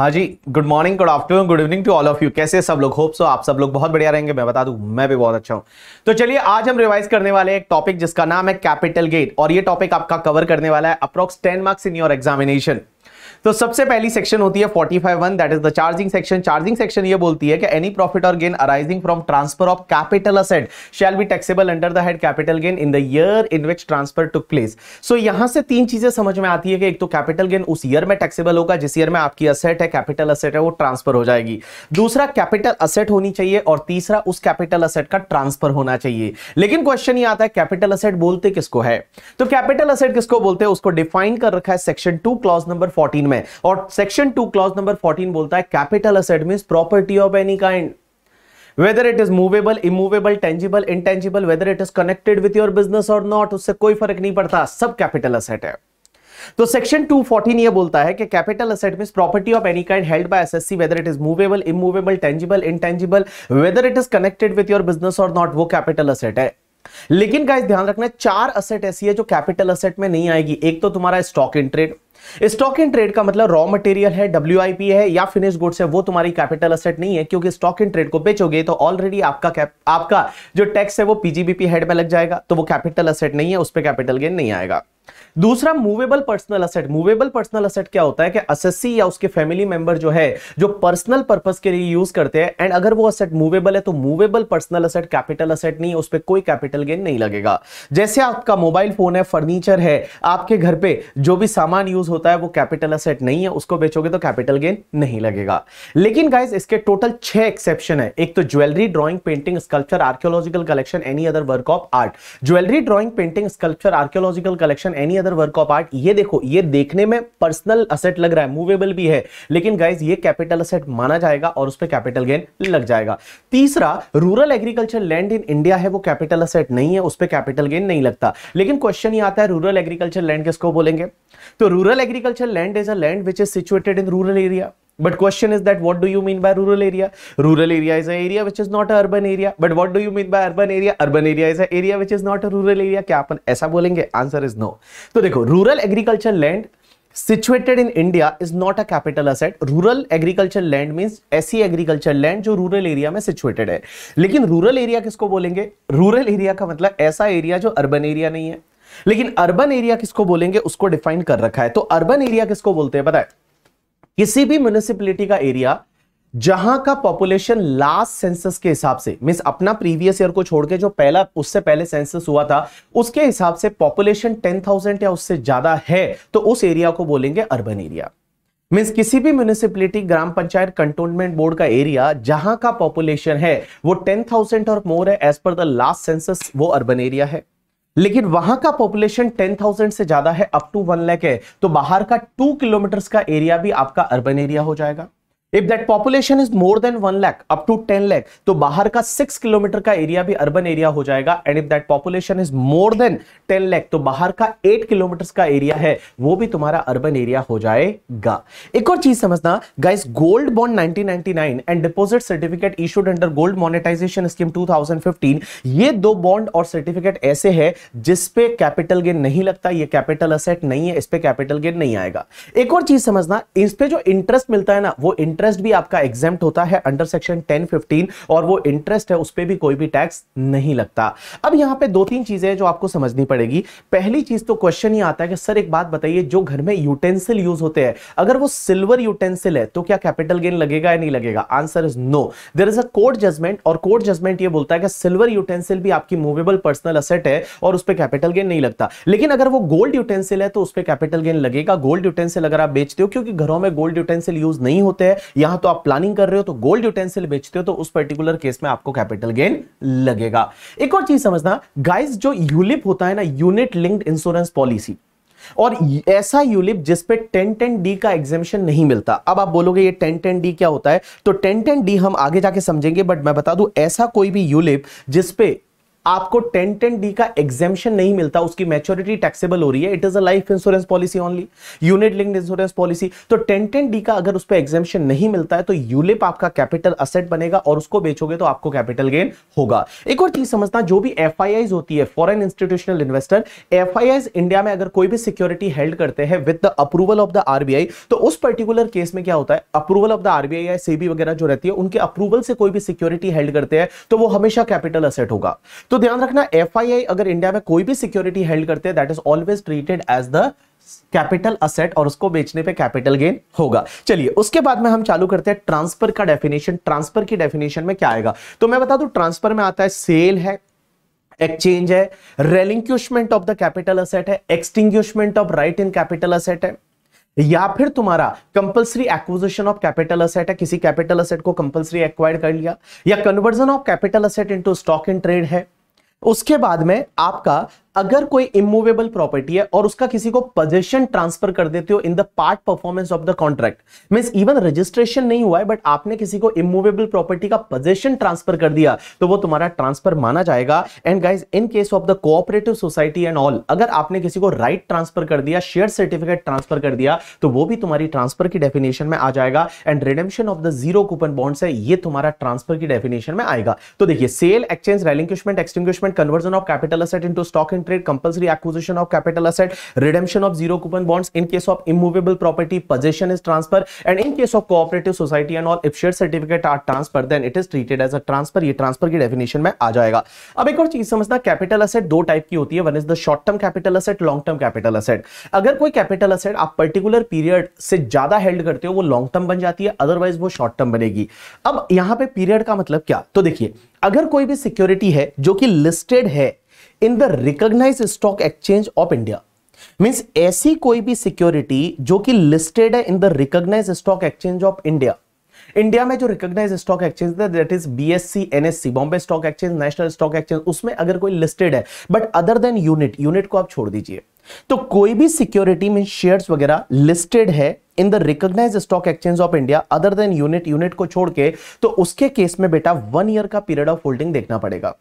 हाँ जी good morning good afternoon good evening to all of you कैसे सब लोग होप सो आप सब लोग बहुत बढ़िया रहेंगे मैं बता दूं मैं भी बहुत अच्छा हूं तो चलिए आज हम रिवाइज करने वाले एक टॉपिक जिसका नाम है कैपिटल गेट और ये टॉपिक आपका कवर करने वाला है approx ten marks in your examination तो सबसे पहली सेक्शन होती है forty five one that is the charging section charging section ये बोलती है कि एनी प्रॉफिट और gain arising from transfer of capital asset shall be taxable under the head capital gain in the year in which transfer took place so यहां से तीन चीजें समझ में आती है कि एक तो कैपिटल गेन उस ईयर में टैक्सेबल होगा जिस ईयर में आपकी असेट है कैपिटल असेट है वो ट्रांसफर हो जाएगी दूसरा कैपिटल असेट होनी चाहिए और तीसरा उस कैपिटल असेट का ट्रांसफर होना चाहिए लेकिन क्वेश्चन ये आता है कैपिटल असेट बोलते किसको है तो कैपिटल असेट किसको बोलते हैं उसको डिफाइन कर रखा है section two clause number fourteen में में और section two clause number fourteen बोलता है capital asset mean property of any kind whether it is movable immovable tangible intangible whether it is connected with your business और not उससे कोई फर्क नहीं पड़ता सब कैपिटल असेट है तो सेक्शन 214 ये बोलता है कि capital asset mean property of any kind held by S S C whether it is movable immovable tangible intangible whether it is connected with your business और नॉट वो कैपिटल असेट है लेकिन गाइस ध्यान रखना चार असेट ऐसी है जो कैपिटल असेट में नहीं आएगी एक तो तुम्हारा stock in trade stock in trade का मतलब रॉ मटेरियल है डब्ल्यू है या फिनिश गुड्स है वो तुम्हारी कैपिटल असेट नहीं है क्योंकि स्टॉक इन ट्रेड को बेचोगे तो ऑलरेडी आपका आपका जो टैक्स है वो पीजीबीपी हेड में लग जाएगा तो वो कैपिटल असेट नहीं है उस पर कैपिटल गेन नहीं आएगा दूसरा movable personal asset movable personal asset क्या होता है कि असेसी या उसके फैमिली मेंबर जो है जो पर्सनल पर्पज के लिए यूज करते हैं एंड अगर वो असेट मूवेबल है तो movable personal asset capital asset नहीं उस पर कोई कैपिटल गेन नहीं लगेगा जैसे आपका मोबाइल फोन है फर्नीचर है आपके घर पे जो भी सामान यूज होता है वो कैपिटल असेट नहीं है उसको बेचोगे तो कैपिटल गेन नहीं लगेगा लेकिन गाइज इसके टोटल छह एक्सेप्शन है एक तो jewellery drawing painting sculpture archaeological collection any other work of art jewellery drawing painting sculpture archaeological collection any other work of art ये देखो ये देखने में पर्सनल असेट लग रहा है मूवेबल भी है लेकिन गाइज ये कैपिटल असेट माना जाएगा और उस पर कैपिटल गेन लग जाएगा तीसरा rural agriculture land in India है वो कैपिटल असेट नहीं है उस पर कैपिटल गेन नहीं लगता लेकिन क्वेश्चन ये आता है रूरल एग्रीकल्चर लैंड किसको बोलेंगे तो rural agriculture land is a land which is situated in rural area But question is that what do you mean by rural area? Rural area is an area which is not an urban area. But what do you mean by urban area? Urban area is an area which is not a rural area. क्या अपन ऐसा बोलेंगे answer is no तो देखो rural agriculture land situated in India is not a capital asset. Rural agriculture land means ऐसी agriculture land जो rural area में situated है लेकिन rural area किसको बोलेंगे rural area का मतलब ऐसा area जो urban area नहीं है लेकिन urban area किसको बोलेंगे उसको define कर रखा है तो urban area किसको बोलते हैं पता है किसी भी म्यूनिसिपलिटी का एरिया जहां का पॉपुलेशन लास्ट सेंसस के हिसाब से मीन अपना प्रीवियस ईयर को छोड़ के जो पहला उससे पहले सेंसस हुआ था उसके हिसाब से पॉपुलेशन 10,000 या उससे ज्यादा है तो उस एरिया को बोलेंगे अर्बन एरिया मीन्स किसी भी municipality gram panchayat cantonment board का एरिया जहां का पॉपुलेशन है वो 10,000 और मोर है as per the last census वो अर्बन एरिया है लेकिन वहां का पॉपुलेशन 10,000 से ज्यादा है अप टू वन लैख है तो बाहर का टू किलोमीटर्स का एरिया भी आपका अर्बन एरिया हो जाएगा if that population is more than one lakh up to ten lakh तो बाहर का सिक्स किलोमीटर का एरिया भी अर्बन एरिया हो जाएगा and if that population is more than ten lakh तो बाहर का एट किलोमीटर का एरिया है वो भी तुम्हारा अर्बन एरिया हो जाएगा एक और चीज समझना guys gold bond 1999 and deposit certificate issued under gold monetization scheme two thousand fifteen ये दो बॉन्ड और सर्टिफिकेट ऐसे है जिसपे कैपिटल गेन नहीं लगता ये कैपिटल असेट नहीं है इस पर कैपिटल गेन नहीं आएगा एक और चीज समझना इस पे जो इंटरेस्ट मिलता है ना वो इंटरेस्ट इंटरेस्ट भी आपका एग्जाम होता है अंडर सेक्शन टेन फिफ्टीन और वो इंटरेस्ट है उस पर भी कोई भी टैक्स नहीं लगता अब यहां पे दो तीन चीजें जो आपको समझनी पड़ेगी पहली चीज तो क्वेश्चन ही आता है कि सर एक बात बताइए जो घर में यूटेंसिल यूज होते हैं अगर वो सिल्वर यूटेंसिल है तो क्या कैपिटल गेन लगेगा या नहीं लगेगा answer is no there is a court judgment और कोर्ट जजमेंट ये बोलता है कि सिल्वर यूटेंसिल भी आपकी मूवेबल पर्सनल असेट है और उस पर कैपिटल गेन नहीं लगता लेकिन अगर वो गोल्ड यूटेंसिल है तो उस पर कैपिटल गेन लगेगा गोल्ड यूटेंसिल अगर आप बेचते हो क्योंकि घरों में गोल्ड यूटेंसिल यूज नहीं होते हैं यहां तो आप प्लानिंग कर रहे हो तो गोल्ड यूटेंसिल बेचते हो तो उस पर्टिकुलर केस में आपको कैपिटल गेन लगेगा एक और चीज समझना गाइस जो यूलिप होता है ना यूनिट लिंक्ड इंश्योरेंस पॉलिसी और ऐसा यूलिप जिसपे टेन टेन डी का एग्जामिशन नहीं मिलता अब आप बोलोगे ये टेन टेन डी क्या होता है तो टेन टेन डी हम आगे जाके समझेंगे बट मैं बता दूं ऐसा कोई भी यूलिप जिसपे आपको टेन टेन डी का एग्जेम्शन नहीं मिलता उसकी मैच्योरिटी टैक्सेबल हो रही है it is a life insurance policy only unit link insurance policy तो टेन टेन डी का अगर उस पर एग्जेम्शन नहीं मिलता है तो यूलिप आपका कैपिटल असेट बनेगा और उसको बेचोगे तो आपको कैपिटल गेन होगा एक और चीज समझना जो भी एफ होती है foreign institutional investor F India में अगर कोई भी सिक्योरिटी हेल्ड करते हैं with the approval of the RBI तो उस पर्टिकुलर केस में क्या होता है अप्रूवल ऑफ द आरबीआई या सेबी वगैरह जो रहती है उनके अप्रूवल से कोई भी सिक्योरिटी हेल्ड करते हैं तो वो हमेशा कैपिटल असेट होगा तो तो ध्यान रखना एफ अगर इंडिया में कोई भी सिक्योरिटी हेल्ड करते हैं that is always treated as the capital asset और उसको बेचने पे कैपिटल गेन होगा चलिए उसके बाद में हम चालू करते हैं ट्रांसफर का डेफिनेशन ट्रांसफर की डेफिनेशन में क्या आएगा तो मैं बता दू ट्रांसफर में आता है सेल है एक्सचेंज है relinquishment of the capital asset है extinguishment of right in capital asset है या फिर तुम्हारा compulsory acquisition of capital asset है किसी कैपिटल असेट को कंपलसरी एक्वायर कर लिया या conversion of capital asset into stock in trade है उसके बाद में आपका अगर कोई इमूवेबल प्रॉपर्टी है और उसका किसी को पोजेशन ट्रांसफर कर देते हो in the part performance of the contract mean even registration नहीं हुआ है बट आपने किसी को इमूवेबल प्रॉपर्टी का पोजेशन ट्रांसफर कर दिया तो वो तुम्हारा ट्रांसफर माना जाएगा and guys in case of the cooperative society and all अगर आपने किसी को राइट right ट्रांसफर कर दिया शेयर सर्टिफिकेट ट्रांसफर कर दिया तो वो भी तुम्हारी ट्रांसफर की डेफिनेशन में आ जाएगा and redemption of the zero coupon bonds है ये तुम्हारा ट्रांसफर की डेफिनेशन में आएगा तो देखिए sale exchange relinquishment extinguishment conversion of capital asset into stock trade compulsory acquisition of capital asset redemption of zero coupon bonds in case of immovable property possession is transfer and in case of cooperative society and all if share certificate are transfer then it is treated as a transfer ये transfer की definition में आ जाएगा अब एक और चीज समझना कैपिटल असेट दो टाइप की होती है one is the short term capital asset long term capital asset अगर कोई कैपिटल असेट आप पर्टिकुलर पीरियड से ज्यादा हेल्ड करते हो वो लॉन्ग टर्म बन जाती है अदरवाइज वो शॉर्ट टर्म बनेगी अब यहां पे पीरियड का मतलब क्या तो देखिए अगर कोई भी सिक्योरिटी है जो कि लिस्टेड है in the recognise stock exchange of India means ऐसी कोई भी सिक्योरिटी जो कि लिस्टेड है in the recognise stock exchange of India India में जो रिकॉग्नाइज स्टॉक एक्सचेंज है that is BSC NSC Bombay stock exchange national stock exchange उसमें अगर कोई लिस्टेड है but other than unit unit को आप छोड़ दीजिए तो कोई भी सिक्योरिटी मीन शेयर्स वगैरह लिस्टेड है in the recognise stock exchange of India other than unit unit को छोड़ के तो उसके केस में बेटा वन ईयर का पीरियड ऑफ होल्डिंग देखना पड़ेगा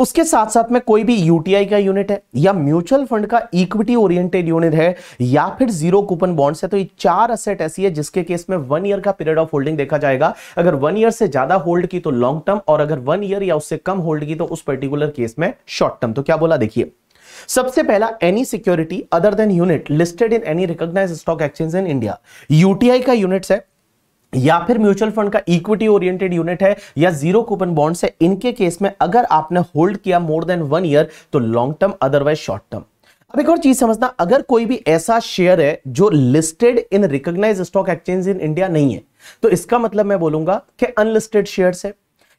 उसके साथ साथ में कोई भी यूटीआई का यूनिट है या म्यूचुअल फंड का इक्विटी ओरिएंटेड यूनिट है या फिर जीरो कूपन बॉन्ड्स है तो ये चार असेट ऐसी है जिसके केस में वन ईयर का पीरियड ऑफ होल्डिंग देखा जाएगा अगर वन ईयर से ज्यादा होल्ड की तो लॉन्ग टर्म और अगर वन ईयर या उससे कम होल्ड की तो उस पर्टिकुलर केस में शॉर्ट टर्म तो क्या बोला देखिए सबसे पहला any security other than unit listed in any recognised stock exchange in India UTI का यूनिट्स है या फिर म्यूचुअल फंड का इक्विटी ओरिएंटेड यूनिट है या जीरो कूपन बॉन्ड्स है इनके केस में अगर आपने होल्ड किया मोर देन वन ईयर तो long term otherwise short term अब एक और चीज समझना अगर कोई भी ऐसा शेयर है जो listed in recognised stock exchange in India नहीं है तो इसका मतलब मैं बोलूंगा कि अनलिस्टेड शेयर है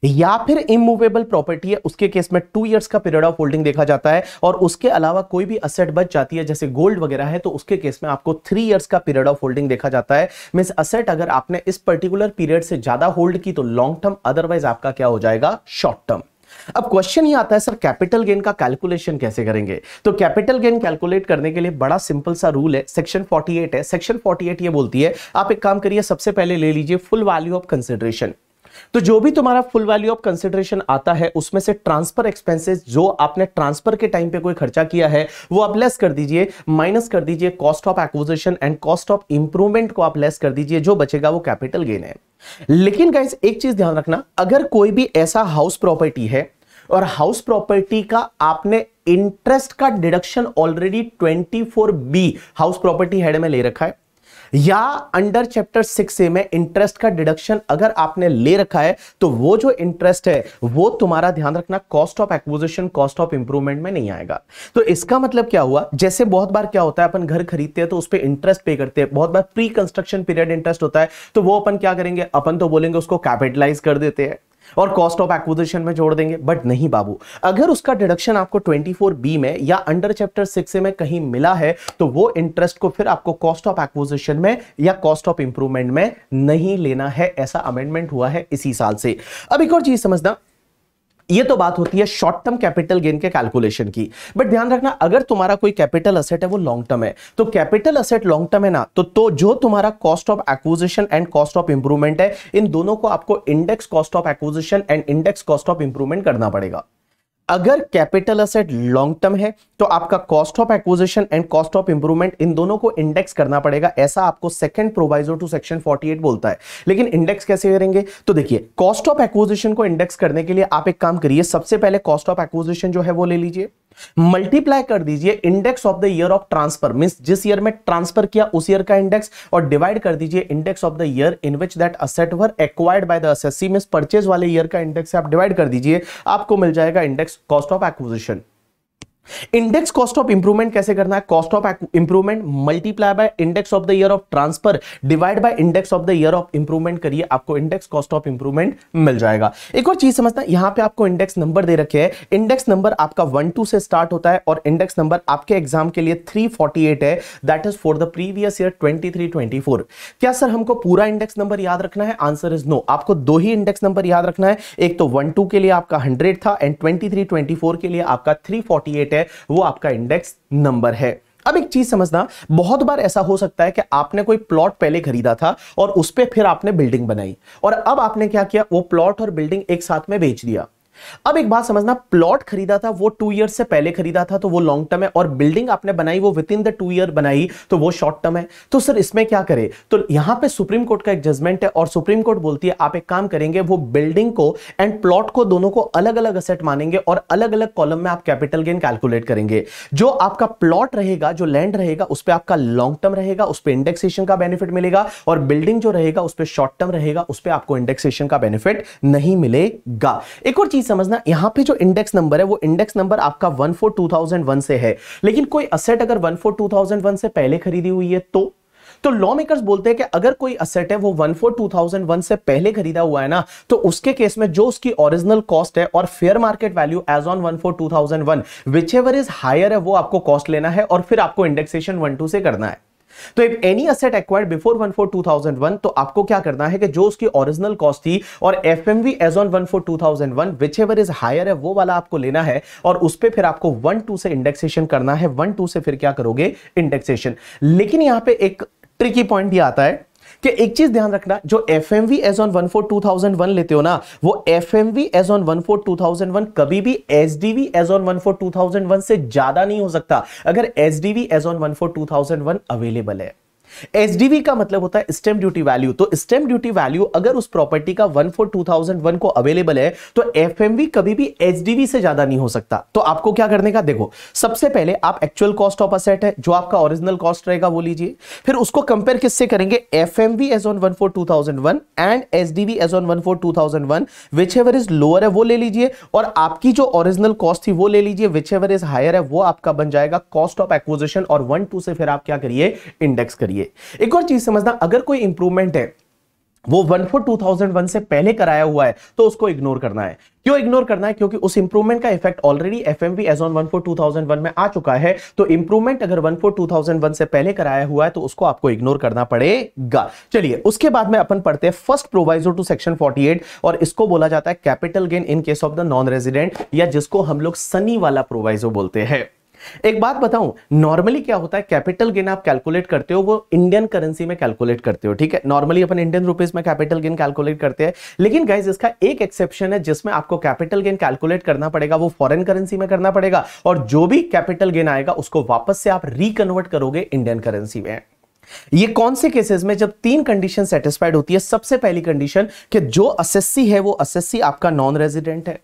या फिर इमूवेबल प्रॉपर्टी है उसके केस में टू ईयर्स का पीरियड ऑफ होल्डिंग देखा जाता है और उसके अलावा कोई भी असेट बच जाती है जैसे गोल्ड वगैरह है तो उसके केस में आपको थ्री ईयर्स का पीरियड ऑफ होल्डिंग देखा जाता है मीन्स असेट अगर आपने इस पर्टिकुलर पीरियड से ज्यादा होल्ड की तो लॉन्ग टर्म अदरवाइज आपका क्या हो जाएगा शॉर्ट टर्म अब क्वेश्चन ये आता है सर कैपिटल गेन का कैलकुलेशन कैसे करेंगे तो कैपिटल गेन कैलकुलेट करने के लिए बड़ा सिंपल सा रूल है सेक्शन 48 है सेक्शन 48 ये बोलती है आप एक काम करिए सबसे पहले ले लीजिए फुल वैल्यू ऑफ कंसिडरेशन तो जो भी तुम्हारा फुल वैल्यू ऑफ कंसिडरेशन आता है उसमें से ट्रांसफर एक्सपेंसेस जो आपने ट्रांसफर के टाइम पे कोई खर्चा किया है वो आप लेस कर दीजिए माइनस कर दीजिए cost of acquisition and cost of improvement को आप लेस कर दीजिए जो बचेगा वो कैपिटल गेन है लेकिन गाइज एक चीज ध्यान रखना अगर कोई भी ऐसा हाउस प्रॉपर्टी है और हाउस प्रॉपर्टी का आपने इंटरेस्ट का deduction already 24 B house property head में ले रखा है या अंडर चैप्टर सिक्स ए में इंटरेस्ट का डिडक्शन अगर आपने ले रखा है तो वो जो इंटरेस्ट है वो तुम्हारा ध्यान रखना cost of acquisition cost of improvement में नहीं आएगा तो इसका मतलब क्या हुआ जैसे बहुत बार क्या होता है अपन घर खरीदते हैं तो उस पर इंटरेस्ट पे करते हैं बहुत बार प्री कंस्ट्रक्शन पीरियड इंटरेस्ट होता है तो वो अपन क्या करेंगे अपन तो बोलेंगे उसको कैपिटलाइज कर देते हैं और कॉस्ट ऑफ एक्विजिशन में जोड़ देंगे बट नहीं बाबू अगर उसका डिडक्शन आपको 24 बी में या अंडर चैप्टर सिक्स में कहीं मिला है तो वो इंटरेस्ट को फिर आपको कॉस्ट ऑफ एक्विजिशन में या कॉस्ट ऑफ इंप्रूवमेंट में नहीं लेना है ऐसा अमेंडमेंट हुआ है इसी साल से अब एक और चीज समझना ये तो बात होती है शॉर्ट टर्म कैपिटल गेन के कैलकुलेशन की बट ध्यान रखना अगर तुम्हारा कोई कैपिटल असेट है वो लॉन्ग टर्म है तो कैपिटल असेट लॉन्ग टर्म है ना तो, तो जो तुम्हारा cost of acquisition and cost of improvement है इन दोनों को आपको index cost of acquisition and index cost of improvement करना पड़ेगा अगर कैपिटल असेट लॉन्ग टर्म है तो आपका cost of acquisition and cost of improvement इन दोनों को इंडेक्स करना पड़ेगा ऐसा आपको सेकंड प्रोवाइजो टू सेक्शन 48 बोलता है लेकिन इंडेक्स कैसे करेंगे तो देखिए कॉस्ट ऑफ एक्विजिशन को इंडेक्स करने के लिए आप एक काम करिए सबसे पहले कॉस्ट ऑफ एक्विजिशन जो है वो ले लीजिए मल्टीप्लाई कर दीजिए index of the year of transfer mean जिस ईयर में ट्रांसफर किया उस ईयर का इंडेक्स और डिवाइड कर दीजिए index of the year in which that asset were acquired by the assessee mean purchase वाले ईयर का इंडेक्स आप डिवाइड कर दीजिए आपको मिल जाएगा index cost of acquisition index cost of improvement कैसे करना है cost of improvement multiply by index of the year of transfer divide by index of the year of improvement करिए आपको इंडेक्स कॉस्ट ऑफ इंप्रूवमेंट मिल जाएगा एक और चीज समझता है यहां पे आपको इंडेक्स नंबर दे रखे हैं इंडेक्स नंबर आपका वन टू से स्टार्ट होता है और इंडेक्स नंबर आपके एग्जाम के लिए थ्री है that is for the previous year twenty क्या सर हमको पूरा इंडेक्स नंबर याद रखना है आंसर इज नो आपको दो ही इंडेक्स नंबर याद रखना है एक तो वन टू के लिए आपका हंड्रेड था एंड ट्वेंटी थ्री के लिए आपका थ्री है है वो आपका इंडेक्स नंबर है अब एक चीज समझना बहुत बार ऐसा हो सकता है कि आपने कोई प्लॉट पहले खरीदा था और उस पर फिर आपने बिल्डिंग बनाई और अब आपने क्या किया वो प्लॉट और बिल्डिंग एक साथ में बेच दिया अब एक बात समझना प्लॉट खरीदा था वो टू ईयर से पहले खरीदा था तो वो लॉन्ग टर्म है और बिल्डिंग आपने बनाई वो within the two year बनाई तो वो शॉर्ट टर्म है तो सर इसमें क्या करें तो यहां पे सुप्रीम कोर्ट का एक जजमेंट है और सुप्रीम कोर्ट बोलती है आप एक काम करेंगे वो बिल्डिंग को एंड प्लॉट को दोनों को अलग अलग असेट मानेंगे और अलग अलग कॉलम में आप कैपिटल गेन कैलकुलेट करेंगे जो आपका प्लॉट रहेगा जो लैंड रहेगा उस पर आपका लॉन्ग टर्म रहेगा उस पर इंडेक्सेशन का बेनिफिट मिलेगा और बिल्डिंग जो रहेगा उस पर शॉर्ट टर्म रहेगा उस पर आपको इंडेक्सेशन का बेनिफिट नहीं मिलेगा एक और चीज समझना यहां पे जो इंडेक्स नंबर है वो इंडेक्स नंबर आपका one four two thousand one से है लेकिन कोई असेट अगर one four two thousand one से पहले खरीदी हुई है तो तो लॉ मेकर्स बोलते हैं कि अगर कोई असेट है वो one four two thousand one से पहले खरीदा हुआ है ना तो उसके केस में जो उसकी ओरिजिनल कॉस्ट है और fair market value as on one four two thousand one whichever is higher है वो आपको कॉस्ट लेना है और फिर आपको इंडेक्सेशन वन टू से करना है तो if any asset acquired before thousand one तो आपको क्या करना है कि जो उसकी ओरिजिनल कॉस्ट थी और F M V as on four two thousand one whichever is higher है वो वाला आपको लेना है और उस पर फिर आपको वन टू से इंडेक्सेशन करना है वन टू से फिर क्या करोगे इंडेक्सेशन लेकिन यहां पे एक ट्रिकी पॉइंट भी आता है कि एक चीज ध्यान रखना जो F M V as on one four two thousand one लेते हो ना वो F M V as on one four two thousand one कभी भी S D V as on one four two thousand one से ज्यादा नहीं हो सकता अगर S D V as on one four two thousand one available है SDV का मतलब होता है स्टेम ड्यूटी वैल्यू तो स्टेम ड्यूटी वैल्यू अगर उस प्रॉपर्टी का one four two thousand one को अवेलेबल है तो एफएमवी कभी भी एचडीवी से ज्यादा नहीं हो सकता तो आपको क्या करने का देखो सबसे पहले आप एक्चुअल कॉस्ट ऑफ असेट है जो आपका ओरिजिनल कॉस्ट रहेगा वो लीजिए फिर उसको कंपेयर किससे करेंगे F M V as on one four two thousand one and S as on one four two thousand one is lower है वो ले लीजिए और आपकी जो ओरिजिनल कॉस्ट थी वो ले लीजिए विच एवर इज हायर है वो आपका बन जाएगा कॉस्ट ऑफ एक्विजिशन और वन टू से फिर आप क्या करिए इंडेक्स करिए चाहिए एक और चीज समझना अगर कोई इंप्रूवमेंट है वो one four two thousand one से पहले कराया हुआ है तो उसको इग्नोर करना है क्यों इग्नोर करना है क्योंकि उस इंप्रूवमेंट का effect already F M V as on one four two thousand one में आ चुका है तो इंप्रूवमेंट अगर one four two thousand one से पहले कराया हुआ है तो उसको आपको इग्नोर करना पड़ेगा चलिए उसके बाद में अपन पढ़ते हैं first proviso to section forty eight और इसको बोला जाता है capital gain in case of the non resident या जिसको हम लोग सनी वाला प्रोवाइजो बोलते हैं एक बात बताऊं नॉर्मली क्या होता है कैपिटल गेन आप कैलकुलेट करते हो वो इंडियन करेंसी में कैलकुलेट करते हो ठीक है नॉर्मली अपन इंडियन रुपीज में कैपिटल गेन कैलकुलेट करते हैं लेकिन गाइज इसका एक एक्सेप्शन है जिसमें आपको कैपिटल गेन कैलकुलेट करना पड़ेगा वो फॉरेन करेंसी में करना पड़ेगा और जो भी कैपिटल गेन आएगा उसको वापस से आप रिकन्वर्ट करोगे इंडियन करेंसी में ये कौन से केसेस में जब तीन कंडीशन सेटिस्फाइड होती है सबसे पहली कंडीशन कि जो असेसी है वो असेसी आपका नॉन रेजिडेंट है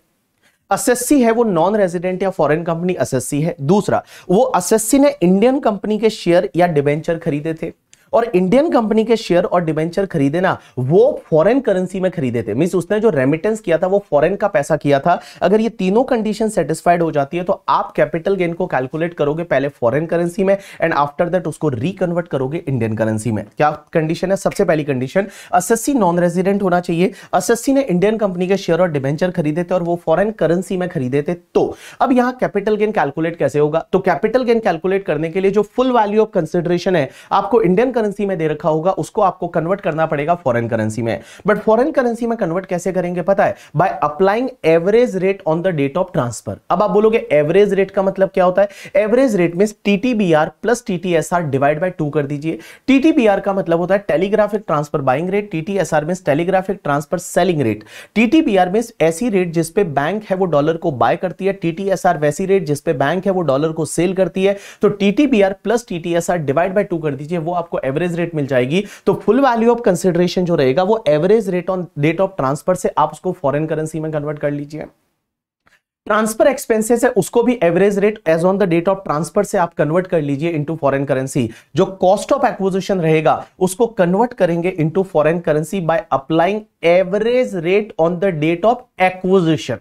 असेस्सी है वो नॉन रेजिडेंट या फॉरेन कंपनी असेस्सी है दूसरा वो असेस्सी ने इंडियन कंपनी के शेयर या डिबेंचर खरीदे थे और इंडियन कंपनी के शेयर और डिबेंचर खरीदे ना वो फॉरेन करेंसी में खरीदे थे मीन उसने जो रेमिटेंस किया था वो फॉरेन का पैसा किया था अगर ये तीनों कंडीशन सेटिस्फाइड हो जाती है तो आप कैपिटल गेन को कैलकुलेट करोगे पहले फॉरेन करेंसी में एंड आफ्टर दैट उसको रिकन्वर्ट करोगे इंडियन करेंसी में क्या कंडीशन है सबसे पहली कंडीशन असेसी नॉन रेजिडेंट होना चाहिए असेसी ने इंडियन कंपनी के शेयर और डिबेंचर खरीदे थे और वो फॉरेन करेंसी में खरीदे थे तो अब यहां कैपिटल गेन कैलकुलेट कैसे होगा तो कैपिटल गेन कैलकुलेट करने के लिए जो फुल वैल्यू ऑफ कंसिडरेशन है आपको इंडियन करेंसी में दे रखा होगा उसको आपको कन्वर्ट करना पड़ेगा फॉरेन करेंसी में बट फॉरेन करेंसी में कन्वर्ट कैसे करेंगे पता है by applying average rate on the date of transfer अब आप बोलोगे एवरेज रेट का मतलब क्या होता है एवरेज रेट में TTBR plus TTSR divide by two कर दीजिए टीटीबीआर का मतलब होता है telegraphic transfer buying rate TTSR mean telegraphic transfer selling rate TTBR mean ऐसी रेट जिसपे बैंक है वो डॉलर को बाय करती है टीटीएसआर वैसी रेट जिसपे बैंक है वो डॉलर को सेल करती है तो TTBR plus TTSR divide by two कर दीजिए वो आपको एवरेज रेट मिल जाएगी तो फुल वैल्यू ऑफ कंसिडरेशन जो रहेगा वो average rate on date of transfer से आप उसको फॉरन करेंसी में कन्वर्ट कर लीजिए ट्रांसफर एक्सपेंसेस है उसको भी average rate as on the date of transfer से आप कन्वर्ट कर लीजिए इनटू फॉरेन करेंसी जो कॉस्ट ऑफ एक्विजिशन रहेगा उसको कन्वर्ट करेंगे into foreign currency by applying average rate on the date of acquisition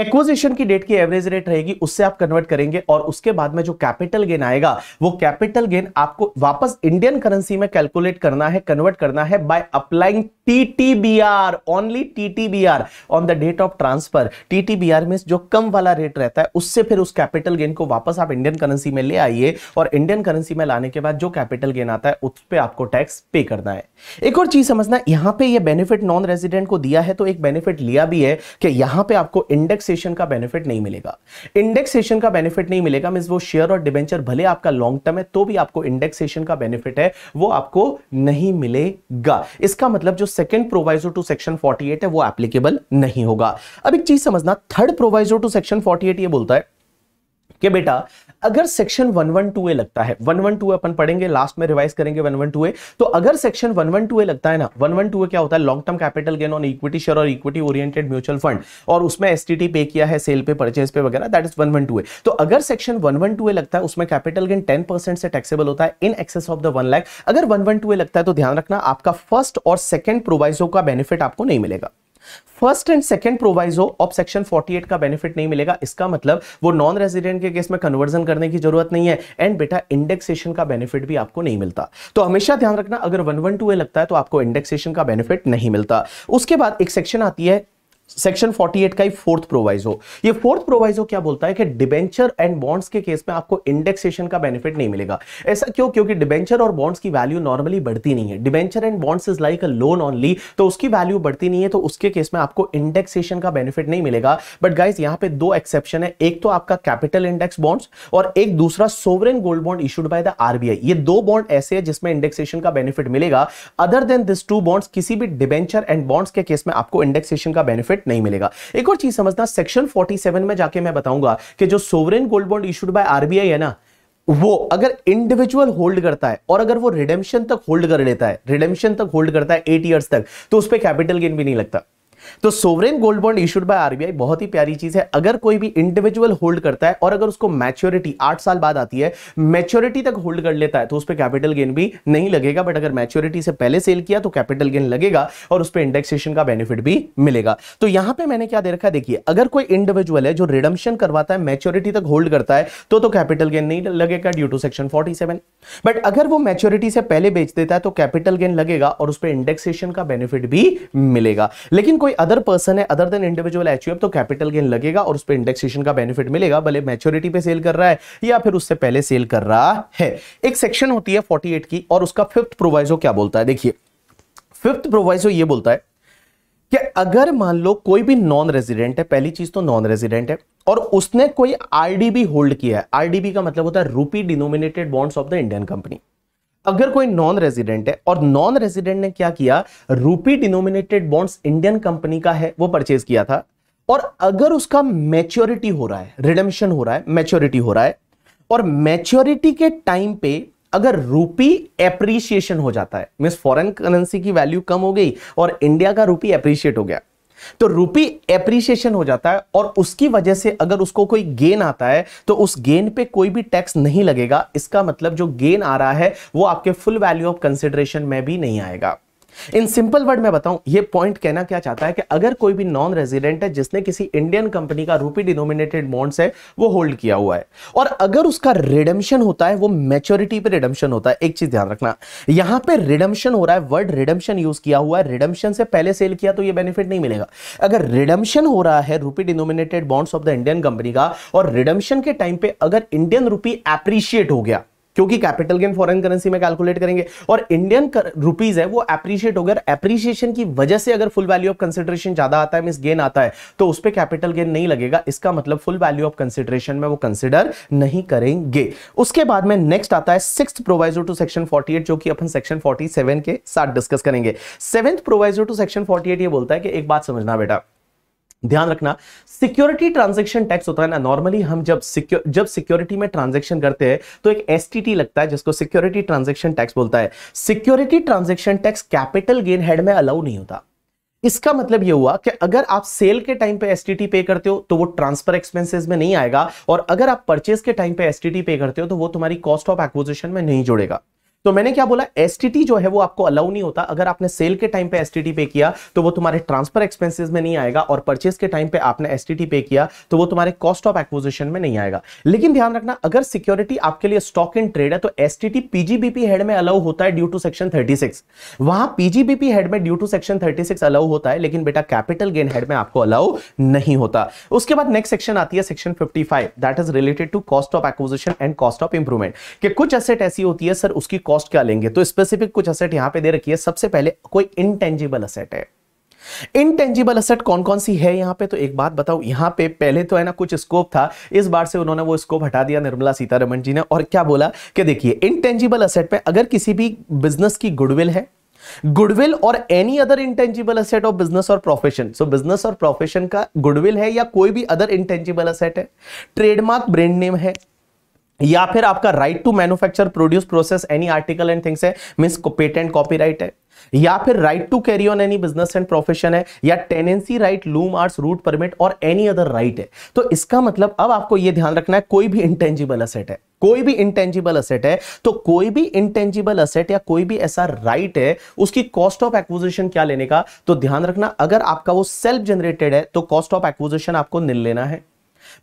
acquisition की डेट की एवरेज रेट रहेगी उससे आप कन्वर्ट करेंगे और उसके बाद में जो कैपिटल गेन आएगा वो कैपिटल गेन आपको वापस इंडियन करेंसी में कैलकुलेट करना है कन्वर्ट करना है by applying TTBR only TTBR on the date of transfer TTBR में जो कम वाला रेट रहता है उससे फिर उस कैपिटल गेन को वापस आप इंडियन करेंसी में ले आइए और इंडियन करेंसी में लाने के बाद जो कैपिटल गेन आता है उस पर आपको टैक्स पे करना है एक और चीज समझना यहां पर यह बेनिफिट नॉन रेजिडेंट को दिया है तो एक बेनिफिट लिया भी है कि यहां पर आपको इंडेक्स इंडेक्सेशन का बेनिफिट नहीं मिलेगा इंडेक्सेशन का बेनिफिट नहीं मिलेगा मीन वो शेयर और डिबेंचर भले आपका लॉन्ग टर्म है तो भी आपको इंडेक्सेशन का बेनिफिट है वो आपको नहीं मिलेगा इसका मतलब जो सेकंड प्रोवाइजर टू सेक्शन 48 है वो एप्लीकेबल नहीं होगा अब एक चीज समझना थर्ड प्रोवाइजर टू सेक्शन 48 ये बोलता है कि बेटा अगर सेक्शन टू ए लगता है टू अपन पढ़ेंगे लास्ट में रिवाइज करेंगे टू ए तो अगर सेक्शन 112 ए लगता है ना 112 ए क्या होता है long term capital gain on equity share और इक्विटी ओरिएंटेड म्यूचुअल फंड और उसमें एस पे किया है सेल पे परचेज पे वगैरह दैट इज वन ए तो अगर सेक्शन टू ए लगता है उसमें कैपिटल गेन परसेंट से टैक्सेबल होता है in excess of the one lakh अगर टू ए लगता है तो ध्यान रखना आपका फर्स्ट और सेकंड प्रोवाइजो का बेनिफिट आपको नहीं मिलेगा first and second proviso of section 48 का बेनिफिट नहीं मिलेगा इसका मतलब वो नॉन रेजिडेंट के केस में कन्वर्जन करने की जरूरत नहीं है एंड बेटा इंडेक्सेशन का बेनिफिट भी आपको नहीं मिलता तो हमेशा ध्यान रखना अगर वन वन टू ए लगता है तो आपको इंडेक्सेशन का बेनिफिट नहीं मिलता उसके बाद एक सेक्शन आती है सेक्शन 48 का ही फोर्थ प्रोवाइजो ये फोर्थ प्रोवाइजो क्या बोलता है कि डिबेंचर एंड बॉन्ड्स के केस में आपको इंडेक्सेशन का बेनिफिट नहीं मिलेगा ऐसा क्यों क्योंकि डिबेंचर और बॉन्ड्स की वैल्यू नॉर्मली बढ़ती नहीं है debenture and bonds is like a loan only तो उसकी वैल्यू बढ़ती नहीं है तो उसके केस में आपको इंडेक्सेशन का बेनिफिट नहीं मिलेगा बट गाइज यहाँ पे दो एक्सेप्शन है एक तो आपका कैपिटल इंडेक्स बॉन्ड्स और एक दूसरा sovereign gold bond issued by the RBI ये दो बॉन्ड ऐसे है जिसमें इंडेक्सेशन का बेनिफिट मिलेगा other than this two bonds किसी भी डिबेंचर एंड बॉन्ड्स के केस में आपको इंडेक्सेशन का बेनिफिट बेनिफिट नहीं मिलेगा एक और चीज समझना सेक्शन 47 में जाके मैं बताऊंगा कि जो sovereign gold bond issued by RBI है ना वो अगर इंडिविजुअल होल्ड करता है और अगर वो रिडेम्शन तक होल्ड कर लेता है रिडेम्शन तक होल्ड करता है एट ईयर्स तक तो उस पर कैपिटल गेन भी नहीं लगता तो sovereign gold bond issued by RBI बहुत ही प्यारी चीज है अगर कोई भी इंडिविजुअल होल्ड करता है और अगर उसको मैच्योरिटी आठ साल बाद आती है मैच्योरिटी तक होल्ड कर लेता है तो उस पर कैपिटल गेन भी नहीं लगेगा बट अगर मैच्योरिटी से पहले सेल किया तो कैपिटल गेन लगेगा और उस पर इंडेक्सेशन का बेनिफिट भी मिलेगा तो यहां पर मैंने क्या दे रखा है देखिए अगर कोई इंडिविजुअल है जो रिडम्शन करवाता है मैच्योरिटी तक होल्ड करता है तो तो कैपिटल गेन नहीं लगेगा due to section forty but अगर वो मैच्योरिटी से पहले बेच देता है तो कैपिटल गेन लगेगा और उस पर इंडेक्सेशन का बेनिफिट भी मिलेगा लेकिन कोई अदर पर्सन है अदर देन इंडिविजुअल एच तो कैपिटल गेन लगेगा और उस पर इंडेक्सेशन का बेनिफिट मिलेगा भले मेच्योरिटी पे सेल कर रहा है या फिर उससे पहले सेल कर रहा है एक सेक्शन होती है फोर्टी की और उसका फिफ्थ प्रोवाइजो क्या बोलता है देखिए फिफ्थ प्रोवाइजो ये बोलता है कि अगर मान लो कोई भी नॉन रेजिडेंट है पहली चीज तो नॉन रेजिडेंट है और उसने कोई आरडीबी होल्ड किया है आरडीबी का मतलब होता है rupee denominated bonds of the Indian company अगर कोई नॉन रेजिडेंट है और नॉन रेजिडेंट ने क्या किया रूपी डिनोमिनेटेड बॉन्ड्स इंडियन कंपनी का है वो परचेज किया था और अगर उसका मैच्योरिटी हो रहा है रिडम्शन हो रहा है मैच्योरिटी हो रहा है और मैच्योरिटी के टाइम पे अगर रूपी एप्रिशिएशन हो जाता है मीन फॉरेन करेंसी की वैल्यू कम हो गई और इंडिया का रूपी एप्रिशिएट हो गया तो रुपी एप्रिसिएशन हो जाता है और उसकी वजह से अगर उसको कोई गेन आता है तो उस गेन पे कोई भी टैक्स नहीं लगेगा इसका मतलब जो गेन आ रहा है वो आपके फुल वैल्यू ऑफ कंसिडरेशन में भी नहीं आएगा इन सिंपल वर्ड में बताऊं ये पॉइंट कहना क्या चाहता है कि अगर कोई भी नॉन रेजिडेंट है जिसने किसी इंडियन कंपनी का रूपी डिनोमिनेटेड बॉन्ड्स है वो होल्ड किया हुआ है और अगर उसका रिडम्शन होता है वो मेच्योरिटी पे रिडम्शन होता है एक चीज ध्यान रखना यहां पे रिडम्शन हो रहा है वर्ड रिडम्शन यूज किया हुआ है रिडम्शन से पहले सेल किया तो ये बेनिफिट नहीं मिलेगा अगर रिडम्शन हो रहा है rupee denominated bonds of the Indian company का और रिडम्शन के टाइम पे अगर इंडियन रूपी एप्रिशिएट हो गया क्योंकि कैपिटल गेन फॉरेन करेंसी में कैलकुलेट करेंगे और इंडियन रुपीज है वो एप्रिशिएट होगा एप्रिशिएशन की वजह से अगर फुल वैल्यू ऑफ कंसिडरेशन ज्यादा आता है मिस गेन आता है तो उस पर कैपिटल गेन नहीं लगेगा इसका मतलब फुल वैल्यू ऑफ कंसिडरेशन में वो कंसिडर नहीं करेंगे उसके बाद में नेक्स्ट आता है six proviso to section forty जो कि अपन सेक्शन फोर्टी के साथ डिस्कस करेंगे seventh proviso to section forty ये बोलता है कि एक बात समझना बेटा ध्यान रखना सिक्योरिटी ट्रांजैक्शन टैक्स होता है ना नॉर्मली हम जब सिक्योर जब सिक्योरिटी में ट्रांजैक्शन करते हैं तो एक एसटीटी लगता है जिसको सिक्योरिटी ट्रांजैक्शन टैक्स बोलता है security transaction tax capital gain head में अलाउ नहीं होता इसका मतलब यह हुआ कि अगर आप सेल के टाइम पे एस पे करते हो तो वो ट्रांसफर एक्सपेंसेस में नहीं आएगा और अगर आप परचेज के टाइम पे एस पे करते हो तो वो तुम्हारी कॉस्ट ऑफ एक्विजिशन में नहीं जुड़ेगा तो मैंने क्या बोला एस जो है वो आपको अलाउ नहीं होता अगर आपने सेल के टाइम पे एस पे किया तो वो तुम्हारे ट्रांसफर एक्सपेंसेस में नहीं आएगा और परचेस के टाइम पे आपने एस पे किया तो वो तुम्हारे कॉस्ट ऑफ एक्विजिशन में नहीं आएगा लेकिन ध्यान रखना अगर सिक्योरिटी आपके लिए स्टॉक इन ट्रेड है तो एस पीजीबीपी हेड में अलाउ होता है ड्यू टू सेक्शन थर्टी वहां पीजीबीपी हेड में due to section thirty allow होता है लेकिन बेटा कैपिटल गेन हेड में आपको अलाउ नहीं होता उसके बाद नेक्स्ट सेक्शन आती है section fifty that is related to cost of acquisition and cost of improvement कुछ एसेट ऐसी होती है सर उसकी कॉस्ट क्या लेंगे तो स्पेसिफिक कुछ असेट यहां पे दे रखी है सबसे पहले कोई इनटेंजिबल असेट है इनटेंजिबल असेट कौन कौन सी है यहां पे तो एक बात बताओ यहां पे पहले तो है ना कुछ स्कोप था इस बार से उन्होंने वो स्कोप हटा दिया निर्मला सीतारमण जी ने और क्या बोला कि देखिए इनटेंजिबल असेट में अगर किसी भी बिजनेस की गुडविल है गुडविल और any other intangible asset of business और प्रोफेशन सो बिजनेस और प्रोफेशन का गुडविल है या कोई भी अदर इंटेंजिबल असेट है ट्रेडमार्क ब्रांड नेम है या फिर आपका right to manufacture produce process any article and things है मीन्स पेटेंट कॉपीराइट है या फिर right to carry on any business and profession है या tenancy right loom arts route permit और एनी अदर राइट है तो इसका मतलब अब आपको यह ध्यान रखना है कोई भी इंटेंजिबल असेट है कोई भी इंटेंजिबल असेट है तो कोई भी इंटेंजिबल असेट या कोई भी ऐसा राइट है उसकी कॉस्ट ऑफ एक्विजिशन क्या लेने का तो ध्यान रखना अगर आपका वो सेल्फ जनरेटेड है तो कॉस्ट ऑफ एक्विजिशन आपको निल लेना है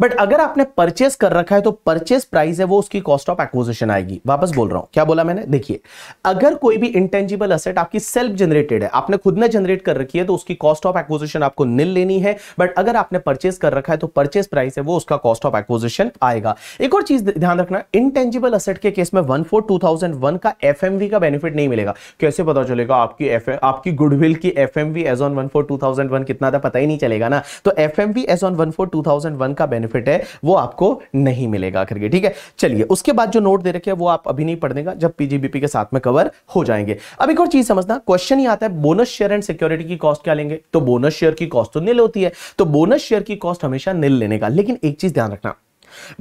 बट अगर आपने परचेस कर रखा है तो परचेस प्राइस है वो उसकी कॉस्ट ऑफ एक्विजिशन आएगी वापस बोल रहा हूं क्या बोला मैंने देखिए अगर कोई भी इंटेंजिबल असेट आपकी सेल्फ जनरेटेड है आपने खुद ने जनरेट कर रखी है तो उसकी कॉस्ट ऑफ एक्विजिशन आपको निल लेनी है बट अगर आपने परचेस कर रखा है तो परचेस प्राइस है वो उसका कॉस्ट ऑफ एक्विजिशन आएगा एक और चीज ध्यान रखना इंटेंजिबल असेट के केस में one four two thousand one का एफ का बेनिफिट नहीं मिलेगा कैसे पता चलेगा आपकी एफ आपकी गुडविल की F M V as on one four two thousand one कितना था पता ही नहीं चलेगा ना तो F M V as on one four two thousand one का बेनिफिट बेनिफिट है वो आपको नहीं मिलेगा करके ठीक है चलिए उसके बाद जो नोट दे रखे वो आप अभी नहीं पढ़ देगा जब पीजीबीपी के साथ में कवर हो जाएंगे अब एक और चीज समझना क्वेश्चन ही आता है बोनस शेयर एंड सिक्योरिटी की कॉस्ट क्या लेंगे तो बोनस शेयर की कॉस्ट तो निल होती है तो बोनस शेयर की कॉस्ट हमेशा निल लेने का लेकिन एक चीज ध्यान रखना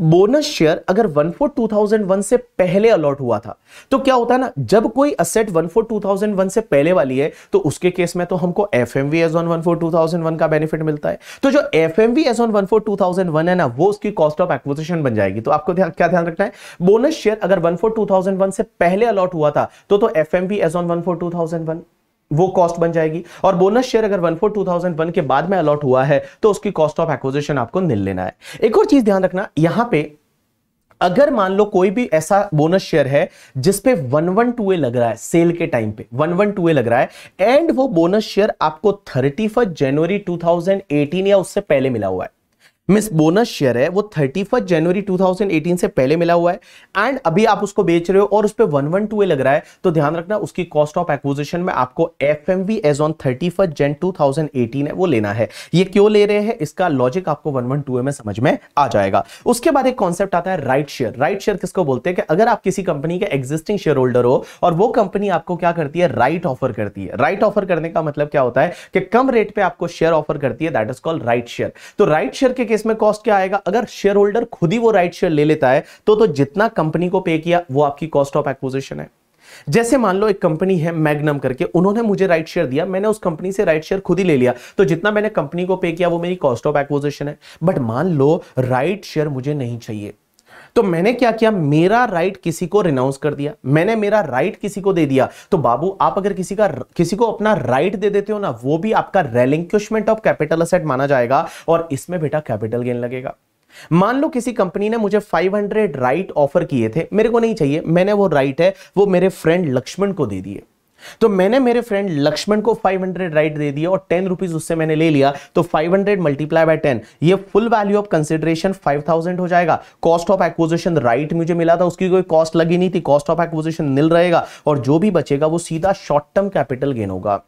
बोनस शेयर अगर one four two thousand one से पहले अलॉट हुआ था तो क्या होता है ना जब कोई asset one four two thousand one से पहले वाली है तो उसके केस में तो हमको F M V as on one four two thousand one का बेनिफिट मिलता है तो जो F M V as on one four two thousand one है ना वो उसकी कॉस्ट ऑफ एक्विजिशन बन जाएगी तो आपको क्या ध्यान रखना है बोनस शेयर अगर one four two thousand one से पहले अलॉट हुआ था तो, तो F M V as on one four two thousand one वो कॉस्ट बन जाएगी और बोनस शेयर अगर one four two thousand one के बाद में अलॉट हुआ है तो उसकी कॉस्ट ऑफ एक्विजिशन आपको मिल लेना है एक और चीज ध्यान रखना यहां पे अगर मान लो कोई भी ऐसा बोनस शेयर है जिसपे वन वन टू ए लग रहा है सेल के टाइम पे वन वन टू ए लग रहा है एंड वो बोनस शेयर आपको thirty first January two thousand eighteen या उससे पहले मिला हुआ है मिस बोनस शेयर है वो थर्टी फर्स्ट जनवरी 2018 से पहले मिला हुआ है एंड अभी आप उसको बेच रहे हो और उस पर वन वन टू ए लग रहा है तो ध्यान रखना उसकी कॉस्ट ऑफ एक्विजिशन में आपको F M V as on thirty first Jan two thousand eighteen है वो लेना है ये क्यों ले रहे हैं इसका लॉजिक आपको वन वन टू में समझ में आ जाएगा उसके बाद एक कॉन्सेप्ट आता है राइट शेयर राइट शेयर किसको बोलते हैं कि अगर आप किसी कंपनी के एग्जिस्टिंग शेयर होल्डर हो और वो कंपनी आपको क्या करती है राइट ऑफर करती है राइट ऑफर करने का मतलब क्या होता है कि कम रेट पर आपको शेयर ऑफर करती है that is called right share तो राइट शेयर के केस में कॉस्ट क्या आएगा अगर शेयर होल्डर खुद ही वो राइट शेयर ले लेता है तो, तो जितना कंपनी को पे किया वो आपकी कॉस्ट ऑफ एक्विजिशन है जैसे मान लो एक कंपनी है मैग्नम करके उन्होंने मुझे राइट शेयर दिया मैंने उस कंपनी से राइट शेयर खुद ही ले लिया तो जितना मैंने कंपनी को पे किया वो मेरी कॉस्ट ऑफ एक्विजिशन है बट मान लो राइट शेयर मुझे नहीं चाहिए तो मैंने क्या किया मेरा राइट किसी को रिनाउंस कर दिया मैंने मेरा राइट किसी को दे दिया तो बाबू आप अगर किसी का किसी को अपना राइट दे देते हो ना वो भी आपका रेलिंक्यूशमेंट ऑफ कैपिटल असेट माना जाएगा और इसमें बेटा कैपिटल गेन लगेगा मान लो किसी कंपनी ने मुझे 500 राइट ऑफर किए थे मेरे को नहीं चाहिए मैंने वो राइट है वो मेरे फ्रेंड लक्ष्मण को दे दिए तो मैंने मेरे फ्रेंड लक्ष्मण को 500 राइट दे दिया और टेन रुपीज उससे मैंने ले लिया तो 500 मल्टीप्लाई बाय टेन ये फुल वैल्यू ऑफ कंसिडरेशन 5000 हो जाएगा कॉस्ट ऑफ एक्विजिशन राइट मुझे मिला था उसकी कोई कॉस्ट लगी नहीं थी कॉस्ट ऑफ एक्विजिशन मिल रहेगा और जो भी बचेगा वो सीधा शॉर्ट टर्म कैपिटल गेन होगा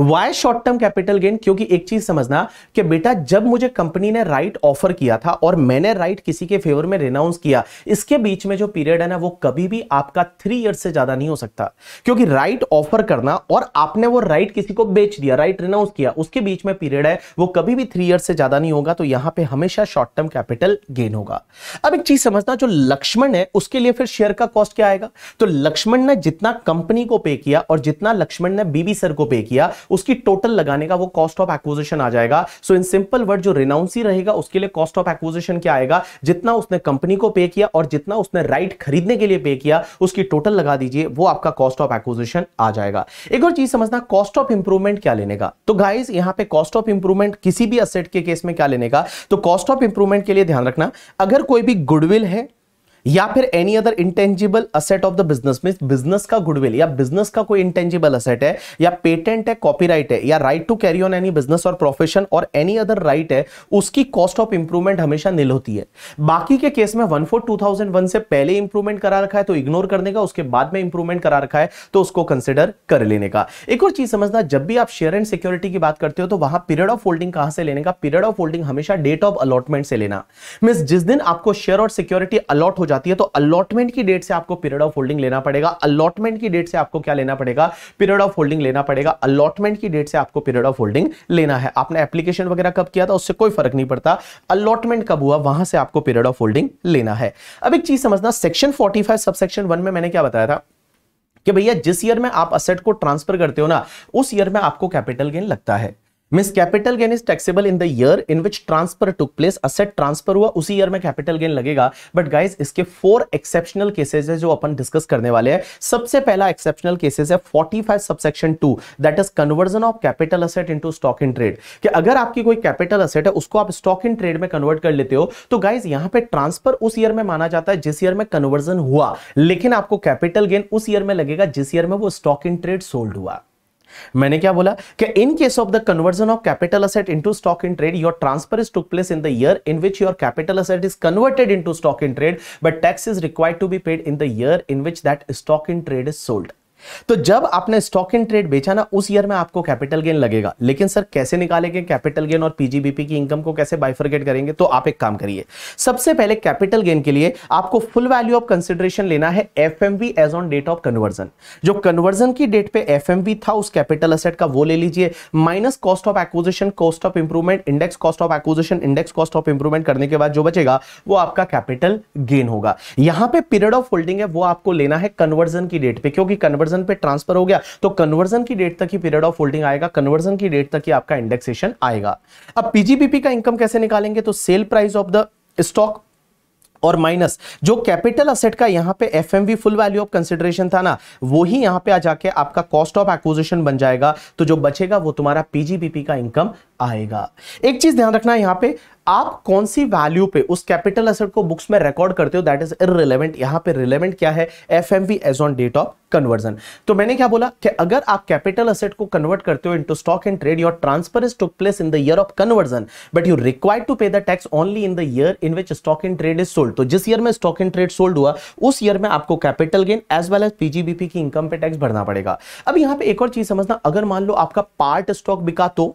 why short term capital gain क्योंकि एक चीज समझना कि बेटा जब मुझे कंपनी ने राइट ऑफर किया था और मैंने राइट किसी के फेवर में रिनाउंस किया इसके बीच में जो पीरियड है ना वो कभी भी आपका थ्री ईयर से ज्यादा नहीं हो सकता क्योंकि राइट ऑफर करना और आपने वो राइट किसी को बेच दिया राइट रिनाउंस किया उसके बीच में पीरियड है वो कभी भी थ्री ईयर से ज्यादा नहीं होगा तो यहां पर हमेशा शॉर्ट टर्म कैपिटल गेन होगा अब एक चीज समझना जो लक्ष्मण है उसके लिए फिर शेयर का कॉस्ट क्या आएगा तो लक्ष्मण ने जितना कंपनी को पे किया और जितना लक्ष्मण ने बीबी सर को पे किया जाएगा उसकी टोटल लगाने का वो कॉस्ट ऑफ एक्विजिशन आ जाएगा सो इन सिंपल वर्ड जो रिनाउंसी रहेगा उसके लिए कॉस्ट ऑफ एक्विजिशन क्या आएगा जितना उसने कंपनी को पे किया और जितना उसने राइट right खरीदने के लिए पे किया उसकी टोटल लगा दीजिए वो आपका कॉस्ट ऑफ एक्विजिशन आ जाएगा एक और चीज समझना कॉस्ट ऑफ इंप्रूवमेंट क्या लेने का तो गाइज यहां पे कॉस्ट ऑफ इंप्रूवमेंट किसी भी असेट के केस में क्या लेने का तो कॉस्ट ऑफ इंप्रूवमेंट के लिए ध्यान रखना अगर कोई भी गुडविल है या फिर any other intangible asset of the business mean business का गुडविल या बिजनेस का कोई इंटेंजिबल असेट है या पेटेंट है कॉपीराइट है या right to carry on any business और प्रोफेशन और एनी अदर राइट है उसकी कॉस्ट ऑफ इंप्रूवमेंट हमेशा निल होती है बाकी के केस में one four two thousand one से पहले इंप्रूवमेंट करा रखा है तो इग्नोर करने का उसके बाद में इंप्रूवमेंट करा रखा है तो उसको कंसिडर कर लेने का एक और चीज समझना जब भी आप शेयर एंड सिक्योरिटी की बात करते हो तो वहां पीरियड ऑफ होल्डिंग कहां से लेने का पीरियड ऑफ होल्डिंग हमेशा डेट ऑफ अलॉटमेंट से लेना मीन जिस दिन आपको शेयर और सिक्योरिटी अलॉट हो जाए जाती है तो अलॉटमेंट की डेट से आपको पीरियड ऑफ होल्डिंग लेना पड़ेगा अलॉटमेंट की डेट से आपको क्या लेना पड़ेगा पीरियड ऑफ होल्डिंग लेना पड़ेगा अलॉटमेंट की डेट से आपको पीरियड ऑफ होल्डिंग लेना है आपने एप्लीकेशन वगैरह कब किया था उससे कोई फर्क नहीं पड़ता अलॉटमेंट कब हुआ वहां से आपको पीरियड ऑफ होल्डिंग लेना है अब एक चीज समझना section forty five subsection one में मैंने क्या बताया था कि भैया जिस ईयर में आप असेट को ट्रांसफर करते हो ना उस ईयर में आपको कैपिटल गेन लगता है miss capital gain is taxable in the year in which transfer took place asset transfer हुआ उसी ईयर में कैपिटल गेन लगेगा बट गाइज इसके फोर एक्सेप्शनल केसेज है जो अपन डिस्कस करने वाले हैं सबसे पहला एक्सेप्शनल केसेज है 45 subsection two that is conversion of capital asset into stock in trade कि अगर आपकी कोई कैपिटल असेट है उसको आप स्टॉक इन ट्रेड में कन्वर्ट कर लेते हो तो गाइज यहां पे ट्रांसफर उस ईयर में माना जाता है जिस ईयर में कन्वर्जन हुआ लेकिन आपको कैपिटल गेन उस ईयर में लगेगा जिस ईयर में वो स्टॉक इन ट्रेड सोल्ड हुआ मैंने क्या बोला कि in case of the conversion of capital asset into stock in trade your transfer is took place in the year in which your capital asset is converted into stock in trade but tax is required to be paid in the year in which that stock in trade is sold तो जब आपने stock in trade बेचा ना उस year में आपको capital gain लगेगा लेकिन सर कैसे निकालेंगे कैपिटल गेन और पीजीबीपी की इनकम को कैसे बाइफरगेट करेंगे तो आप एक काम करिए सबसे पहले कैपिटल गेन के लिए आपको फुल वैल्यू ऑफ कंसिडरेशन लेना है F as on date of conversion जो कन्वर्जन की डेट पे एफ था उस कैपिटल असेट का वो ले लीजिए minus cost of acquisition cost of improvement index cost of acquisition index cost of improvement करने के बाद जो बचेगा वो आपका कैपिटल गेन होगा यहां पर पीरियड ऑफ होल्डिंग है वो आपको लेना है कन्वर्जन की डेट पर क्योंकि कन्वर्जन कन्वर्जन पे ट्रांसफर हो गया तो कन्वर्जन की डेट तक ही पीरियड ऑफ होल्डिंग आएगा कन्वर्जन की डेट तक ही आपका इंडेक्सेशन आएगा अब पीजीबीपी का इनकम कैसे निकालेंगे तो sale price of the stock और माइनस जो कैपिटल असेट का यहां पे FMV full value of consideration था ना वो ही यहां पे आ जाके आपका कॉस्ट ऑफ एक्विजिशन बन जाएगा तो जो बचेगा वो तुम्हारा पीजीबीपी का इनकम आएगा एक चीज ध्यान रखना यहां पे आप कौन सी वैल्यू पे उस कैपिटल असेट को बुक्स में रिकॉर्ड करते हो दैट इज इरेलीवेंट यहां पे रिलेवेंट क्या है F M V as on date of conversion तो मैंने क्या बोला कि अगर आप कैपिटल असेट को कन्वर्ट करते हो into stock and trade your transfer is took place in the year of conversion but you require to pay the tax only in the year in which stock and trade is sold तो जिस year में stock and trade sold हुआ उस year में आपको capital gain as well as PGBP की income पे tax भरना पड़ेगा अब यहां पर एक और चीज समझना अगर मान लो आपका पार्ट स्टॉक बिका तो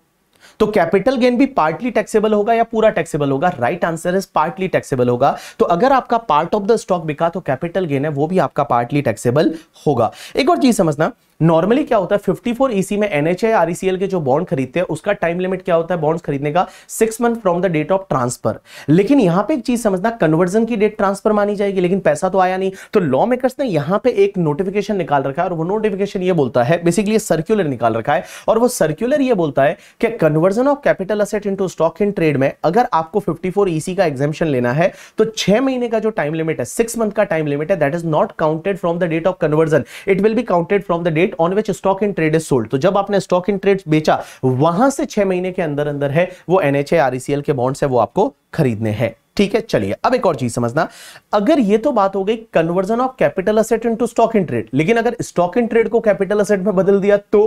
तो कैपिटल गेन भी पार्टली टैक्सेबल होगा या पूरा टैक्सेबल होगा right answer is partly taxable होगा तो अगर आपका पार्ट ऑफ द स्टॉक बिका तो कैपिटल गेन है वो भी आपका पार्टली टैक्सेबल होगा एक और चीज समझना नॉर्मली क्या होता है 54 फोर ईसी में एनएचए आरसीएल e के जो बॉन्ड खरीदते हैं उसका टाइम लिमिट क्या होता है बॉन्ड खरीदने का six month from the date of transfer लेकिन यहां पे एक चीज समझना कन्वर्जन की डेट ट्रांसफर मानी जाएगी लेकिन पैसा तो आया नहीं तो लॉ मेकर्स ने यहां पे एक नोटिफिकेशन निकाल रखा है और वो नोटिफिकेशन ये बोलता है बेसिकली सर्क्यूलर निकाल रखा है और वो सर्क्यूलर ये बोलता है कि conversion of capital asset into stock in trade में अगर आपको फिफ्टी फोर ईसी का एग्जामेशन लेना है तो छह महीने का जो टाइम लिमिट है सिक्स मंथ का टाइम लिमिट है that is not counted from the date of conversion it will be counted from the date date on which stock in trade is sold तो जब आपने स्टॉक इन ट्रेड बेचा वहां से छह महीने के अंदर अंदर है वो एनएचए आरईसीएल e के बॉन्ड्स है वो आपको खरीदने हैं ठीक है चलिए अब एक और चीज समझना अगर ये तो बात हो गई conversion of capital asset into stock in trade लेकिन अगर स्टॉक इन ट्रेड को कैपिटल असेट में बदल दिया तो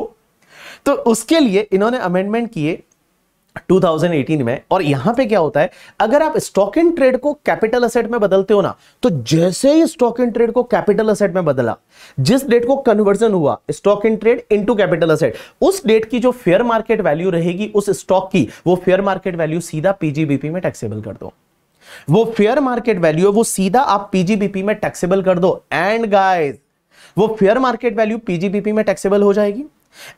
तो उसके लिए इन्होंने अमेंडमेंट किए 2018 में और यहां पे क्या होता है अगर आप स्टॉक इन ट्रेड को कैपिटल असेट में बदलते हो ना तो जैसे ही स्टॉक इन ट्रेड को कैपिटल असेट में बदला जिस डेट को कन्वर्जन हुआ stock in trade into capital asset उस डेट की जो फेयर मार्केट वैल्यू रहेगी उस स्टॉक की वो फेयर मार्केट वैल्यू सीधा पीजीबीपी में टैक्सेबल कर दो वो फेयर मार्केट वैल्यू है वो सीधा आप पीजीबीपी में टैक्सेबल कर दो एंड गाइज वो फेयर मार्केट वैल्यू पीजीबीपी में टैक्सेबल हो जाएगी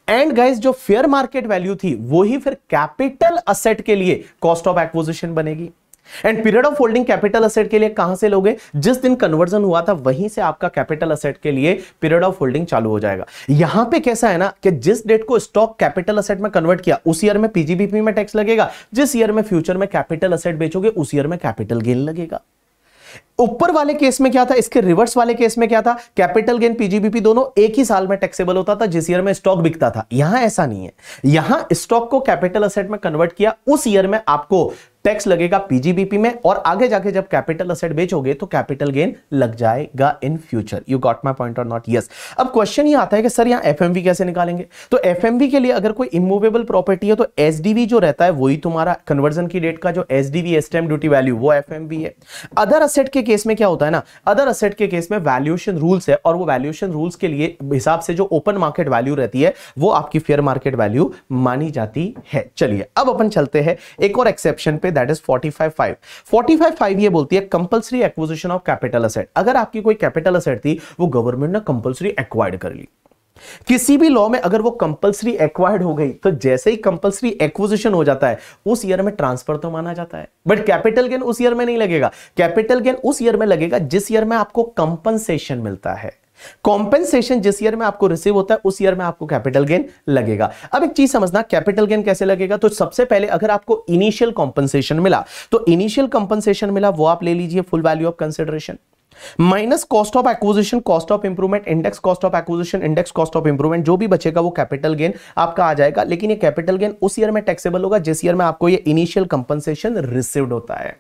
एंड गाइस जो फेयर मार्केट वैल्यू थी वो ही फिर कैपिटल असेट के लिए कॉस्ट ऑफ एक्विजिशन बनेगी and period of holding capital asset के लिए कहां से लोगे जिस दिन कन्वर्जन हुआ था वहीं से आपका कैपिटल असेट के लिए पीरियड ऑफ होल्डिंग चालू हो जाएगा यहां पे कैसा है ना कि जिस डेट को स्टॉक कैपिटल असेट में कन्वर्ट किया उस ईयर में पीजीबीपी में टैक्स लगेगा जिस ईयर में फ्यूचर में कैपिटल असेट बेचोगे उस ईयर में कैपिटल गेन लगेगा ऊपर वाले केस में क्या था इसके रिवर्स वाले केस में क्या था कैपिटल गेन पीजीबीपी दोनों एक ही साल में टैक्सेबल होता था जिस ईयर में स्टॉक बिकता था यहां ऐसा नहीं है यहां स्टॉक को कैपिटल असेट में कन्वर्ट किया उस ईयर में आपको टैक्स लगेगा पीजीबीपी में और आगे जाके जब कैपिटल असेट बेचोगे तो कैपिटल गेन लग जाएगा in future you got my point और नॉट यस अब क्वेश्चन ये आता है कि सर यहाँ एफ कैसे निकालेंगे तो एफ के लिए अगर कोई इमूवेबल प्रॉपर्टी है तो एस जो रहता है वही तुम्हारा कन्वर्जन की डेट का जो एस डी ड्यूटी वैल्यू वो एफ है अदर असेट के केस में क्या होता है ना अदर असेट के केस में वैल्यूएशन रूल्स है और वो वैल्यूएशन रूल्स के लिए हिसाब से जो ओपन मार्केट वैल्यू रहती है वो आपकी फेयर मार्केट वैल्यू मानी जाती है चलिए अब अपन चलते हैं एक और एक्सेप्शन पे that is forty forty five five five five ये बोलती है compulsory acquisition of capital asset अगर आपकी कोई कैपिटल असेट थी वो गवर्नमेंट ने कंपलसरी एक्वायर्ड कर ली किसी भी लॉ में अगर वो कंपलसरी एक्वायर्ड हो गई तो जैसे ही कंपलसरी एक्विजिशन हो जाता है उस ईयर में ट्रांसफर तो माना जाता है बट कैपिटल गेन उस ईयर में नहीं लगेगा कैपिटल गेन उस ईयर में लगेगा जिस ईयर में आपको कंपनसेशन मिलता है कॉम्पेंसेशन जिस ईयर में आपको रिसीव होता है उस ईयर में आपको कैपिटल गेन लगेगा अब एक चीज समझना कैपिटल गेन कैसे लगेगा तो सबसे पहले अगर आपको इनिशियल कॉम्पनसेशन मिला तो इनिशियल कॉम्पनसेशन मिला वो आप ले लीजिए full value of consideration minus cost of acquisition cost of improvement index cost of acquisition index cost of improvement जो भी बचेगा वो कैपिटल गेन आपका आ जाएगा लेकिन ये कैपिटल गेन उस ईयर में टैक्सेबल होगा जिस ईयर में आपको ये इनिशियल कंपनसेशन रिसीव्ड होता है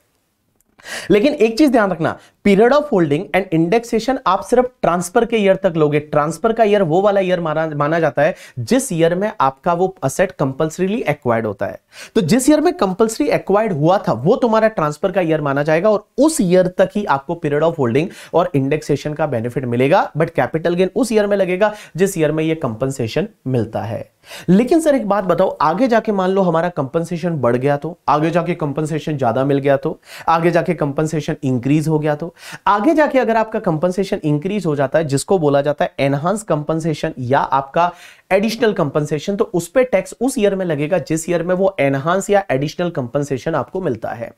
लेकिन एक चीज ध्यान रखना period of holding and indexation आप सिर्फ ट्रांसफर के ईयर तक लोगे ट्रांसफर का ईयर वो वाला ईयर माना माना जाता है जिस ईयर में आपका वो असेट कंपल्सरीली एक्वायर्ड होता है तो जिस ईयर में कंपल्सरी एक्वायर्ड हुआ था वो तुम्हारा ट्रांसफर का ईयर माना जाएगा और उस ईयर तक ही आपको पीरियड ऑफ होल्डिंग और इंडेक्सेशन का बेनिफिट मिलेगा बट कैपिटल गेन उस ईयर में लगेगा जिस ईयर में यह कंपनसेशन मिलता है लेकिन सर एक बात बताओ आगे जाके मान लो हमारा कंपनसेशन बढ़ गया तो आगे जाके कंपनसेशन ज्यादा मिल गया तो आगे जाके कंपनसेशन इंक्रीज हो गया तो आगे जाके अगर आपका कंपनसेशन इंक्रीज हो जाता है जिसको बोला जाता है एनहांस कंपनसेशन या आपका एडिशनल कंपनसेशन तो उस पर टैक्स उस ईयर में लगेगा जिस ईयर में वो एनहांस या एडिशनल कंपनसेशन आपको मिलता है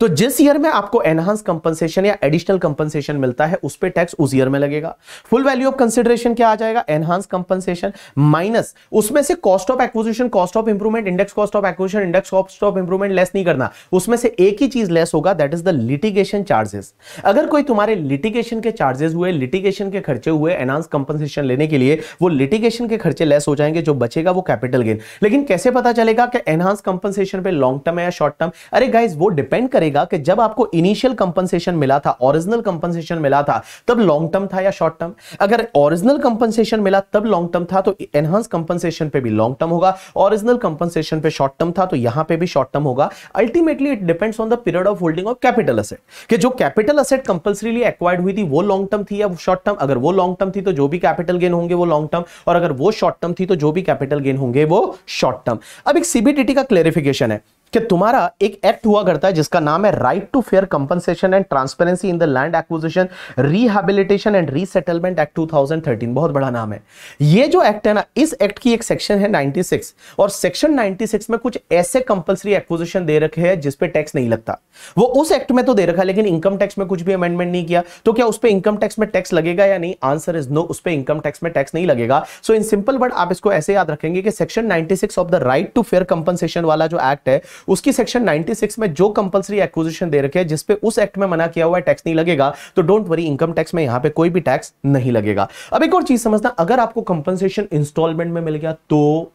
तो जिस ईयर में आपको एनहांस कंपनसेशन या एडिशनल कंपनसेशन मिलता है उस पर टैक्स उस ईयर में लगेगा फुल वैल्यू ऑफ कंसिडरेशन क्या आ जाएगा एनहांस कंपनसेशन माइनस उसमें से cost of acquisition cost of improvement index cost of acquisition index cost of improvement less नहीं करना उसमें से एक ही चीज लेस होगा that is the litigation charges अगर कोई तुम्हारे लिटिगेशन के चार्जेस हुए लिटिगेशन के खर्चे हुए एनहांस कंपनसेशन लेने के लिए वो लिटिगेशन के खर्चे लेस हो जाएंगे जो बचेगा वो कैपिटल गेन लेकिन कैसे पता चलेगा कि एनहांस कंपनसेशन पे लॉन्ग टर्म है या शॉर्ट टर्म अरे गाइज वो डिपेंड डिपेंड करेगा कि जब आपको इनिशियल कंपनसेशन मिला था ओरिजिनल कंपनसेशन मिला था तब लॉन्ग टर्म था या शॉर्ट टर्म अगर ओरिजिनल कंपनसेशन मिला तब लॉन्ग टर्म था तो एनहांस कंपनसेशन पे भी लॉन्ग टर्म होगा ओरिजिनल कंपनसेशन पे शॉर्ट टर्म था तो यहां पे भी शॉर्ट टर्म होगा ultimately it depends on the period of holding of capital asset कि जो कैपिटल असेट कंपल्सरीली एक्वायर्ड हुई थी वो लॉन्ग टर्म थी या शॉर्ट टर्म अगर वो लॉन्ग टर्म थी तो जो भी कैपिटल गेन होंगे वो लॉन्ग टर्म और अगर वो शॉर्ट टर्म थी तो जो भी कैपिटल गेन होंगे वो शॉर्ट टर्म अब एक सीबीटीटी का क्लेरिफिकेशन है कि तुम्हारा एक एक्ट हुआ करता है जिसका नाम है right to fair compensation and transparency in the land acquisition rehabilitation and resettlement act 2013 बहुत बड़ा नाम है ये जो एक्ट है ना इस एक्ट की एक सेक्शन है 96 और सेक्शन 96 में कुछ ऐसे कंपलसरी एक्विजिशन दे रखे हैं जिसपे टैक्स नहीं लगता वो उस एक्ट में तो दे रखा लेकिन इनकम टैक्स में कुछ भी अमेंडमेंट नहीं किया तो क्या उस पर इनकम टैक्स में टैक्स लगेगा या नहीं आंसर इज नो उस पर इनकम टैक्स में टैक्स नहीं लगेगा सो इन सिंपल वर्ड आप इसको ऐसे याद रखेंगे कि section 96 of the right to fair compensation वाला जो एक्ट है उसकी सेक्शन सिक्स में जो कंपलसरी एक्विजिशन दे रखे जिसपे उस एक्ट में मना किया हुआ है टैक्स नहीं लगेगा तो डोंट वरी इनकम टैक्स में यहां पर कोई भी टैक्स नहीं लगेगा अब एक और चीज समझना अगर आपको कंपनसेशन इंस्टॉलमेंट में मिल गया तो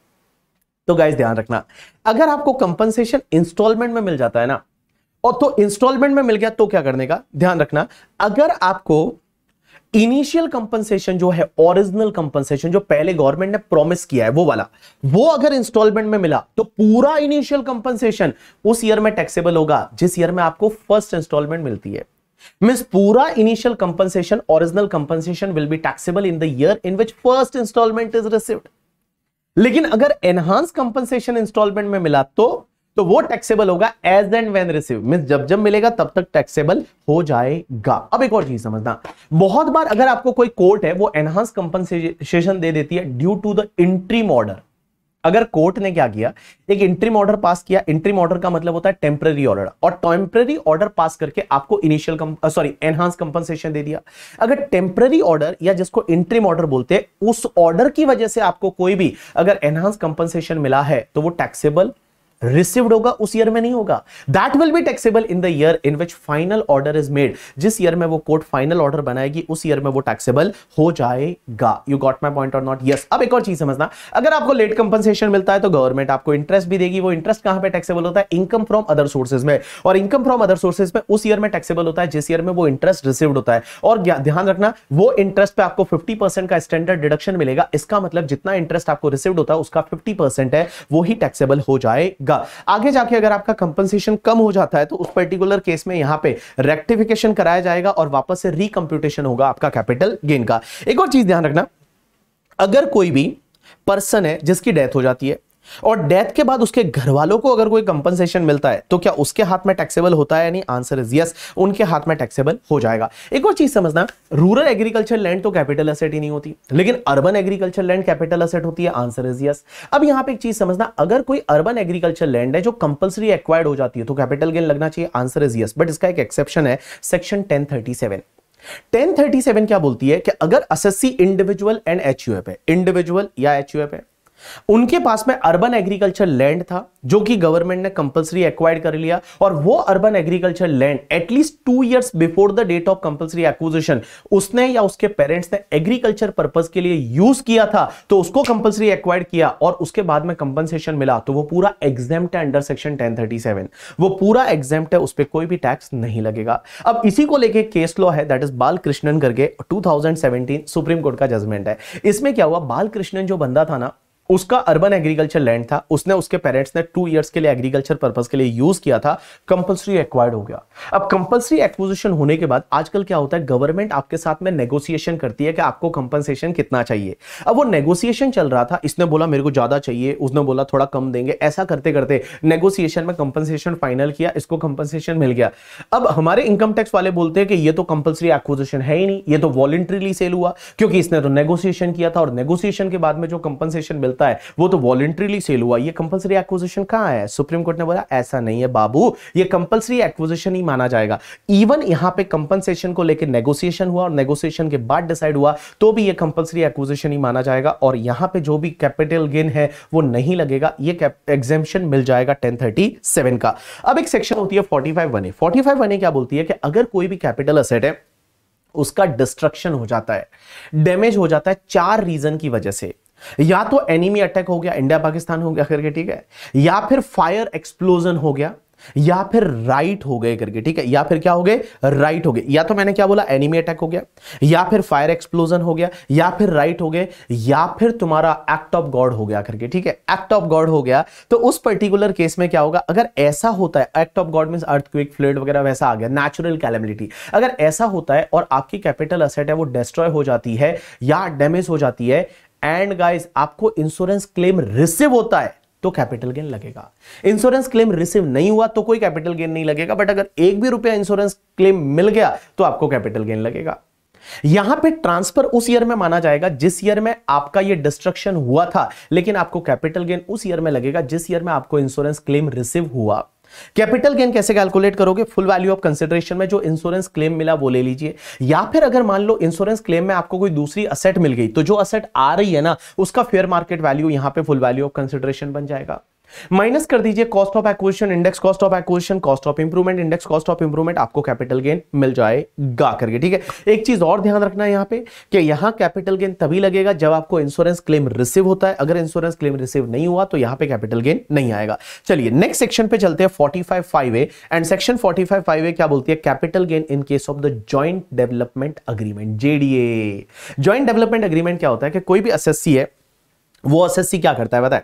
तो गाइज ध्यान रखना अगर आपको कंपनसेशन इंस्टॉलमेंट में मिल जाता है ना और तो इंस्टॉलमेंट में मिल गया तो क्या करने का ध्यान रखना अगर आपको इनिशियल कंपनसेशन जो है ओरिजिनल कंपनसेशन जो पहले गवर्नमेंट ने प्रॉमिस किया है वो वाला वो अगर इंस्टॉलमेंट में मिला तो पूरा इनिशियल कंपनसेशन उस ईयर में टैक्सेबल होगा जिस ईयर में आपको फर्स्ट इंस्टॉलमेंट मिलती है means पूरा initial compensation original compensation will be taxable in the year in which first instalment is received लेकिन अगर एनहांस कंपनसेशन इंस्टॉलमेंट में मिला तो तो वो टैक्सेबल होगा as and when receive mean जब जब मिलेगा तब तक टैक्सेबल हो जाएगा अब एक और चीज समझना बहुत बार अगर आपको कोई कोर्ट है वो एनहांस कंपनसेशन दे देती है due to the interim order अगर कोर्ट ने क्या किया एक इंट्रीम मॉर्डर पास किया इंट्रीम मॉर्डर का मतलब होता है टेम्पररी ऑर्डर और टेम्पररी ऑर्डर पास करके आपको इनिशियल सॉरी एनहांस कंपनसेशन दे दिया अगर टेम्पररी ऑर्डर या जिसको इंट्रीम मॉर्डर बोलते हैं उस ऑर्डर की वजह से आपको कोई भी अगर एनहांस कंपनसेशन मिला है तो वो टैक्सेबल रिसीव्ड होगा उस ईयर में नहीं होगा that will be taxable in the year in which final order is made जिस ईयर में वो कोर्ट फाइनल ऑर्डर बनाएगी उस ईयर में वो टैक्सेबल हो जाएगा यू गॉट माई पॉइंट और नॉट यस अब एक और चीज समझना अगर आपको लेट कंपनसेशन मिलता है तो गवर्नमेंट आपको इंटरेस्ट भी देगी वो इंटरेस्ट कहां पर टैक्सेबल होता है इनकम फ्रॉम अदर सोर्सेज में और इनकम फ्रॉम अदर सोर्सेज में उस ईयर में टैक्सेबल होता है जिस ईयर में वो इंटरेस्ट रिसीव्ड होता है और ध्यान रखना वो इंटरेस्ट पे आपको फिफ्टी परसेंट का स्टैंडर्ड डिडक्शन मिलेगा इसका मतलब जितना इंटरेस्ट आपको रिसीव्ड होता है उसका फिफ्टी परसेंट है वो ही टैक्सेबल हो जाएगा जाएगा आगे जाके अगर आपका कंपनसेशन कम हो जाता है तो उस पर्टिकुलर केस में यहां पे रेक्टिफिकेशन कराया जाएगा और वापस से रिकम्प्यूटेशन होगा आपका कैपिटल गेन का एक और चीज ध्यान रखना अगर कोई भी पर्सन है जिसकी डेथ हो जाती है और डेथ के बाद उसके घर वालों को अगर कोई कंपनसेशन मिलता है तो क्या उसके हाथ में टैक्सेबल होता है आंसर इज यस उनके हाथ में टैक्सेबल हो जाएगा एक और चीज समझना रूरल एग्रीकल्चर लैंड तो कैपिटल असेट ही नहीं होती लेकिन urban agriculture land capital asset होती है आंसर इज यस अब यहां पर एक चीज समझना अगर कोई अर्बन एग्रीकल्चर लैंड है जो कंपलसरी एक्वायर्ड हो जाती है तो कैपिटल गेन लगना चाहिए आंसर इज यस बट इसका एक एक्सेप्शन है सेक्शन 1037 1037 क्या बोलती है कि अगर असेसी इंडिविजुअल एंड एचयूएफ है इंडिविजुअल या एचयूएफ है उनके पास में अर्बन एग्रीकल्चर लैंड था जो कि गवर्नमेंट ने कंपलसरी एक्वायर कर लिया और वो urban agriculture land at least two years before the date of compulsory acquisition उसने या उसके पेरेंट्स ने एग्रीकल्चर पर्पज के लिए यूज किया था तो उसको कंपलसरी एक्वायर किया और उसके बाद में कंपनसेशन मिला तो वो पूरा एग्जाम है अंडर सेक्शन टेन वो पूरा एग्जाम है उस पर कोई भी टैक्स नहीं लगेगा अब इसी को लेकर केस लॉ है दैट इज बालकृष्णन करके टू सुप्रीम कोर्ट का जजमेंट है इसमें क्या हुआ बालकृष्णन जो बंदा था ना उसका अर्बन एग्रीकल्चर लैंड था उसने उसके पेरेंट्स ने टू इयर्स के लिए एग्रीकल्चर पर्पज के लिए यूज किया था कंपलसरी एक्वायर्ड हो गया अब कंपलसरी एक्विजिशन होने के बाद आजकल क्या होता है गवर्नमेंट आपके साथ में नेगोशिएशन करती है कि आपको कंपनसेशन कितना चाहिए अब वो नेगोशिएशन चल रहा था इसने बोला मेरे को ज्यादा चाहिए उसने बोला थोड़ा कम देंगे ऐसा करते करते नेगोशिएशन में कंपनसेशन फाइनल किया इसको कंपनसेशन मिल गया अब हमारे इनकम टैक्स वाले बोलते हैं कि ये तो कंपलसरी एक्विजिशन है ही नहीं ये तो वॉलेंट्रीली सेल हुआ क्योंकि इसने तो नेगोशिएशन किया था और नेगोशिएशन के बाद में जो कंपनसेशन मिलता मिलता है वो तो वॉलेंट्रीली सेल हुआ ये कंपलसरी एक्विजिशन कहाँ है सुप्रीम कोर्ट ने बोला ऐसा नहीं है बाबू ये कंपलसरी एक्विजिशन ही माना जाएगा इवन यहाँ पे कंपनसेशन को लेकर नेगोसिएशन हुआ और नेगोसिएशन के बाद डिसाइड हुआ तो भी ये कंपलसरी एक्विजिशन ही माना जाएगा और यहाँ पे जो भी कैपिटल गेन है वो नहीं लगेगा ये एग्जेम्पन मिल जाएगा टेन का अब एक सेक्शन होती है forty five one forty five one A क्या बोलती है कि अगर कोई भी कैपिटल असेट है उसका डिस्ट्रक्शन हो जाता है डैमेज हो जाता है चार रीजन की वजह से या तो एनिमी अटैक हो गया इंडिया पाकिस्तान हो गया करके ठीक है या फिर फायर एक्सप्लोजन हो गया या फिर राइट हो गए करके ठीक है या फिर क्या हो गए राइट हो गए या तो मैंने क्या बोला एनिमी अटैक हो गया या फिर फायर एक्सप्लोजन हो गया या फिर राइट हो गए या फिर तुम्हारा एक्ट ऑफ गॉड हो गया करके ठीक है एक्ट ऑफ गॉड हो गया तो उस पर्टिकुलर केस में क्या होगा अगर ऐसा होता है act of God mean earthquake flood वगैरह वैसा आ गया नेचुरल कैलेबिलिटी अगर ऐसा होता है और आपकी कैपिटल असेट है वो डिस्ट्रॉय हो जाती है या डैमेज हो जाती है एंड गाइस आपको इंश्योरेंस क्लेम रिसीव होता है तो कैपिटल गेन लगेगा इंश्योरेंस क्लेम रिसीव नहीं हुआ तो कोई कैपिटल गेन नहीं लगेगा बट अगर एक भी रुपया इंश्योरेंस क्लेम मिल गया तो आपको कैपिटल गेन लगेगा यहां पे ट्रांसफर उस ईयर में माना जाएगा जिस ईयर में आपका ये डिस्ट्रक्शन हुआ था लेकिन आपको कैपिटल गेन उस ईयर में लगेगा जिस ईयर में आपको इंश्योरेंस क्लेम रिसीव हुआ कैपिटल गेन कैसे कैलकुलेट करोगे फुल वैल्यू ऑफ कंसिडरेशन में जो इंश्योरेंस क्लेम मिला वो ले लीजिए या फिर अगर मान लो इंश्योरेंस क्लेम में आपको कोई दूसरी असेट मिल गई तो जो असेट आ रही है ना उसका फेयर मार्केट वैल्यू यहां पे फुल वैल्यू ऑफ कंसिडरेशन बन जाएगा माइनस कर दीजिए cost of acquisition index cost of acquisition cost of improvement index cost of improvement आपको कैपिटल गेन मिल जाएगा करके ठीक है एक चीज और ध्यान रखना है यहां पे कि यहां कैपिटल गेन तभी लगेगा जब आपको इंश्योरेंस क्लेम रिसीव होता है अगर इंश्योरेंस क्लेम रिसीव नहीं हुआ तो यहां पर कैपिटल गेन नहीं आएगा चलिए नेक्स्ट सेक्शन पे चलते हैं forty five five A and section forty five five A क्या बोलती है capital gain in case of the joint development agreement JDA joint development agreement क्या होता है कि कोई भी एसएससी है वो एसएससी क्या करता है बताए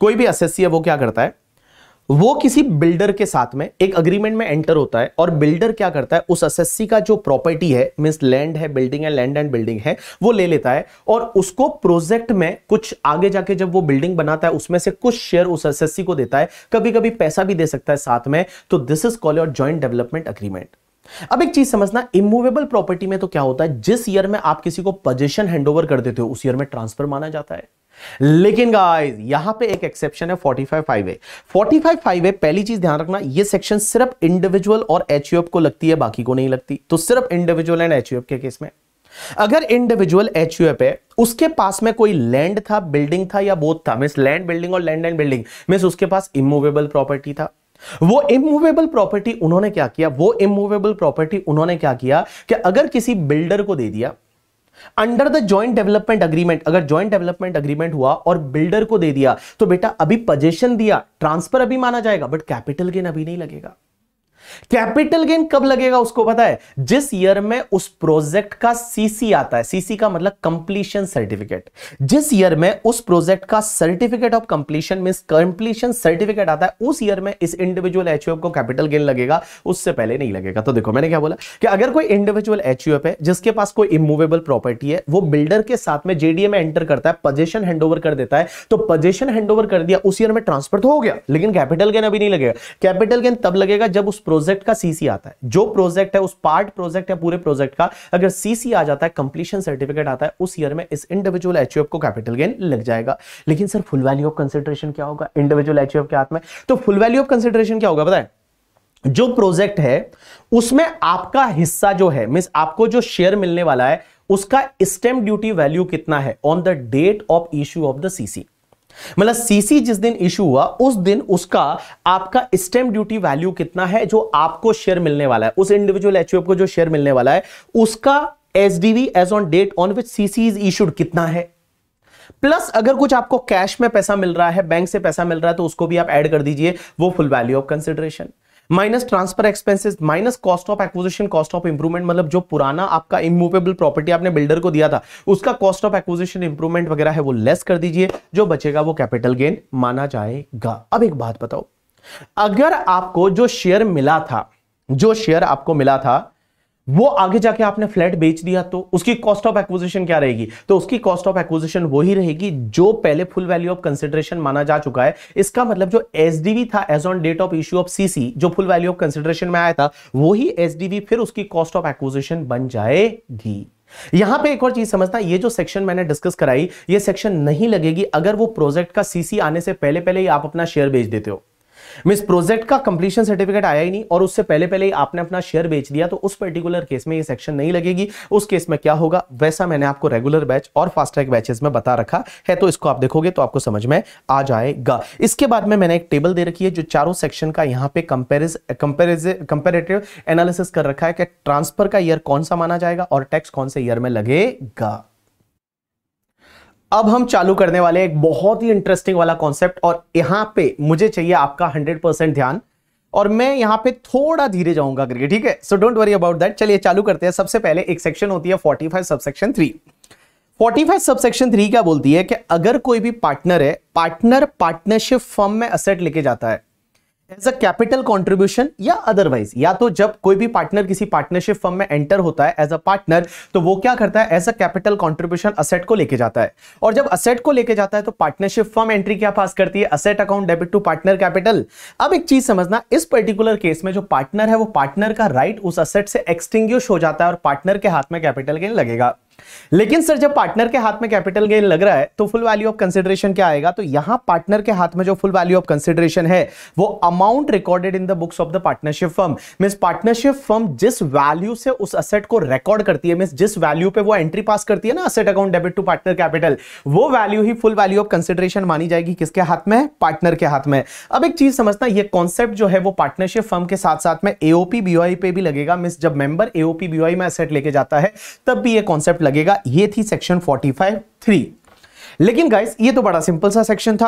कोई भी एस है वो क्या करता है वो किसी बिल्डर के साथ में एक अग्रीमेंट में एंटर होता है और बिल्डर क्या करता है उस एस का जो प्रॉपर्टी है मीन लैंड है बिल्डिंग है लैंड एंड बिल्डिंग है वो ले लेता है और उसको प्रोजेक्ट में कुछ आगे जाके जब वो बिल्डिंग बनाता है उसमें से कुछ शेयर उस एसएससी को देता है कभी कभी पैसा भी दे सकता है साथ में तो this is call your joint development agreement अब एक चीज समझना इमूवेबल प्रॉपर्टी में तो क्या होता है जिस ईयर में आप किसी को पोजिशन हैंड कर देते हो उस ईयर में ट्रांसफर माना जाता है लेकिन गाइस यहां पे एक एक्सेप्शन है 45 5A 45 5A पहली चीज ध्यान रखना ये सेक्शन सिर्फ इंडिविजुअल और एचयूएफ को लगती है बाकी को नहीं लगती तो सिर्फ इंडिविजुअल एंड एचयूएफ के केस में अगर इंडिविजुअल एचयूएफ है उसके पास में कोई लैंड था बिल्डिंग था या बोथ था मीन लैंड बिल्डिंग और लैंड एंड बिल्डिंग मीन उसके पास इमूवेबल प्रॉपर्टी था वो इमूवेबल प्रॉपर्टी उन्होंने क्या किया वो इमूवेबल प्रॉपर्टी उन्होंने क्या किया कि अगर किसी बिल्डर को दे दिया under the joint development agreement अगर ज्वाइंट डेवलपमेंट अग्रीमेंट हुआ और बिल्डर को दे दिया तो बेटा अभी पजेशन दिया ट्रांसफर अभी माना जाएगा बट कैपिटल गेन अभी नहीं लगेगा कैपिटल गेन कब लगेगा उसको पता है जिस ईयर में उस प्रोजेक्ट का सीसी आता है सीसी का मतलब कंप्लीशन सर्टिफिकेट जिस ईयर में उस प्रोजेक्ट का certificate of completion mean completion certificate आता है उस ईयर में इस इंडिविजुअल एच को कैपिटल गेन लगेगा उससे पहले नहीं लगेगा तो देखो मैंने क्या बोला कि अगर कोई इंडिविजुअल एच है जिसके पास कोई इमूवेबल प्रॉपर्टी है वो बिल्डर के साथ में जेडीए में एंटर करता है पोजेशन हैंड कर देता है तो पोजेशन हैंड कर दिया उस ईयर में ट्रांसफर तो हो गया लेकिन कैपिटल गेन अभी नहीं लगेगा कैपिटल गेन तब लगेगा जब उस प्रोजेक्ट प्रोजेक्ट का सीसी आता है जो प्रोजेक्ट है उस पार्ट प्रोजेक्ट या पूरे प्रोजेक्ट का अगर सीसी आ जाता है कंप्लीशन सर्टिफिकेट आता है उस ईयर में इस इंडिविजुअल एच को कैपिटल गेन लग जाएगा लेकिन sir full value of consideration क्या होगा इंडिविजुअल एच के हाथ में तो फुल वैल्यू ऑफ कंसिडरेशन क्या होगा बताए जो प्रोजेक्ट है उसमें आपका हिस्सा जो है मीन आपको जो शेयर मिलने वाला है उसका स्टेम ड्यूटी वैल्यू कितना है on the date of issue of the CC मतलब सीसी जिस दिन इशू हुआ उस दिन उसका आपका स्टेम ड्यूटी वैल्यू कितना है जो आपको शेयर मिलने वाला है उस इंडिविजुअल एच को जो शेयर मिलने वाला है उसका SDV as on date on which CC is issued कितना है प्लस अगर कुछ आपको कैश में पैसा मिल रहा है बैंक से पैसा मिल रहा है तो उसको भी आप ऐड कर दीजिए वो full value of consideration minus transfer expenses minus cost of acquisition cost of improvement मतलब जो पुराना आपका इमूवेबल प्रॉपर्टी आपने बिल्डर को दिया था उसका कॉस्ट ऑफ एक्विजिशन इंप्रूवमेंट वगैरह है वो लेस कर दीजिए जो बचेगा वो कैपिटल गेन माना जाएगा अब एक बात बताओ अगर आपको जो शेयर मिला था जो शेयर आपको मिला था वो आगे जाके आपने फ्लैट बेच दिया तो उसकी कॉस्ट ऑफ एक्विजिशन क्या रहेगी तो उसकी कॉस्ट ऑफ एक्विजिशन वही रहेगी जो पहले फुल वैल्यू ऑफ कंसिडरेशन माना जा चुका है इसका मतलब जो एसडीवी था as on date of issue of CC जो फुल वैल्यू ऑफ कंसिडरेशन में आया था वही एसडीवी फिर उसकी कॉस्ट ऑफ एक्विजिशन बन जाएगी यहां पे एक और चीज समझता ये जो सेक्शन मैंने डिस्कस कराई ये सेक्शन नहीं लगेगी अगर वो प्रोजेक्ट का सीसी आने से पहले पहले ही आप अपना शेयर बेच देते हो मिस प्रोजेक्ट का कंप्लीशन सर्टिफिकेट आया ही नहीं और उससे पहले पहले ही आपने अपना शेयर बेच दिया तो उस पर्टिकुलर केस में ये सेक्शन नहीं लगेगी उस केस में क्या होगा वैसा मैंने आपको रेगुलर बैच और फास्ट ट्रैक बैचेस में बता रखा है तो इसको आप देखोगे तो आपको समझ में आ जाएगा इसके बाद में मैंने एक टेबल दे रखी है जो चारों सेक्शन का यहाँ पे कंपेरिज कंपेरेटिव एनालिसिस कर रखा है कि ट्रांसफर का ईयर कौन सा माना जाएगा और टैक्स कौन से ईयर में लगेगा अब हम चालू करने वाले एक बहुत ही इंटरेस्टिंग वाला कॉन्सेप्ट और यहां पे मुझे चाहिए आपका 100% ध्यान और मैं यहां पे थोड़ा धीरे जाऊंगा करके ठीक है so don't worry about that चलिए चालू करते हैं सबसे पहले एक सेक्शन होती है 45 subsection forty five subsection three क्या बोलती है कि अगर कोई भी पार्टनर है पार्टनर पार्टनरशिप फॉर्म में असेट लेके जाता है एज अ कैपिटल कॉन्ट्रीब्यूशन या अदरवाइज या तो जब कोई भी पार्टनर किसी पार्टनरशिप फर्म में एंटर होता है एज अ पार्टनर तो वो क्या करता है as a capital contribution asset को लेके जाता है और जब असेट को लेके जाता है तो पार्टनरशिप फर्म एंट्री क्या पास करती है asset account debit to partner capital अब एक चीज समझना इस पर्टिकुलर केस में जो पार्टनर है वो पार्टनर का राइट right उस असेट से एक्सटिंग हो जाता है और पार्टनर के हाथ में कैपिटल गेन लगेगा लेकिन सर जब पार्टनर के हाथ में कैपिटल गेन लग रहा है तो फुल वैल्यू ऑफ कंसिडरेशन क्या आएगा तो यहां पार्टनर के हाथ में जो फुल वैल्यू ऑफ कंसिडरेशन है वो amount recorded in the books of the partnership firm mean partnership firm जिस वैल्यू से उस असेट को रिकॉर्ड करती है मीन जिस वैल्यू पे वो एंट्री पास करती है ना asset account debit to partner capital वो वैल्यू ही फुल वैल्यू ऑफ कंसिडरेशन मानी जाएगी किसके हाथ में पार्टनर के हाथ में अब एक चीज समझना यह कॉन्सेप्ट जो है वो पार्टनरशिप फर्म के साथ साथ में एओपी बीओआई पे भी लगेगा मीन जब मेंबर एओपी बीओआई में असेट लेके जाता है तब भी यह कॉन्सेप्ट लगेगा ये थी सेक्शन फोर्टी फाइव थ्री लेकिन गाइस ये तो बड़ा सिंपल सा सेक्शन था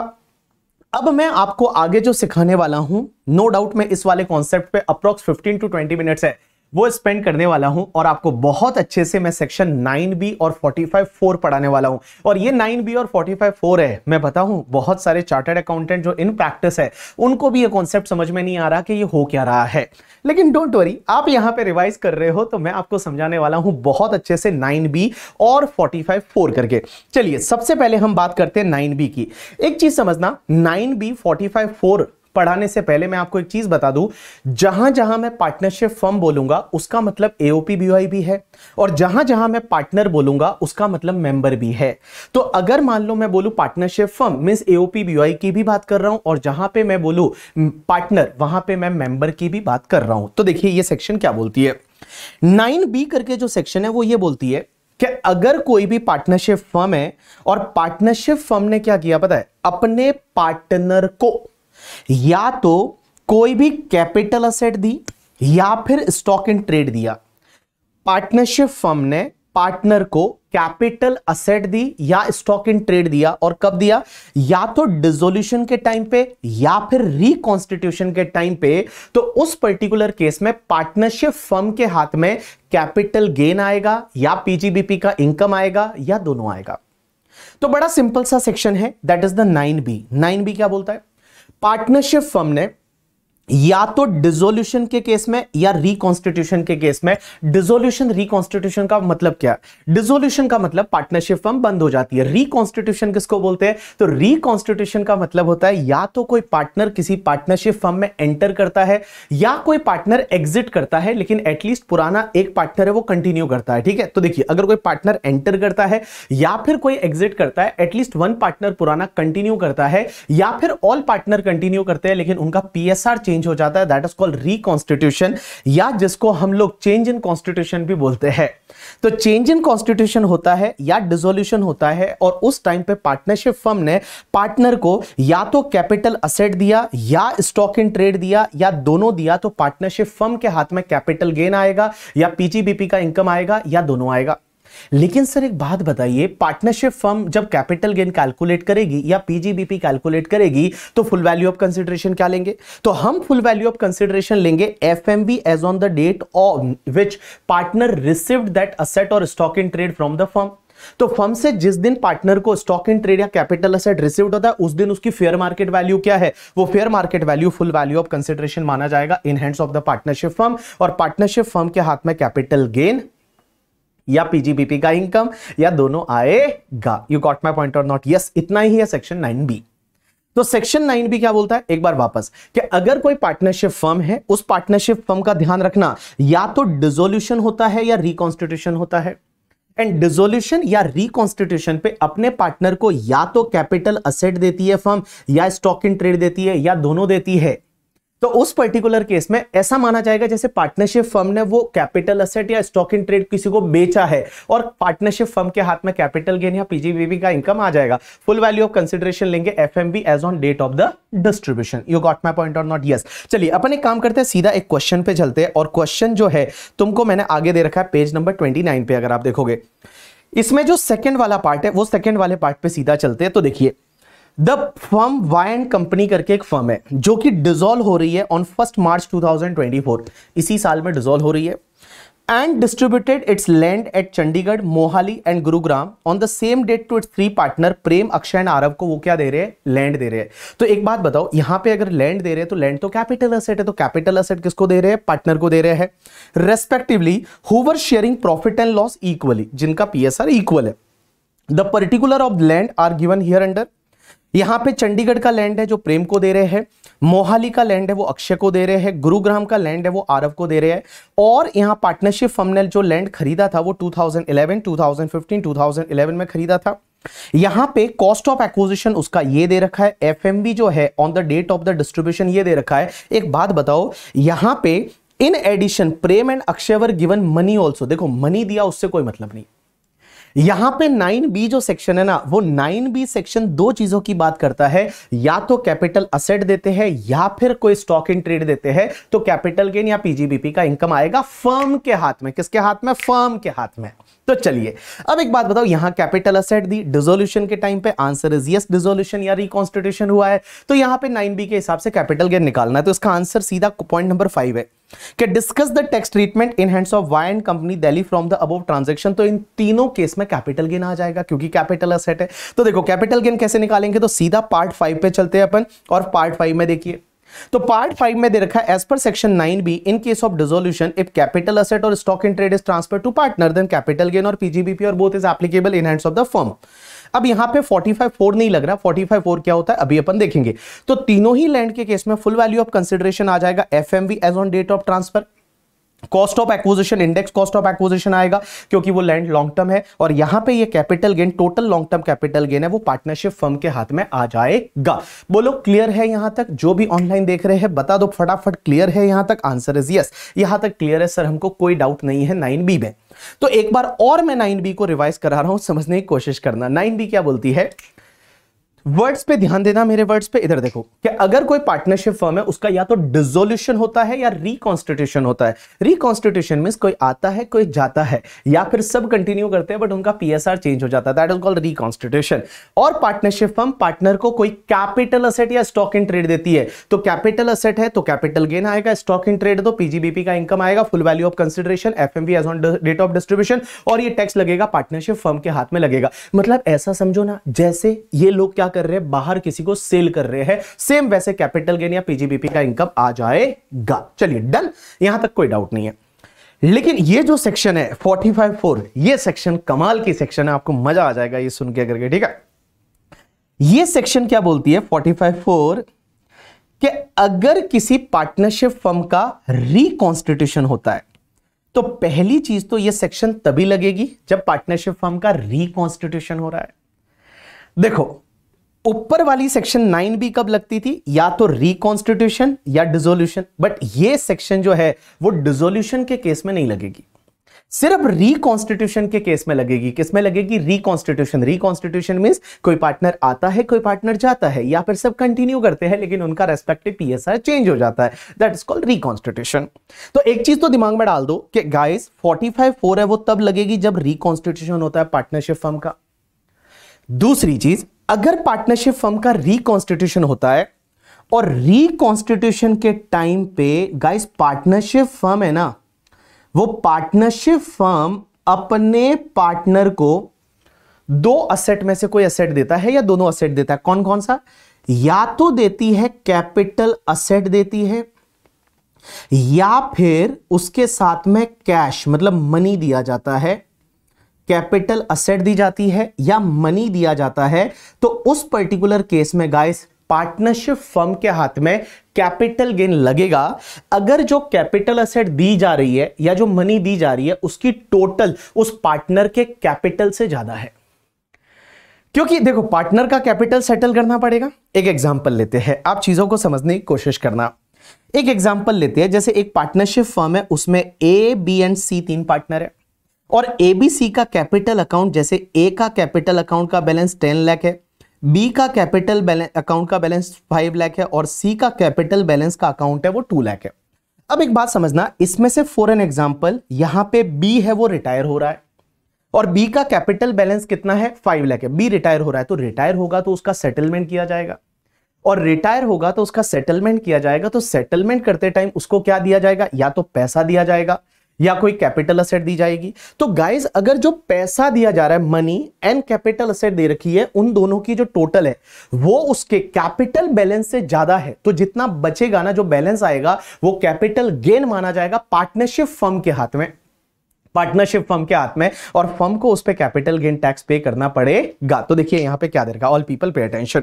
अब मैं आपको आगे जो सिखाने वाला हूं नो no डाउट मैं इस वाले कॉन्सेप्ट पे अप्रोक्स 15 टू 20 मिनट्स है वो स्पेंड करने वाला हूं और आपको बहुत अच्छे से मैं सेक्शन 9b और फाइव फोर पढ़ाने वाला हूं और ये 9b और फाइव फोर है मैं बताऊं बहुत सारे चार्टर्ड अकाउंटेंट जो इन प्रैक्टिस है उनको भी ये कॉन्सेप्ट समझ में नहीं आ रहा कि ये हो क्या रहा है लेकिन डोंट वरी आप यहां पे रिवाइज कर रहे हो तो मैं आपको समझाने वाला हूं बहुत अच्छे से 9b और फाइव फोर करके चलिए सबसे पहले हम बात करते हैं 9b की एक चीज समझना 9b फाइव फोर पढ़ाने से पहले मैं आपको एक चीज बता दूं जहां जहां मैं पार्टनरशिप फर्म बोलूंगा उसका मतलब एओपी बीवाई भी है और जहां जहां मैं पार्टनर बोलूंगा उसका मतलब मेंबर भी है तो अगर मान लो मैं बोलूं partnership firm mean AOP BY की भी बात कर रहा हूं और जहां पे मैं बोलू पार्टनर वहां पर मैं मेंबर की भी बात कर रहा हूं तो देखिए यह सेक्शन क्या बोलती है नाइन बी करके जो सेक्शन है वो ये बोलती है कि अगर कोई भी पार्टनरशिप फर्म है और पार्टनरशिप फर्म ने क्या किया पता है अपने पार्टनर को या तो कोई भी कैपिटल असेट दी या फिर स्टॉक इन ट्रेड दिया पार्टनरशिप फर्म ने पार्टनर को कैपिटल असेट दी या स्टॉक इन ट्रेड दिया और कब दिया या तो डिजोल्यूशन के टाइम पे या फिर रिकॉन्स्टिट्यूशन के टाइम पे तो उस पर्टिकुलर केस में पार्टनरशिप फर्म के हाथ में कैपिटल गेन आएगा या पीजीबीपी का इनकम आएगा या दोनों आएगा तो बड़ा सिंपल सा सेक्शन है that is the nine B nine B क्या बोलता है पार्टनरशिप फर्म ने या तो डिसोल्यूशन के केस में या रिकॉन्स्टिट्यूशन के केस में डिसोल्यूशन रिकॉन्स्टिट्यूशन का मतलब क्या है डिसोल्यूशन का मतलब पार्टनरशिप फर्म बंद हो जाती है रिकॉन्स्टिट्यूशन किसको बोलते हैं तो रिकॉन्स्टिट्यूशन का मतलब होता है या तो कोई पार्टनर किसी पार्टनरशिप फर्म में एंटर करता है या कोई पार्टनर एग्जिट करता है लेकिन एटलीस्ट पुराना एक पार्टनर है वो कंटिन्यू करता है ठीक है तो देखिए अगर कोई पार्टनर एंटर करता है या फिर कोई एग्जिट करता है एटलीस्ट वन पार्टनर पुराना कंटिन्यू करता है या फिर ऑल पार्टनर कंटिन्यू करते हैं लेकिन उनका पीएसआर चेंज हो जाता है दैट इज कॉल्ड रिकॉन्स्टिट्यूशन या जिसको हम लोग चेंज इन कॉन्स्टिट्यूशन भी बोलते हैं तो चेंज इन कॉन्स्टिट्यूशन होता है या डिजोल्यूशन होता है और उस टाइम पे पार्टनरशिप फर्म ने पार्टनर को या तो कैपिटल असेट दिया या स्टॉक इन ट्रेड दिया या दोनों दिया तो पार्टनरशिप फर्म के हाथ में कैपिटल गेन आएगा या पीजीबीपी का इनकम आएगा या दोनों आएगा लेकिन सर एक बात बताइए पार्टनरशिप फर्म जब कैपिटल गेन कैलकुलेट करेगी या पीजीबीपी कैलकुलेट करेगी तो फुल वैल्यू ऑफ कंसिडरेशन क्या लेंगे तो हम फुल वैल्यू ऑफ कंसिडरेशन लेंगे F M V as on the date of which partner received that asset or stock in trade from the firm तो फर्म से जिस दिन पार्टनर को स्टॉक इन ट्रेड या कैपिटल असेट रिसीव होता है उस दिन उसकी फेयर मार्केट वैल्यू क्या है वो fair market value full value of consideration माना जाएगा in hands of the partnership firm और पार्टनरशिप फर्म के हाथ में कैपिटल गेन या पीजीबीपी का इनकम या दोनों आएगा यू गॉट माई पॉइंट और नॉट यस इतना ही है सेक्शन नाइन बी तो सेक्शन नाइन भी क्या बोलता है एक बार वापस कि अगर कोई पार्टनरशिप फर्म है उस पार्टनरशिप फर्म का ध्यान रखना या तो डिजोल्यूशन होता है या रिकॉन्स्टिट्यूशन होता है एंड डिजोल्यूशन या रिकॉन्स्टिट्यूशन पे अपने पार्टनर को या तो कैपिटल असेट देती है फर्म या स्टॉक इन ट्रेड देती है या दोनों देती है तो उस पर्टिकुलर केस में ऐसा माना जाएगा जैसे पार्टनरशिप फर्म ने वो कैपिटल असेट या स्टॉक इन ट्रेड किसी को बेचा है और पार्टनरशिप फर्म के हाथ में कैपिटल गेन या पीजीबीबी का इनकम आ जाएगा फुल वैल्यू ऑफ कंसिडरेशन लेंगे F as on date of the distribution you got my point और नॉट यस चलिए अपन एक काम करते हैं सीधा एक क्वेश्चन पे चलते हैं और क्वेश्चन जो है तुमको मैंने आगे दे रखा है पेज नंबर ट्वेंटी पे अगर आप देखोगे इसमें जो सेकेंड वाला पार्ट है वो सेकेंड वाले पार्ट पे सीधा चलते हैं तो देखिए the firm Y and company करके एक फर्म है जो कि डिजोल्व हो रही है ऑन फर्स्ट मार्च 2024 इसी साल में डिजोल्व हो रही है and distributed its land at Chandigarh Mohali and Gurugram on the same date to its three partner Prem Akshay and Aarav को वो क्या दे रहे हैं लैंड दे रहे हैं तो एक बात बताओ यहां पे अगर लैंड दे रहे हैं तो लैंड तो कैपिटल असेट है तो कैपिटल असेट किसको दे रहे हैं पार्टनर को दे रहे हैं respectively who are sharing profit and loss equally जिनका आर इक्वल है the particular of land are given here under यहाँ पे चंडीगढ़ का लैंड है जो प्रेम को दे रहे हैं मोहाली का लैंड है वो अक्षय को दे रहे हैं गुरुग्राम का लैंड है वो आरव को दे रहे हैं और यहाँ पार्टनरशिप फर्म ने जो लैंड खरीदा था वो 2011, 2015, 2011 में खरीदा था यहाँ पे कॉस्ट ऑफ एक्विजिशन उसका ये दे रखा है एफ जो है on the date of the distribution ये दे रखा है एक बात बताओ यहाँ पे in addition Prem and Akshay were given money also देखो मनी दिया उससे कोई मतलब नहीं यहां पे 9b जो सेक्शन है ना वो 9b सेक्शन दो चीजों की बात करता है या तो कैपिटल असेट देते हैं या फिर कोई स्टॉक इन ट्रेड देते हैं तो कैपिटल गेन या पीजीबीपी का इनकम आएगा फर्म के हाथ में किसके हाथ में फर्म के हाथ में तो चलिए अब एक बात बताओ यहां कैपिटल असेट दी डिजोल्यूशन के टाइम पे आंसर इज यस डिजोल्यूशन या रिकॉन्स्टिट्यूशन हुआ है तो यहां पे 9b के हिसाब से कैपिटल गेन निकालना है तो इसका आंसर सीधा पॉइंट नंबर फाइव है कि discuss the tax treatment in hands of Y and company Delhi from the above transaction तो इन तीनों केस में कैपिटल गेन आ जाएगा क्योंकि कैपिटल असेट है तो देखो कैपिटल गेन कैसे निकालेंगे तो सीधा पार्ट फाइव पे चलते हैं अपन और पार्ट फाइव में देखिए तो पार्ट फाइव में दे रखा है as per section nine B in case of dissolution if capital asset or stock in trade is transfer to partner then capital gain और PGBP or both is applicable in hands of the firm अब यहां पे 45 four नहीं लग रहा 45 four क्या होता है अभी अपन देखेंगे तो तीनों ही लैंड के केस में फुल वैल्यू ऑफ कंसिडरेशन आ जाएगा F M V as on date of transfer cost of acquisition index cost of acquisition आएगा क्योंकि वो लैंड लॉन्ग टर्म है और यहां पे ये capital gain total long term capital gain है वो पार्टनरशिप फर्म के हाथ में आ जाएगा बोलो क्लियर है यहां तक जो भी ऑनलाइन देख रहे हैं बता दो फटाफट क्लियर है यहां तक आंसर इज यस यहां तक क्लियर है सर हमको कोई डाउट नहीं है नाइन बी में तो एक बार और मैं नाइन बी को रिवाइज करा रहा हूं समझने की कोशिश करना नाइन बी क्या बोलती है वर्ड्स पे ध्यान देना मेरे वर्ड्स पे इधर देखो कि अगर कोई पार्टनरशिप फर्म है उसका या तो डिजोल्यूशन होता है या रिकॉन्स्टिट्यूशन होता है रिकॉन्स्टिट्यूशन मीन्स कोई आता है कोई जाता है या फिर सब कंटिन्यू करते हैं बट उनका पीएसआर चेंज हो जाता है दैट इज कॉल्ड रिकॉन्स्टिट्यूशन और पार्टनरशिप फर्म पार्टनर को कोई कैपिटल असेट या स्टॉक इन ट्रेड देती है तो कैपिटल असेट है तो कैपिटल गेन आएगा स्टॉक इन ट्रेड तो पीजीबीपी का इनकम आएगा full value of consideration F M as on date of distribution और ये टैक्स लगेगा पार्टनरशिप फर्म के हाथ में लगेगा मतलब ऐसा समझो ना जैसे ये लोग क्या कर रहे हैं बाहर किसी को सेल कर रहे हैं सेम वैसे कैपिटल गेन या पीजीबीपी का इनकम आ जाएगा चलिए डन यहां तक कोई डाउट नहीं है लेकिन ये जो सेक्शन है फोर्टी फाइव फोर ये सेक्शन कमाल की सेक्शन है आपको मजा आ जाएगा ये सुन के करके ठीक है ये सेक्शन क्या बोलती है फोर्टी फाइव फोर कि अगर किसी पार्टनरशिप फर्म का रिकॉन्स्टिट्यूशन होता है तो पहली चीज तो ये सेक्शन तभी लगेगी जब पार्टनरशिप फर्म का रिकॉन्स्टिट्यूशन हो रहा है देखो ऊपर वाली सेक्शन नाइन बी कब लगती थी या तो रिकॉन्स्टिट्यूशन या डिजोल्यूशन बट ये सेक्शन जो है वो डिजोल्यूशन के केस में नहीं लगेगी सिर्फ रिकॉन्स्टिट्यूशन के केस में लगेगी किस में लगेगी रिकॉन्स्टिट्यूशन रिकॉन्स्टिट्यूशन मीन कोई पार्टनर आता है कोई पार्टनर जाता है या फिर सब कंटिन्यू करते हैं लेकिन उनका रेस्पेक्टिव पीएसआर चेंज हो जाता है दैट इज कॉल्ड रिकॉन्स्टिट्यूशन तो एक चीज तो दिमाग में डाल दो कि गाइस 45 फोर है वो तब लगेगी जब रिकॉन्स्टिट्यूशन होता है पार्टनरशिप फर्म का दूसरी चीज अगर पार्टनरशिप फर्म का रिकॉन्स्टिट्यूशन होता है और रिकॉन्स्टिट्यूशन के टाइम पे गाइस पार्टनरशिप फर्म है ना वो पार्टनरशिप फर्म अपने पार्टनर को दो असेट में से कोई असेट देता है या दोनों असेट देता है कौन कौन सा या तो देती है कैपिटल असेट देती है या फिर उसके साथ में कैश मतलब मनी दिया जाता है कैपिटल असेट दी जाती है या मनी दिया जाता है तो उस पर्टिकुलर केस में गाइस पार्टनरशिप फर्म के हाथ में कैपिटल गेन लगेगा अगर जो कैपिटल असेट दी जा रही है या जो मनी दी जा रही है उसकी टोटल उस पार्टनर के कैपिटल से ज्यादा है क्योंकि देखो पार्टनर का कैपिटल सेटल करना पड़ेगा एक एग्जाम्पल लेते हैं आप चीजों को समझने की कोशिश करना एक एग्जाम्पल लेते हैं जैसे एक पार्टनरशिप फर्म है उसमें ए बी एंड सी तीन पार्टनर है और एबीसी का कैपिटल अकाउंट जैसे ए का कैपिटल अकाउंट का बैलेंस टेन लैख है बी का कैपिटल अकाउंट का बैलेंस फाइव लैख है और सी का कैपिटल बैलेंस का अकाउंट है वो टू लैख है अब एक बात समझना इसमें से फॉर एन एग्जाम्पल यहां पे बी है वो रिटायर हो रहा है और बी का कैपिटल बैलेंस कितना है फाइव लैख है बी रिटायर हो रहा है तो रिटायर होगा तो उसका सेटलमेंट किया जाएगा और रिटायर होगा तो उसका सेटलमेंट किया जाएगा तो सेटलमेंट करते टाइम उसको क्या दिया जाएगा या तो पैसा दिया जाएगा या कोई कैपिटल असेट दी जाएगी तो गाइज अगर जो पैसा दिया जा रहा है मनी एंड कैपिटल असेट दे रखी है उन दोनों की जो टोटल है वो उसके कैपिटल बैलेंस से ज्यादा है तो जितना बचेगा ना जो बैलेंस आएगा वो कैपिटल गेन माना जाएगा पार्टनरशिप फर्म के हाथ में पार्टनरशिप फर्म के हाथ में और फर्म को उस पर कैपिटल गेन टैक्स पे करना पड़ेगा तो देखिए यहां पे क्या देगा ऑल पीपल पे अटेंशन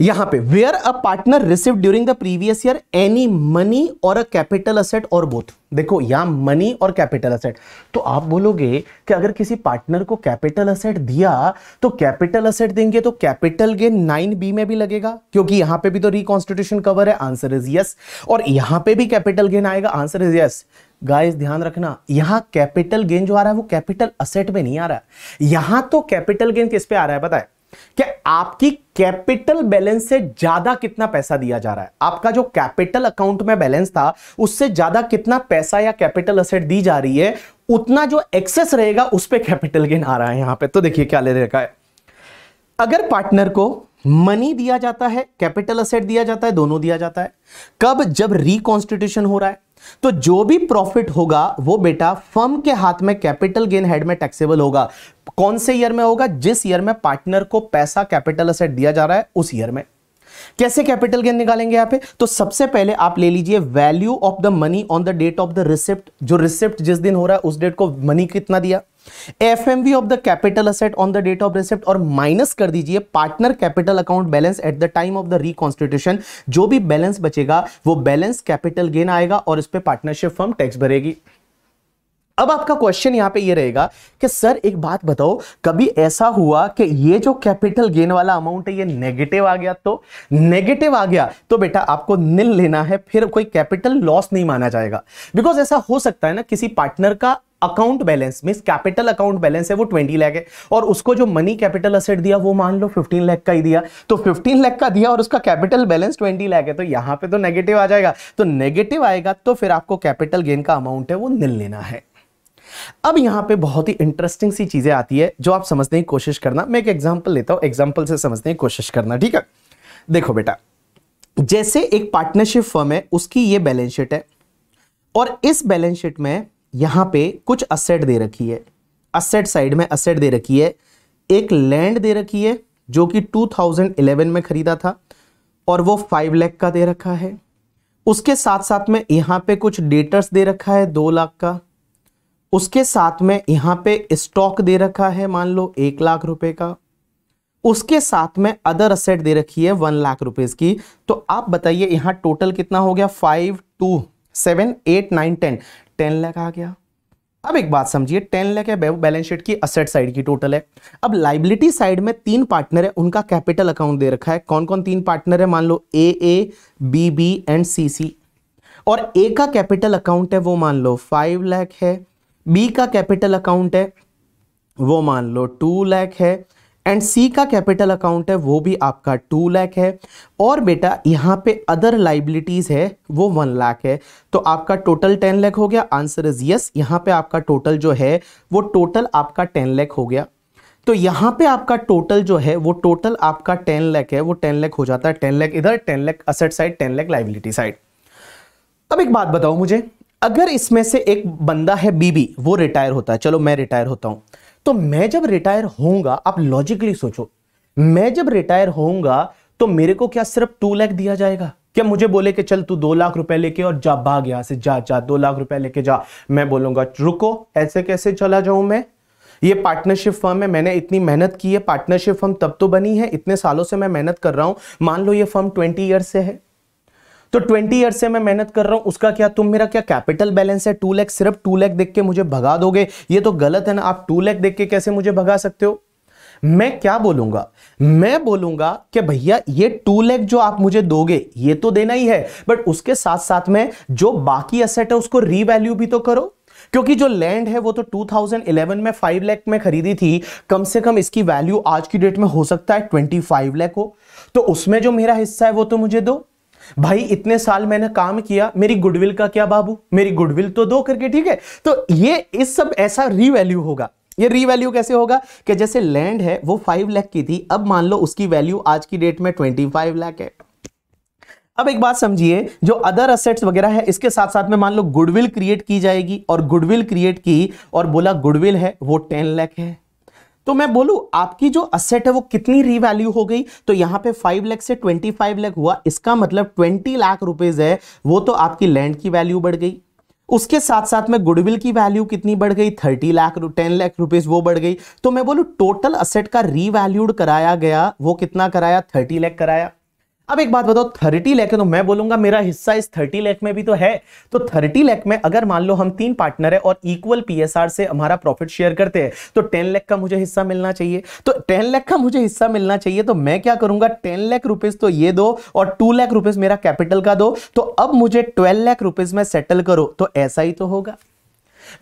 यहां पे where a partner receive during the previous year any money or a capital asset or both देखो यहां मनी और कैपिटल असेट तो आप बोलोगे कि अगर किसी पार्टनर को कैपिटल असेट दिया तो कैपिटल असेट देंगे तो कैपिटल गेन नाइन बी में भी लगेगा क्योंकि यहां पे भी तो रिकॉन्स्टिट्यूशन कवर है आंसर इज यस और यहां पे भी कैपिटल गेन आएगा आंसर इज यस गाइस ध्यान रखना यहां कैपिटल गेन जो आ रहा है वो कैपिटल असेट में नहीं आ रहा है यहां तो कैपिटल गेन किस पे आ रहा है बताए कि आपकी कैपिटल बैलेंस से ज्यादा कितना पैसा दिया जा रहा है आपका जो कैपिटल अकाउंट में बैलेंस था उससे ज्यादा कितना पैसा या कैपिटल असेट दी जा रही है उतना जो एक्सेस रहेगा उस पर कैपिटल गेन आ रहा है यहां पे तो देखिए क्या ले रखा है अगर पार्टनर को मनी दिया जाता है कैपिटल असेट दिया जाता है दोनों दिया जाता है कब जब रिकॉन्स्टिट्यूशन हो रहा है तो जो भी प्रॉफिट होगा वो बेटा फर्म के हाथ में कैपिटल गेन हेड में टैक्सेबल होगा कौन से ईयर में होगा जिस ईयर में पार्टनर को पैसा कैपिटल असेट दिया जा रहा है उस ईयर में कैसे कैपिटल गेन निकालेंगे यहां पे तो सबसे पहले आप ले लीजिए value of the money on the date of the receipt जो रिसिप्ट जिस दिन हो रहा है उस डेट को मनी कितना दिया F M V of the capital asset on the date of receipt और माइनस कर दीजिए partner capital account balance at the time of the reconstitution जो भी बैलेंस बचेगा वो बैलेंस कैपिटल गेन आएगा और इस पर पार्टनरशिप फर्म टैक्स भरेगी अब आपका क्वेश्चन यहां पे ये यह रहेगा कि सर एक बात बताओ कभी ऐसा हुआ कि ये जो कैपिटल गेन वाला अमाउंट है ये नेगेटिव आ गया तो नेगेटिव आ गया तो बेटा आपको निल लेना है फिर कोई कैपिटल लॉस नहीं माना जाएगा बिकॉज ऐसा हो सकता है ना किसी पार्टनर का account balance mean capital account balance है वो ट्वेंटी लैख है और उसको जो मनी कैपिटल असेट दिया वो मान लो फिफ्टीन लैख का ही दिया तो फिफ्टीन लैख का दिया और उसका कैपिटल बैलेंस ट्वेंटी लैख है तो यहां पे तो नेगेटिव आ जाएगा तो नेगेटिव आएगा तो फिर आपको कैपिटल गेन का अमाउंट है वो निल लेना है अब यहां पे बहुत ही इंटरेस्टिंग सी चीजें आती है जो आप समझने की कोशिश करना मैं एक एग्जांपल लेता हूं एग्जांपल से समझने की कोशिश करना ठीक है देखो बेटा जैसे एक पार्टनरशिप फर्म है उसकी ये बैलेंस शीट है और इस बैलेंस शीट में यहाँ पे कुछ असेट दे रखी है असेट साइड में असेट दे रखी है एक लैंड दे रखी है जो कि 2011 में खरीदा था और वो फाइव लैख का दे रखा है उसके साथ साथ में यहाँ पे कुछ डेटर्स दे रखा है दो लाख का उसके साथ में यहाँ पे स्टॉक दे रखा है मान लो एक लाख रुपए का उसके साथ में अदर असेट दे रखी है वन लाख रुपए की तो आप बताइए यहाँ टोटल कितना हो गया five two seven eight nine ten ten lakh आ गया अब एक बात समझिए टेन लैख है बैलेंस शीट की असेट साइड की टोटल है अब लाइबिलिटी साइड में तीन पार्टनर है उनका कैपिटल अकाउंट दे रखा है कौन कौन तीन पार्टनर है मान लो A A B B and C C और ए का कैपिटल अकाउंट है वो मान लो फाइव लैख है बी का कैपिटल अकाउंट है वो मान लो टू लैख है एंड सी का कैपिटल अकाउंट है वो भी आपका टू लाख है और बेटा यहाँ पे अदर लाइबिलिटीज़ है वो वन लाख है तो आपका टोटल टेन लैख हो गया आंसर इज़ यस यहाँ पे आपका टोटल जो है वो टोटल आपका टेन लाख हो गया तो यहाँ पे आपका टोटल जो है वो टोटल आपका टेन लैख है वो टेन लाख हो जाता है टेन लाख इधर ten lakh asset side ten lakh liability side अब एक बात बताओ मुझे अगर इसमें से एक बंदा है बीबी वो रिटायर होता है चलो मैं रिटायर होता हूँ तो मैं जब रिटायर होऊंगा आप लॉजिकली सोचो मैं जब रिटायर होऊंगा तो मेरे को क्या सिर्फ टू लाख दिया जाएगा क्या मुझे बोले कि चल तू दो लाख रुपए लेके और जा भाग यहां से जा जा दो लाख रुपए लेके जा मैं बोलूंगा रुको ऐसे कैसे चला जाऊं मैं ये पार्टनरशिप फर्म है मैंने इतनी मेहनत की है पार्टनरशिप फर्म तब तो बनी है इतने सालों से मैं मेहनत कर रहा हूं मान लो ये फर्म ट्वेंटी ईयर से है तो 20 ईयर से मैं मेहनत कर रहा हूं उसका क्या तुम मेरा क्या कैपिटल बैलेंस है टू लैख सिर्फ टू लैख देख के मुझे भगा दोगे ये तो गलत है ना आप टू लैख देख के कैसे मुझे भगा सकते हो मैं क्या बोलूंगा मैं बोलूंगा कि भैया ये टू लैख जो आप मुझे दोगे ये तो देना ही है बट उसके साथ साथ में जो बाकी असेट है उसको रीवैल्यू भी तो करो क्योंकि जो लैंड है वो तो 2011 में 5 लाख में खरीदी थी कम से कम इसकी वैल्यू आज की डेट में हो सकता है 25 लाख हो तो उसमें जो मेरा हिस्सा है वो तो मुझे दो भाई इतने साल मैंने काम किया मेरी गुडविल का क्या बाबू मेरी गुडविल तो दो करके ठीक है तो ये इस सब ऐसा रीवैल्यू होगा ये रीवैल्यू कैसे होगा कि जैसे लैंड है वो फाइव लाख की थी अब मान लो उसकी वैल्यू आज की डेट में ट्वेंटी फाइव लाख है अब एक बात समझिए जो अदर असेट्स वगैरह है इसके साथ साथ में मान लो गुडविल क्रिएट की जाएगी और गुडविल क्रिएट की और बोला गुडविल है वो टेन लाख है तो मैं बोलू आपकी जो असेट है वो कितनी रीवैल्यू हो गई तो यहाँ पे फाइव लैख से ट्वेंटी फाइव लैख हुआ इसका मतलब ट्वेंटी लाख रुपीज है वो तो आपकी लैंड की वैल्यू बढ़ गई उसके साथ साथ में गुडविल की वैल्यू कितनी बढ़ गई thirty lakh ten lakh rupees वो बढ़ गई तो मैं बोलू टोटल असेट का रीवैल्यूड कराया गया वो कितना कराया थर्टी लाख कराया अब एक बात बताओ थर्टी लैख है तो मैं बोलूंगा मेरा हिस्सा इस थर्टी लैख में भी तो है तो थर्टी लैख में अगर मान लो हम तीन पार्टनर है और इक्वल पीएसआर से हमारा प्रॉफिट शेयर करते हैं तो टेन लैख का मुझे हिस्सा मिलना चाहिए तो टेन लैख का मुझे हिस्सा मिलना चाहिए तो मैं क्या करूंगा टेन लैख रुपीज तो ये दो और टू लैख रुपीज मेरा कैपिटल का दो तो अब मुझे ट्वेल्व लैख रुपीज में सेटल करो तो ऐसा ही तो होगा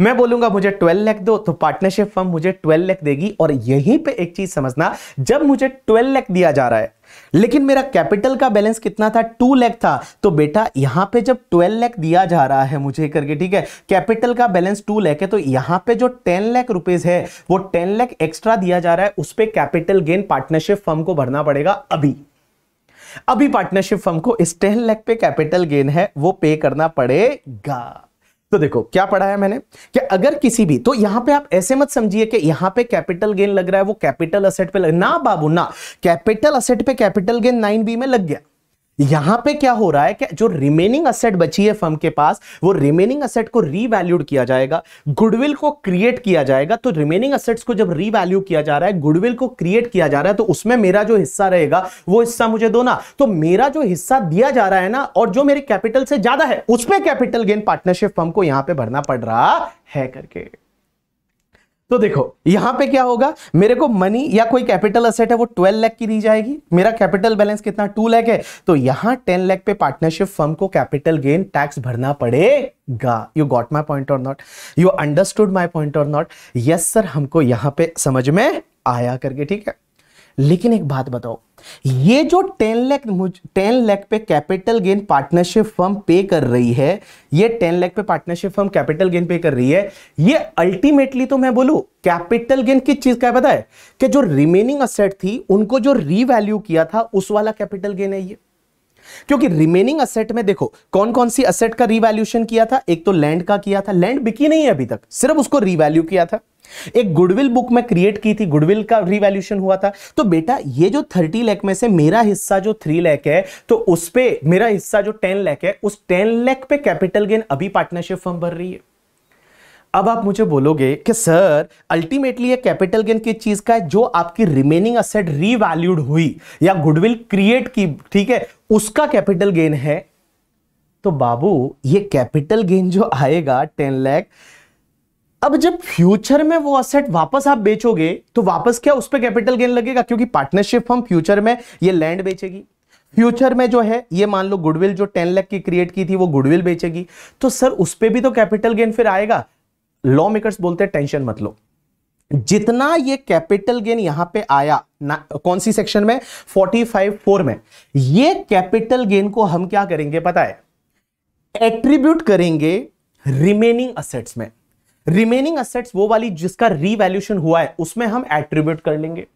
मैं बोलूंगा मुझे 12 लाख दो तो पार्टनरशिप फर्म मुझे 12 लाख देगी और यहीं पे एक चीज समझना जब मुझे 12 लाख दिया जा रहा है लेकिन मेरा कैपिटल का बैलेंस कितना था टू लैख था तो बेटा यहां पे जब ट्वेल्व लैख दिया जा रहा है मुझे करके ठीक है कैपिटल का बैलेंस टू लैख है तो यहां पे जो टेन लैख रुपीज है वो टेन लैख एक्स्ट्रा दिया जा रहा है उस पर कैपिटल गेन पार्टनरशिप फर्म को भरना पड़ेगा अभी अभी पार्टनरशिप फर्म को इस टेन लैख पे कैपिटल गेन है वो पे करना पड़ेगा तो देखो क्या पढ़ा मैंने कि अगर किसी भी तो यहां पे आप ऐसे मत समझिए कि यहां पे कैपिटल गेन लग रहा है वो कैपिटल असेट पे लग ना बाबू ना कैपिटल असेट पे कैपिटल गेन नाइन बी में लग गया यहां पे क्या हो रहा है कि जो रिमेनिंग असेट बची है फर्म के पास वो रिमेनिंग असेट को रीवैल्यूड किया जाएगा गुडविल को क्रिएट किया जाएगा तो रिमेनिंग असेट्स को जब रीवैल्यू किया जा रहा है गुडविल को क्रिएट किया जा रहा है तो उसमें मेरा जो हिस्सा रहेगा वो हिस्सा मुझे दो ना तो मेरा जो हिस्सा दिया जा रहा है ना और जो मेरे कैपिटल से ज्यादा है उसमें कैपिटल गेन पार्टनरशिप फर्म को यहां पर भरना पड़ रहा है करके तो देखो यहां पे क्या होगा मेरे को मनी या कोई कैपिटल असेट है वो 12 लाख की दी जाएगी मेरा कैपिटल बैलेंस कितना 2 लाख है तो यहां 10 लाख पे पार्टनरशिप फर्म को कैपिटल गेन टैक्स भरना पड़ेगा यू गॉट माय पॉइंट और not you understood my point और नॉट यस सर हमको यहां पे समझ में आया करके ठीक है लेकिन एक बात बताओ ये जो टेन लैख मुझ टेन लैख पे कैपिटल गेन पार्टनरशिप फर्म पे कर रही है ये टेन लैख पे पार्टनरशिप फर्म कैपिटल गेन पे कर रही है ये अल्टीमेटली तो मैं बोलू कैपिटल गेन किस चीज का है पता है कि जो रिमेनिंग असेट थी उनको जो रीवैल्यू किया था उस वाला कैपिटल गेन है ये क्योंकि रिमेनिंग असेट में देखो कौन कौन सी असेट का रिवैल्यूशन किया था एक तो लैंड का किया था लैंड बिकी नहीं है अभी तक सिर्फ उसको रिवैल्यू किया था एक गुडविल बुक में क्रिएट की थी गुडविल का रिवैल्यूशन हुआ था तो बेटा ये जो थर्टी लैख में से मेरा हिस्सा जो थ्री लैख है तो उस पर मेरा हिस्सा जो टेन लैख है उस टेन लैख पे कैपिटल गेन अभी पार्टनरशिप फर्म भर रही है अब आप मुझे बोलोगे कि सर अल्टीमेटली ये कैपिटल गेन किस चीज का है जो आपकी रिमेनिंग असेट रीवैल्यूड हुई या गुडविल क्रिएट की ठीक है उसका कैपिटल गेन है तो बाबू ये कैपिटल गेन जो आएगा टेन लैख अब जब फ्यूचर में वो असेट वापस आप बेचोगे तो वापस क्या उस पर कैपिटल गेन लगेगा क्योंकि पार्टनरशिप हम फ्यूचर में ये लैंड बेचेगी फ्यूचर में जो है ये मान लो गुडविल जो टेन लैख की क्रिएट की थी वो गुडविल बेचेगी तो सर उस पर भी तो कैपिटल गेन फिर आएगा लॉ मेकर्स बोलते हैं टेंशन मत लो जितना ये कैपिटल गेन यहां पे आया ना कौन सी सेक्शन में 45 फोर में ये कैपिटल गेन को हम क्या करेंगे पता है एट्रीब्यूट करेंगे रिमेनिंग असेट्स में रिमेनिंग असेट्स वो वाली जिसका रीवैल्यूशन हुआ है उसमें हम एट्रीब्यूट कर लेंगे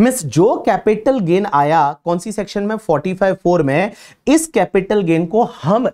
मिस जो कैपिटल गेन आया कौन सी सेक्शन में 45 फोर में इस कैपिटल गेन को हम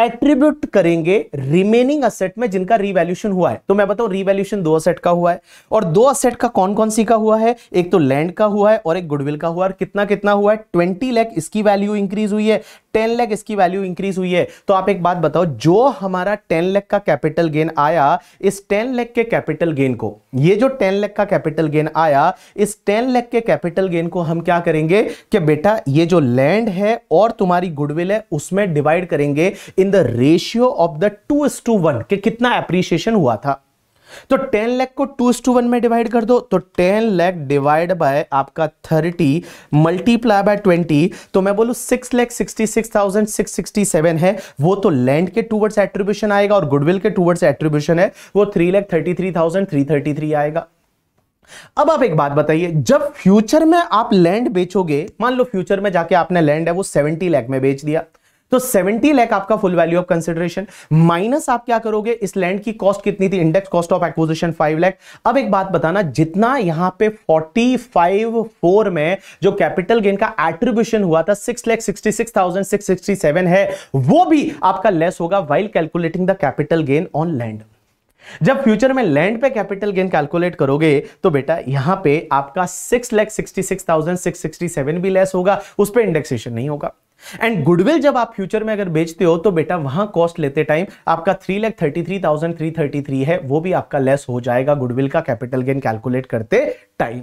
एट्रीब्यूट करेंगे रिमेनिंग असेट में जिनका रिवेल्यूशन हुआ है तो मैं बताऊं रिवेल्यूशन दो असेट का हुआ है और दो असेट का कौन कौन सी का हुआ है एक तो लैंड का हुआ है और एक गुडविल का हुआ है और कितना कितना हुआ है ट्वेंटी लैख इसकी वैल्यू इंक्रीज हुई है टेन लैख इसकी वैल्यू इंक्रीज हुई है तो आप एक बात बताओ जो हमारा टेन लैख का कैपिटल गेन आया इस टेन लैख के कैपिटल गेन को ये जो टेन लैख का कैपिटल गेन आया इस टेन लैख के कैपिटल गेन को हम क्या करेंगे कि बेटा ये जो लैंड है और तुम्हारी गुडविल है उसमें डिवाइड करेंगे in the ratio of the two is to one के कितना एप्रिशिएशन हुआ था तो 10 लाख को टू टू वन में डिवाइड कर दो तो 10 लाख डिवाइड बाय आपका 30 मल्टीप्लाई बाय 20 तो मैं बोलूं 6 लाख 66,667 है वो तो लैंड के टूवर्ड्स एट्रीब्यूशन आएगा और गुडविल के टूवर्ड्स एट्रीब्यूशन है वो 3 लाख 33,333 आएगा अब आप एक बात बताइए जब फ्यूचर में आप लैंड बेचोगे मान लो फ्यूचर में जाके आपने लैंड है वो सेवेंटी लैख में बेच दिया तो 70 लाख आपका full value of consideration minus आप क्या करोगे इस लैंड की कॉस्ट कितनी थी index cost of acquisition 5 lakh अब एक बात बताना जितना यहां पे 454 में जो कैपिटल गेन का एट्रीब्यूशन हुआ था 6 लाख 66,667 है वो भी आपका लेस होगा while calculating the capital gain on land जब फ्यूचर में लैंड पे कैपिटल गेन कैलकुलेट करोगे तो बेटा यहां पे आपका six lakh sixty six thousand six sixty seven भी लेस होगा उस पर इंडेक्सेशन नहीं होगा एंड गुडविल जब आप फ्यूचर में अगर बेचते हो तो बेटा वहां कॉस्ट लेते टाइम आपका three lakh thirty three thousand three thirty three है वो भी आपका लेस हो जाएगा गुडविल का कैपिटल गेन कैलकुलेट करते टाइम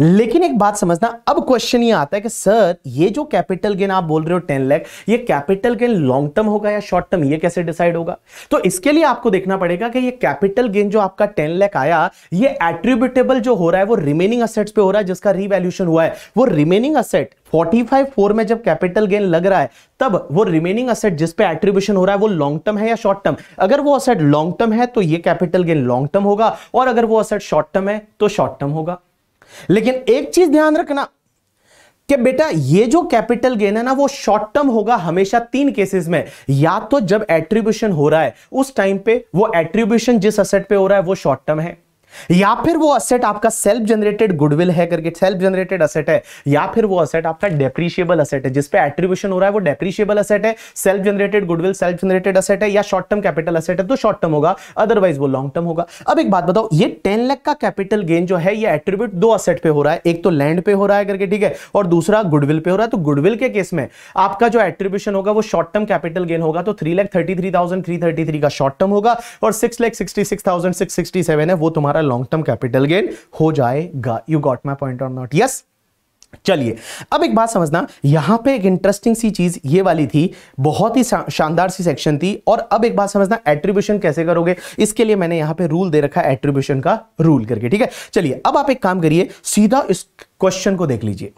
लेकिन एक बात समझना अब क्वेश्चन ये आता है कि सर ये जो कैपिटल गेन आप बोल रहे हो टेन लैख ये कैपिटल गेन लॉन्ग टर्म होगा या शॉर्ट टर्म ये कैसे डिसाइड होगा तो इसके लिए आपको देखना पड़ेगा कि ये कैपिटल गेन जो आपका टेन लैख आया ये एट्रीब्यूटेबल जो हो रहा है वो रिमेनिंग असेट्स पे हो रहा है जिसका रिवेल्यूशन हुआ है वो रिमेनिंग असेट 45 फोर में जब कैपिटल गेन लग रहा है तब वो रिमेनिंग असेट जिस पे एट्रीब्यूशन हो रहा है वो लॉन्ग टर्म है या शॉर्ट टर्म अगर वो असेट लॉन्ग टर्म है तो ये कैपिटल गेन लॉन्ग टर्म होगा और अगर वो असेट शॉर्ट टर्म है तो शॉर्ट टर्म होगा लेकिन एक चीज ध्यान रखना कि बेटा ये जो कैपिटल गेन है ना वो शॉर्ट टर्म होगा हमेशा तीन केसेस में या तो जब एट्रीब्यूशन हो रहा है उस टाइम पे वो एट्रीब्यूशन जिस असेट पे हो रहा है वो शॉर्ट टर्म है या फिर वो असेट आपका सेल्फ जनरेटेड गुडविल है करके सेल्फ जनरेटेड असेट है या फिर वो असेट आपका डेप्रिशिएबल असेट है जिसपे एट्रीब्यूशन हो रहा है वो डेप्रिशिएबल असेट है self generated goodwill self generated asset है या शॉर्ट टर्म कैपिटल असेट है तो शॉर्ट टर्म होगा अदरवाइज वो लॉन्ग टर्म होगा अब एक बात बताओ ये टेन लैख का कैपिटल गेन जो है ये एट्रीब्यूट दो असेट पे हो रहा है एक तो लैंड पे हो रहा है करके ठीक है और दूसरा गुडविल पे हो रहा है तो गुडविल के केस में आपका जो एट्रीब्यूशन होगा वो शॉर्ट टर्म कैपिटल गेन होगा तो three lakh thirty three thousand three thirty three का शॉर्ट टर्म होगा और six lakh sixty six thousand six sixty seven है वो तुम्हारा लॉन्ग टर्म कैपिटल गेन हो जाएगा यू गॉट माई पॉइंट और नॉट यस चलिए अब एक बात समझना यहां पे एक इंटरेस्टिंग सी चीज ये वाली थी बहुत ही शानदार सी सेक्शन थी और अब एक बात समझना एट्रीब्यूशन कैसे करोगे इसके लिए मैंने यहां पे रूल दे रखा है एट्रीब्यूशन का रूल करके ठीक है चलिए अब आप एक काम करिए सीधा इस क्वेश्चन को देख लीजिए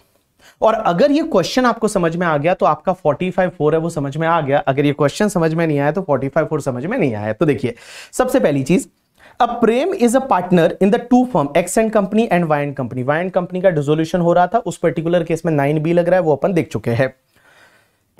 और अगर ये क्वेश्चन आपको समझ में आ गया तो आपका 45 फोर है वो समझ में आ गया अगर ये क्वेश्चन समझ में नहीं आया तो 45 फोर समझ में नहीं आया तो देखिए सबसे पहली चीज अब Prem is a partner in the two firm X and company and Y and company Y and company का डिजोल्यूशन हो रहा था उस पर्टिकुलर केस में नाइन बी लग रहा है वो अपन देख चुके हैं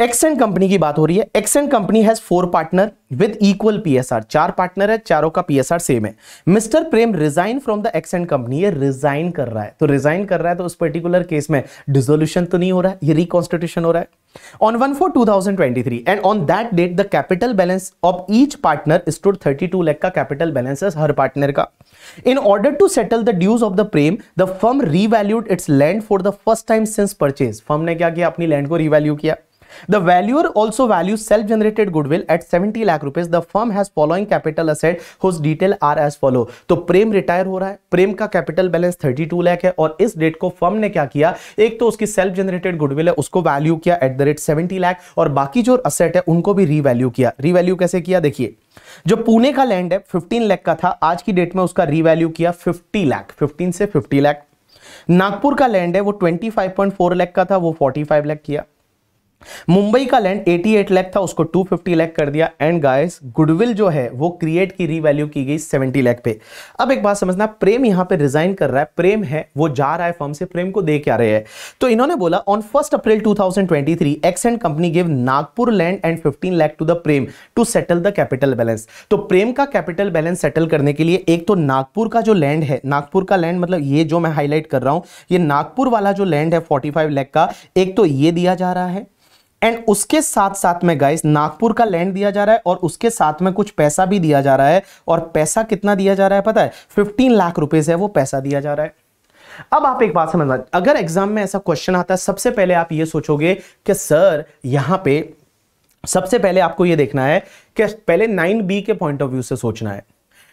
एक्सेंट कंपनी की बात हो रही है accent company has four partner with equal PSR चार पार्टनर है चारों का पीएसआर सेम है mister Prem resign from the accent company ये रिजाइन कर रहा है तो रिजाइन कर रहा है तो उस पर्टिकुलर केस में डिजोल्यूशन तो नहीं हो रहा है ये रिकॉन्स्टिट्यूशन हो रहा है on 1 4 2023 and on that date the capital balance of each partner stood 32 lakh ka capital balances her partner ka in order to settle the dues of the prem the firm revalued its land for the first time since purchase firm ne kya kiya apni land ko revalue kiya The valuer also values self-generated goodwill at 70 lakh rupees the firm has following capital asset whose detail are as follow तो Prem retire हो रहा है प्रेम का capital balance 32 lakh है और इस date को firm ने क्या किया एक तो उसकी सेल्फ जनरेटेड गुडविल है उसको वैल्यू किया at the rate seventy lakh और बाकी जो असेट है उनको भी रीवैल्यू किया रीवैल्यू कैसे किया देखिए जो पुणे का लैंड है 15 लाख का था आज की डेट में उसका रीवैल्यू किया 50 लाख 15 से 50 लाख नागपुर का लैंड है वो 25.4 लाख का था वो 45 लाख किया मुंबई का लैंड 88 लाख था उसको 250 लाख कर दिया एंड गाइस गुडविल जो है वो क्रिएट की रीवैल्यू की गई 70 लाख पे अब एक बात समझना प्रेम यहां पे रिजाइन कर रहा है प्रेम है वो जा रहा है फर्म से प्रेम को दे के आ रहे हैं तो इन्होंने बोला on first April 2023 and company give Nagpur land and fifteen lakh to the Prem to settle the capital balance तो प्रेम का कैपिटल बैलेंस सेटल करने के लिए एक तो नागपुर का जो लैंड है नागपुर का लैंड मतलब ये जो मैं हाईलाइट कर रहा हूं ये नागपुर वाला जो लैंड है फोर्टी फाइव का एक तो ये दिया जा रहा है एंड उसके साथ साथ में गाइस नागपुर का लैंड दिया जा रहा है और उसके साथ में कुछ पैसा भी दिया जा रहा है और पैसा कितना दिया जा रहा है पता है फिफ्टीन लाख रुपए है वो पैसा दिया जा रहा है अब आप एक बात समझना अगर एग्जाम में ऐसा क्वेश्चन आता है सबसे पहले आप ये सोचोगे कि सर यहां पे सबसे पहले आपको ये देखना है कि पहले नाइन के पॉइंट ऑफ व्यू से सोचना है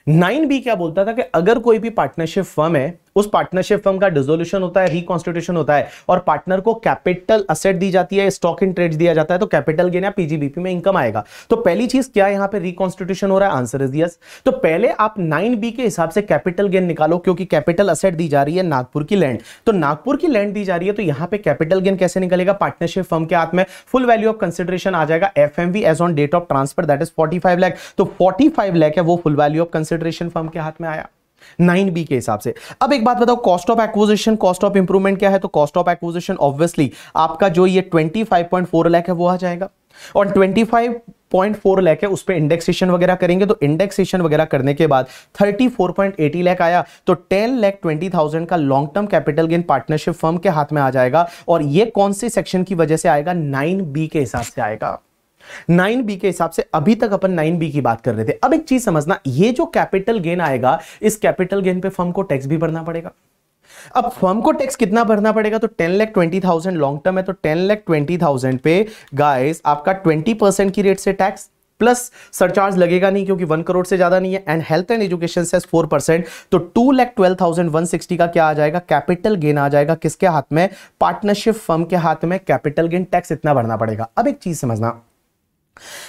9B क्या बोलता था कि अगर कोई भी पार्टनरशिप फर्म है उस पार्टनरशिप फर्म का डिजोल्यूशन होता है रिकॉन्स्टिट्यूशन होता है और पार्टनर को कैपिटल असेट दी जाती है स्टॉक इन ट्रेड दिया जाता है तो कैपिटल गेन या पीजीबीपी में इनकम आएगा तो पहली चीज क्या यहाँ पर रिकॉन्स्टिट्यूशन हो रहा है आंसर इज यस तो पहले आप नाइन बी के हिसाब से कैपिटल गेन निकालो क्योंकि कैपिटल असेट दी जा रही है नागपुर की लैंड तो नागपुर की लैंड दी जा रही है तो यहाँ पे कैपिटल गेन कैसे निकलेगा पार्टनरशिप फर्म के हाथ में फुल वैल्यू ऑफ कंसिडरेशन आ जाएगा F M V as on date of transfer that is forty five lakh तो फोर्टी फाइव लैक है वो full value of consideration firm के हाथ में आया नाइन बी के हिसाब से अब एक बात बताओ cost of acquisition cost of improvement क्या है तो कॉस्ट ऑफ एक्विजिशन ऑब्वियसली आपका जो ये twenty five point four lakh है वो आ जाएगा और twenty five point four lakh है उस पर इंडेक्सेशन वगैरह करेंगे तो इंडेक्सेशन वगैरह करने के बाद thirty four point eighty lakh आया तो टेन लैख ट्वेंटी थाउजेंड का long term capital gain partnership firm के हाथ में आ जाएगा और ये कौन से सेक्शन की वजह से आएगा नाइन बी के हिसाब से आएगा नाइन बी के हिसाब से अभी तक अपन नाइन बी की बात कर रहे थे अब एक चीज समझना ये जो कैपिटल गेन आएगा इस कैपिटल गेन पे फर्म को टैक्स भी भरना पड़ेगा अब फर्म को टैक्स कितना भरना पड़ेगा तो ten lakh twenty thousand long term है तो टेन लैख ट्वेंटी थाउजेंड पे गाइस आपका ट्वेंटी परसेंट की रेट से टैक्स प्लस सरचार्ज लगेगा नहीं क्योंकि वन करोड़ से ज्यादा नहीं है एंड हेल्थ एंड एजुकेशन से फोर परसेंट तो two lakh twelve thousand one sixty का क्या आ जाएगा कैपिटल गेन आ जाएगा किसके हाथ में पार्टनरशिप फर्म के हाथ में कैपिटल गेन टैक्स इतना भरना पड़ेगा अब एक चीज समझना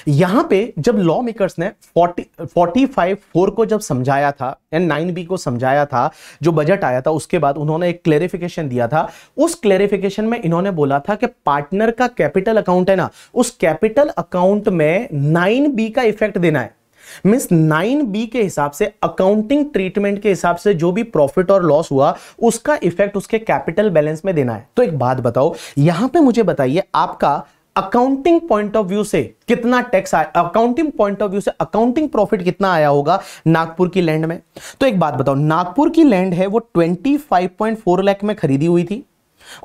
यहां पे जब लॉ मेकर्स ने 40 फाइव फोर को जब समझाया था एंड बी को समझाया था जो बजट आया था उसके बाद उन्होंने एक क्लेरिफिकेशन दिया था उस क्लेरिफिकेशन में इन्होंने बोला था कि पार्टनर का कैपिटल अकाउंट है ना उस कैपिटल अकाउंट में नाइन बी का इफेक्ट देना है मीन्स बी के हिसाब से अकाउंटिंग ट्रीटमेंट के हिसाब से जो भी प्रॉफिट और लॉस हुआ उसका इफेक्ट उसके कैपिटल बैलेंस में देना है तो एक बात बताओ यहां पे मुझे बताइए आपका अकाउंटिंग पॉइंट ऑफ व्यू से कितना टैक्स आया अकाउंटिंग पॉइंट ऑफ व्यू से अकाउंटिंग प्रॉफिट कितना आया होगा नागपुर की लैंड में तो एक बात बताओ नागपुर की लैंड है वो 25.4 लाख में खरीदी हुई थी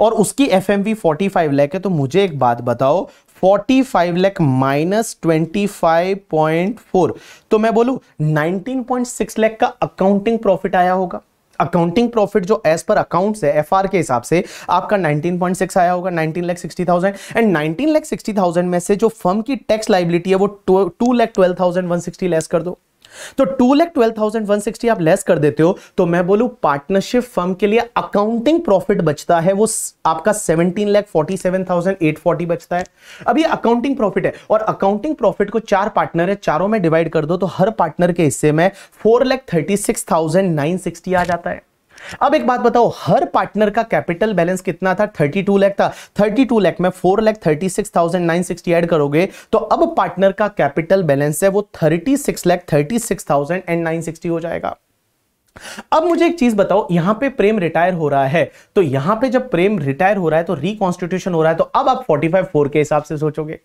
और उसकी एफ एम 45 लाख है तो मुझे एक बात बताओ 45 लाख माइनस 25.4 तो मैं पॉइंट 19.6 लाख का अकाउंटिंग प्रॉफिट आया होगा अकाउंटिंग प्रॉफिट जो एज पर अकाउंट्स है एफआर के हिसाब से आपका 19.6 आया होगा 19 लाख 60,000 एंड 19 लाख 60,000 में से जो फर्म की टैक्स लाइबिलिटी है वो two lakh twelve thousand one sixty less कर दो तो two lakh twelve thousand one sixty आप लेस कर देते हो तो मैं बोलू पार्टनरशिप फर्म के लिए अकाउंटिंग प्रॉफिट बचता है वो आपका seventeen lakh forty seven thousand eight forty बचता है अब ये अकाउंटिंग प्रॉफिट है और अकाउंटिंग प्रॉफिट को चार पार्टनर है चारों में डिवाइड कर दो तो हर पार्टनर के हिस्से में four lakh thirty six thousand nine sixty आ जाता है अब एक बात बताओ हर पार्टनर का कैपिटल बैलेंस कितना था 32 लाख था 32 लाख में 4 लाख 36,960 ऐड करोगे तो अब पार्टनर का कैपिटल बैलेंस है वो 36 लाख 36,960 हो जाएगा अब मुझे एक चीज बताओ यहां पे प्रेम रिटायर हो रहा है तो यहां पे जब प्रेम रिटायर हो रहा है तो रिकॉन्स्टिट्यूशन हो रहा है तो अब आप 454 के हिसाब से सोचोगे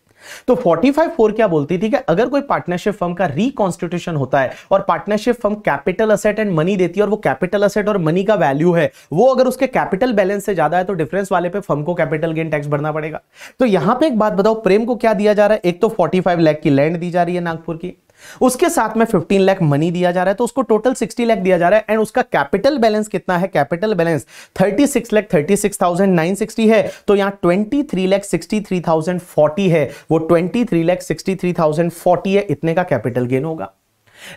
तो 454 क्या बोलती थी कि अगर कोई पार्टनरशिप फर्म का रिकॉन्स्टिट्यूशन होता है और partnership firm capital asset and money देती है और वो कैपिटल असेट और मनी का वैल्यू है वो अगर उसके कैपिटल बैलेंस से ज्यादा है तो डिफरेंस वाले पे फर्म को कैपिटल गेन टैक्स भरना पड़ेगा तो यहां पर एक बात बताओ प्रेम को क्या दिया जा रहा है एक तो फोर्टी लाख की लैंड दी जा रही है नागपुर की उसके साथ में 15 लाख मनी दिया जा रहा है तो उसको टोटल 60 लाख दिया जा रहा है एंड उसका कैपिटल बैलेंस कितना है कैपिटल बैलेंस 36 लाख 36,960 है तो यहाँ 23 लाख 63,040 है वो 23 लाख 63,040 है इतने का कैपिटल गेन होगा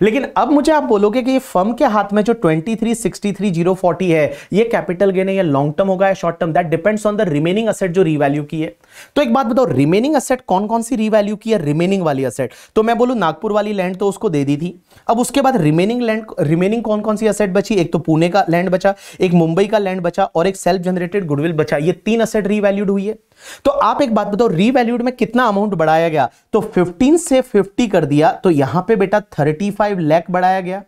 लेकिन अब मुझे आप बोलोगे कि ये फर्म के हाथ में जो ट्वेंटी थ्री है ये कैपिटल गेन है या लॉन्ग टर्म होगा या short term that depends on the remaining asset जो रिवैल्यू की है तो एक बात बताओ रिमेनिंग असेट कौन कौन सी रिवैल्यू की है रिमेनिंग वाली असेट तो मैं बोलू नागपुर वाली लैंड तो उसको दे दी थी अब उसके बाद रिमेनिंग लैंड रिमेनिंग कौन कौन सी असेट बची एक तो पुणे का लैंड बचा एक मुंबई का लैंड बचा और एक सेल्फ जनरेटेड गुडविल बचा ये तीन असेट रिवैल्यूड हुई है तो आप एक बात बताओ रीवैल्यूड में कितना अमाउंट बढ़ाया गया तो 15 से 50 कर दिया तो यहां पे बेटा 35 लाख बढ़ाया गया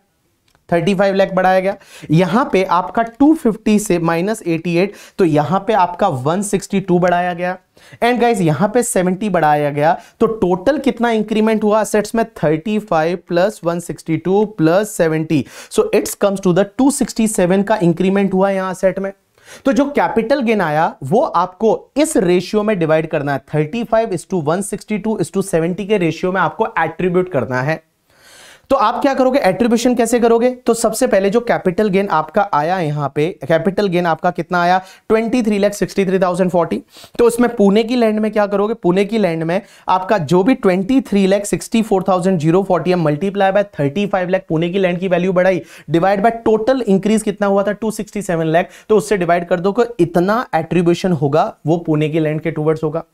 35 लाख बढ़ाया गया यहां पे आपका 250 से माइनस 88 तो यहां पे आपका 162 बढ़ाया गया एंड गाइज यहां पे 70 बढ़ाया गया तो टोटल कितना इंक्रीमेंट हुआ असेट्स में 35 five plus one plus seventy so it's comes to the 267 का इंक्रीमेंट हुआ यहां सेट में तो जो कैपिटल गेन आया वो आपको इस रेशियो में डिवाइड करना है thirty five is to one sixty two is to seventy के रेशियो में आपको एट्रीब्यूट करना है तो आप क्या करोगे एट्रीब्यूशन कैसे करोगे तो सबसे पहले जो कैपिटल गेन आपका आया यहां पे कैपिटल गेन आपका कितना आया twenty three lakh sixty three thousand forty तो उसमें पुणे की लैंड में क्या करोगे पुणे की लैंड में आपका जो भी twenty three lakh sixty four thousand zero forty है multiply by thirty five lakh Pune की लैंड की वैल्यू बढ़ाई डिवाइड बाय टोटल इंक्रीज कितना हुआ था टू सिक्सटी सेवन लैख तो उससे डिवाइड कर दो इतना एट्रीब्यूशन होगा वो पुणे की लैंड के टूवर्ड्स होगा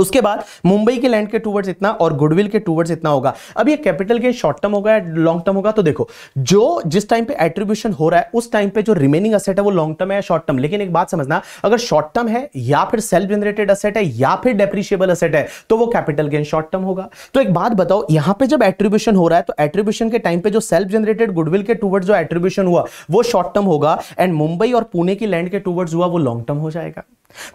उसके बाद मुंबई के लैंड के टूवर्ड्स इतना और गुडविल के टूवर्ड्स इतना होगा अब ये कैपिटल गेन शॉर्ट टर्म होगा या लॉन्ग टर्म होगा तो देखो जो जिस टाइम पे एट्रीब्यूशन हो रहा है उस टाइम पे जो रिमेनिंग असेट है वो लॉन्ग टर्म है या शॉर्ट टर्म लेकिन एक बात समझना अगर शॉर्ट टर्म है या फिर सेल्फ जनरेटेड असेट है या फिर डेप्रिशिएबल असेट है तो वो कैपिटल गेन शॉर्ट टर्म होगा तो एक बात बताओ यहां पर जब एट्रीब्यूशन हो रहा है तो एट्रीब्यूशन के टाइम पे जो सेल्फ जनरेटेड गुडविल के टूवर्ड्स जो एट्रीब्यूशन हुआ वो शॉर्ट टर्म होगा एंड मुंबई और पुणे की लैंड के टूवर्ड्स हुआ वो लॉन्ग टर्म हो जाएगा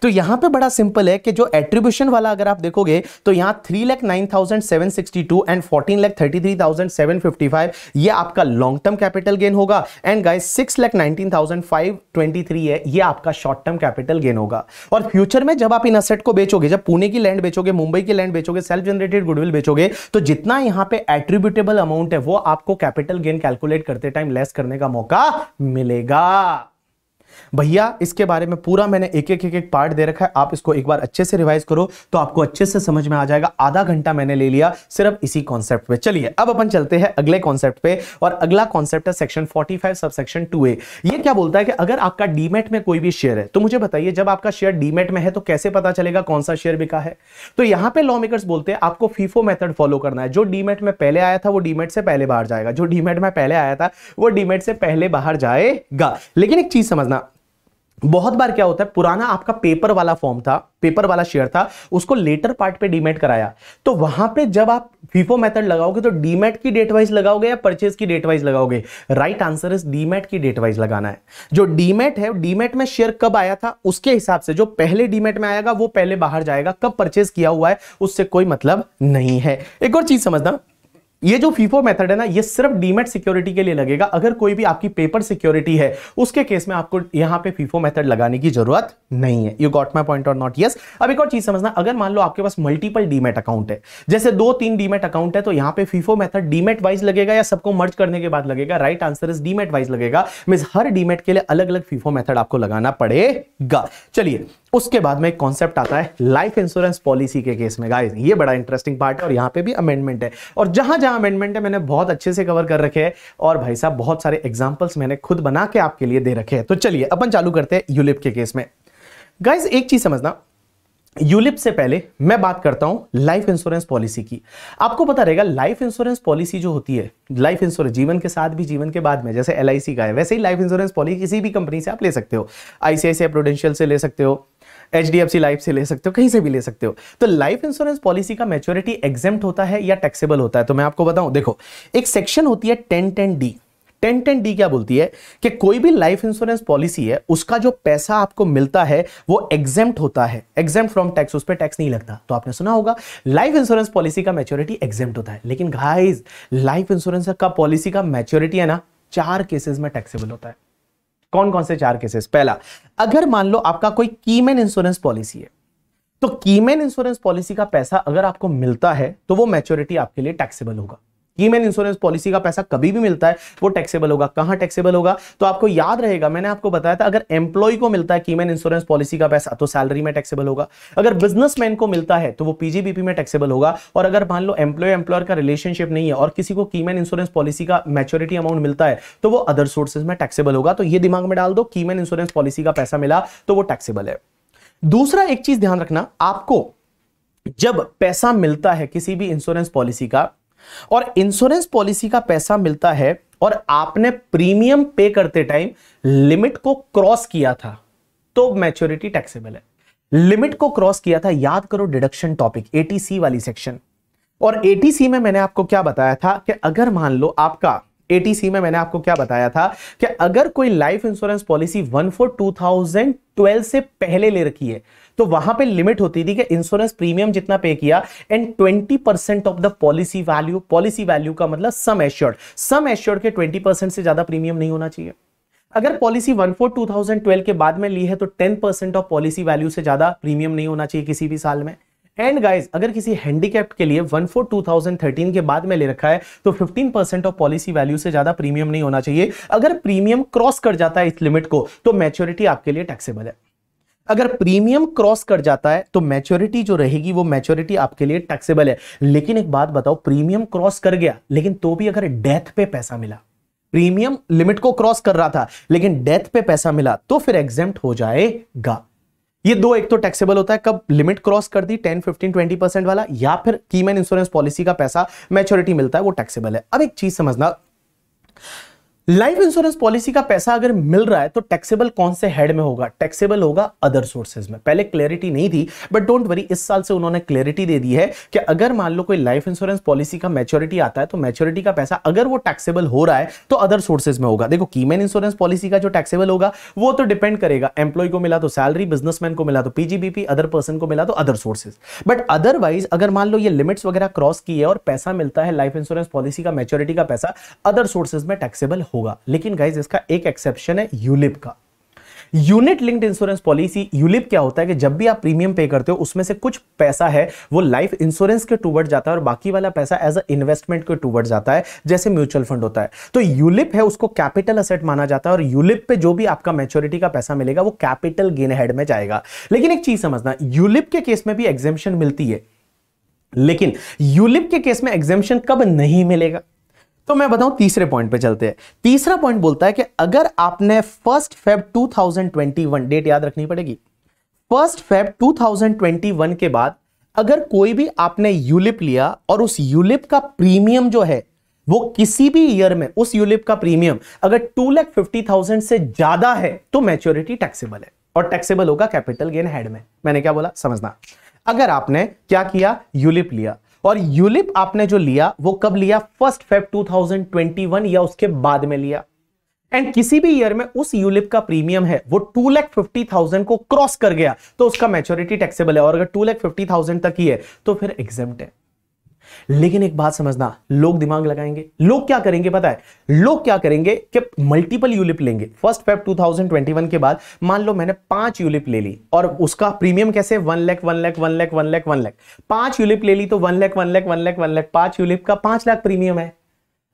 तो यहां पे बड़ा सिंपल है कि जो एट्रीब्यूशन वाला अगर आप देखोगे तो यहां three lakh nine thousand seven sixty two and fourteen lakh thirty three thousand seven fifty five यह आपका लॉन्ग टर्म कैपिटल गेन होगा and guys six lakh nineteen thousand five twenty three है यह आपका शॉर्ट टर्म कैपिटल गेन होगा और फ्यूचर में जब आप इन असेट को बेचोगे जब पुणे की लैंड बेचोगे मुंबई की लैंड बेचोगे सेल्फ जनरेटेड गुडविल बेचोगे तो जितना यहां पर एट्रीब्यूटेबल अमाउंट है वो आपको कैपिटल गेन कैलकुलेट करते टाइम लेस करने का मौका मिलेगा भैया इसके बारे में पूरा मैंने एक एक एक एक पार्ट दे रखा है आप इसको एक बार अच्छे से रिवाइज करो तो आपको अच्छे से समझ में आ जाएगा आधा घंटा मैंने ले लिया सिर्फ इसी कॉन्सेप्ट पे चलिए अब अपन चलते हैं अगले कॉन्सेप्ट पे और अगला कॉन्सेप्ट है सेक्शन 45 सब सेक्शन ए ये क्या बोलता है कि अगर आपका डीमेट में कोई भी शेयर है तो मुझे बताइए जब आपका शेयर डीमेट में है तो कैसे पता चलेगा कौन सा शेयर बिका है तो यहां पे लॉ मेकर्स बोलते हैं आपको फीफो मेथड फॉलो करना है जो डीमेट में पहले आया था वो डीमेट से पहले बाहर जाएगा जो डीमेट में पहले आया था वो डीमेट से पहले बाहर जाएगा लेकिन एक चीज समझना बहुत बार क्या होता है पुराना आपका पेपर वाला फॉर्म था पेपर वाला शेयर था उसको लेटर पार्ट पे डीमेट कराया तो वहां पे जब आप फीफो मेथड लगाओगे तो डीमेट की डेट वाइज लगाओगे या परचेज की डेट वाइज लगाओगे राइट आंसर इज डीमेट की डेट वाइज लगाना है जो डीमेट है डीमेट में शेयर कब आया था उसके हिसाब से जो पहले डीमेट में आएगा वो पहले बाहर जाएगा कब परचेज किया हुआ है उससे कोई मतलब नहीं है एक और चीज समझना ये जो फीफो मेथड है ना ये सिर्फ डीमेट सिक्योरिटी के लिए लगेगा अगर कोई भी आपकी पेपर सिक्योरिटी है उसके केस में आपको यहां पे फीफो मेथड लगाने की जरूरत नहीं है यू गॉट माई पॉइंट और नॉट यस अब एक और चीज समझना अगर मान लो आपके पास मल्टीपल डीमेट अकाउंट है जैसे दो तीन डीमेट अकाउंट है तो यहां पे फीफो मेथड डीमेट वाइज लगेगा या सबको मर्ज करने के बाद लगेगा right answer is demat wise लगेगा मीन हर डीमेट के लिए अलग अलग फीफो मेथड आपको लगाना पड़ेगा चलिए उसके बाद में एक कॉन्सेप्ट आता है लाइफ इंश्योरेंस पॉलिसी के केस में गाइस ये बड़ा इंटरेस्टिंग पार्ट है और यहां पे भी अमेंडमेंट है और जहां जहां क्या अमेंडमेंट है मैंने बहुत अच्छे से कवर कर रखे हैं और भाई साहब बहुत सारे एग्जाम्पल्स मैंने खुद बना के आपके लिए दे रखे हैं तो चलिए अपन चालू करते हैं यूलिप के केस में गाइज एक चीज समझना यूलिप से पहले मैं बात करता हूं लाइफ इंश्योरेंस पॉलिसी की आपको पता रहेगा लाइफ इंश्योरेंस पॉलिसी जो होती है लाइफ इंश्योरेंस जीवन के साथ भी जीवन के बाद में जैसे एल का है वैसे ही लाइफ इंश्योरेंस पॉलिसी किसी भी कंपनी से आप ले सकते हो आईसीआईसीआई प्रोडेंशियल से ले सकते हो एच डी लाइफ से ले सकते हो कहीं से भी ले सकते हो तो लाइफ इंश्योरेंस पॉलिसी का मेच्योरिटी एग्जेम्प्ट होता है या टैक्सेबल होता है तो मैं आपको बताऊं देखो एक सेक्शन होती है ten ten D ten ten D क्या बोलती है कि कोई भी लाइफ इंश्योरेंस पॉलिसी है उसका जो पैसा आपको मिलता है वो एग्जेम्प्ट होता है एग्जेम्प्ट फ्रॉम टैक्स उस पर टैक्स नहीं लगता तो आपने सुना होगा लाइफ इंश्योरेंस पॉलिसी का मेच्योरिटी एग्जेम्प्ट होता है लेकिन घाइज लाइफ इंश्योरेंस का पॉलिसी का मेच्योरिटी है ना चार केसेस में टैक्सेबल होता है कौन कौन से चार केसेस पहला अगर मान लो आपका कोई कीमेन इंश्योरेंस पॉलिसी है तो कीमेन इंश्योरेंस पॉलिसी का पैसा अगर आपको मिलता है तो वो मैच्योरिटी आपके लिए टैक्सेबल होगा कीमेन इंश्योरेंस पॉलिसी का पैसा कभी भी मिलता है वो टैक्सेबल होगा कहां टैक्सेबल होगा तो आपको याद रहेगा मैंने आपको बताया था अगर एम्प्लॉय को मिलता है कीमेन इंश्योरेंस पॉलिसी का पैसा तो सैलरी में टैक्सेबल होगा अगर बिजनेसमैन को मिलता है तो वो पीजीबीपी में टैक्सेबल होगा और अगर मान लो एम्प्लॉय एम्प्लॉयर का रिलेशनशिप नहीं है और किसी को कीमेन इंश्योरेंस पॉलिसी का मैच्योरिटी अमाउंट मिलता है तो वो अदर सोर्सेज में टैक्सेबल होगा तो ये दिमाग में डाल दो कीमेन इंश्योरेंस पॉलिसी का पैसा मिला तो वो टैक्सेबल है दूसरा एक चीज ध्यान रखना आपको जब पैसा मिलता है किसी भी इंश्योरेंस पॉलिसी का और इंश्योरेंस पॉलिसी का पैसा मिलता है और आपने प्रीमियम पे करते टाइम लिमिट को क्रॉस किया था तो मैच्योरिटी टैक्सेबल है लिमिट को क्रॉस किया था याद करो डिडक्शन टॉपिक एटीसी वाली सेक्शन और एटीसी में मैंने आपको क्या बताया था कि अगर मान लो आपका एटीसी में मैंने आपको क्या बताया था कि अगर कोई life insurance policy one four two thousand twelve से पहले ले रखी है तो वहां पे लिमिट होती थी कि इंश्योरेंस प्रीमियम जितना पे किया and twenty percent of the policy value policy value का मतलब सम एश्योर्ड सम एश्योर्ड के ट्वेंटी परसेंट से ज्यादा प्रीमियम नहीं होना चाहिए अगर policy one four two thousand twelve के बाद में ली है तो ten percent of policy value से ज्यादा प्रीमियम नहीं होना चाहिए किसी भी साल में एंड गाइज अगर किसी हैंडीकैप के लिए one four two thousand thirteen के बाद में ले रखा है तो fifteen percent of policy value से ज्यादा प्रीमियम नहीं होना चाहिए अगर प्रीमियम क्रॉस कर जाता है इस लिमिट को तो मैच्योरिटी आपके लिए टैक्सेबल है अगर प्रीमियम क्रॉस कर जाता है तो मैच्योरिटी जो रहेगी वो मैच्योरिटी आपके लिए टैक्सेबल है लेकिन एक बात बताओ प्रीमियम क्रॉस कर गया लेकिन तो भी अगर डेथ पे पैसा मिला प्रीमियम लिमिट को क्रॉस कर रहा था लेकिन डेथ पे पैसा मिला तो फिर एग्जेम्प्ट हो जाएगा ये दो एक तो टैक्सेबल होता है कब लिमिट क्रॉस कर दी टेन फिफ्टीन ट्वेंटी परसेंट वाला या फिर कीमैन इंश्योरेंस पॉलिसी का पैसा मैच्योरिटी मिलता है वो टैक्सेबल है अब एक चीज समझना लाइफ इंश्योरेंस पॉलिसी का पैसा अगर मिल रहा है तो टैक्सेबल कौन से हेड में होगा टैक्सेबल होगा अदर सोर्सेज में पहले क्लैरिटी नहीं थी बट डोंट वरी इस साल से उन्होंने क्लैरिटी दे दी है कि अगर मान लो कोई लाइफ इंश्योरेंस पॉलिसी का मैच्योरिटी आता है तो मैच्योरिटी का पैसा अगर वो टैक्सेबल हो रहा है तो अदर सोर्सेज में होगा देखो कीमेन इंश्योरेंस पॉलिसी का जो टैक्सेबल होगा वो तो डिपेंड करेगा एम्प्लॉय को मिला तो सैलरी बिजनेसमैन को मिला तो पीजीबीपी अदर पर्सन को मिला तो अदर सोर्सेज बट अदरवाइज अगर मान लो ये लिमिट्स वगैरह क्रॉस की है और पैसा मिलता है लाइफ इंश्योरेंस पॉलिसी का मैच्योरिटी का पैसा अदर सोर्सेज में टैक्सेबल हो होगा लेकिन गाइज इसका एक एक्सेप्शन है यूलिप का unit linked insurance policy ULIP क्या होता है कि जब भी आप प्रीमियम पे करते हो उसमें से कुछ पैसा है वो लाइफ इंश्योरेंस के टूवर्ड जाता है और बाकी वाला पैसा एज अ इन्वेस्टमेंट के टूवर्ड जाता है जैसे म्यूचुअल फंड होता है तो यूलिप है उसको कैपिटल असेट माना जाता है और यूलिप पे जो भी आपका मेच्योरिटी का पैसा मिलेगा वो कैपिटल गेन हेड में जाएगा लेकिन एक चीज समझना यूलिप के केस में भी एग्जेम्पन मिलती है लेकिन यूलिप के केस में एग्जेम्पन कब नहीं मिलेगा तो मैं बताऊं तीसरे पॉइंट पे चलते हैं तीसरा पॉइंट बोलता है कि अगर आपने फर्स्ट फेब 2021 डेट याद रखनी पड़ेगी फर्स्ट फेब 2021 के बाद अगर कोई भी आपने यूलिप लिया और उस यूलिप का प्रीमियम जो है वो किसी भी ईयर में उस यूलिप का प्रीमियम अगर टू लैख फिफ्टी थाउजेंड से ज्यादा है तो मैच्योरिटी टैक्सेबल है और टैक्सेबल होगा कैपिटल गेन हेड में मैंने क्या बोला समझना अगर आपने क्या किया यूलिप लिया और यूलिप आपने जो लिया वो कब लिया फर्स्ट फेब 2021 या उसके बाद में लिया एंड किसी भी ईयर में उस यूलिप का प्रीमियम है वो टू लैख फिफ्टी थाउजेंड को क्रॉस कर गया तो उसका मेच्योरिटी टैक्सेबल है और अगर टू लैख फिफ्टी थाउजेंड तक ही है तो फिर एग्जेप्ट है लेकिन एक बात समझना लोग दिमाग लगाएंगे लोग क्या करेंगे पता है लोग क्या करेंगे कि मल्टीपल यूलिप लेंगे फर्स्ट फेब 2021 के बाद मान लो मैंने पांच यूलिप ले ली और उसका प्रीमियम कैसे one lakh one lakh one lakh one lakh one lakh पांच यूलिप ले ली तो one lakh one lakh one lakh one lakh पांच यूलिप का पांच लाख प्रीमियम है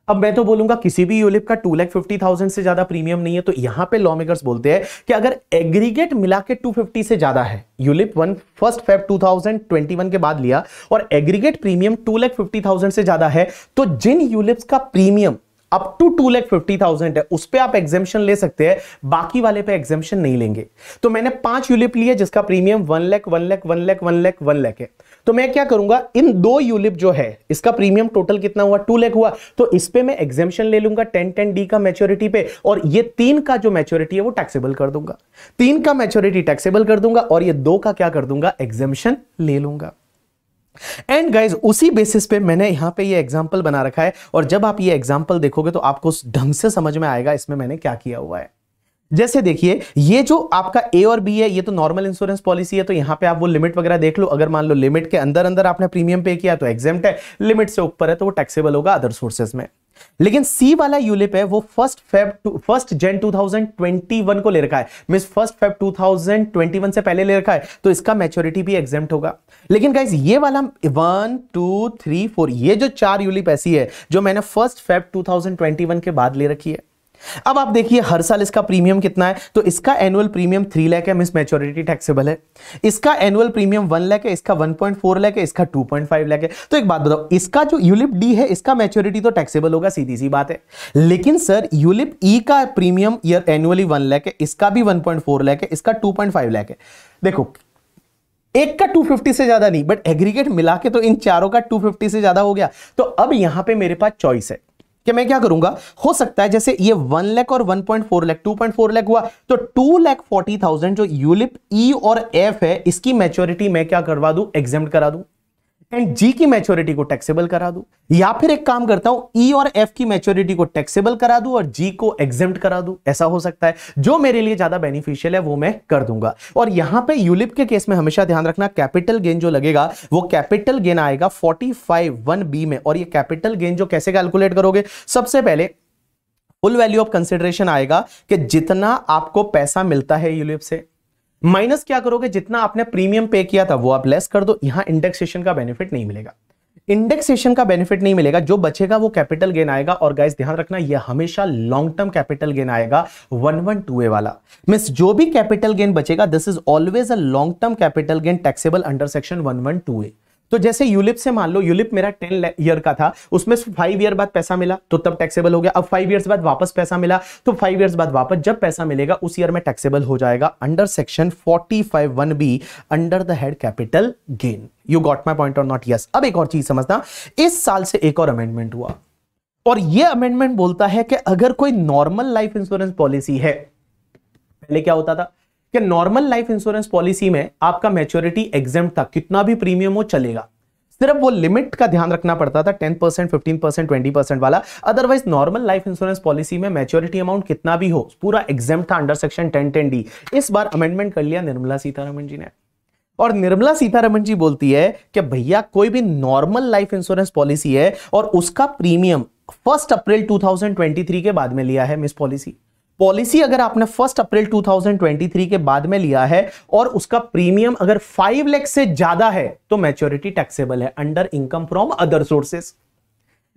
अब मैं तो बोलूंगा किसी भी यूलिप का टू लैख फिफ्टी थाउजेंड से ज्यादा प्रीमियम नहीं है तो यहां पे लॉ मेकर्स बोलते हैं कि अगर एग्रीगेट मिला के टू फिफ्टी से ज्यादा है ULIP one first Feb two thousand twenty one के बाद लिया और aggregate premium two lakh fifty thousand से ज्यादा है तो जिन यूलिप्स का premium up to two lakh fifty thousand है उस पर आप एग्जेम्पन ले सकते हैं बाकी वाले पे एग्जेम्पन नहीं लेंगे तो मैंने पांच यूलिप लिए जिसका premium one lakh one lakh one lakh one lakh one lakh है तो मैं क्या करूंगा इन दो यूलिप जो है इसका प्रीमियम टोटल कितना हुआ टू लेख हुआ तो इस पे मैं एग्जेमशन ले लूंगा टेन टेन डी का मेच्योरिटी पे और ये तीन का जो मेच्योरिटी है वो टैक्सेबल कर दूंगा तीन का मेच्योरिटी टैक्सेबल कर दूंगा और ये दो का क्या कर दूंगा एग्जेम्पन ले लूंगा एंड गाइज उसी बेसिस पे मैंने यहां पे ये एग्जाम्पल बना रखा है और जब आप ये एग्जाम्पल देखोगे तो आपको ढंग से समझ में आएगा इसमें मैंने क्या किया हुआ है जैसे देखिए ये जो आपका ए और बी है ये तो नॉर्मल इंश्योरेंस पॉलिसी है तो यहाँ पे आप वो लिमिट वगैरह देख लो अगर मान लो लिमिट के अंदर अंदर आपने प्रीमियम पे किया तो एग्जेम्प्ट है लिमिट से ऊपर है तो वो टैक्सेबल होगा अदर सोर्सेज में लेकिन सी वाला यूलिप है वो फर्स्ट फेब फर्स्ट जेन 2021 को ले रखा है मीन फर्स्ट फेब 2021 से पहले ले रखा है तो इसका मेच्योरिटी भी एग्जेम्प्ट होगा लेकिन गाइज ये वाला वन टू थ्री फोर ये जो चार यूलिप ऐसी है जो मैंने फर्स्ट फेब 2021 के बाद ले रखी है अब आप देखिए हर साल इसका प्रीमियम कितना है तो इसका एनुअल प्रीमियम थ्री लैख है मिस मेच्योरिटी टैक्सेबल है इसका एनुअल प्रीमियम वन लैख है इसका वन पॉइंट फोर लैख है इसका टू पॉइंट फाइव लैख है तो एक बात बताओ इसका जो यूलिप डी है इसका मेच्योरिटी तो टैक्सेबल होगा सीधी सी बात है लेकिन सर यूलिप ई का premium year annually one lakh है इसका भी वन पॉइंट फोर लैख है इसका टू पॉइंट फाइव लैख है देखो एक का 250 से ज्यादा नहीं बट एग्रीगेट मिला के तो इन चारों का 250 से ज्यादा हो गया तो अब यहां पे मेरे पास चॉइस है कि मैं क्या करूंगा हो सकता है जैसे ये वन लैख और one point four lakh two point four lakh हुआ तो टू लैख फोर्टी थाउजेंड जो यूलिप ई e और एफ है इसकी मैच्योरिटी मैं क्या करवा दू एग्जाम करा दू एंड जी की मैच्योरिटी को टैक्सेबल करा दू या फिर एक काम करता हूं ई e और एफ की मैच्योरिटी को टैक्सेबल करा दू और जी को एग्जाम करा दू ऐसा हो सकता है जो मेरे लिए ज्यादा बेनिफिशियल है वो मैं कर दूंगा और यहां पे यूलिप के केस में हमेशा ध्यान रखना कैपिटल गेन जो लगेगा वो कैपिटल गेन आएगा फोर्टी फाइव वन बी में और ये कैपिटल गेन जो कैसे कैलकुलेट करोगे सबसे पहले फुल वैल्यू ऑफ कंसिडरेशन आएगा कि जितना आपको पैसा मिलता है यूलिप से माइनस क्या करोगे जितना आपने प्रीमियम पे किया था वो आप लेस कर दो यहां इंडेक्सेशन का बेनिफिट नहीं मिलेगा इंडेक्सेशन का बेनिफिट नहीं मिलेगा जो बचेगा वो कैपिटल गेन आएगा और गाइस ध्यान रखना ये हमेशा लॉन्ग टर्म कैपिटल गेन आएगा वन वन टू ए वाला मीन जो भी कैपिटल गेन बचेगा this is always a long term capital gain taxable under section one one two A तो जैसे यूलिप से मान लो यूलिप मेरा टेन ईयर का था उसमें फाइव ईयर बाद पैसा मिला तो तब टैक्सेबल हो गया अब फाइव ईयर्स बाद वापस पैसा मिला तो फाइव ईयर्स बाद वापस जब पैसा मिलेगा उस ईयर में टैक्सेबल हो जाएगा under section forty five one B under the head capital gain you got my point और नॉट यस अब एक और चीज समझना इस साल से एक और अमेंडमेंट हुआ और ये अमेंडमेंट बोलता है कि अगर कोई नॉर्मल लाइफ इंश्योरेंस पॉलिसी है पहले क्या होता था कि नॉर्मल लाइफ इंश्योरेंस पॉलिसी में आपका मेच्योरिटी एग्जेम था कितना भी प्रीमियम हो चलेगा सिर्फ वो लिमिट का ध्यान रखना पड़ता था ten percent fifteen percent twenty percent वाला otherwise normal life insurance policy में मेच्योरिटी अमाउंट कितना भी हो पूरा एग्जाम था under section ten ten D इस बार अमेंडमेंट कर लिया निर्मला सीतारमन जी ने और निर्मला सीतारमन जी बोलती है कि भैया कोई भी नॉर्मल लाइफ इंश्योरेंस पॉलिसी है और उसका प्रीमियम फर्स्ट अप्रैल 2023 के बाद में लिया है मिस पॉलिसी पॉलिसी अगर आपने फर्स्ट अप्रैल 2023 के बाद में लिया है और उसका प्रीमियम अगर फाइव लैख से ज्यादा है तो मैच्योरिटी टैक्सेबल है under income from other sources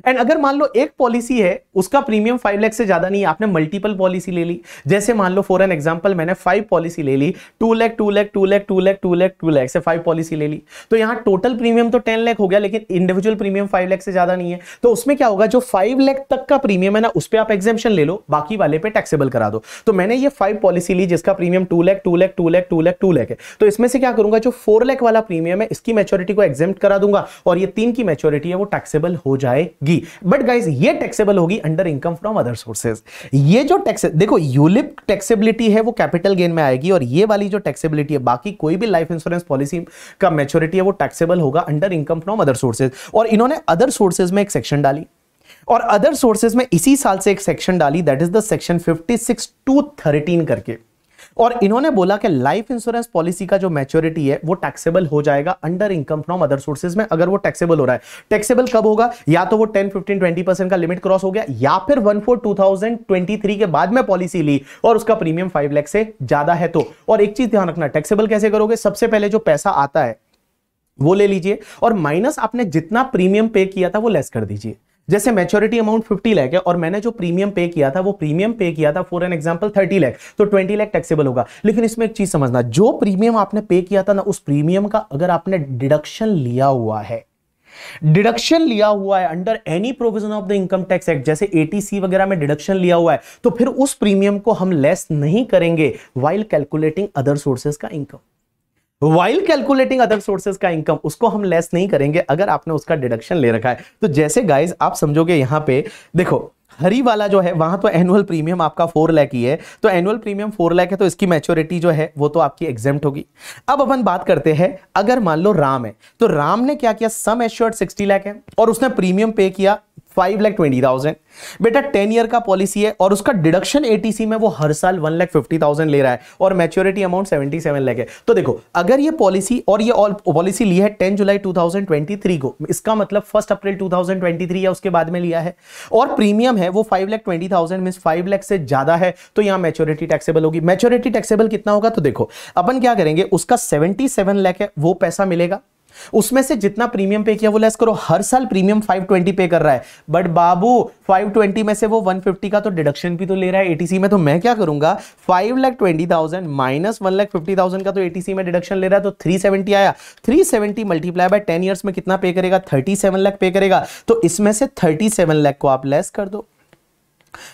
and अगर मान लो एक पॉलिसी है उसका प्रीमियम फाइव लैख से ज्यादा नहीं है आपने मल्टीपल पॉलिसी ले ली जैसे मान लो फॉर एन एग्जांपल मैंने फाइव पॉलिसी ले ली two lakh two lakh two lakh two lakh two lakh two lakh से फाइव पॉलिसी ले ली तो यहाँ टोटल प्रीमियम तो टेन लैख हो गया लेकिन इंडिविजुअल प्रीमियम फाइव लैख से ज्यादा नहीं है तो उसमें क्या होगा जो फाइव लैख तक का प्रीमियम है ना उस पर आप एग्जामेशन ले लो बाकी वाले पे टैक्सेबल करा दो तो मैंने ये फाइव पॉलिसी ली जिसका premium two lakh two lakh two lakh two lakh two lakh है तो इसमें से क्या करूंगा जो फोर लैख वाला प्रीमियम है इसकी मेच्योरिटी को एग्जाम करा दूंगा और ये तीन की मेच्योरिटी है वो टैक्सेबल हो जाएगी होगी बट गाइज ये टैक्सेबल होगी under income from other sources ये जो टैक्स देखो यूलिप टैक्सेबिलिटी है वो कैपिटल गेन में आएगी और ये वाली जो टैक्सेबिलिटी है बाकी कोई भी लाइफ इंश्योरेंस पॉलिसी का मेच्योरिटी है वो टैक्सेबल होगा under income from other sources और इन्होंने अदर सोर्सेज में एक सेक्शन डाली और अदर सोर्सेज में इसी साल से एक सेक्शन डाली that is the section 56 two 13 करके और इन्होंने बोला कि लाइफ इंश्योरेंस पॉलिसी का जो मैच्योरिटी है वो टैक्सेबल हो जाएगा under income from other sources में अगर वो टैक्सेबल हो रहा है टैक्सेबल कब होगा या तो वो 10 15 20 परसेंट का लिमिट क्रॉस हो गया या फिर one four two thousand twenty three के बाद में पॉलिसी ली और उसका प्रीमियम फाइव लैख से ज्यादा है तो और एक चीज ध्यान रखना टैक्सेबल कैसे करोगे सबसे पहले जो पैसा आता है वो ले लीजिए और माइनस आपने जितना प्रीमियम पे किया था वो लेस कर दीजिए जैसे मेच्योरिटी अमाउंट फिफ्टी लैख है और मैंने जो प्रीमियम पे किया था वो प्रीमियम पे किया था for an example thirty lakh तो ट्वेंटी लैख टैक्सेबल होगा लेकिन इसमें एक चीज समझना जो प्रीमियम आपने पे किया था ना उस प्रीमियम का अगर आपने डिडक्शन लिया हुआ है डिडक्शन लिया हुआ है under any provision of the income tax act जैसे एटीसी वगैरह में डिडक्शन लिया हुआ है तो फिर उस प्रीमियम को हम लेस नहीं करेंगे वाइल कैलकुलेटिंग अदर सोर्सेज का income while calculating other sources का इनकम उसको हम लेस नहीं करेंगे अगर आपने उसका डिडक्शन ले रखा है तो जैसे गाइज आप समझोगे यहां पे देखो हरी वाला जो है वहां तो एनुअल प्रीमियम आपका फोर लैख ही है तो एनुअल प्रीमियम फोर लैख है तो इसकी मैच्योरिटी जो है वो तो आपकी एग्जेम्प्ट होगी अब अपन बात करते हैं अगर मान लो राम है तो राम ने क्या किया सम एश्योर्ड सिक्सटी लैख है और उसने प्रीमियम पे किया फाइव लैख ट्वेंटी थाउजेंड बेटा टेन ईयर का पॉलिसी है और उसका डिडक्शन एटीसी में वो हर साल वन लाख फिफ्टी थाउजेंड ले रहा है और maturity amount seventy seven lakh है तो देखो अगर ये पॉलिसी और ये ऑल पॉलिसी ली है ten July two thousand twenty three को इसका मतलब first April two thousand twenty three या उसके बाद में लिया है और प्रीमियम है वो five lakh twenty thousand mean five lakh से ज्यादा है तो यहाँ मेच्योरिटी टैक्सेबल होगी मेच्योरिटी टैक्सेबल कितना होगा तो देखो अपन क्या करेंगे उसका सेवेंटी सेवन लैख है वो पैसा मिलेगा उसमें से जितना प्रीमियम पे किया वो लेस करो हर साल प्रीमियम 520 पे कर रहा है बट बाबू 520 में से वो 150 का तो डिडक्शन भी तो ले रहा है एटीसी में तो मैं क्या करूंगा five lakh twenty thousand minus one lakh fifty thousand का तो एटीसी में डिडक्शन ले रहा है तो थ्री सेवेंटी आया three seventy multiply by ten years में कितना पे करेगा थर्टी सेवन लाख पे करेगा तो इसमें से थर्टी सेवन लाख को आप लेस कर दो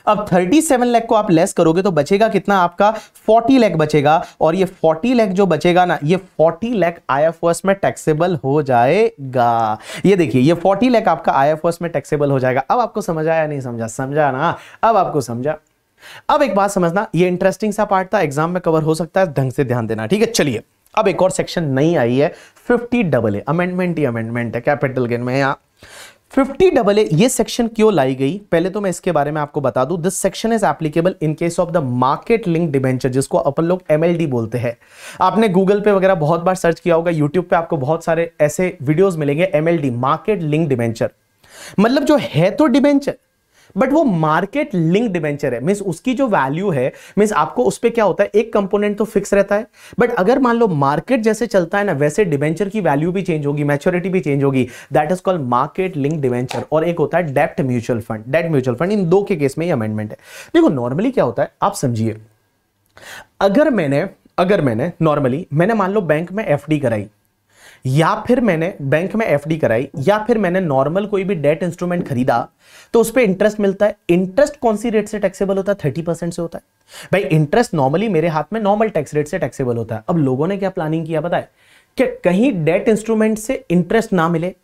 अब 37 लाख को आप लेस करोगे तो बचेगा कितना आपका 40 लाख बचेगा और ये 40 लाख जो बचेगा ना ये 40 लाख आईएफओएस में टैक्सेबल हो जाएगा ये देखिए ये 40 लाख आपका आईएफओएस में टैक्सेबल हो जाएगा अब आपको समझा या नहीं समझा समझा ना अब आपको समझा अब एक बात समझना ये इंटरेस्टिंग सा पार्ट था एग्जाम में कवर हो सकता है ढंग से ध्यान देना ठीक है चलिए अब एक और सेक्शन नहीं आई है फिफ्टी डबल ए अमेंडमेंट ही अमेंडमेंट है कैपिटल गेन में यहाँ फिफ्टी डबल ए ये सेक्शन क्यों लाई गई पहले तो मैं इसके बारे में आपको बता दूं this section is applicable in case of the market link debenture जिसको अपन लोग एमएलडी बोलते हैं आपने गूगल पे वगैरह बहुत बार सर्च किया होगा यूट्यूब पे आपको बहुत सारे ऐसे वीडियोस मिलेंगे एमएलडी मार्केट लिंक डिबेंचर मतलब जो है तो डिबेंचर बट वो मार्केट लिंक डिवेंचर है मीन्स उसकी जो वैल्यू है मीन्स आपको उस पर क्या होता है एक कंपोनेंट तो फिक्स रहता है बट अगर मान लो मार्केट जैसे चलता है ना वैसे डिवेंचर की वैल्यू भी चेंज होगी मैच्योरिटी भी चेंज होगी that is called market link debenture और एक होता है डेप्ट mutual fund debt mutual fund इन दो के केस में ये अमेंडमेंट है देखो नॉर्मली क्या होता है आप समझिए अगर मैंने अगर मैंने नॉर्मली मैंने मान लो बैंक में एफ कराई या फिर मैंने बैंक में एफ कराई या फिर मैंने नॉर्मल कोई भी डेट इंस्ट्रूमेंट खरीदा तो उस पर इंटरेस्ट मिलता है इंटरेस्ट कौन सी रेट से टैक्सेबल होता है थर्टी परसेंट से होता है भाई इंटरेस्ट नॉर्मली मेरे हाथ में नॉर्मल टैक्स रेट से टैक्सेबल होता है अब लोगों ने क्या प्लानिंग किया बताए कि कहीं डेट इंस्ट्रूमेंट से इंटरेस्ट ना मिले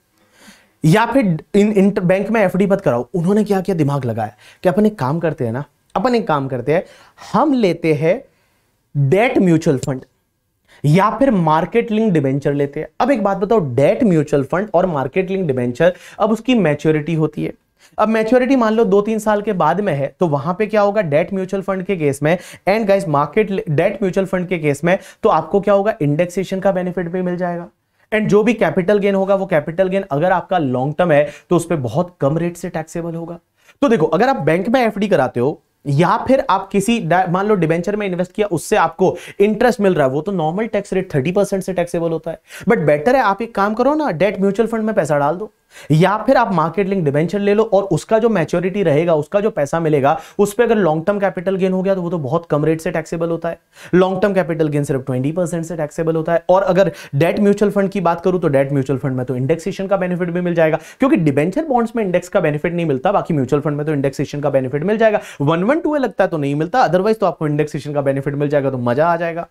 या फिर इन, इन बैंक में एफडी मत कराओ उन्होंने क्या किया दिमाग लगाया कि अपन एक काम करते हैं ना अपन एक काम करते हैं हम लेते हैं डेट म्यूचुअल फंड या फिर मार्केट लिंक डिबेंचर लेते हैं अब एक बात बताओ डेट म्यूचुअल फंड और मार्केट लिंक डिबेंचर अब उसकी मैच्योरिटी होती है अब मैच्योरिटी मान लो दो तीन साल के बाद में है तो वहां पे क्या होगा डेट म्यूचुअल फंड के केस में and guys market debt mutual fund के केस में तो आपको क्या होगा इंडेक्सेशन का बेनिफिट भी मिल जाएगा एंड जो भी कैपिटल गेन होगा वो कैपिटल गेन अगर आपका लॉन्ग टर्म है तो उस पर बहुत कम रेट से टैक्सेबल होगा तो देखो अगर आप बैंक में एफडी कराते हो या फिर आप किसी मान लो डिबेंचर में इन्वेस्ट किया उससे आपको इंटरेस्ट मिल रहा है वो तो normal tax rate thirty percent से टैक्सेबल होता है बट बेटर है आप एक काम करो ना डेट म्यूचुअल फंड में पैसा डाल दो या फिर आप मार्केट लिंक डिवेंचर ले लो और उसका जो मैच्योरिटी रहेगा उसका जो पैसा मिलेगा उस पर अगर लॉन्ग टर्म कैपिटल गेन हो गया तो वो तो बहुत कम रेट से टैक्सेबल होता है लॉन्ग टर्म कैपिटल गेन सिर्फ ट्वेंटी परसेंट से टैक्सेबल होता है और अगर डेट म्यूचुअल फंड की बात करूं तो डेट म्यूचुअल फंड में तो इंडेक्सेशन का बेनिफिट भी मिल जाएगा क्योंकि डिवेंचर बॉन्ड्स में इंडेक्स का बेनिफिट नहीं मिलता बाकी म्यूचुअल फंड में तो इंडेक्सेशन का बेनिफिट मिल जाएगा वन वन टू लगता है तो नहीं मिलता अदरवाइज तो आपको इंडेक्सेशन का बेनिफिट मिल जाएगा तो मजा आ जाएगा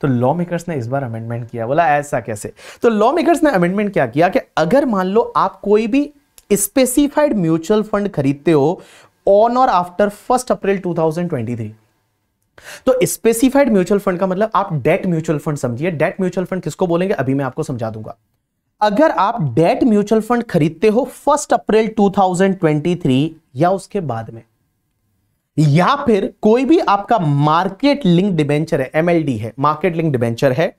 तो लॉ मेकर्स ने इस बार अमेंडमेंट किया बोला ऐसा कैसे तो लॉ मेकर्स ने अमेंडमेंट क्या किया कि अगर मान लो आप कोई भी स्पेसिफाइड म्यूचुअल फंड खरीदते हो ऑन और आफ्टर फर्स्ट अप्रैल 2023 तो स्पेसिफाइड म्यूचुअल फंड का मतलब आप डेट म्यूचुअल फंड समझिए डेट म्यूचुअल फंड किसको बोलेंगे अभी मैं आपको समझा दूंगा अगर आप डेट म्यूचुअल फंड खरीदते हो फर्स्ट अप्रैल 2023 या उसके बाद में या फिर कोई भी आपका मार्केट लिंक डिबेंचर है एमएलडी है मार्केट लिंक डिबेंचर है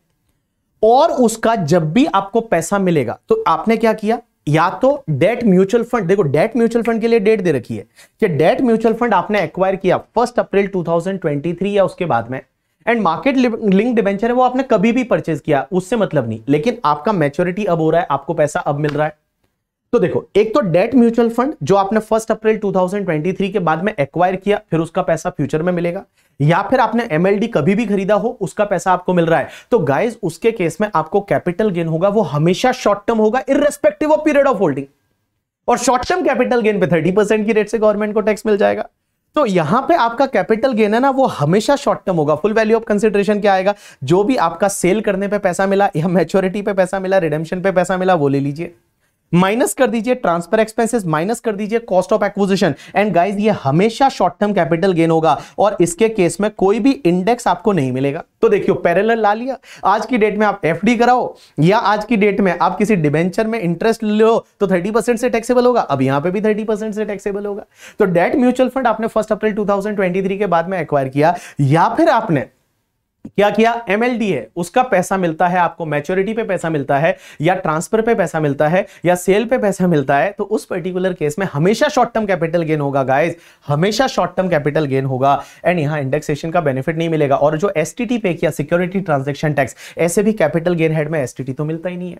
और उसका जब भी आपको पैसा मिलेगा तो आपने क्या किया या तो डेट म्यूचुअल फंड देखो डेट म्यूचुअल फंड के लिए डेट दे रखी है कि डेट म्यूचुअल फंड आपने एक्वायर किया फर्स्ट अप्रैल 2023 या उसके बाद में एंड मार्केट लिंक डिबेंचर है वो आपने कभी भी परचेज किया उससे मतलब नहीं लेकिन आपका मेच्योरिटी अब हो रहा है आपको पैसा अब मिल रहा है तो देखो एक तो डेट म्यूचुअल फंड जो आपने फर्स्ट अप्रैल 2023 के बाद में एक्वायर किया फिर उसका पैसा फ्यूचर में मिलेगा या फिर आपने एमएलडी कभी भी खरीदा हो उसका पैसा आपको मिल रहा है तो गाइज उसके केस में आपको कैपिटल गेन होगा वो हमेशा शॉर्ट टर्म होगा irrespective of period of holding और शॉर्ट टर्म कैपिटल गेन पे थर्टी परसेंट की रेट से गवर्नमेंट को टैक्स मिल जाएगा तो यहां पे आपका कैपिटल गेन है ना वो हमेशा शॉर्ट टर्म होगा फुल वैल्यू ऑफ कंसिडरेशन क्या आएगा जो भी आपका सेल करने पे पैसा मिला या मेच्योरिटी पे पैसा मिला रिडेम्शन पे पैसा मिला वो ले लीजिए माइनस कर दीजिए ट्रांसफर एक्सपेंसेस माइनस कर दीजिए cost of acquisition and guys ये हमेशा शॉर्ट टर्म कैपिटल गेन होगा और इसके केस में कोई भी इंडेक्स आपको नहीं मिलेगा तो देखियो पैरेलल ला लिया आज की डेट में आप एफ कराओ या आज की डेट में आप किसी डिबेंचर में इंटरेस्ट लो तो परसेंट से टैक्सेबल होगा अब यहां पर भी परसेंट से टैक्सेबल होगा तो डेट म्यूचुअल फंड आपने फर्स्ट अप्रैल टू के बाद में एक्वायर किया या फिर आपने क्या किया एमएलडी है उसका पैसा मिलता है आपको मैच्योरिटी पे पैसा मिलता है या ट्रांसफर पे पैसा मिलता है या सेल पे पैसा मिलता है तो उस पर्टिकुलर केस में हमेशा शॉर्ट टर्म कैपिटल गेन होगा गाइस हमेशा शॉर्ट टर्म कैपिटल गेन होगा एंड यहां इंडेक्सेशन का बेनिफिट नहीं मिलेगा और जो एस पे किया सिक्योरिटी ट्रांजेक्शन टैक्स ऐसे भी कैपिटल गेन हेड में एस तो मिलता ही नहीं है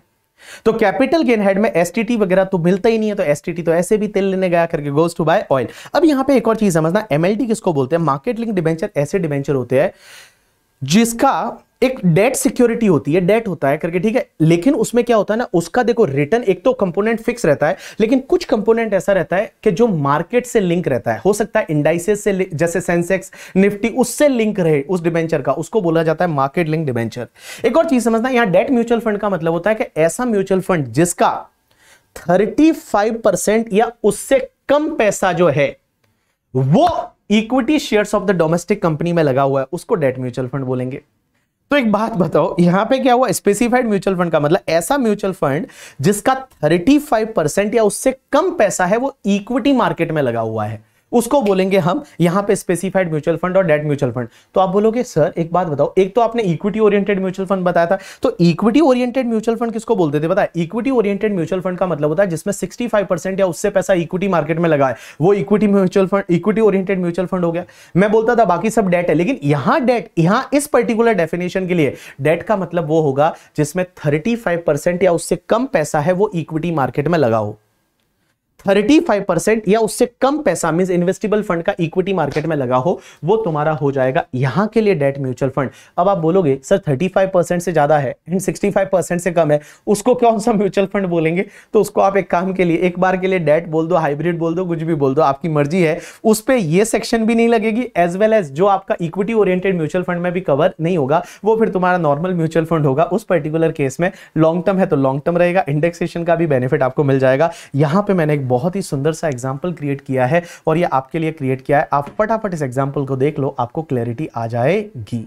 तो कैपिटल गेन हेड में एस वगैरह तो मिलता ही नहीं है तो एस तो ऐसे भी तेल लेने गया करके गोज टू बाय ऑयल अब यहां पे एक और चीज समझना एमएलटी किसको बोलते हैं मार्केट लिंक डिबेंचर ऐसे डिबेंचर होते हैं जिसका एक डेट सिक्योरिटी होती है डेट होता है करके ठीक है लेकिन उसमें क्या होता है ना उसका देखो रिटर्न एक तो कंपोनेंट फिक्स रहता है लेकिन कुछ कंपोनेंट ऐसा रहता है कि जो मार्केट से लिंक रहता है हो सकता है इंडाइसेस से जैसे सेंसेक्स निफ्टी उससे लिंक रहे उस डिबेंचर का उसको बोला जाता है मार्केट लिंक डिबेंचर एक और चीज समझना यहां डेट म्यूचुअल फंड का मतलब होता है कि ऐसा म्यूचुअल फंड जिसका थर्टी या उससे कम पैसा जो है वो equity shares of the domestic company में लगा हुआ है उसको डेट म्यूचुअल फंड बोलेंगे तो एक बात बताओ यहां पे क्या हुआ स्पेसिफाइड म्यूचुअल फंड का मतलब ऐसा म्यूचुअल फंड जिसका 35 परसेंट या उससे कम पैसा है वो इक्विटी मार्केट में लगा हुआ है उसको बोलेंगे हम यहाँ पे स्पेसिफाइड म्यूचुअल फंड और डेट म्यूचुअल फंड तो आप बोलोगे सर एक बात बताओ एक तो आपने इक्विटी ओरिएंटेड म्यूचुअल फंड बताया था तो इक्विटी ओरिएंटेड म्यूचुअल फंड किसको बोलते थे बताया इक्विटी ओरिएंटेड म्यूचुअल फंड का मतलब होता है जिसमें सिक्सटी या उससे पैसा इक्विटी मार्केट में लगा है वो equity mutual fund equity oriented mutual fund हो गया मैं बोलता था बाकी सब डेट है लेकिन यहाँ डेट यहाँ इस पर्टिकुलर डेफिनेशन के लिए डेट का मतलब वो होगा जिसमें थर्टी या उससे कम पैसा है वो इक्विटी मार्केट में लगा हो 35 परसेंट या उससे कम पैसा मीन इन्वेस्टेबल फंड का इक्विटी मार्केट में लगा हो वो तुम्हारा हो जाएगा यहां के लिए डेट म्यूचुअल फंड अब आप बोलोगे सर 35 परसेंट से ज्यादा है एंड 65 परसेंट से कम है उसको कौन सा म्यूचुअल फंड बोलेंगे तो उसको आप एक काम के लिए एक बार के लिए डेट बोल दो हाइब्रिड बोल दो कुछ भी बोल दो आपकी मर्जी है उस पर यह सेक्शन भी नहीं लगेगी एज वेल एज जो आपका इक्विटी ओरिएंटेड म्यूचुअल फंड में भी कवर नहीं होगा वो फिर तुम्हारा नॉर्मल म्यूचुअल फंड होगा उस पर्टिकुलर केस में लॉन्ग टर्म है तो लॉन्ग टर्म रहेगा इंडेक्सेशन का भी बेनिफिट आपको मिल जाएगा यहां पर मैंने एक बहुत ही सुंदर सा एग्जाम्पल क्रिएट किया है और ये आपके लिए क्रिएट किया है आप फटाफट इस एग्जाम्पल को देख लो आपको क्लैरिटी आ जाएगी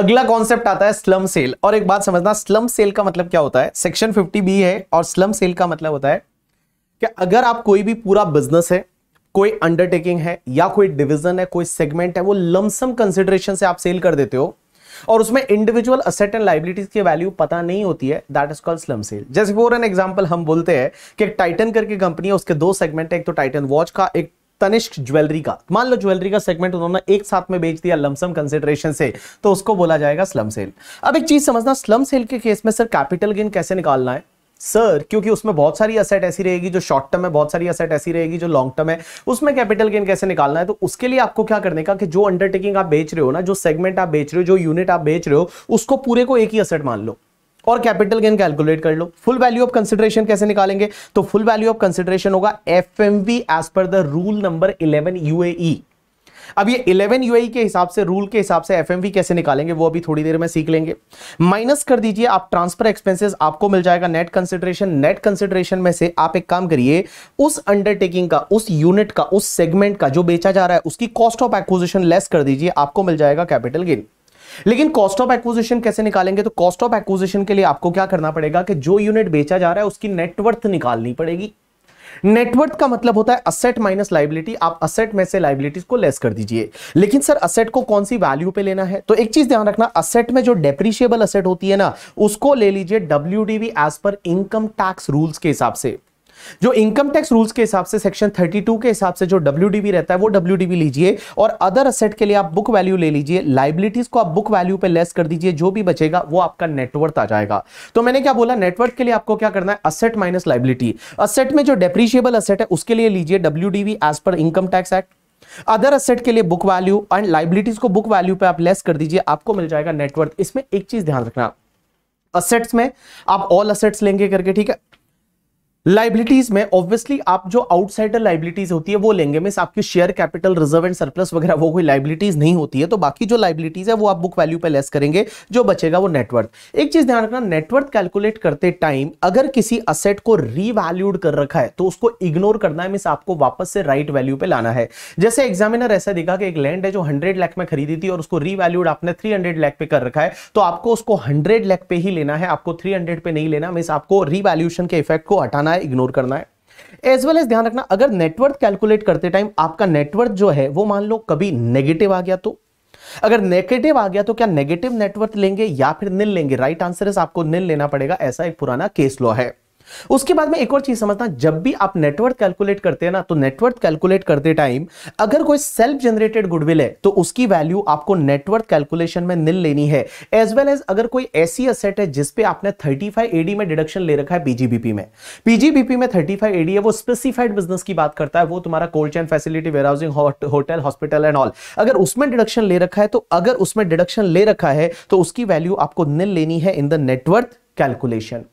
अगला कॉन्सेप्ट आता है स्लम सेल और एक बात समझना स्लम सेल का मतलब क्या होता है सेक्शन 50 बी है और स्लम सेल का मतलब होता है कि अगर आप कोई भी पूरा बिजनेस है कोई अंडरटेकिंग है या कोई डिविजन है कोई सेगमेंट है वो लमसम कंसिडरेशन से आप सेल कर देते हो और उसमें इंडिविजुअल असेट एंड लाइबिलिटीज की वैल्यू पता नहीं होती है that is called slump sale जैसे फॉर एन एग्जाम्पल हम बोलते हैं कि एक टाइटन करके कंपनी है उसके दो सेगमेंट है एक तो टाइटन वॉच का एक तनिष्क ज्वेलरी का मान लो ज्वेलरी का सेगमेंट उन्होंने एक साथ में बेच दिया लमसम कंसिडरेशन से तो उसको बोला जाएगा स्लम सेल अब एक चीज समझना स्लम सेल के केस में सर कैपिटल गेन कैसे निकालना है सर क्योंकि उसमें बहुत सारी असेट ऐसी रहेगी जो शॉर्ट टर्म है बहुत सारी असेट ऐसी रहेगी जो लॉन्ग टर्म है उसमें कैपिटल गेन कैसे निकालना है तो उसके लिए आपको क्या करने का कि जो अंडरटेकिंग आप बेच रहे हो ना जो सेगमेंट आप बेच रहे हो जो यूनिट आप बेच रहे हो उसको पूरे को एक ही असेट मान लो और कैपिटल गेन कैलकुलेट कर लो फुल वैल्यू ऑफ कंसिडरेशन कैसे निकालेंगे तो फुल वैल्यू ऑफ कंसिडरेशन होगा F M V as per the rule number eleven UAE अब ये इलेवन यू e के हिसाब से रूल के हिसाब से एफ कैसे निकालेंगे वो अभी थोड़ी देर में सीख लेंगे माइनस कर दीजिए आप ट्रांसफर एक्सपेंसेस आपको मिल जाएगा नेट कंसिडरेशन नेट कंसिडरेशन में से आप एक काम करिए उस अंडरटेकिंग का उस यूनिट का उस सेगमेंट का जो बेचा जा रहा है उसकी कॉस्ट ऑफ एक्विजिशन लेस कर दीजिए आपको मिल जाएगा कैपिटल गेन लेकिन कॉस्ट ऑफ एक्विजिशन कैसे निकालेंगे तो कॉस्ट ऑफ एक्विजिशन के लिए आपको क्या करना पड़ेगा कि जो यूनिट बेचा जा रहा है उसकी नेटवर्थ निकालनी पड़ेगी नेटवर्थ का मतलब होता है असेट माइनस लाइबिलिटी आप असेट में से लाइबिलिटीज को लेस कर दीजिए लेकिन सर असेट को कौन सी वैल्यू पे लेना है तो एक चीज ध्यान रखना असेट में जो डेप्रिशिएबल असेट होती है ना उसको ले लीजिए W as per income tax rules के हिसाब से जो इनकम टैक्स रूल्स के हिसाब से सेक्शन 32 के हिसाब से जो डब्ल्यू रहता है वो डब्ल्यू लीजिए और अदर असेट के लिए आप बुक वैल्यू ले लीजिए लाइबिलिटीज को आप बुक वैल्यू पे लेस कर दीजिए जो भी बचेगा वो आपका नेटवर्थ आ जाएगा तो मैंने क्या बोला नेटवर्थ के लिए आपको क्या करना है असेट माइनस लाइबिलिटी असेट में जो डेप्रिशिएबल असेट है उसके लिए लीजिए W as per income tax act other asset के लिए बुक वैल्यू एंड लाइबिलिटीज को बुक वैल्यू पे आप लेस कर दीजिए आपको मिल जाएगा नेटवर्थ इसमें एक चीज ध्यान रखना असेट्स में आप ऑल असेट्स लेंगे करके ठीक है लाइबिलिटीज में ऑब्वियसली आप जो आउटसाइडर लाइबिलिटीज होती है वो लेंगे मिस आपकी share capital reserve and surplus वगैरह वो कोई लाइबिलिटीज नहीं होती है तो बाकी जो लाइबिलिटीज है वो आप बुक वैल्यू पे लेस करेंगे जो बचेगा वो नेटवर्थ एक चीज ध्यान रखना नेटवर्थ कैलकुलेट करते टाइम अगर किसी असेट को रीवैल्यूड कर रखा है तो उसको इग्नोर करना है मिस आपको वापस से राइट वैल्यू पे लाना है जैसे एग्जामिनर ऐसा देखा कि एक लैंड है जो हंड्रेड लैख में खरीदी थी और उसको रीवैल्यूड आपने थ्री हंड्रेड पे कर रखा है तो आपको उसको हंड्रेड लैख पे ही लेना है आपको थ्री हंड्रेड पे नहीं लेना मिस आपको रीवैल्यूशन के इफेक्ट को हटाना है है इग्नोर करना है एज वेल एज ध्यान रखना अगर नेटवर्क कैलकुलेट करते टाइम आपका नेटवर्क जो है वो मान लो कभी नेगेटिव आ गया तो अगर नेगेटिव आ गया तो क्या नेगेटिव नेटवर्क लेंगे या फिर निल लेंगे राइट आंसर आपको निल लेना पड़ेगा ऐसा एक पुराना केस लॉ है उसके बाद में एक और चीज समझता जब भी आप नेटवर्थ कैलकुलेट करते हैं ना तो नेटवर्थ कैलकुलेट करते टाइम अगर कोई सेल्फ जनरेटेड गुडविल है तो उसकी वैल्यू आपको नेटवर्थ कैलकुलेशन में निल लेनी है एज वेल एज अगर कोई ऐसी असेट है जिसपे आपने 35 एडी में डिडक्शन ले रखा है पीजीबीपी में पीजीबीपी में थर्टी फाइव एडी है वो स्पेसिफाइड बिजनेस की बात करता है वो तुम्हारा cold chain facility warehousing hotel hospital and all अगर उसमें डिडक्शन ले रखा है तो अगर उसमें डिडक्शन ले रखा है तो उसकी वैल्यू आपको निल लेनी है इन द नेटवर्थ कैलकुलेशन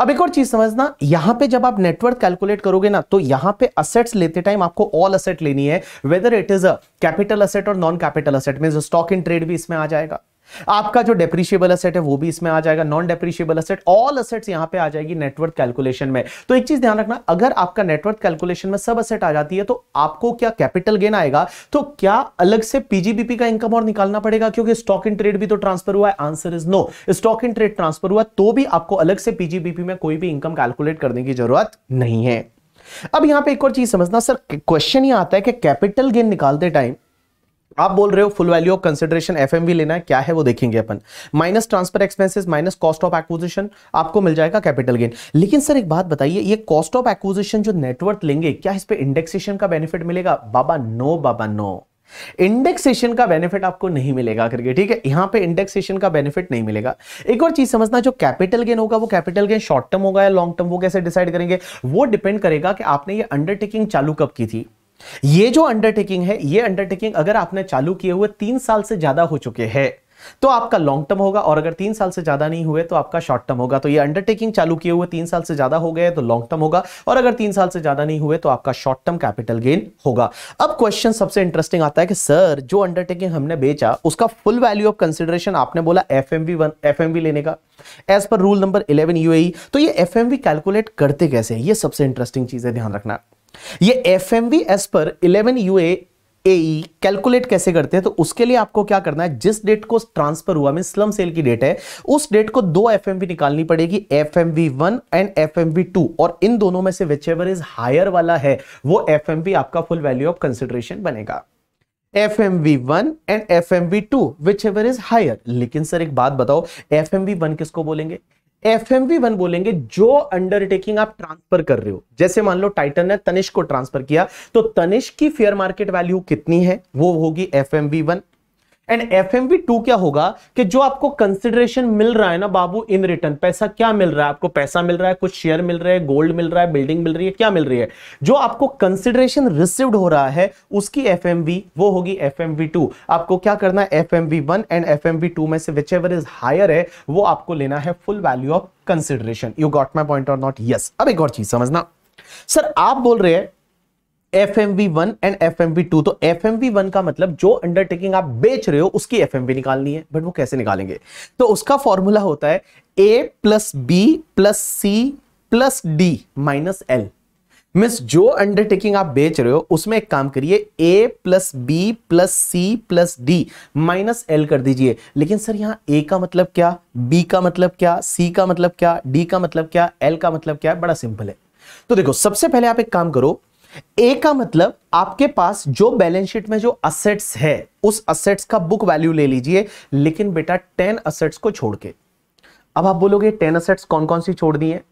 अब एक और चीज समझना यहां पे जब आप नेटवर्क कैलकुलेट करोगे ना तो यहां पे असेट्स लेते टाइम आपको ऑल असेट लेनी है whether it is a capital asset और non capital asset mean stock in trade भी इसमें आ जाएगा आपका जो डेप्रिशिएबल असेट है वो भी इसमें आ जाएगा non depreciable asset all assets यहां पे आ जाएगी नेटवर्क कैलकुलेशन में तो एक चीज ध्यान रखना अगर आपका नेटवर्क कैलकुलेशन में सब असेट आ जाती है तो आपको क्या कैपिटल गेन आएगा तो क्या अलग से पीजीबीपी का इनकम और निकालना पड़ेगा क्योंकि स्टॉक इन ट्रेड भी तो ट्रांसफर हुआ है answer is no stock in trade transfer हुआ तो भी आपको अलग से पीजीबीपी में कोई भी इनकम कैलकुलेट करने की जरूरत नहीं है अब यहां पर एक और चीज समझना सर क्वेश्चन ये आता है कि कैपिटल गेन निकालते टाइम आप बोल रहे हो full value of consideration F लेना है क्या है वो देखेंगे अपन minus transfer expenses minus cost of acquisition आपको मिल जाएगा कैपिटल गेन लेकिन सर एक बात बताइए ये कॉस्ट ऑफ एक्विजिशन जो नेटवर्थ लेंगे क्या इस पर इंडेक्सेशन का बेनिफिट मिलेगा बाबा नो बाबा नो इंडेक्सेशन का बेनिफिट आपको नहीं मिलेगा करके ठीक है यहां पे इंडेक्सेशन का बेनिफिट नहीं मिलेगा एक और चीज समझना जो कैपिटल गेन होगा वो कैपिटल गेन शॉर्ट टर्म होगा या लॉन्ग टर्म वो कैसे डिसाइड करेंगे वो डिपेंड करेगा कि आपने ये अंडरटेकिंग चालू कब की थी ये जो अंडरटेकिंग है ये अंडरटेकिंग अगर आपने चालू किए हुए तीन साल से ज्यादा हो चुके हैं तो आपका लॉन्ग टर्म होगा और अगर तीन साल से ज्यादा नहीं हुए तो आपका शॉर्ट टर्म होगा तो ये अंडरटेकिंग चालू किए हुए तीन साल से ज्यादा हो गए तो लॉन्ग टर्म होगा और अगर तीन साल से ज्यादा नहीं हुए तो आपका शॉर्ट टर्म कैपिटल गेन होगा अब क्वेश्चन सबसे इंटरेस्टिंग आता है कि सर जो अंडरटेकिंग हमने बेचा उसका फुल वैल्यू ऑफ कंसिडरेशन आपने बोला एफ एम वन लेने का as per rule number eleven you तो ये एफ कैलकुलेट करते कैसे ये सबसे इंटरेस्टिंग चीज है ध्यान रखना ये F M V as per eleven U A calculate कैसे करते हैं तो उसके लिए आपको क्या करना है जिस डेट को ट्रांसफर हुआ मीन स्लम सेल की डेट है उस डेट को दो एफ निकालनी पड़ेगी F M V one and F M V two और इन दोनों में से विच एवर इज हायर वाला है वो एफ एम आपका फुल वैल्यू ऑफ कंसिडरेशन बनेगा F M V one and F M V two whichever is higher लेकिन सर एक बात बताओ एफ एम वी वन किसको बोलेंगे एफ एम वी वन बोलेंगे जो अंडरटेकिंग आप ट्रांसफर कर रहे हो जैसे मान लो टाइटन ने तनिश को ट्रांसफर किया तो तनिष की फेयर मार्केट वैल्यू कितनी है वो होगी F M V one and F M two क्या होगा कि जो आपको कंसिडरेशन मिल रहा है ना बाबू इन रिटर्न पैसा क्या मिल रहा है आपको पैसा मिल रहा है कुछ शेयर मिल रहा है गोल्ड मिल रहा है बिल्डिंग मिल रही है क्या मिल रही है जो आपको कंसिडरेशन रिसीव्ड हो रहा है उसकी एफ वो होगी एफ टू आपको क्या करना है F M one and F M two में से विच एवर इज हायर है वो आपको लेना है full value of consideration you got my point और नॉट यस अब एक और चीज समझना सर आप बोल रहे हैं F M V one and F M V two तो एफ एम वी वन का मतलब जो अंडरटेकिंग आप बेच रहे हो उसकी एफ एम वी निकालनी है बट वो कैसे निकालेंगे तो उसका फॉर्मूला होता है A plus B plus C plus D minus L means जो अंडरटेकिंग आप बेच रहे हो उसमें एक काम करिए A plus B plus C plus D minus L कर दीजिए लेकिन सर यहाँ ए का मतलब क्या बी का मतलब क्या सी का मतलब क्या डी का मतलब क्या एल का मतलब क्या बड़ा सिंपल है तो देखो सबसे पहले आप एक काम करो ए का मतलब आपके पास जो बैलेंस शीट में जो असेट्स है उस असेट्स का बुक वैल्यू ले लीजिए लेकिन बेटा टेन असेट्स को छोड़ के अब आप बोलोगे टेन असेट्स कौन कौन सी छोड़ दी है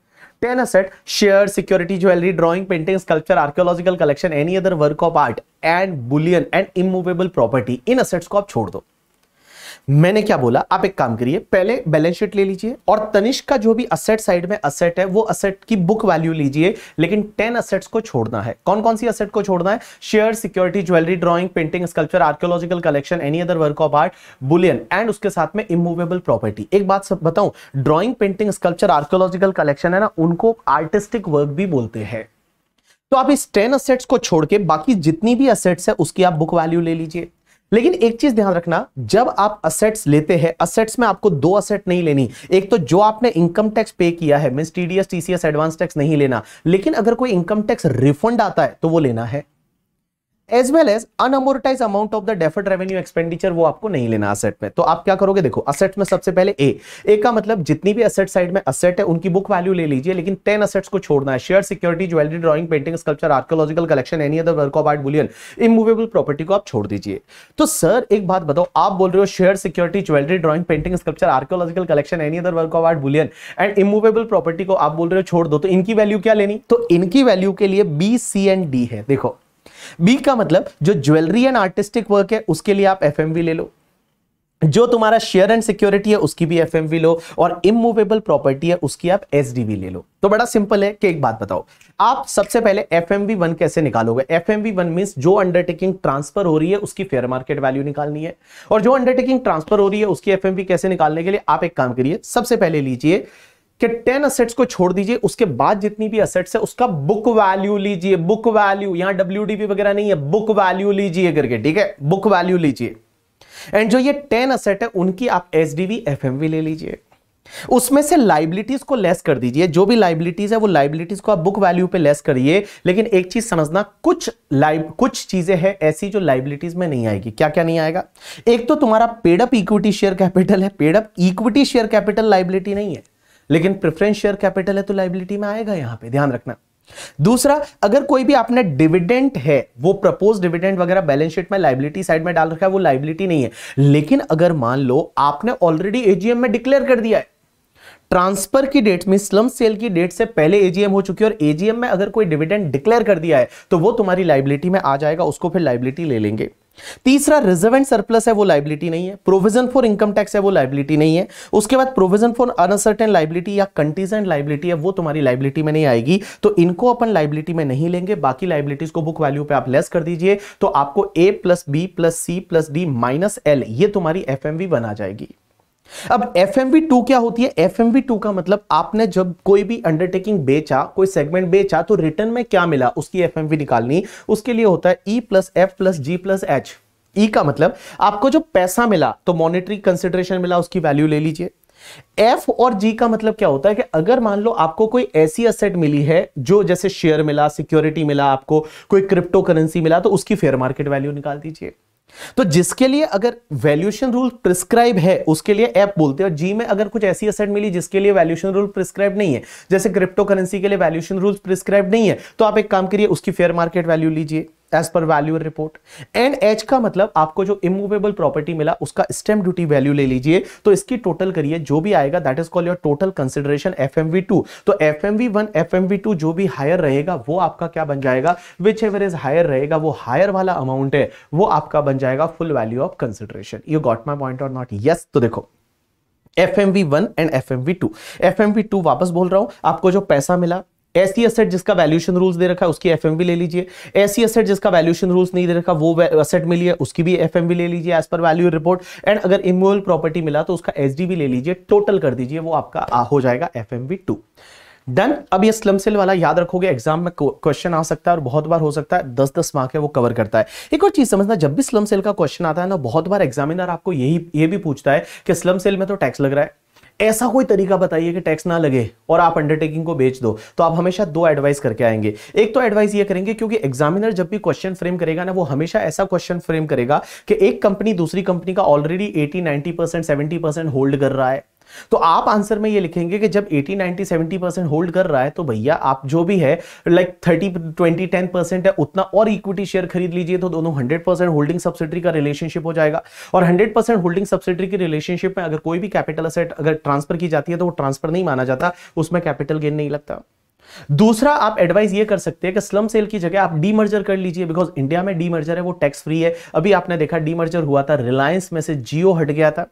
ten asset share security jewellery drawing painting sculpture archaeological collection any other work of art and bullion and immovable property इन असेट्स को आप छोड़ दो मैंने क्या बोला आप एक काम करिए पहले बैलेंस शीट ले लीजिए और तनिष्क का जो भी असेट साइड में असेट है वो असेट की बुक वैल्यू लीजिए लेकिन टेन असेट्स को छोड़ना है कौन कौन सी असेट को छोड़ना है share security jewellery drawing painting sculpture archaeological collection any other work of art bullion and उसके साथ में इमूवेबल प्रॉपर्टी एक बात सब बताऊं drawing painting sculpture archaeological collection है ना उनको आर्टिस्टिक वर्क भी बोलते हैं तो आप इस टेन असेट्स को छोड़ के बाकी जितनी भी असेट्स है उसकी आप बुक वैल्यू ले लीजिए लेकिन एक चीज ध्यान रखना जब आप असेट्स लेते हैं असेट्स में आपको दो असेट नहीं लेनी एक तो जो आपने इनकम टैक्स पे किया है mean TDS TCS advance tax नहीं लेना लेकिन अगर कोई इनकम टैक्स रिफंड आता है तो वो लेना है as well as unamortise amount of the deferred revenue expenditure वो आपको नहीं लेना असेट में तो आप क्या करोगे देखो असेट में सबसे पहले ए ए का मतलब जितनी भी असेट साइड में असेट है उनकी बुक वैल्यू ले लीजिए लेकिन टेन असेट्स को छोड़ना है share security jewellery drawing painting sculpture archaeological collection any other work of art bullion immovable property को आप छोड़ दीजिए तो सर एक बात बताओ आप बोल रहे हो share security jewellery drawing painting sculpture archaeological collection any other work of art bullion and immovable property को आप बोल रहे हो छोड़ दो तो इनकी वैल्यू क्या लेनी तो इनकी वैल्यू के लिए बी सी एंड डी है देखो बी का मतलब जो ज्वेलरी एंड आर्टिस्टिक वर्क है उसके लिए आप एफ ले लो जो तुम्हारा शेयर एंड सिक्योरिटी है उसकी भी एफ लो और इमूवेबल प्रॉपर्टी है उसकी आप एस ले लो तो बड़ा सिंपल है कि एक बात बताओ आप सबसे पहले एफ एम वन कैसे निकालोगे एफ एम वन मीन्स जो अंडरटेकिंग ट्रांसफर हो रही है उसकी फेयर मार्केट वैल्यू निकालनी है और जो अंडरटेकिंग ट्रांसफर हो रही है उसकी एफ कैसे निकालने के लिए आप एक काम करिए सबसे पहले लीजिए कि 10 असेट्स को छोड़ दीजिए उसके बाद जितनी भी असेट्स है उसका बुक वैल्यू लीजिए बुक वैल्यू यहां डब्ल्यू वगैरह नहीं है बुक वैल्यू लीजिए करके ठीक है बुक वैल्यू लीजिए एंड जो ये टेन असेट है उनकी आप एस डी ले लीजिए उसमें से लाइबिलिटीज को लेस कर दीजिए जो भी लाइबिलिटीज है वो लाइबिलिटीज को आप बुक वैल्यू पे लेस करिए लेकिन एक चीज समझना कुछ लाइब कुछ चीजें हैं ऐसी जो लाइबिलिटीज में नहीं आएगी क्या क्या नहीं आएगा एक तो तुम्हारा पेडअप इक्विटी शेयर कैपिटल है paid up equity share capital liability नहीं है लेकिन प्रेफरेंस शेयर कैपिटल है तो लाइबिलिटी में आएगा यहां पे ध्यान रखना दूसरा अगर कोई भी आपने डिविडेंट है वो प्रपोज डिविडेंट वगैरह बैलेंस शीट में लाइबिलिटी साइड में डाल रखा है वो लाइबिलिटी नहीं है लेकिन अगर मान लो आपने ऑलरेडी एजीएम में डिक्लेयर कर दिया है ट्रांसफर की डेट में स्लम सेल की डेट से पहले एजीएम हो चुकी है और एजीएम में अगर कोई डिविडेंड डिक्लेयर कर दिया है तो वो तुम्हारी लाइबिलिटी में आ जाएगा उसको फिर लाइबिलिटी ले लेंगे तीसरा रिजर्व एंड सरप्लस है वो लाइबिलिटी नहीं है प्रोविजन फॉर इनकम टैक्स है वो लाइबिलिटी नहीं है उसके बाद प्रोविजन फॉर अनसर्टेन लाइबिलिटी या कंटीजेंट लाइबिलिटी है वो तुम्हारी लाइबिलिटी में नहीं आएगी तो इनको अपन लाइबिलिटी में नहीं लेंगे बाकी लाइबिलिटीज को बुक वैल्यू पे आप लेस कर दीजिए तो आपको A plus B plus C plus D minus L ये तुम्हारी एफ बना जाएगी अब एफ टू क्या होती है एफ टू का मतलब आपने जब कोई भी अंडरटेकिंग बेचा कोई सेगमेंट बेचा तो रिटर्न में क्या मिला उसकी एफ निकालनी उसके लिए होता है E plus F plus G plus H E का मतलब आपको जो पैसा मिला तो मॉनेटरी कंसिडरेशन मिला उसकी वैल्यू ले लीजिए एफ और जी का मतलब क्या होता है कि अगर मान लो आपको कोई ऐसी असेट मिली है जो जैसे शेयर मिला सिक्योरिटी मिला आपको कोई क्रिप्टो करेंसी मिला तो उसकी फेयर मार्केट वैल्यू निकाल दीजिए तो जिसके लिए अगर वैल्यूएशन रूल प्रिस्क्राइब है उसके लिए ऐप बोलते हैं और जी में अगर कुछ ऐसी असेट मिली जिसके लिए वैल्यूएशन रूल प्रिस्क्राइब नहीं है जैसे क्रिप्टो करेंसी के लिए वैल्यूएशन रूल प्रिस्क्राइब नहीं है तो आप एक काम करिए उसकी फेयर मार्केट वैल्यू लीजिए as per value report and H का मतलब आपको जो इमूवेबल प्रॉपर्टी मिला उसका स्टेम ड्यूटी वैल्यू ले लीजिए तो इसकी टोटल करिए जो भी आएगा that is call your total consideration F M V two तो F M V one F M V two जो भी हायर रहेगा वो आपका क्या बन जाएगा विच एवर इज हायर रहेगा वो हायर वाला अमाउंट है वो आपका बन जाएगा full value of consideration you got my point और नॉट यस तो देखो F M V one and F M V two F M V two वापस बोल रहा हूं आपको जो पैसा मिला ऐसी असेट जिसका वैल्यूशन रूल्स दे रखा है उसकी एफ ले लीजिए ऐसी असेट जिसका वैल्यूशन रूल्स नहीं दे रखा वो असेट मिली है उसकी भी एफ ले लीजिए as per value report and अगर इमोल प्रॉपर्टी मिला तो उसका भी ले लीजिए टोटल कर दीजिए वो आपका हो जाएगा एफ टू डन अब ये स्लम सेल वाला याद रखोगे एग्जाम में क्वेश्चन आ सकता है और बहुत बार हो सकता है दस दस मार्क है वो कवर करता है एक और चीज समझना जब भी स्लम सेल का क्वेश्चन आता है ना बहुत बार एग्जामिनर आपको यही ये भी पूछता है कि स्लम सेल में तो टैक्स लग रहा है ऐसा कोई तरीका बताइए कि टैक्स ना लगे और आप अंडरटेकिंग को बेच दो तो आप हमेशा दो एडवाइस करके आएंगे एक तो एडवाइस ये करेंगे क्योंकि एग्जामिनर जब भी क्वेश्चन फ्रेम करेगा ना वो हमेशा ऐसा क्वेश्चन फ्रेम करेगा कि एक कंपनी दूसरी कंपनी का already eighty ninety percent seventy percent hold कर रहा है तो आप आंसर में ये लिखेंगे कि जब 80, 90, 70 परसेंट होल्ड कर रहा है तो भैया आप जो भी है like thirty twenty ten percent है उतना और इक्विटी शेयर खरीद लीजिए तो दोनों हंड्रेड परसेंट होल्डिंग सब्सिडी का रिलेशनशिप हो जाएगा और हंड्रेड परसेंट होल्डिंग सब्सिडी की रिलेशनशिप में अगर कोई भी कैपिटल असेट अगर ट्रांसफर की जाती है तो वो ट्रांसफर नहीं माना जाता उसमें कैपिटल गेन नहीं लगता दूसरा आप एडवाइस ये कर सकते हैं कि स्लम सेल की जगह आप डी मर्जर कर लीजिए बिकॉज इंडिया में डीमर्जर है वो टैक्स फ्री है अभी आपने देखा डीमर्जर हुआ था रिलायंस में से जियो हट गया था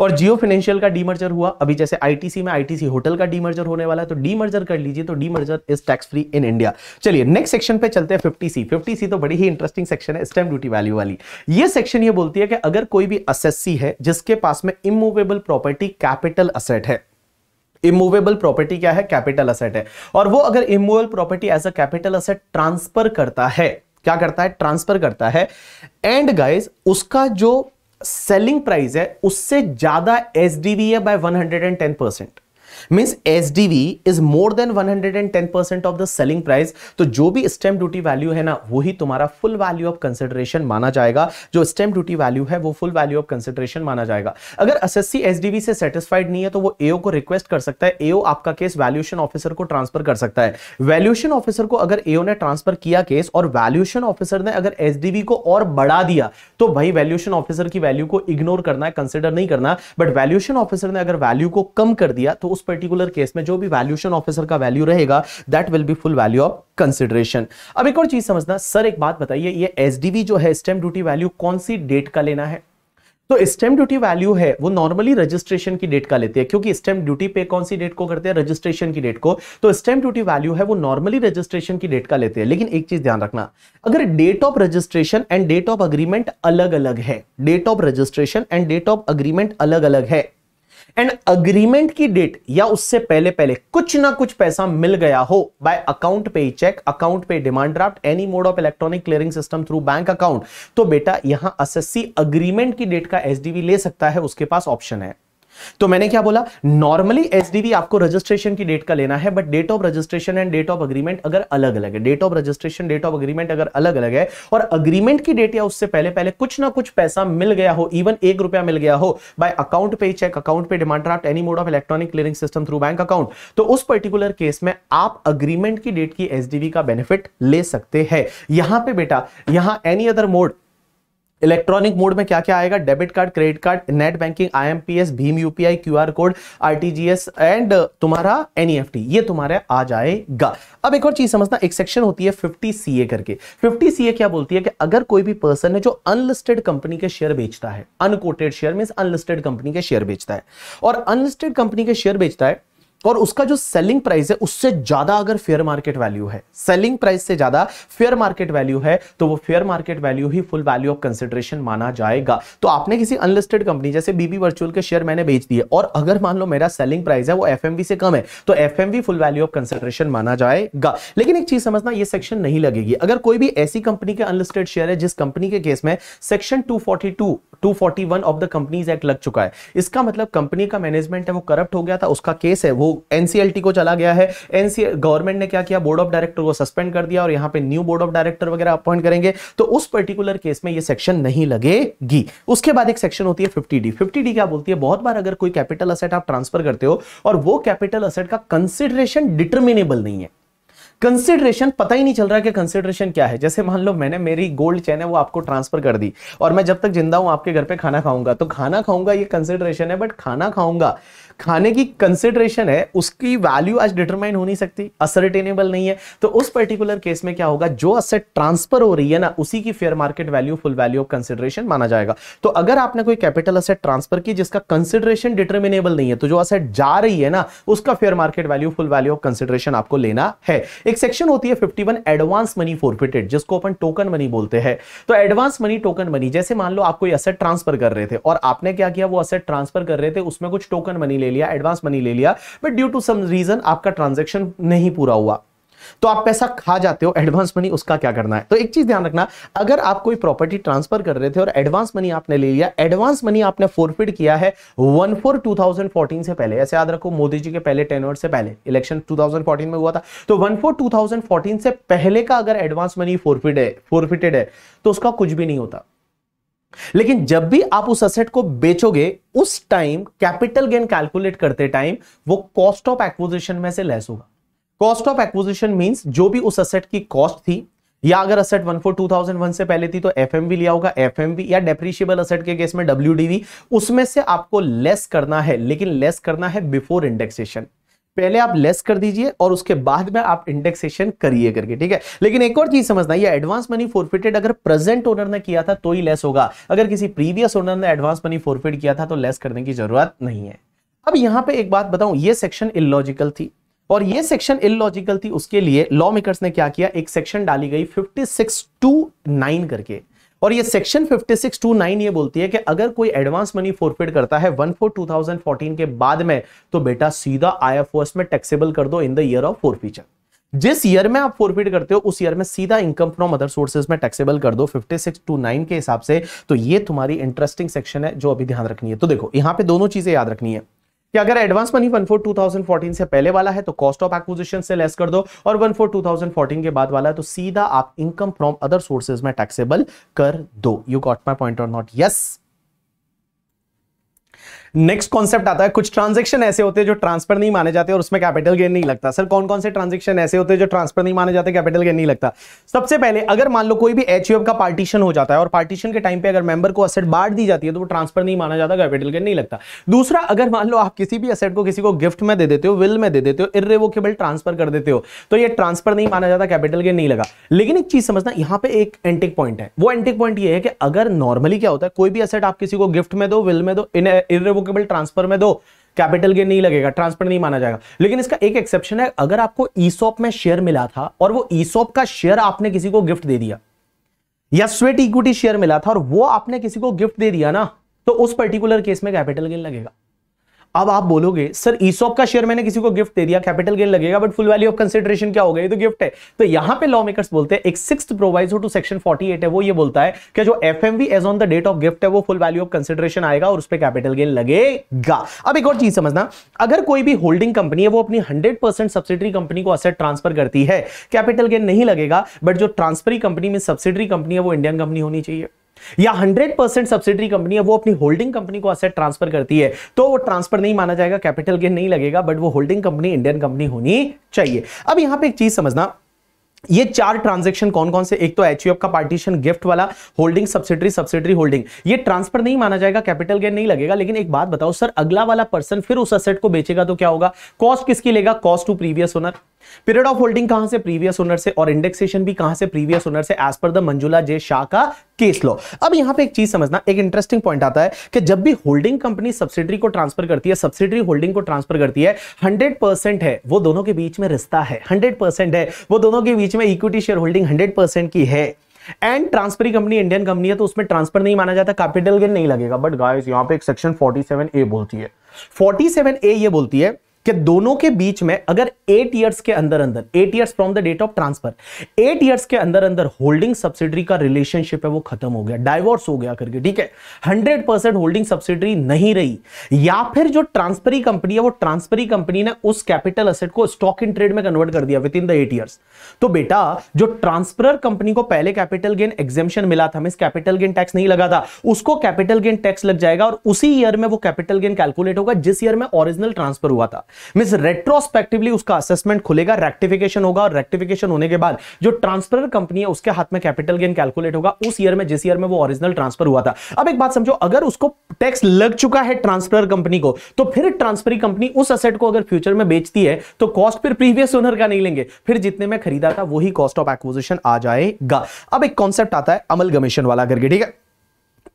और जियो फाइनेंशियल का डीमर्जर हुआ अभी जैसे आईटीसी में आईटीसी होटल का डीमर्जर होने वाला है तो डीमर्जर कर लीजिए तो demerger is tax free in India चलिए नेक्स्ट सेक्शन पे चलते हैं फिफ्टी सी फिफ्टी सी तो बड़ी ही इंटरेस्टिंग सेक्शन है स्टैम्प ड्यूटी वैल्यू वाली ये सेक्शन ये बोलती है कि अगर कोई भी असेसी है जिसके पास में इमूवेबल प्रॉपर्टी कैपिटल असेट है इमूवेबल प्रॉपर्टी क्या है कैपिटल असेट है और वो अगर immovable property as a capital asset transfer करता है क्या करता है ट्रांसफर करता है एंड गाइस उसका जो सेलिंग प्राइस है उससे ज्यादा एस डी वी है by one hundred and ten percent means S is more than 110% of the selling price तो जो भी स्टैम्प ड्यूटी वैल्यू है ना वही तुम्हारा फुल वैल्यू ऑफ कंसिडरेशन माना जाएगा जो स्टैम्प ड्यूटी वैल्यू है वो फुल वैल्यू ऑफ कंसिडरेशन माना जाएगा अगर एस एसएससी एसडीबी से सेटिस्फाइड नहीं है तो वो एओ को रिक्वेस्ट कर सकता है एओ आपका केस वैल्यूशन ऑफिसर को ट्रांसफर कर सकता है वैल्यूशन ऑफिसर को अगर एओ ने ट्रांसफर किया केस और वैल्यूशन ऑफिसर ने अगर एसडीबी को और बढ़ा दिया तो भाई वैल्यूशन ऑफिसर की वैल्यू को इग्नोर करना है कंसिडर नहीं करना बट वैल्यूशन ऑफिसर ने अगर वैल्यू को कम कर दिया तो उस पर्टिकुलर केस में जो भी वैल्यूशन ऑफिसर का वैल्यू रहेगा that will be full value of consideration अब एक और चीज समझना सर एक बात बताइए ये एस जो है स्टेम ड्यूटी वैल्यू कौन सी डेट का लेना है तो स्टेम ड्यूटी वैल्यू है वो नॉर्मली रजिस्ट्रेशन की डेट का लेते हैं क्योंकि स्टेम ड्यूटी पे कौन सी डेट को करते हैं रजिस्ट्रेशन की डेट को तो स्टेम ड्यूटी वैल्यू है वो नॉर्मली रजिस्ट्रेशन की डेट का लेते हैं लेकिन एक चीज ध्यान रखना अगर date of registration and date of agreement अलग अलग है date of registration and date of agreement अलग अलग है एंड अग्रीमेंट की डेट या उससे पहले पहले कुछ ना कुछ पैसा मिल गया हो by account pay cheque account pay demand draft any mode of electronic clearing system through bank account तो बेटा यहां एसएससी अग्रीमेंट की डेट का एसडीवी ले सकता है उसके पास ऑप्शन है तो मैंने क्या बोला नॉर्मली एसडीवी आपको रजिस्ट्रेशन की डेट का लेना है but date of registration and date of agreement अगर अलग अलग है date of registration date of agreement अगर अलग अलग है और अग्रीमेंट की डेट या उससे पहले पहले कुछ ना कुछ पैसा मिल गया हो इवन एक रुपया मिल गया हो by account pay cheque account pay demand draft any mode of electronic clearing system through bank account तो उस पर्टिकुलर केस में आप अग्रीमेंट की डेट की एसडीवी का बेनिफिट ले सकते हैं यहां पर बेटा यहां any other mode electronic mode में क्या क्या आएगा debit card credit card net banking IMPS भीम UPI QR code RTGS and तुम्हारा एनईएफटी e ये तुम्हारे आ जाएगा अब एक और चीज समझना एक सेक्शन होती है सी ए करके सी ए क्या बोलती है कि अगर कोई भी पर्सन है जो अनलिस्टेड कंपनी के शेयर बेचता है unquoted share mean unlisted company के शेयर बेचता है और अनलिस्टेड कंपनी के शेयर बेचता है और उसका जो सेलिंग प्राइस है उससे ज्यादा अगर फेयर मार्केट वैल्यू है सेलिंग प्राइस से ज्यादा फेयर मार्केट वैल्यू है तो वो फेयर मार्केट वैल्यू ही फुल वैल्यू ऑफ कंसिडरेशन माना जाएगा तो आपने किसी अनलिस्टेड कंपनी जैसे बीबी वर्चुअल के शेयर मैंने बेच दिए और अगर मान लो मेरा सेलिंग प्राइस है वो एफ से कम है तो F full value of consideration माना जाएगा लेकिन एक चीज समझना यह सेक्शन नहीं लगेगी अगर कोई भी ऐसी कंपनी के अनलिस्टेड शेयर है जिस कंपनी के केस में section two two forty one of the companies act लग चुका है इसका मतलब कंपनी का मैनेजमेंट है वो करप्ट हो गया था उसका केस है वो एनसीएलटी को चला गया है एनसी गवर्नमेंट ने क्या किया बोर्ड ऑफ डायरेक्टर को सस्पेंड कर दिया और यहाँ पे न्यू बोर्ड ऑफ डायरेक्टर वगैरह अपॉइंट करेंगे तो उस पर्टिकुलर केस में ये सेक्शन नहीं लगेगी उसके बाद एक सेक्शन होती है फिफ्टी डी फिफ्टी डी क्या बोलती है बहुत बार अगर कोई कैपिटल असेट आप ट्रांसफर करते हो और वो कैपिटल असेट का कंसिडरेशन डिटर्मिनेबल नहीं है कंसिडरेशन पता ही नहीं चल रहा कि कंसिडरेशन क्या है जैसे मान लो मैंने मेरी गोल्ड चेन है वो आपको ट्रांसफर कर दी और मैं जब तक जिंदा हूं आपके घर पे खाना खाऊंगा तो खाना खाऊंगा ये कंसिडरेशन है बट खाना खाऊंगा खाने की कंसिडरेशन है उसकी वैल्यू आज डिटरमाइन हो नहीं सकती असरटेनेबल नहीं है तो उस पर्टिकुलर केस में क्या होगा जो असेट ट्रांसफर हो रही है ना उसी की fair market value full value of consideration माना जाएगा तो अगर आपने कोई कैपिटल असेट ट्रांसफर की जिसका कंसिडरेशन डिटर्मिनेबल नहीं है तो जो असेट जा रही है ना उसका fair market value full value of consideration आपको लेना है एक सेक्शन होती है फिफ्टी एडवांस मनी फोरफिटेड जिसको अपन टोकन मनी बोलते हैं तो एडवांस मनी टोकन मनी जैसे मान लो आप कोई असेट ट्रांसफर कर रहे थे और आपने क्या किया वो असेट ट्रांसफर कर रहे थे उसमें कुछ टोकन मनी ले लिया एडवांस मनी ले लिया but due to some reason आपका ट्रांजेक्शन नहीं पूरा हुआ तो आप पैसा खा जाते हो एडवांस मनी उसका क्या करना है तो एक चीज ध्यान रखना अगर आप कोई प्रॉपर्टी ट्रांसफर कर रहे थे और एडवांस मनी आपने ले लिया एडवांस मनी आपने फोरफिट किया है one four two thousand fourteen से पहले ऐसे याद रखो मोदी जी के पहले टेनवर से पहले इलेक्शन टू थाउजेंड फोर्टीन में हुआ था तो one four two thousand fourteen से पहले का अगर एडवांस मनी फोरफिट है फोरफिटेड है तो उसका कुछ भी नहीं होता लेकिन जब भी आप उस असेट को बेचोगे उस टाइम कैपिटल गेन कैलकुलेट करते टाइम वो कॉस्ट ऑफ एक्विजिशन में से लेस होगा कॉस्ट ऑफ एक्विजिशन मींस जो भी उस असेट की कॉस्ट थी या अगर asset one four two thousand one से पहले थी तो एफ लिया होगा एफ या डेप्रिशियबल असेट के केस में डब्ल्यू उसमें से आपको लेस करना है लेकिन लेस करना है बिफोर इंडेक्सेशन पहले आप लेस कर दीजिए और उसके बाद में आप इंडेक्सेशन करिए करके ठीक है लेकिन एक और चीज समझना ये एडवांस मनी फोरफिटेड अगर प्रेजेंट ओनर ने किया था तो ही लेस होगा अगर किसी प्रीवियस ओनर ने एडवांस मनी फोरफिट किया था तो लेस करने की जरूरत नहीं है अब यहां पर एक बात बताऊं ये सेक्शन इलॉजिकल थी और ये सेक्शन इलॉजिकल थी उसके लिए लॉ मेकर्स ने क्या किया एक सेक्शन डाली गई फिफ्टी टू करके और ये सेक्शन 5629 ये बोलती है कि अगर कोई एडवांस मनी फोरफिट करता है वन के बाद में तो बेटा सीधा आईएफओएस में टैक्सेबल कर दो in the year of forfeiture जिस ईयर में आप फोरफिट करते हो उस ईयर में सीधा इनकम फ्रॉम अदर सोर्सेज में टैक्सेबल कर दो 5629 के हिसाब से तो ये तुम्हारी इंटरेस्टिंग सेक्शन है जो अभी ध्यान रखनी है तो देखो यहां पे दोनों चीजें याद रखनी है कि अगर advance money one four two thousand fourteen से पहले वाला है तो कॉस्ट ऑफ एक्विजिशन से लेस कर दो और one four two thousand fourteen के बाद वाला है तो सीधा आप इनकम फ्रॉम अदर सोर्सेज में टैक्सेबल कर दो यू गॉट माई पॉइंट और नॉट यस नेक्स्ट कॉन्सेप्ट आता है कुछ ट्रांजेक्शन ऐसे होते हैं जो ट्रांसफर नहीं माने जाते और उसमें कैपिटल गेन नहीं लगता सर कौन कौन से ट्रांजेक्शन ऐसे होते हैं जो ट्रांसफर नहीं माने जाते कैपिटल गेन नहीं लगता सबसे पहले अगर मान लो कोई भी एच का पार्टीशन हो जाता है और पार्टीशन के टाइम पे अगर मेंबर को असेट बांट दी जाती है तो वो ट्रांसफर नहीं माना जाता कैपिटल गेन नहीं लगता दूसरा अगर मान लो आप किसी भी असेट को किसी को गिफ्ट में दे देते हो विल में दे देते हो इरेवोकेबल ट्रांसफर कर देते हो तो यह ट्रांसफर नहीं माना जाता कैपिटल गेन नहीं लगा लेकिन एक चीज समझना यहाँ पे एक एंटिक पॉइंट है वो एंटिक पॉइंट ये है कि अगर नॉर्मली क्या होता है कोई भी असेट आप किसी को गिफ्ट में दो विल में दो इन वो केवल ट्रांसफर में दो कैपिटल गेन नहीं लगेगा ट्रांसफर नहीं माना जाएगा लेकिन इसका एक एक्सेप्शन है अगर आपको ईसॉप में शेयर मिला था और वो ईसॉप का शेयर आपने किसी को गिफ्ट दे दिया या स्वेट इक्विटी शेयर मिला था और वो आपने किसी को गिफ्ट दे दिया ना तो उस पर्टिकुलर केस में कैपिटल गेन लगेगा अब आप बोलोगे सर ईसॉप का शेयर मैंने किसी को गिफ्ट दे दिया कैपिटल गेन लगेगा but full value of consideration क्या होगा ये तो गिफ्ट है तो यहां पे लॉ मेकर्स बोलते हैं एक सिक्स प्रोवाइज टू सेक्शन 48 है वो ये बोलता है कि जो F as on the date of gift है वो फुल वैल्यू ऑफ कंसिडरेशन आएगा और उस पर कैपिटल गेन लगेगा अब एक और चीज समझना अगर कोई भी होल्डिंग कंपनी है वो अपनी हंड्रेड परसेंट सब्सिडरी कंपनी को असेट ट्रांसफर करती है कैपिटल गेन नहीं लगेगा बट जो ट्रांसफरी कंपनी में सब्सिडरी कंपनी है वो इंडियन कंपनी होनी चाहिए या 100 परसेंट सब्सिडरी कंपनी है वो अपनी होल्डिंग कंपनी को असेट ट्रांसफर करती है तो वो ट्रांसफर नहीं माना जाएगा कैपिटल गेन नहीं लगेगा बट वो होल्डिंग कंपनी इंडियन कंपनी होनी चाहिए अब यहां पे एक चीज समझना ये चार ट्रांजैक्शन कौन कौन से एक तो एच का पार्टीशन गिफ्ट वाला होल्डिंग सब्सिडरी सब्सिडरी होल्डिंग ये ट्रांसफर नहीं माना जाएगा कैपिटल गेन नहीं लगेगा लेकिन एक बात बताओ सर अगला वाला पर्सन फिर उस असेट को बेचेगा तो क्या होगा कॉस्ट किसकी लेगा cost to previous owner period of holding कहां से प्रीवियस ओनर से और इंडेक्सेशन भी कहां से प्रीवियस ओनर से as per the Manjula J Shah का केस लो अब यहां पे एक चीज समझना एक इंटरेस्टिंग पॉइंट आता है कि जब भी होल्डिंग कंपनी सब्सिडरी को ट्रांसफर करती है सब्सिडरी होल्डिंग को ट्रांसफर करती है 100% है वो दोनों के बीच में रिश्ता है 100% है वो दोनों के बीच में इक्विटी शेयर होल्डिंग 100% की है and transfer company Indian company है तो उसमें ट्रांसफर नहीं माना जाता कैपिटल गेन नहीं लगेगा बट गाइस यहां पे एक सेक्शन 47 ए बोलती है 47 ए ये बोलती है कि दोनों के बीच में अगर एट ईयर्स के अंदर अंदर eight years from the date of transfer eight years के अंदर अंदर होल्डिंग सब्सिडरी का रिलेशनशिप है वो खत्म हो गया डाइवोर्स हो गया करके ठीक है हंड्रेड परसेंट होल्डिंग सब्सिडरी नहीं रही या फिर जो ट्रांसफरी कंपनी है वो ट्रांसफरी कंपनी ने उस कैपिटल असेट को स्टॉक इन ट्रेड में कन्वर्ट कर दिया within the eight years तो बेटा जो ट्रांसफर कंपनी को पहले कैपिटल गेन एग्जेम्पन मिला था मीन कैपिटल गेन टैक्स नहीं लगा था उसको कैपिटल गेन टैक्स लग जाएगा और उसी ईयर में वो कैपिटल गेन कैलकुलेट होगा जिस ईयर में ओरिजिनल ट्रांसफर हुआ था मीन रेट्रोस्पेक्टिवली उसका असेसमेंट खुलेगा रेक्टिफिकेशन होगा और रेक्टिफिकेशन होने के बाद जो ट्रांसफर कंपनी है उसके हाथ में कैपिटल गेन कैलकुलेट होगा उस ईयर में जिस ईयर में वो ओरिजिनल ट्रांसफर हुआ था अब एक बात समझो अगर उसको टैक्स लग चुका है ट्रांसफर कंपनी को तो फिर ट्रांसफरी कंपनी उस असेट को अगर फ्यूचर में बेचती है तो कॉस्ट फिर प्रीवियस ओनर का नहीं लेंगे फिर जितने में खरीदा था वही कॉस्ट ऑफ एक्विजिशन आ जाएगा अब एक कॉन्सेप्ट आता है अमल गमेशन वाला करके ठीक है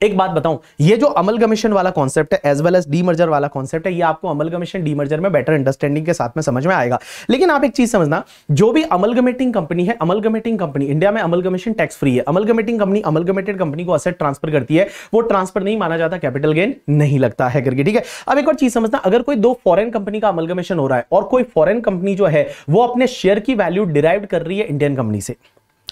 एक बात बताऊं ये जो अमल कमीशन वाला कॉन्सेप्ट है as well as demerger वाला कॉन्सेप्ट है ये आपको अमल कमीशन डी मर्जर में बेटर अंडरस्टैंडिंग के साथ में समझ में आएगा लेकिन आप एक चीज समझना जो भी अमल अमलगमेटिंग कंपनी है अमल अमलगमेटिंग कंपनी इंडिया में अमल कमीशन टैक्स फ्री है अमल अमलगमेटिंग कंपनी अमल अमलगमेटेड कंपनी को असेट ट्रांसफर करती है वो ट्रांसफर नहीं माना जाता कैपिटल गेन नहीं लगता है करके ठीक है अब एक और चीज समझना अगर कोई दो फॉरन कंपनी का अमल कमीशन हो रहा है और कोई फॉरन कंपनी जो है वो अपने शेयर की वैल्यू डिराइव कर रही है इंडियन कंपनी से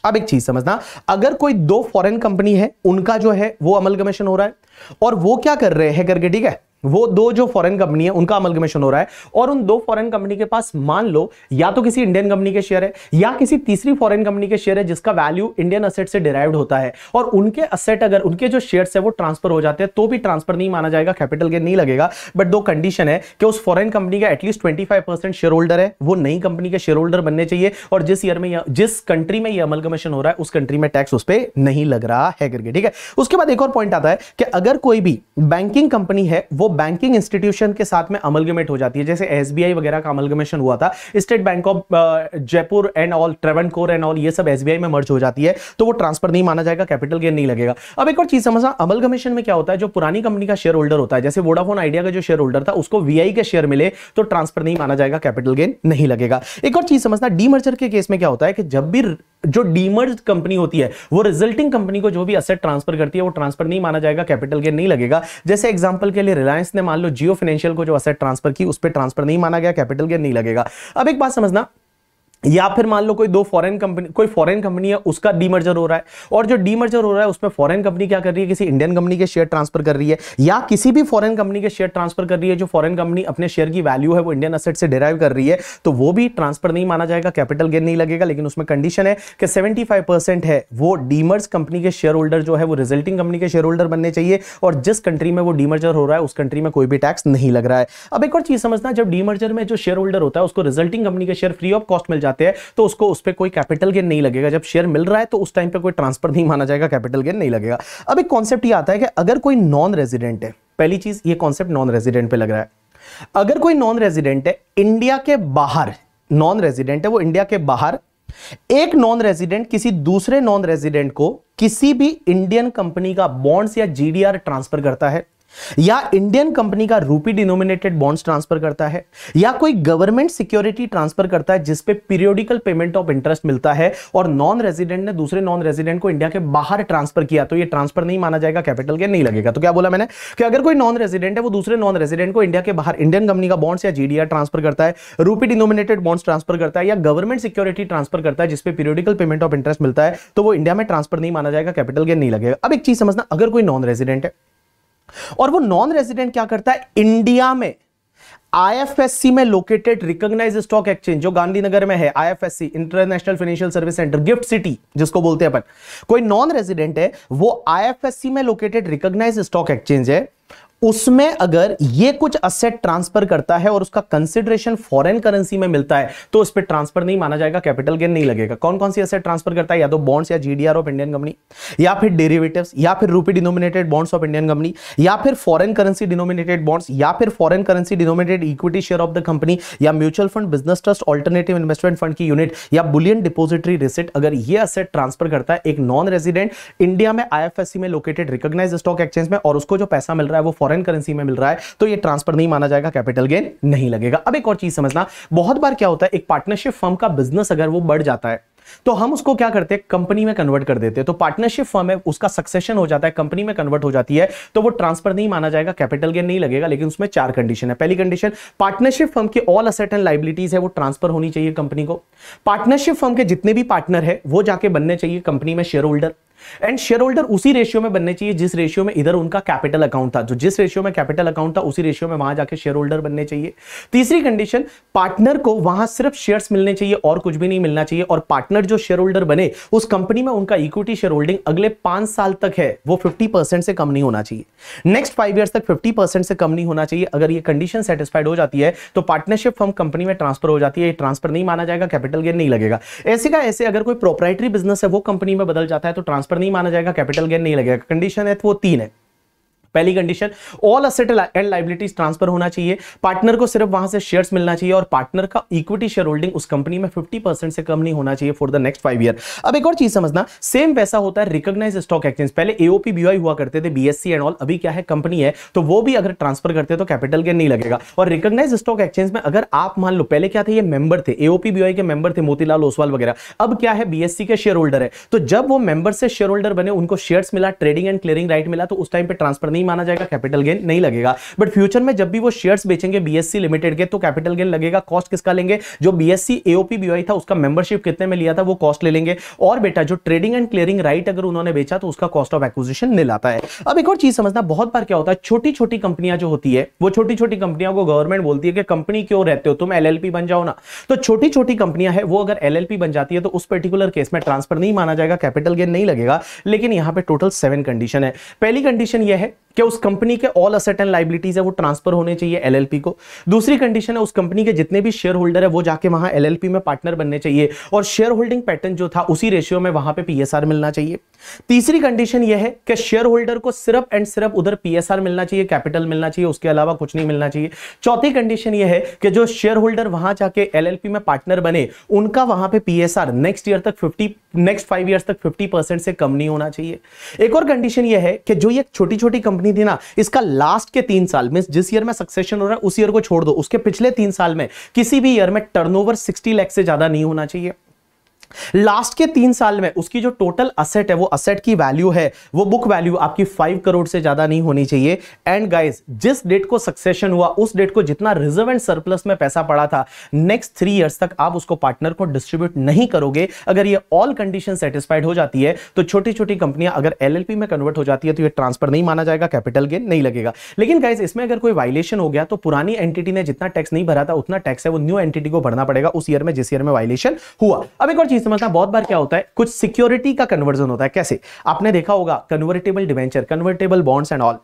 अब एक चीज समझना अगर कोई दो फॉरेन कंपनी है उनका जो है वो अमलगमेशन हो रहा है और वो क्या कर रहे हैं करके ठीक है वो दो जो फॉरेन कंपनी है उनका अमलगमेशन हो रहा है और उन दो फॉरेन कंपनी के पास मान लो या तो किसी इंडियन कंपनी के शेयर है या किसी तीसरी फॉरेन कंपनी के शेयर है जिसका वैल्यू इंडियन असेट से डिराइव्ड होता है और उनके असेट अगर उनके जो शेयर है वो ट्रांसफर हो जाते हैं तो भी ट्रांसफर नहीं माना जाएगा कैपिटल गेन नहीं लगेगा बट दो कंडीशन है कि उस फॉरन कंपनी का एटलीस्ट ट्वेंटी शेयर होल्डर है वो नई कंपनी के शेयर होल्डर बनने चाहिए और जिस ईयर में जिस कंट्री में यह अमलगमेशन हो रहा है उस कंट्री में टैक्स उस पर नहीं लग रहा है करके ठीक है उसके बाद एक और पॉइंट आता है कि अगर कोई भी बैंकिंग कंपनी है वो बैंकिंग इंस्टीट्यूशन के साथ में अमलगमेट हो जाती है जैसे एस वगैरह का अमलगमेशन हुआ था State Bank of Jaipur and all Travancore and all ये सब एस में मर्ज हो जाती है तो वो ट्रांसफर नहीं माना जाएगा कैपिटल गेन नहीं लगेगा अब एक और चीज समझना अमलगमेशन में क्या होता है जो पुरानी कंपनी का शेयर होल्डर होता है जैसे वोडाफोन आइडिया का जो शेयर होल्डर था उसको वीआई के शेयर मिले तो ट्रांसफर नहीं माना जाएगा कैपिटल गेन नहीं लगेगा एक और चीज समझना डीमर्जर के केस में क्या होता है कि जब भी जो डीमर्ज कंपनी होती है वो रिजल्टिंग कंपनी को जो भी असेट ट्रांसफर करती है वो ट्रांसफर नहीं माना जाएगा कैपिटल गेन नहीं लगेगा जैसे एग्जांपल के लिए रिलायंस रिलायंस ने मान लो जियो फाइनेंशियल को जो असेट ट्रांसफर की उस पर ट्रांसफर नहीं माना गया कैपिटल गेन नहीं लगेगा अब एक बात समझना या फिर मान लो कोई दो फॉरेन कंपनी कोई फॉरेन कंपनी है उसका डीमर्जर हो रहा है और जो डीमर्जर हो रहा है उसमें फॉरेन कंपनी क्या कर रही है किसी इंडियन कंपनी के शेयर ट्रांसफर कर रही है या किसी भी फॉरेन कंपनी के शेयर ट्रांसफर कर रही है जो फॉरेन कंपनी अपने शेयर की वैल्यू है वो इंडियन असेट से डिराइव कर रही है तो वो भी ट्रांसफर नहीं माना जाएगा कैपिटल गेन नहीं लगेगा लेकिन उसमें कंडीशन है कि सेवेंटी है वो डीमर्स कंपनी के शेयर होल्डर जो है वो रिजल्टिंग कंपनी के शेयर होल्डर बनने चाहिए और जिस कंट्री में वो डीमर्जर हो रहा है उस कंट्री में कोई भी टैक्स नहीं लग रहा है अब एक और चीज समझना जब डीमर्जर में जो शेयर होल्डर होता है उसको रिजल्टिंग कंपनी के शेयर फ्री ऑफ कॉस्ट मिल जाता चाहते हैं तो उसको उस पर कोई कैपिटल गेन नहीं लगेगा जब शेयर मिल रहा है तो उस टाइम पर कोई ट्रांसफर नहीं माना जाएगा कैपिटल गेन नहीं लगेगा अब एक कॉन्सेप्ट यह आता है कि अगर कोई नॉन रेजिडेंट है पहली चीज ये कॉन्सेप्ट नॉन रेजिडेंट पर लग रहा है अगर कोई नॉन रेजिडेंट है इंडिया के बाहर नॉन रेजिडेंट है वो इंडिया के बाहर एक नॉन रेजिडेंट किसी दूसरे नॉन रेजिडेंट को किसी भी इंडियन कंपनी का बॉन्ड्स या जीडीआर ट्रांसफर करता है या इंडियन कंपनी का रूपी डिनोमिनेटेड बॉन्ड्स ट्रांसफर करता है या कोई गवर्नमेंट सिक्योरिटी ट्रांसफर करता है जिसपे पीरियोडिकल पेमेंट ऑफ इंटरेस्ट मिलता है और नॉन रेजिडेंट ने दूसरे नॉन रेजिडेंट को इंडिया के बाहर ट्रांसफर किया तो ये ट्रांसफर नहीं माना जाएगा कैपिटल के नहीं लगेगा तो क्या बोला मैंने कि अगर कोई नॉन रेजिडेंट है वो दूसरे नॉन रेजिडेंट को इंडिया के बाहर इंडियन कंपनी का बॉन्ड्स या जीडीआर ट्रांसफर करता है रूपी डिनोमिनेटेड बॉन्ड्स ट्रांसफर करता है या गवर्नमेंट सिक्योरिटी ट्रांसफर करता है जिसपे पीरियोडिकल पेमेंट ऑफ इंटरेस्ट मिलता है तो वो इंडिया में ट्रांसफर नहीं माना जाएगा कैपिटल गेन नहीं लगेगा अब एक चीज समझना अगर कोई नॉन रेजिडेंट है और वो नॉन रेजिडेंट क्या करता है इंडिया में आईएफएससी में लोकेटेड रिकॉग्नाइज स्टॉक एक्सचेंज जो गांधीनगर में है IFSC international financial service centre GIFT City जिसको बोलते हैं अपन कोई नॉन रेजिडेंट है वो आईएफएससी में लोकेटेड रिकॉग्नाइज स्टॉक एक्सचेंज है उसमें अगर ये कुछ असेट ट्रांसफर करता है और उसका कंसिडरेशन फॉरेन करेंसी में मिलता है तो उस पर ट्रांसफर नहीं माना जाएगा कैपिटल गेन नहीं लगेगा कौन कौन सी असेट ट्रांसफर करता है या तो बॉन्ड्स या जीडीआर ऑफ इंडियन कंपनी या फिर डेरिवेटिव्स या फिर rupee denominated bonds of Indian company या फिर फॉरन करेंसी डिनोमिनेटेड बॉन्ड्स या फिर foreign currency denominated equity share of the company या mutual fund business trust alternative investment fund की यूनिट या बुलियन डिपोजिटरी रिसिट अगर यह असेट ट्रांसफर करता है एक नॉन रेजिडेंट इंडिया में आई में लोकेटेड रिकॉग्नाइज स्टॉक एक्सचेंज में और उसको जो पैसा मिल रहा है वो फॉरन फॉरन करेंसी में मिल रहा है तो यह ट्रांसफर नहीं माना जाएगा कैपिटल गेन नहीं लगेगा अब एक और चीज समझना बहुत बार क्या होता है एक पार्टनरशिप फर्म का बिजनेस अगर वो बढ़ जाता है तो हम उसको क्या करते हैं कंपनी में कन्वर्ट कर देते हैं तो पार्टनरशिप फर्म है उसका सक्सेशन हो जाता है कंपनी में कन्वर्ट हो जाती है तो वो ट्रांसफर नहीं माना जाएगा कैपिटल गेन नहीं लगेगा लेकिन उसमें चार कंडीशन है पहली कंडीशन पार्टनरशिप फर्म के ऑल असेट एंड लाइबिलिटीज है वो ट्रांसफर होनी चाहिए कंपनी को पार्टनरशिप फर्म के जितने भी पार्टनर है वो जाके बनने चाहिए कंपनी में share holder and share holder उसी रेशियो में बनने चाहिए जिस रेशियो में इधर उनका कैपिटल अकाउंट था जो जिस रेशियो में कैपिटल अकाउंट था उसी रेशियो में वहां जाकर शेयर होल्डर बनने चाहिए तीसरी कंडीशन पार्टनर को वहां सिर्फ शेयर्स मिलने चाहिए और कुछ भी नहीं मिलना चाहिए और पार्टनर जो शेयर होल्डर बने उस कंपनी में उनका इक्विटी शेयर होल्डिंग अगले पांच साल तक है वो फिफ्टी से कम नहीं होना चाहिए नेक्स्ट फाइव ईयर्स तक फिफ्टी से कम नहीं होना चाहिए अगर ये कंडीशन सेटिस्फाइड हो जाती है तो पार्टनरशिप फॉर्म कंपनी में ट्रांसफर हो जाती है ट्रांसफर नहीं माना जाएगा कैपिटल गेन नहीं लगेगा ऐसे का ऐसे अगर कोई प्रोपराइटरी बिजनेस है वो कंपनी में बदल जाता है तो ट्रांसफर पर नहीं माना जाएगा कैपिटल गेन नहीं लगेगा कंडीशन है तो वो तीन है पहली condition all asset and liabilities transfer होना चाहिए पार्टनर को सिर्फ वहां से शेयर्स मिलना चाहिए और पार्टनर का इक्विटी शेयर होल्डिंग उस कंपनी में 50% से कम नहीं होना चाहिए for the next five year अब एक और चीज समझना सेम वैसा होता है रिकॉग्नाइज स्टॉक एक्सचेंज पहले एओपी बीवाई हुआ करते थे बीएससी एंड ऑल अभी क्या है कंपनी है तो वो भी अगर ट्रांसफर करते तो कैपिटल गेन नहीं लगेगा और रिकोगनाइज स्टॉक एक्सचेंज में अगर आप मान लो पहले क्या थे ये मेंबर थे एओपी बीवाई के मेंबर थे मोतीलाल ओसवाल वगैरह अब क्या है बीएससी के शेयर होल्डर है तो जब वो मेंबर से शेयर होल्डर बने उनको शेयर्स मिला ट्रेडिंग एंड क्लियरिंग राइट मिला तो उस टाइम पे ट्रांसफर नहीं नहीं माना जाएगा कैपिटल गेन नहीं लगेगा बट फ्यूचर में जब भी वो शेयर्स बेचेंगे बीएससी लिमिटेड के तो कैपिटल गेन लगेगा कॉस्ट किसका लेंगे जो बीएससी एओपी बीवाई था उसका मेंबरशिप कितने में लिया था वो कॉस्ट ले लेंगे और बेटा जो ट्रेडिंग एंड क्लियरिंग राइट अगर उन्होंने बेचा तो उसका कॉस्ट ऑफ एक्विजिशन नील आता है अब एक और चीज समझना बहुत बार क्या होता है छोटी छोटी कंपनियां जो होती है वो छोटी छोटी कंपनियों को गवर्नमेंट बोलती है कि कंपनी क्यों रहते हो तुम एलएलपी बन जाओ ना तो छोटी छोटी कंपनियां है वो अगर एलएलपी बन जाती है तो उस पर्टिकुलर केस में ट्रांसफर नहीं माना जाएगा कैपिटल गेन नहीं लगेगा लेकिन यहां पे टोटल सेवन कंडीशन है पहली कंडीशन यह है क्या उस कंपनी के ऑल असेट एंड लाइबिलिटीज है वो ट्रांसफर होने चाहिए एलएलपी को दूसरी कंडीशन है उस कंपनी के जितने भी शेयर होल्डर है वो जाके वहां एलएलपी में पार्टनर बनने चाहिए और शेयर होल्डिंग पैटर्न जो था उसी रेशियो में वहां पे पीएसआर मिलना चाहिए तीसरी कंडीशन यह है कि शेयर होल्डर को सिर्फ एंड सिर्फ उधर पीएसआर मिलना चाहिए कैपिटल मिलना चाहिए उसके अलावा कुछ नहीं मिलना चाहिए चौथी कंडीशन यह है कि जो शेयर होल्डर वहां जाके एलएलपी में पार्टनर बने उनका वहां पर पीएसआर नेक्स्ट ईयर तक फिफ्टी नेक्स्ट फाइव ईयर तक फिफ्टी परसेंट से कम नहीं होना चाहिए एक और कंडीशन यह है कि जो ये छोटी छोटी कंपनी कंपनी थी ना इसका लास्ट के तीन साल मीन जिस ईयर में सक्सेशन हो रहा है उस ईयर को छोड़ दो उसके पिछले तीन साल में किसी भी ईयर में टर्नओवर 60 लाख से ज्यादा नहीं होना चाहिए लास्ट के तीन साल में उसकी जो टोटल असेट है वो असेट की वैल्यू है वो बुक वैल्यू आपकी फाइव करोड़ से ज्यादा नहीं होनी चाहिए एंड गाइज जिस डेट को सक्सेशन हुआ उस डेट को जितना रिजर्व एंड सरप्लस में पैसा पड़ा था नेक्स्ट थ्री इयर्स तक आप उसको पार्टनर को डिस्ट्रीब्यूट नहीं करोगे अगर ये ऑल कंडीशन सेटिस्फाइड हो जाती है तो छोटी छोटी कंपनियां अगर एलएलपी में कन्वर्ट हो जाती है तो यह ट्रांसफर नहीं माना जाएगा कैपिटल गेन नहीं लगेगा लेकिन गाइज इसमें अगर कोई वायलेशन हो गया तो पुरानी एंटिटी ने जितना टैक्स नहीं भरा था उतना टैक्स है वो न्यू एंटिटी को भरना पड़ेगा उस ईयर में जिस ईयर में वायलेशन हुआ अब एक और चीज समझता बहुत बार क्या होता है कुछ सिक्योरिटी का कन्वर्जन होता है कैसे आपने देखा होगा convertible debenture convertible bonds and all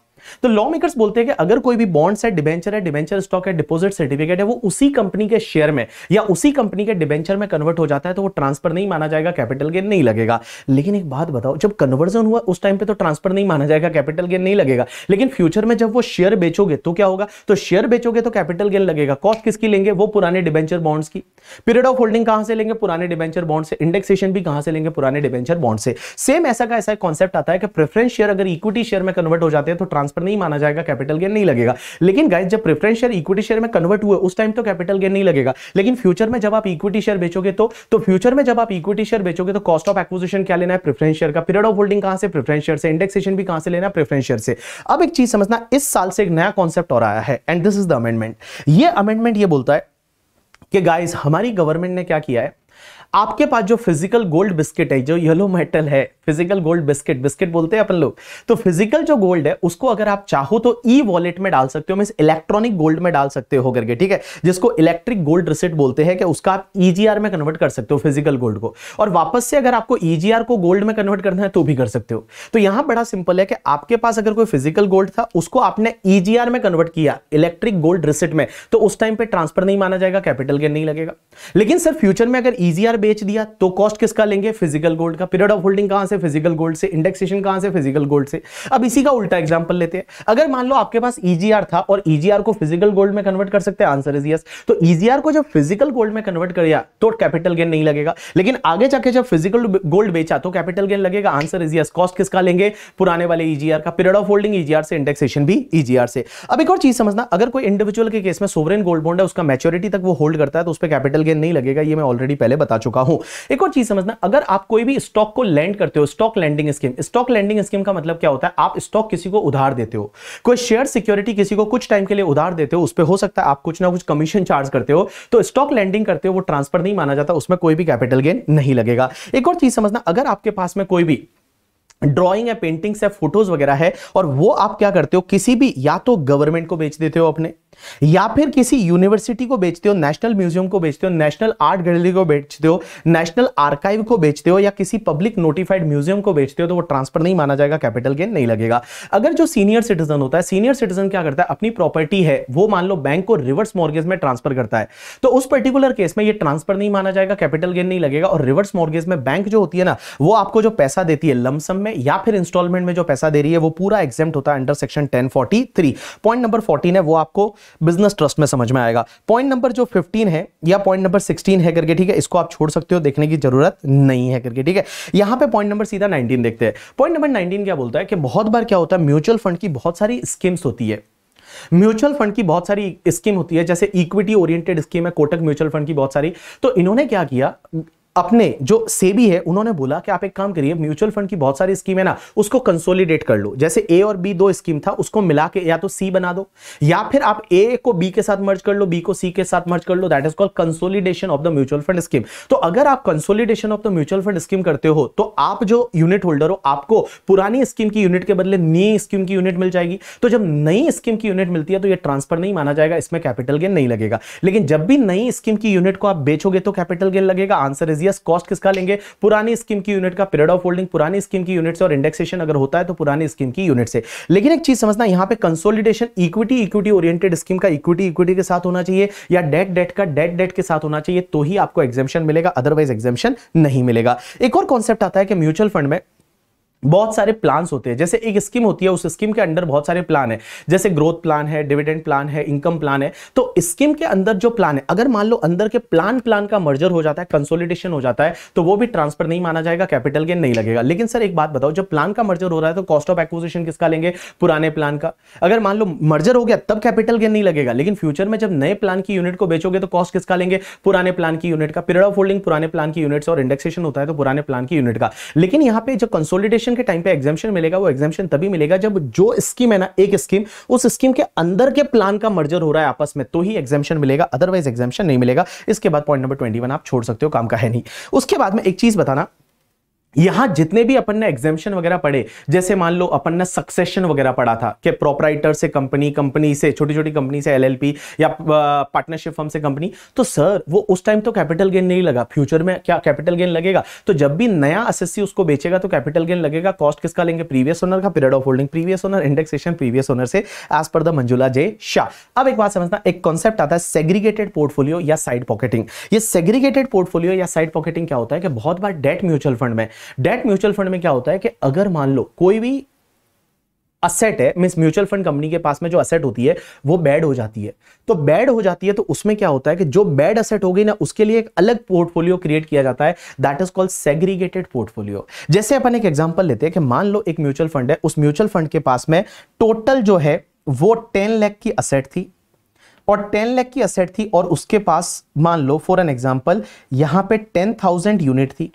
तो लॉ मेकर्स बोलते हैं कि अगर कोई भी बॉन्ड्स है डिबेंचर है डिबेंचर स्टॉक है डिपॉजिट सर्टिफिकेट है वो उसी कंपनी के शेयर में या उसी कंपनी के डिबेंचर में कन्वर्ट हो जाता है तो वो ट्रांसफर नहीं माना जाएगा कैपिटल गेन नहीं लगेगा लेकिन एक बात बताओ जब कन्वर्जन हुआ उस टाइम पे तो ट्रांसफर नहीं माना जाएगा कैपिटल गेन नहीं लगेगा लेकिन फ्यूचर में जब वो शेयर बेचोगे तो क्या होगा तो शेयर बेचोगे तो कैपिटल गेन लगेगा कॉस्ट किसकी लेंगे वो पुराने डिबेंचर बॉन्ड्स की पीरियड ऑफ होल्डिंग कहां से लेंगे पुराने डिबेंचर बॉन्ड से इंडेक्सेशन भी कहां से लेंगे पुराने डिबेंचर बॉन्ड से सेम ऐसा का ऐसा कॉन्सेप्ट आता है कि प्रेफरेंस शेयर अगर इक्विटी शेयर में कन्वर्ट हो जाते हैं तो ट्रांसफर ट्रांसफर नहीं माना जाएगा कैपिटल गेन नहीं लगेगा लेकिन गाइज जब प्रेफरेंस शेयर इक्विटी शेयर में कन्वर्ट हुआ उस टाइम तो कैपिटल गेन नहीं लगेगा लेकिन फ्यूचर में जब आप इक्विटी शेयर बेचोगे तो तो फ्यूचर में जब आप इक्विटी शेयर बेचोगे तो कॉस्ट ऑफ एक्विजिशन क्या लेना है प्रेफरेंस शेयर का पीरियड ऑफ होल्डिंग कहां से प्रेफरेंस शेयर से इंडेक्सेशन भी कहां से लेना है प्रेफरेंस शेयर से अब एक चीज समझना इस साल से एक नया कॉन्सेप्ट और आया है and this is the amendment ये अमेंडमेंट ये बोलता है कि गाइज हमारी गवर्नमेंट ने क्या किया है आपके पास जो फिजिकल गोल्ड बिस्किट है जो येलो मेटल है फिजिकल गोल्ड बिस्किट बिस्किट बोलते हैं अपन लोग तो फिजिकल जो गोल्ड है उसको अगर आप चाहो तो ई वॉलेट में डाल सकते हो मीन इलेक्ट्रॉनिक गोल्ड में डाल सकते हो करके ठीक है जिसको इलेक्ट्रिक गोल्ड रिसिट बोलते हैं कि उसका आप ईजीआर e में कन्वर्ट कर सकते हो फिजिकल गोल्ड को और वापस से अगर आपको ईजीआर e को गोल्ड में कन्वर्ट करना है तो भी कर सकते हो तो यहां बड़ा सिंपल है कि आपके पास अगर कोई फिजिकल गोल्ड था उसको आपने ईजीआर e में कन्वर्ट किया इलेक्ट्रिक गोल्ड रिसिट में तो उस टाइम पर ट्रांसफर नहीं माना जाएगा कैपिटल गेन नहीं लगेगा लेकिन सर फ्यूचर में अगर ईजीआर बेच दिया तो कॉस्ट किसका लेंगे फिजिकल गोल्ड का पीरियड ऑफ होल्डिंग कहां से फिजिकल गोल्ड से इंडेक्सेशन कहां से फिजिकल गोल्ड से अब इसी का उल्टा एग्जाम्पल लेते हैं अगर मान लो आपके पास ईजीआर e था और ईजीआर e को फिजिकल गोल्ड में कन्वर्ट कर सकते हैं आंसर इज यस तो ईजीआर e को जब फिजिकल गोल्ड में कन्वर्ट कर दिया तो कैपिटल गेन नहीं लगेगा लेकिन आगे जाके जब फिजिकल गोल्ड बेचा तो कैपिटल गेन लगेगा आंसर इज यस कॉस्ट किसका लेंगे पुराने वाले ईजीआर का पीरियड ऑफ होल्डिंग ईजीआर से इंडेक्सेशन भी ईजीआर से अब एक और चीज समझना अगर कोई इंडिविजुअल के केस में सोवरेन गोल्ड बॉन्ड है उसका मैच्योरिटी तक वो होल्ड करता है तो उस पर कैपिटल गेन नहीं लगेगा ये मैं ऑलरेडी पहले बता चुका हूं एक और चीज समझना अगर आप कोई भी स्टॉक को लैंड करते हो stock lending scheme stock lending scheme का मतलब क्या होता है आप स्टॉक किसी को उधार देते हो कोई शेयर सिक्योरिटी किसी को कुछ टाइम के लिए उधार देते हो उस पर हो सकता है आप कुछ ना कुछ कमीशन चार्ज करते हो तो स्टॉक लैंडिंग करते हो वो ट्रांसफर नहीं माना जाता उसमें कोई भी कैपिटल गेन नहीं लगेगा एक और चीज समझना अगर आपके पास में कोई भी ड्रॉइंग है पेंटिंग्स है फोटोज वगैरह है और वो आप क्या करते हो किसी भी या तो गवर्नमेंट को बेच देते हो अपने या फिर किसी यूनिवर्सिटी को बेचते हो नेशनल म्यूजियम को बेचते हो नेशनल आर्ट गैलरी को बेचते हो नेशनल आर्काइव को बेचते हो या किसी पब्लिक नोटिफाइड म्यूजियम को बेचते हो तो वो ट्रांसफर नहीं माना जाएगा कैपिटल गेन नहीं लगेगा अगर जो सीनियर सिटीजन होता है सीनियर सिटीजन क्या करता है अपनी प्रॉपर्टी है वो मान लो बैंक को रिवर्स मॉर्गेज में ट्रांसफर करता है तो उस पर्टिकुलर केस में यह ट्रांसफर नहीं माना जाएगा कैपिटल गेन नहीं लगेगा और रिवर्स मॉर्गेज में बैंक जो होती है ना वो आपको जो पैसा देती है लमसम में या फिर इंस्टॉलमेंट में जो पैसा दे रही है वो पूरा एग्जाम होता है under section ten point number fourteen है वो आपको बिजनेस ट्रस्ट में समझ में आएगा पॉइंट नंबर जो 15 है या पॉइंट नंबर 16 है करके ठीक है इसको आप छोड़ सकते हो देखने की जरूरत नहीं है करके ठीक है यहां पे पॉइंट नंबर सीधा 19 देखते हैं पॉइंट नंबर 19 क्या बोलता है कि बहुत बार क्या होता है म्यूचुअल फंड की बहुत सारी स्कीम्स होती है म्यूचुअल फंड की बहुत सारी स्कीम होती है जैसे इक्विटी ओरिएंटेड स्कीम है कोटक म्यूचुअल फंड की बहुत सारी तो इन्होंने क्या किया अपने जो सेबी है उन्होंने बोला कि आप एक काम करिए म्यूचुअल फंड की बहुत सारी स्कीम है ना उसको कंसोलिडेट कर लो जैसे ए और बी दो स्कीम था उसको मिला के या तो सी बना दो या फिर आप ए को बी के साथ मर्ज कर लो बी को सी के साथ मर्ज कर लो that is called consolidation of the mutual fund scheme तो अगर आप consolidation of the mutual fund scheme करते हो तो आप जो यूनिट होल्डर हो आपको पुरानी स्कीम की यूनिट के बदले नई स्कीम की यूनिट मिल जाएगी तो जब नई स्कीम की यूनिट मिलती है तो यह ट्रांसफर नहीं माना जाएगा इसमें कैपिटल गेन नहीं लगेगा लेकिन जब भी नई स्कीम की यूनिट को आप बेचोगे तो कैपिटल गेन लगेगा आंसर इज ईपीएस कॉस्ट किसका लेंगे पुरानी स्कीम की यूनिट का पीरियड ऑफ होल्डिंग पुरानी स्कीम की यूनिट से और इंडेक्सेशन अगर होता है तो पुरानी स्कीम की यूनिट से लेकिन एक चीज समझना यहां पर consolidation equity equity oriented scheme का इक्विटी इक्विटी के साथ होना चाहिए या डेट डेट का डेट डेट के साथ होना चाहिए तो ही आपको एग्जामेशन मिलेगा अदरवाइज एग्जामेशन नहीं मिलेगा एक और कॉन्सेप्ट आता है कि म्यूचुअल फंड में बहुत सारे प्लान्स होते हैं जैसे एक स्कीम होती है उस स्कीम के अंदर बहुत सारे प्लान है जैसे ग्रोथ प्लान है डिविडेंड प्लान है इनकम प्लान है तो स्कीम के अंदर जो प्लान है अगर मान लो अंदर के प्लान प्लान का मर्जर हो जाता है कंसोलिडेशन हो जाता है तो वो भी ट्रांसफर नहीं माना जाएगा कैपिटल गेन नहीं लगेगा लेकिन सर एक बात बताओ जब प्लान का मर्जर हो रहा है तो कॉस्ट ऑफ एक्विजिशन किसका लेंगे पुराने प्लान का अगर मान लो मर्जर हो गया तब कैपिटल गेन नहीं लगेगा लेकिन फ्यूचर में जब नए प्लान की यूनिट को बेचोगे तो कॉस्ट किसका लेंगे पुराने प्लान की यूनिट का पीरियड ऑफ होल्डिंग पुराने प्लान की यूनिट्स और इंडेक्सेशन होता है तो पुराने प्लान की यूनिट का लेकिन यहाँ पे जो कंसोलिडेशन एप्लीकेशन के टाइम पे एग्जामेशन मिलेगा वो एग्जामेशन तभी मिलेगा जब जो स्कीम है ना एक स्कीम उस स्कीम के अंदर के प्लान का मर्जर हो रहा है आपस में तो ही एग्जामेशन मिलेगा अदरवाइज एग्जामेशन नहीं मिलेगा इसके बाद पॉइंट नंबर ट्वेंटी आप छोड़ सकते हो काम का है नहीं उसके बाद में एक चीज बताना यहां जितने भी अपन ने एग्जामेशन वगैरह पढ़े जैसे मान लो अपन ने सक्सेशन वगैरह पढ़ा था कि प्रोपराइटर से कंपनी कंपनी से छोटी छोटी कंपनी से एलएलपी या पार्टनरशिप फर्म से कंपनी तो सर वो उस टाइम तो कैपिटल गेन नहीं लगा फ्यूचर में क्या कैपिटल गेन लगेगा तो जब भी नया असेसी उसको बेचेगा तो कैपिटल गेन लगेगा कॉस्ट किसका लेंगे प्रीवियस ओनर का period of holding previous owner indexation previous owner से as per the Manjula J Shah अब एक बात समझना एक कॉन्सेप्ट आता है सेग्रीगेटेड पोर्टफोलियो या साइड पॉकेटिंग ये सेग्रीगेटेड पोर्टफोलियो या साइड पॉकेटिंग क्या होता है कि बहुत बार डेट म्यूचुअल फंड में डेट म्यूचुअल फंड में क्या होता है कि अगर मान लो कोई भी असेट है मीन म्यूचुअल फंड कंपनी के पास में जो असेट होती है वो बैड हो जाती है तो बैड हो जाती है तो उसमें क्या होता है कि जो बैड असेट होगी ना उसके लिए एक अलग पोर्टफोलियो क्रिएट किया जाता है that is called segregated portfolio जैसे अपन एक एग्जाम्पल लेते हैं कि मान लो एक म्यूचुअल फंड है उस म्यूचुअल फंड के पास में टोटल जो है वो टेन लैख की असेट थी और टेन लैख की असेट थी और उसके पास मान लो फॉर एन एग्जाम्पल यहां पर टेन थाउजेंड यूनिट थी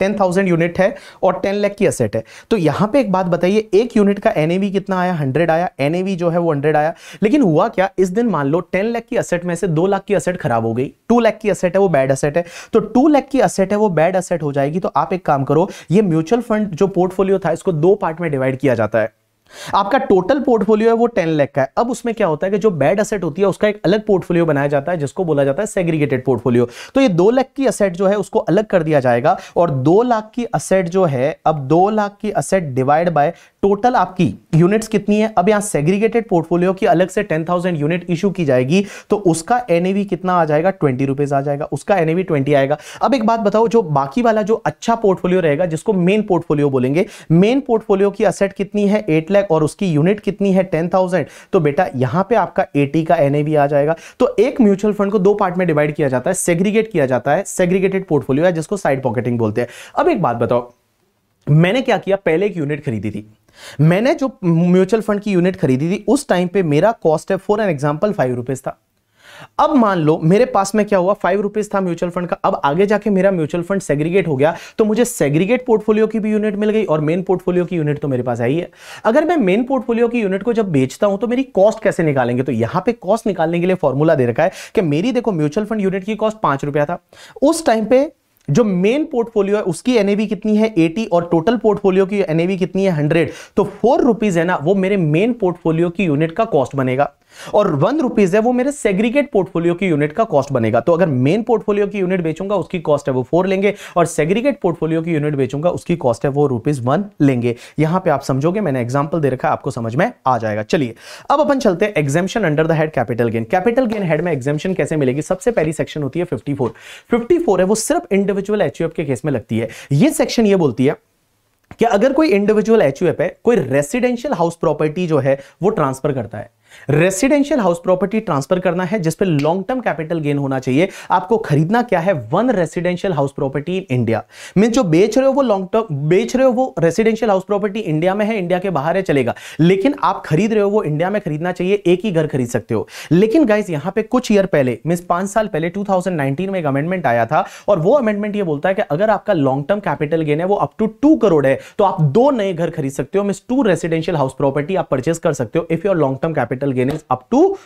टेन थाउजेंड यूनिट है और टेन लाख की असेट है तो यहां पे एक बात बताइए एक यूनिट का एन कितना आया हंड्रेड आया एन जो है वो हंड्रेड आया लेकिन हुआ क्या इस दिन मान लो टेन लैख की असेट में से दो लाख की असेट खराब हो गई टू लैख की असेट है वो बैड असेट है तो टू लैख की असेट है वो बैड असेट हो जाएगी तो आप एक काम करो ये म्यूचुअल फंड जो पोर्टफोलियो था इसको दो पार्ट में डिवाइड किया जाता है आपका टोटल पोर्टफोलियो है वो टेन लैख का है अब उसमें क्या होता है कि जो बैड असेट होती है उसका एक अलग पोर्टफोलियो बनाया जाता है जिसको बोला जाता है सेग्रीगेटेड पोर्टफोलियो तो ये दो लाख की असेट जो है उसको अलग कर दिया जाएगा और दो लाख की असेट जो है अब दो लाख की असेट डिवाइड बाय टोटल आपकी यूनिट्स कितनी है अब यहां सेग्रीगेटेड पोर्टफोलियो की अलग से टेन थाउजेंड यूनिट इशू की जाएगी तो उसका एनएवी कितना आ जाएगा ट्वेंटी रुपीज आ जाएगा उसका एनएवी ट्वेंटी आएगा अब एक बात बताओ जो बाकी वाला जो अच्छा पोर्टफोलियो रहेगा जिसको मेन पोर्टफोलियो बोलेंगे मेन पोर्टफोलियो की असेट कितनी है एट लैख और उसकी यूनिट कितनी है टेन थाउजेंड तो बेटा यहां पे आपका एटी का एन आ जाएगा तो एक म्यूचुअल फंड को दो पार्ट में डिवाइड किया जाता है सेग्रीगेट किया जाता है सेग्रीगेटेड पोर्टफोलियो है जिसको साइड पॉकेटिंग बोलते हैं अब एक बात बताओ मैंने क्या किया पहले एक यूनिट खरीदी थी मैंने जो म्यूचुअल फंड की यूनिट खरीदी थी उस टाइम पे मेरा कॉस्ट है for an example five rupees था अब मान लो मेरे पास में क्या हुआ फाइव रुपीज था म्यूचुअल फंड का अब आगे जाके मेरा म्यूचुअल फंड सेग्रीगेट हो गया तो मुझे सेग्रीगेट पोर्टफोलियो की भी यूनिट मिल गई और मेन पोर्टफोलियो की यूनिट तो मेरे पास आई है अगर मैं मेन पोर्टफोलियो की यूनिट को जब बेचता हूं तो मेरी कॉस्ट कैसे निकालेंगे तो यहां पर कॉस्ट निकालने के लिए फॉर्मूला दे रखा है कि मेरी देखो म्यूचुअल फंड यूनिट की कॉस्ट पांच रुपया था उस टाइम पे जो मेन पोर्टफोलियो है उसकी एनएवी कितनी है 80 और टोटल पोर्टफोलियो की एनएवी कितनी है 100 तो फोर रुपीज है ना वो मेरे मेन पोर्टफोलियो की यूनिट का कॉस्ट बनेगा और वन रुपीज है वो मेरे सेग्रीगेट पोर्टफोलियो की यूनिट का कॉस्ट बनेगा तो अगर मेन पोर्टफोलियो की यूनिट बेचूंगा उसकी कॉस्ट है वो फोर लेंगे और सेग्रीगेट पोर्टफोलियो की यूनिट बेचूंगा उसकी कॉस्ट है वो रुपीज वन लेंगे यहां पे आप समझोगे मैंने एग्जाम्पल दे रखा है आपको समझ में आ जाएगा चलिए अब अपन चलते हैं exemption under the head capital gain capital gain head में एग्जामेशन कैसे मिलेगी सबसे पहली सेक्शन होती है फिफ्टी फोर फिफ्टी फोर है वो सिर्फ इंडिविजुअल एच के केस में लगती है ये सेक्शन ये बोलती है कि अगर कोई इंडिविजुअल एच है कोई रेसिडेंशियल हाउस प्रॉपर्टी जो है वो ट्रांसफर करता है रेसिडेंशियल हाउस प्रॉपर्टी ट्रांसफर करना है जिसपे लॉन्ग टर्म कैपिटल गेन होना चाहिए आपको खरीदना क्या है one residential house property in India mean जो बेच रहे हो वो लॉन्ग टर्म बेच रहे हो वो रेसिडेंशियल हाउस प्रॉपर्टी इंडिया में है इंडिया के बाहर है चलेगा लेकिन आप खरीद रहे हो वो इंडिया में खरीदना चाहिए एक ही घर खरीद सकते हो लेकिन गाइज यहां पर कुछ ईयर पहले मीन पांच साल पहले टू में एक अमेंडमेंट आया था और वो अमेंडमेंट ये बोलता है कि अगर आपका लॉन्ग टर्म कैपिटल गेन है वो अप टू टू करोड़ है तो आप दो नए घर खरीद सकते हो mean two residential house property आप परचेस कर सकते हो if your long term capital capital is up to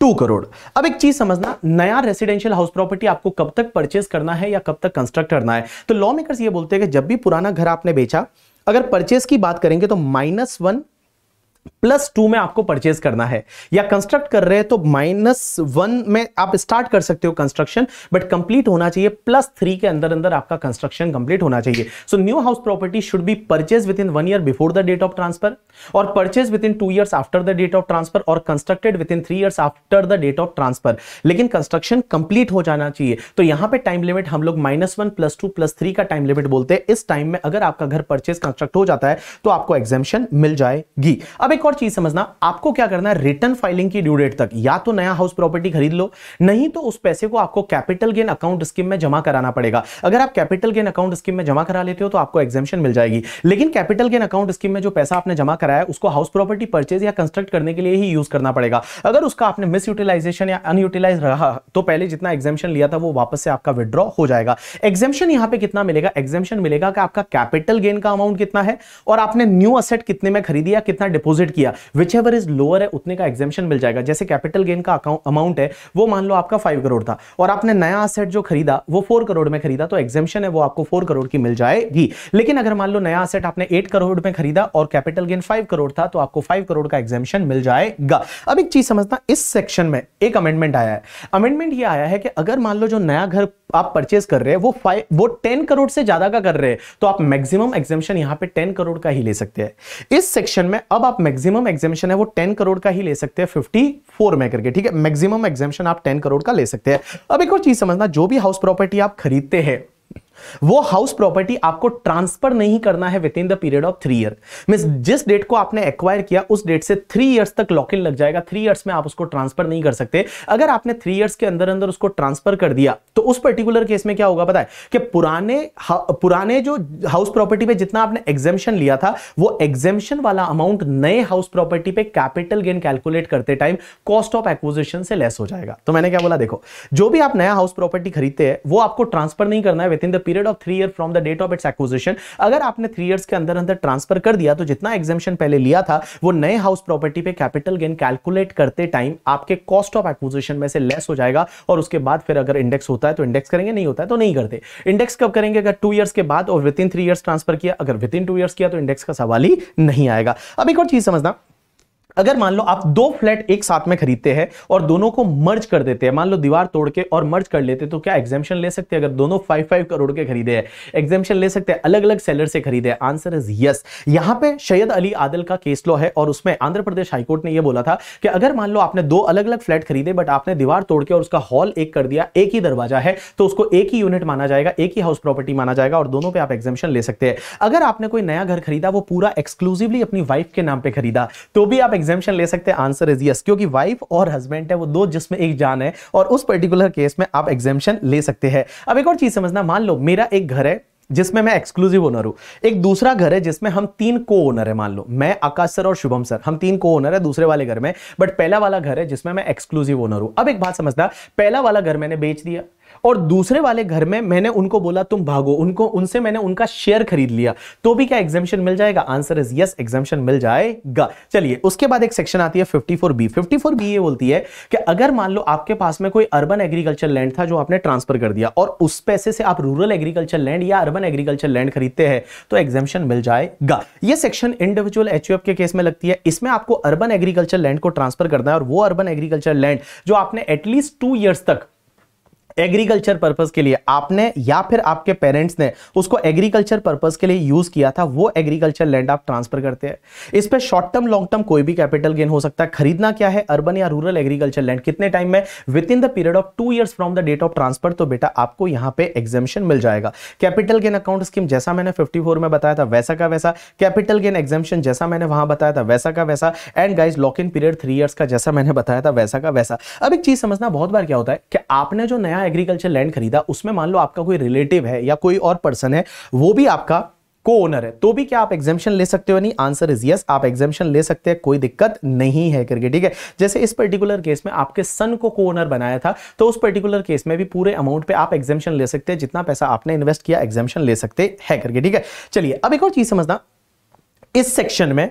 two crore अब एक चीज समझना नया रेसिडेंशियल हाउस प्रॉपर्टी आपको कब तक परचेज करना है या कब तक कंस्ट्रक्ट करना है तो लॉ मेकर्स ये बोलते हैं कि जब भी पुराना घर आपने बेचा अगर परचेज की बात करेंगे तो माइनस वन प्लस टू में आपको परचेज करना है या कंस्ट्रक्ट कर रहे हैं तो माइनस वन में आप स्टार्ट कर सकते हो कंस्ट्रक्शन बट कंप्लीट होना चाहिए प्लस थ्री के अंदर अंदर आपका कंस्ट्रक्शन कंप्लीट होना चाहिए so new house property should be purchase within one year before the date of transfer और purchase within two years after the date of transfer और constructed within three years after the date of transfer लेकिन construction complete हो जाना चाहिए तो यहां पर time limit हम लोग minus one plus two plus three का टाइम लिमिट बोलते हैं इस टाइम में अगर आपका घर परचेज कंस्ट्रक्ट हो जाता है तो आपको एग्जामेशन मिल जाएगी अब अब एक और चीज समझना आपको क्या करना है रिटर्न फाइलिंग की ड्यू डेट तक या तो नया हाउस प्रॉपर्टी खरीद लो नहीं तो उस पैसे को आपको कैपिटल गेन अकाउंट स्कीम में जमा कराना पड़ेगा अगर आप कैपिटल गेन अकाउंट स्कीम में जमा करा लेते हो तो आपको एग्जामेशन मिल जाएगी लेकिन कैपिटल गेन अकाउंट स्कीम में जो पैसा आपने जमा कराया उसको हाउस प्रॉपर्टी परचेज या कंस्ट्रक्ट करने के लिए ही यूज करना पड़ेगा अगर उसका आपने मिस यूटिलाइजेशन या अनयूटिलाइज रहा तो पहले जितना एग्जामेशन लिया था वो वापस से आपका विद्रॉ हो जाएगा एग्जामेशन यहां पे कितना मिलेगा एग्जामेशन मिलेगा कि आपका कैपिटल गेन का अमाउंट कितना है और आपने न्यू असेट कितने में खरीदी या कितना डिपोजिट डिपॉजिट किया विच एवर इज लोअर है उतने का एग्जामेशन मिल जाएगा जैसे कैपिटल गेन का अमाउंट है वो मान लो आपका फाइव करोड़ था और आपने नया असेट जो खरीदा वो फोर करोड़ में खरीदा तो एग्जामेशन है वो आपको फोर करोड़ की मिल जाएगी लेकिन अगर मान लो नया असेट आपने एट करोड़ में खरीदा और कैपिटल गेन फाइव करोड़ था तो आपको फाइव करोड़ का एग्जामेशन मिल जाएगा अब एक चीज समझना इस सेक्शन में एक अमेंडमेंट आया है अमेंडमेंट यह आया है कि अगर मान लो जो नया घर आप परचेज कर रहे हैं वो फाइव वो टेन करोड़ से ज्यादा का कर रहे हैं तो आप मैक्सिमम एग्जामेशन यहाँ पे टेन करोड़ का ही ले सकते हैं इस सेक्शन में अब आप मैक्सिमम एग्जामेशन है वो टेन करोड़ का ही ले सकते हैं फिफ्टी फोर में करके ठीक है मैक्सिमम एग्जामेशन आप टेन करोड़ का ले सकते हैं अब एक और चीज समझना जो भी हाउस प्रॉपर्टी आप खरीदते हैं वो हाउस प्रॉपर्टी आपको ट्रांसफर नहीं करना है within the period of three year mean जिस डेट को आपने एक्वायर किया उस डेट से थ्री ईयर्स तक लॉक इन लग जाएगा थ्री ईयर्स में आप उसको ट्रांसफर नहीं कर सकते अगर आपने थ्री ईयर्स के अंदर अंदर उसको ट्रांसफर कर दिया तो उस पर्टिकुलर केस में क्या होगा पता है कि पुराने पुराने जो हाउस प्रॉपर्टी पे जितना आपने एग्जेम्पन लिया था वो एग्जेम्पन वाला अमाउंट नए हाउस प्रॉपर्टी पे कैपिटल गेन कैलकुलेट करते टाइम कॉस्ट ऑफ एक्विजिशन से लेस हो जाएगा तो मैंने क्या बोला देखो जो भी आप नया हाउस प्रॉपर्टी खरीदते हैं वो आपको ट्रांसफर नहीं करना है within the period of three year from the date of its acquisition अगर आपने थ्री ईयर्स के अंदर अंदर ट्रांसफर कर दिया तो जितना एग्जामेशन पहले लिया था वो नए हाउस प्रॉपर्टी पे कैपिटल गेन कैलकुलेट करते टाइम आपके कॉस्ट ऑफ एक्विजिशन में से लेस हो जाएगा और उसके बाद फिर अगर इंडेक्स होता है तो इंडेक्स करेंगे नहीं होता है तो नहीं करते इंडेक्स कब करेंगे अगर टू ईयर्स के बाद और within three years transfer किया अगर विद इन टू ईयर्स किया तो इंडेक्स का सवाल ही नहीं आएगा अब एक और चीज समझना अगर मान लो आप दो फ्लैट एक साथ में खरीदते हैं और दोनों को मर्ज कर देते हैं मान लो दीवार तोड़ के और मर्ज कर लेते तो क्या एग्जामेशन ले सकते हैं अगर दोनों फाइव फाइव करोड़ के खरीदे हैं एग्जामेशन ले सकते हैं अलग अलग सेलर से खरीदे आंसर इज यस यहां पे शैयद अली आदल का केस लॉ है और उसमें आंध्र प्रदेश हाईकोर्ट ने यह बोला था कि अगर मान लो आपने दो अलग अलग फ्लैट खरीदे बट आपने दीवार तोड़ के और उसका हॉल एक कर दिया एक ही दरवाजा है तो उसको एक ही यूनिट माना जाएगा एक ही हाउस प्रॉपर्टी माना जाएगा और दोनों पर आप एग्जामेशन ले सकते हैं अगर आपने कोई नया घर खरीदा वो पूरा एक्सक्लूसिवली अपनी वाइफ के नाम पर खरीदा तो भी आप एग्जाम एग्जामेशन ले सकते हैं आंसर इज यस क्योंकि वाइफ और हस्बैंड है वो दो जिसमें एक जान है और उस पर्टिकुलर केस में आप एग्जामेशन ले सकते हैं अब एक और चीज समझना मान लो मेरा एक घर है जिसमें मैं एक्सक्लूसिव ओनर हूं एक दूसरा घर है जिसमें हम तीन को ओनर है मान लो मैं आकाश सर और शुभम सर हम तीन को ओनर है दूसरे वाले घर में बट पहला वाला घर है जिसमें मैं एक्सक्लूसिव ओनर हूं अब एक बात समझना पहला वाला घर मैंने बेच दिया और दूसरे वाले घर में मैंने उनको बोला तुम भागो उनको उनसे मैंने उनका शेयर खरीद लिया तो भी क्या एग्जामेशन मिल जाएगा आंसर इज यस एग्जामेशन मिल जाएगा चलिए उसके बाद एक सेक्शन आती है fifty four B fifty four B ये बोलती है कि अगर मान लो आपके पास में कोई अर्बन एग्रीकल्चर लैंड था जो आपने ट्रांसफर कर दिया और उस पैसे से आप रूरल एग्रीकल्चर लैंड या अर्बन एग्रीकल्चर लैंड खरीदते हैं तो एग्जामेशन मिल जाएगा यह सेक्शन इंडिविजुअल एच के केस में लगती है इसमें आपको अर्बन एग्रीकल्चर लैंड को ट्रांसफर करना है और वो अर्बन एग्रीकल्चर लैंड जो आपने एटलीस्ट टू ईयर्स तक एग्रीकल्चर पर्पज के लिए आपने या फिर आपके पेरेंट्स ने उसको एग्रीकल्चर पर्पज के लिए यूज किया था वो एग्रीकल्चर लैंड आप ट्रांसफर करते हैं इस पर शॉर्ट टर्म लॉन्ग टर्म कोई भी कैपिटल गेन हो सकता है खरीदना क्या है अर्बन या रूरल एग्रीकल्चर लैंड कितने टाइम में within the period of two years from the date of transfer तो बेटा आपको यहां पे एग्जामेशन मिल जाएगा कैपिटल गेन अकाउंट स्कीम जैसा मैंने फिफ्टी में बताया था वैसा का वैसा कैपिटल गेन एग्जेम्पन जैसा मैंने वहां बताया था वैसा का वैसा and guys lock in period three years का जैसा मैंने बताया था वैसा का वैसा अब एक चीज समझना बहुत बार क्या होता है कि आपने जो नया नया एग्रीकल्चर लैंड खरीदा उसमें मान लो आपका कोई रिलेटिव है या कोई और पर्सन है वो भी आपका को ओनर है तो भी क्या आप एग्जामेशन ले सकते हो नहीं आंसर इज यस आप एग्जामेशन ले सकते हैं कोई दिक्कत नहीं है करके ठीक है जैसे इस पर्टिकुलर केस में आपके सन को को ओनर बनाया था तो उस पर्टिकुलर केस में भी पूरे अमाउंट पे आप एग्जामेशन ले सकते हैं जितना पैसा आपने इन्वेस्ट किया एग्जामेशन ले सकते हैं करके ठीक है चलिए अब एक और चीज समझना इस सेक्शन में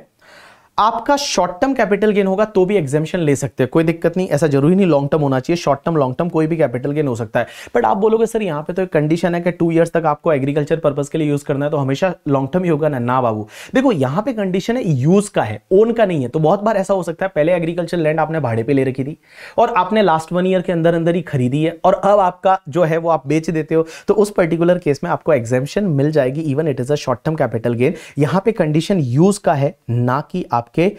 आपका शॉर्ट टर्म कैपिटल गेन होगा तो भी एग्जामेशन ले सकते हैं कोई दिक्कत नहीं ऐसा जरूरी नहीं लॉन्ग टर्म होना चाहिए शॉर्ट टर्म लॉन्ग टर्म कोई भी कैपिटल गेन हो सकता है बट आप बोलोगे सर यहाँ पे तो एक कंडीशन है कि टू इयर्स तक आपको एग्रीकल्चर पर्पज के लिए यूज करना है तो हमेशा लॉन्ग टर्म ही होगा ना ना बाबू देखो यहाँ पे कंडीशन है यूज का है ओन का नहीं है तो बहुत बार ऐसा हो सकता है पहले एग्रीकल्चर लैंड आपने भाड़े पर ले रखी थी और आपने लास्ट वन ईयर के अंदर अंदर ही खरीदी है और अब आपका जो है वो आप बेच देते हो तो उस पर्टिकुलर केस में आपको एग्जामेशन मिल जाएगी even it is a short term capital gain यहाँ पे कंडीशन यूज का है ना कि आप आपके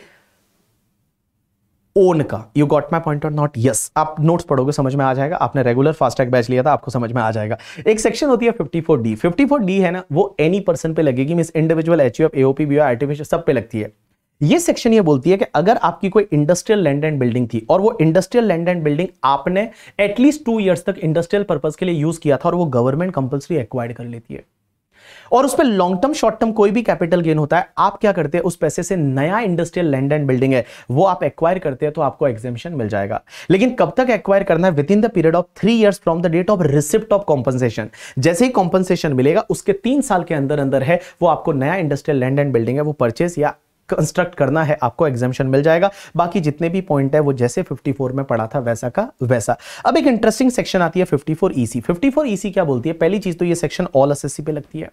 ओन का you got my point of not yes आप नोट्स पढ़ोगे समझ में आ जाएगा आपने रेगुलर फास्टैग बैच लिया था आपको समझ में आ जाएगा एक सेक्शन होती है fifty fifty four D four D है ना वो एनी पर्सन पे लगेगी मिस individual H F AOP B artificial सब पे लगती है ये सेक्शन ये बोलती है कि अगर आपकी कोई इंडस्ट्रियल लैंड एंड बिल्डिंग थी और वो इंडस्ट्रियल लैंड एंड बिल्डिंग आपने एटलीस्ट टू ईयर्स तक इंडस्ट्रियल पर्पज के लिए यूज किया था और वो गवर्नमेंट कंपल्सरी एक्वायर्ड कर लेती है और उस पर लॉन्ग टर्म शॉर्ट टर्म कोई भी कैपिटल गेन होता है आप क्या करते हैं उस पैसे से नया इंडस्ट्रियल लैंड एंड बिल्डिंग है वो आप एक्वायर करते हैं तो आपको एग्जामेशन मिल जाएगा लेकिन कब तक एक्वायर करना है within the period of three years from the date of receipt of compensation जैसे ही कॉम्पनसेशन मिलेगा उसके तीन साल के अंदर अंदर है वो आपको नया इंडस्ट्रियल लैंड एंड बिल्डिंग है वो परचेस या कंस्ट्रक्ट करना है आपको एग्जामेशन मिल जाएगा बाकी जितने भी पॉइंट है वो जैसे 54 में पढ़ा था वैसा का वैसा अब एक इंटरेस्टिंग सेक्शन आती है 54 ईसी 54 ईसी क्या बोलती है पहली चीज तो ये सेक्शन ऑल एस पे लगती है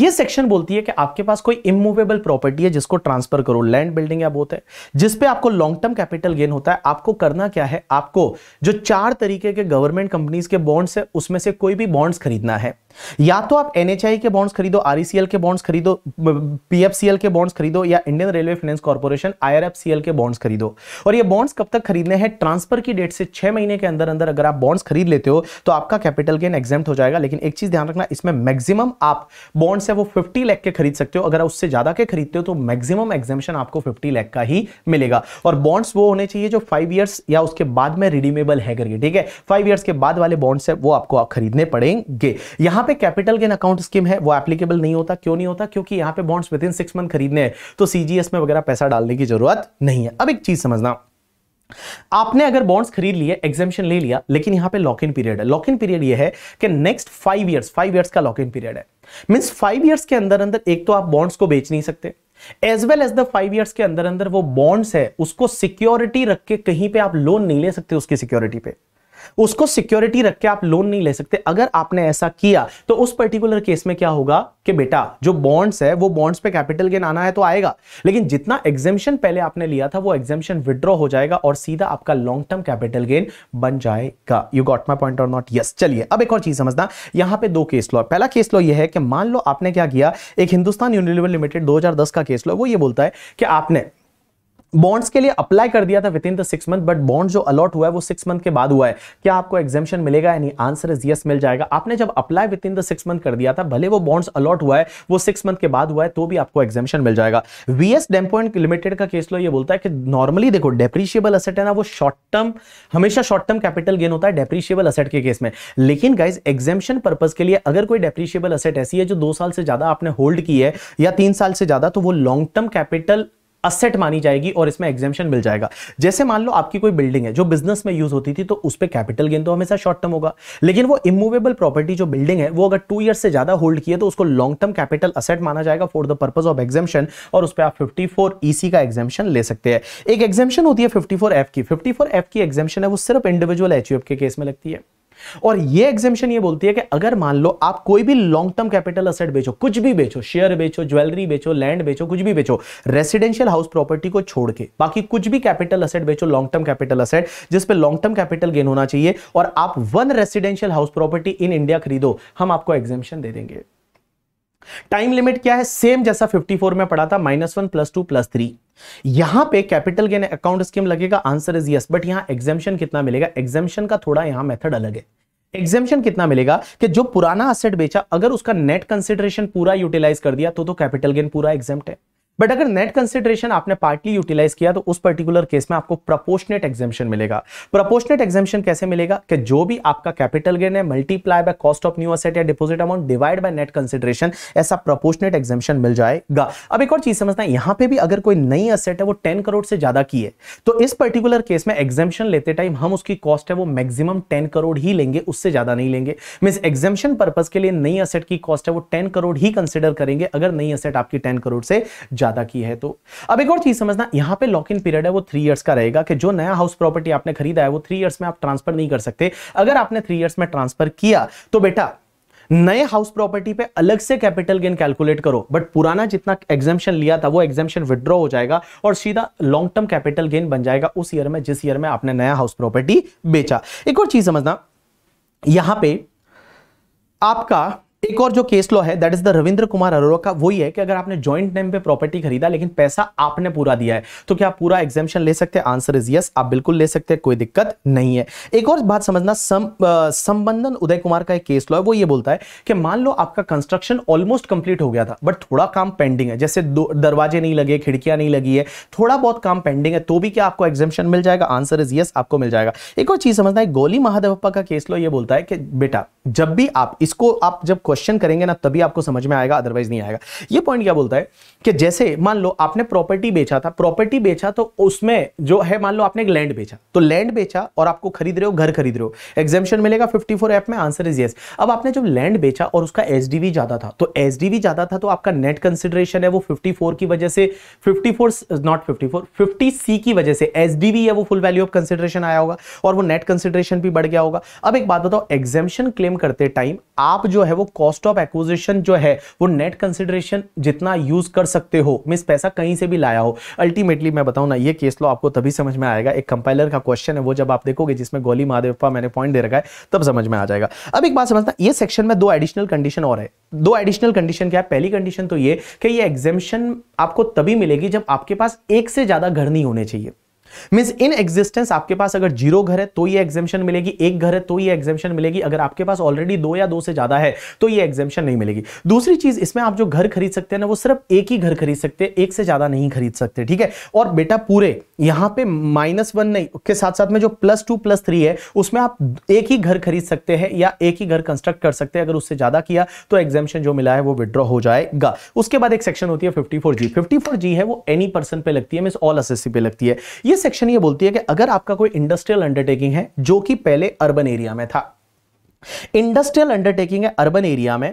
ये सेक्शन बोलती है कि आपके पास कोई इमूवेबल प्रॉपर्टी है जिसको ट्रांसफर करो लैंड बिल्डिंग या बोथ है जिस पे आपको लॉन्ग टर्म कैपिटल गेन होता है आपको करना क्या है आपको जो चार तरीके के गवर्नमेंट कंपनीज के बॉन्ड्स है उसमें से कोई भी बॉन्ड्स खरीदना है या तो आप एनएचआई के बॉन्ड्स खरीदो आरईसीएल e के बॉन्ड्स खरीदो पीएफसीएल के बॉन्ड्स खरीदो या Indian railway finance corporation IRFCL के बॉन्ड्स खरीदो और ये बॉन्ड्स कब तक खरीदने हैं ट्रांसफर की डेट से छह महीने के अंदर अंदर अगर आप बॉन्ड्स खरीद लेते हो तो आपका कैपिटल गेन एग्जाम हो जाएगा लेकिन एक चीज ध्यान रखना इसमें मैक्सिमम आप बॉन्ड्स है वो फिफ्टी लैख के खरीद सकते हो अगर उससे ज्यादा के खरीदते हो तो मैक्सिमम एग्जामेशन आपको फिफ्टी लैख का ही मिलेगा और बॉन्ड्स वो होने चाहिए जो फाइव ईयर्स या उसके बाद में रिडीमेबल है करके ठीक है फाइव ईयर्स के बाद वाले बॉन्ड्स है वो आपको खरीदने पड़ेंगे यहां यहां पे कैपिटल गेन अकाउंट स्कीम है वो एप्लीकेबल नहीं होता क्यों नहीं होता क्योंकि यहां पे bonds within six month खरीदने हैं तो सीजीएस में वगैरह पैसा डालने की जरूरत नहीं है अब एक चीज समझना आपने अगर बॉन्ड्स खरीद लिए एग्जामेशन ले लिया लेकिन यहां पे लॉक इन पीरियड है लॉक इन पीरियड ये है कि next five years five years का लॉक इन पीरियड है मीन्स फाइव ईयर्स के अंदर अंदर एक तो आप बॉन्ड्स को बेच नहीं सकते as well as the five years के अंदर अंदर वो बॉन्ड्स है उसको सिक्योरिटी रख के कहीं पे आप लोन नहीं ले सकते उसकी सिक्योरिटी पे उसको सिक्योरिटी रख के आप लोन नहीं ले सकते अगर आपने ऐसा किया तो उस पर्टिकुलर केस में क्या होगा कि बेटा जो बॉन्ड्स है वो बॉन्ड्स पे कैपिटल गेन आना है तो आएगा लेकिन जितना एग्जेम्पन पहले आपने लिया था वो एग्जेम्पन विड्रॉ हो जाएगा और सीधा आपका लॉन्ग टर्म कैपिटल गेन बन जाएगा यू गॉट माई पॉइंट और नॉट यस चलिए अब एक और चीज समझना यहां पे दो केस लो पहला केस लो यह है कि मान लो आपने क्या किया एक हिंदुस्तान यूनिलीवर लिमिटेड 2010 का केस लो वो ये बोलता है कि आपने बॉन्ड्स के लिए अप्लाई कर दिया था within the six month but bond जो अलॉट हुआ है वो सिक्स मंथ के बाद हुआ है क्या आपको एग्जामेशन मिलेगा यानी आंसर इज यस मिल जाएगा आपने जब apply within the six month कर दिया था भले वो बॉन्ड्स अलॉट हुआ है वो सिक्स मंथ के बाद हुआ है तो भी आपको एग्जामेशन मिल जाएगा वीएस एंड लिमिटेड का केस लो ये बोलता है कि नॉर्मली देखो डेप्रिशिएबल असेट है ना वो शॉर्ट टर्म हमेशा शॉर्ट टर्म कैपिटल गेन होता है डेप्रिशिएबल असेट के केस में लेकिन गाइज एग्जामेशन पर्पज के लिए अगर कोई डेप्रिशिएबल असेट ऐसी है जो दो साल से ज्यादा आपने होल्ड की है या तीन साल से ज्यादा तो वो लॉन्ग टर्म कैपिटल असेट मानी जाएगी और इसमें एग्जामेशन मिल जाएगा जैसे मान लो आपकी कोई बिल्डिंग है जो बिजनेस में यूज होती थी तो उस पर कैपिटल गेन तो हमेशा शॉर्ट टर्म होगा लेकिन वो इमूवेबल प्रॉपर्टी जो बिल्डिंग है वो अगर टू ईयर से ज्यादा होल्ड किए तो उसको लॉन्ग टर्म कैपिटल असेट माना जाएगा for the purpose of exemption और उस पर आप फिफ्टी फोर ईसी का एग्जामेशन ले सकते हैं एक एग्जामेशन होती है फिफ्टी फोर एफ की फिफ्टी फोर एफ की एग्जामेशन है वो सिर्फ इंडिविजुअल एच के केस में लगती है और ये एग्जेम्पन ये बोलती है कि अगर मान लो आप कोई भी लॉन्ग टर्म कैपिटल असेट बेचो कुछ भी बेचो शेयर बेचो ज्वेलरी बेचो लैंड बेचो कुछ भी बेचो रेसिडेंशियल हाउस प्रॉपर्टी को छोड़ के बाकी कुछ भी कैपिटल असेट बेचो लॉन्ग टर्म कैपिटल असेट जिसपे लॉन्ग टर्म कैपिटल गेन होना चाहिए और आप one residential house property in India खरीदो हम आपको एग्जेम्पन दे देंगे टाइम लिमिट क्या है सेम जैसा 54 में पढ़ा था minus one plus two plus three यहां पे कैपिटल गेन अकाउंट स्कीम लगेगा आंसर इज यस बट यहां एग्जेम्पन कितना मिलेगा एग्जेम्पन का थोड़ा यहां मेथड अलग है एग्जेम्पन कितना मिलेगा कि जो पुराना असेट बेचा अगर उसका नेट कंसिडरेशन पूरा यूटिलाइज कर दिया तो तो कैपिटल गेन पूरा एग्जेप्ट है बट अगर नेट कंसिडरेशन आपने पार्टली यूटिलाइज किया तो उस पर्टिकुलर केस में आपको प्रपोर्शनेट एग्जामेशन मिलेगा प्रपोर्शनेट एग्जामेशन कैसे मिलेगा कि जो भी आपका कैपिटल गेन है multiply by cost of new asset या deposit amount divide by net consideration ऐसा प्रपोर्शनेट एग्जामेशन मिल जाएगा अब एक और चीज समझना है यहां पर भी अगर कोई नई असेट है वो टेन करोड़ से ज्यादा की है तो इस पर्टिकुलर केस में एग्जामेशन लेते टाइम हम उसकी कॉस्ट है वो मैक्सिमम टेन करोड़ ही लेंगे उससे ज्यादा नहीं लेंगे मीन एग्जामेशन पर्पज के लिए नई असेट की कॉस्ट है वो टेन करोड़ ही कंसिडर करेंगे अगर नई असेट आपकी टेन करोड़ से ज्यादा की है तो अब एक और चीज समझना यहां पे लॉक इन पीरियड है वो थ्री इयर्स का रहेगा कि जो नया हाउस प्रॉपर्टी आपने खरीदा है वो थ्री इयर्स में आप ट्रांसफर नहीं कर सकते अगर आपने थ्री इयर्स में ट्रांसफर किया तो बेटा नए हाउस प्रॉपर्टी पे अलग से कैपिटल गेन कैलकुलेट करो बट पुराना जितना एग्जामेशन लिया था वो एग्जामेशन विड्रॉ हो जाएगा और सीधा लॉन्ग टर्म कैपिटल गेन बन जाएगा उस ईयर में जिस ईयर में आपने नया हाउस प्रॉपर्टी बेचा एक और चीज समझना यहां पे आपका एक और जो केस लॉ है that is the Ravindra Kumar Arora का वही है कि अगर आपने जॉइंट नेम पे प्रॉपर्टी खरीदा लेकिन पैसा आपने पूरा दिया है तो क्या आप पूरा एग्जामेशन ले सकते हैं आंसर इज यस आप बिल्कुल ले सकते हैं कोई दिक्कत नहीं है एक और बात समझना संबंधन उदय कुमार का एक केस लॉ है वो ये बोलता है कि मान लो आपका कंस्ट्रक्शन ऑलमोस्ट कंप्लीट हो गया था बट थोड़ा काम पेंडिंग है जैसे दरवाजे नहीं लगे खिड़कियां नहीं लगी है थोड़ा बहुत काम पेंडिंग है तो भी क्या आपको एग्जामेशन मिल जाएगा आंसर इज यस आपको मिल जाएगा एक और चीज समझना है गोली महादेवप्पा का केस लॉ ये बोलता है कि बेटा जब भी आप इसको आप जब क्वेश्चन करेंगे ना तभी आपको समझ में आएगा अदरवाइज नहीं आएगा ये पॉइंट क्या बोलता है कि जैसे मान लो आपने प्रॉपर्टी बेचा था प्रॉपर्टी बेचा तो उसमें जो है मान लो आपने एक लैंड बेचा तो लैंड बेचा और आपको खरीद रहे हो घर खरीद रहे हो एग्जामेशन मिलेगा 54 ऐप में आंसर इज यस अब आपने जब लैंड बेचा और उसका एस ज्यादा था तो एस ज्यादा था तो आपका नेट कंसिडरेशन है वो 54 की वजह से 54 नॉट 54 50 सी की वजह से एस है वो फुल वैल्यू ऑफ कंसिडरेशन आया होगा और वो नेट कंसिडरेशन भी बढ़ गया होगा अब एक बात बताओ एग्जामेशन क्लेम करते टाइम आप जो है वो कॉस्ट ऑफ एक्विजिशन जो है वो नेट कंसिडरेशन जितना यूज कर सकते हो मिस पैसा कहीं से भी लाया हो अल्टीमेटली मैं बताऊँ ना ये केस लो आपको तभी समझ में आएगा एक कंपाइलर का क्वेश्चन है वो जब आप देखोगे जिसमें गोली महादेवप्पा मैंने पॉइंट दे रखा है तब समझ में आ जाएगा अब एक बात समझता ये सेक्शन में दो एडिशनल कंडीशन और है दो एडिशनल कंडीशन क्या है पहली कंडीशन तो ये कि ये एग्जेम्पन आपको तभी मिलेगी जब आपके पास एक से ज्यादा घर नहीं होने चाहिए मीन्स इन एग्जिस्टेंस आपके पास अगर जीरो घर है तो ये एग्जेम्पन मिलेगी एक घर है तो ये एग्जेम्पन मिलेगी अगर आपके पास ऑलरेडी दो या दो से ज्यादा है तो ये एग्जेम्पन नहीं मिलेगी दूसरी चीज इसमें आप जो घर खरीद सकते हैं ना वो सिर्फ एक ही घर खरीद सकते हैं एक से ज्यादा नहीं खरीद सकते ठीक है और बेटा पूरे यहां पे माइनस वन नहीं के साथ साथ में जो प्लस टू प्लस थ्री है उसमें आप एक ही घर खरीद सकते हैं या एक ही घर कंस्ट्रक्ट कर सकते हैं अगर उससे ज्यादा किया तो एग्जेम्पन जो मिला है वो विड्रॉ हो जाएगा उसके बाद एक सेक्शन होती है fifty four G fifty four G है वो एनी पर्सन पे लगती है मीन ऑल असेसी पे लगती है ये सेक्शन ये बोलती है कि अगर आपका कोई इंडस्ट्रियल अंडरटेकिंग है जो कि पहले अर्बन एरिया में था इंडस्ट्रियल अंडरटेकिंग है अर्बन एरिया में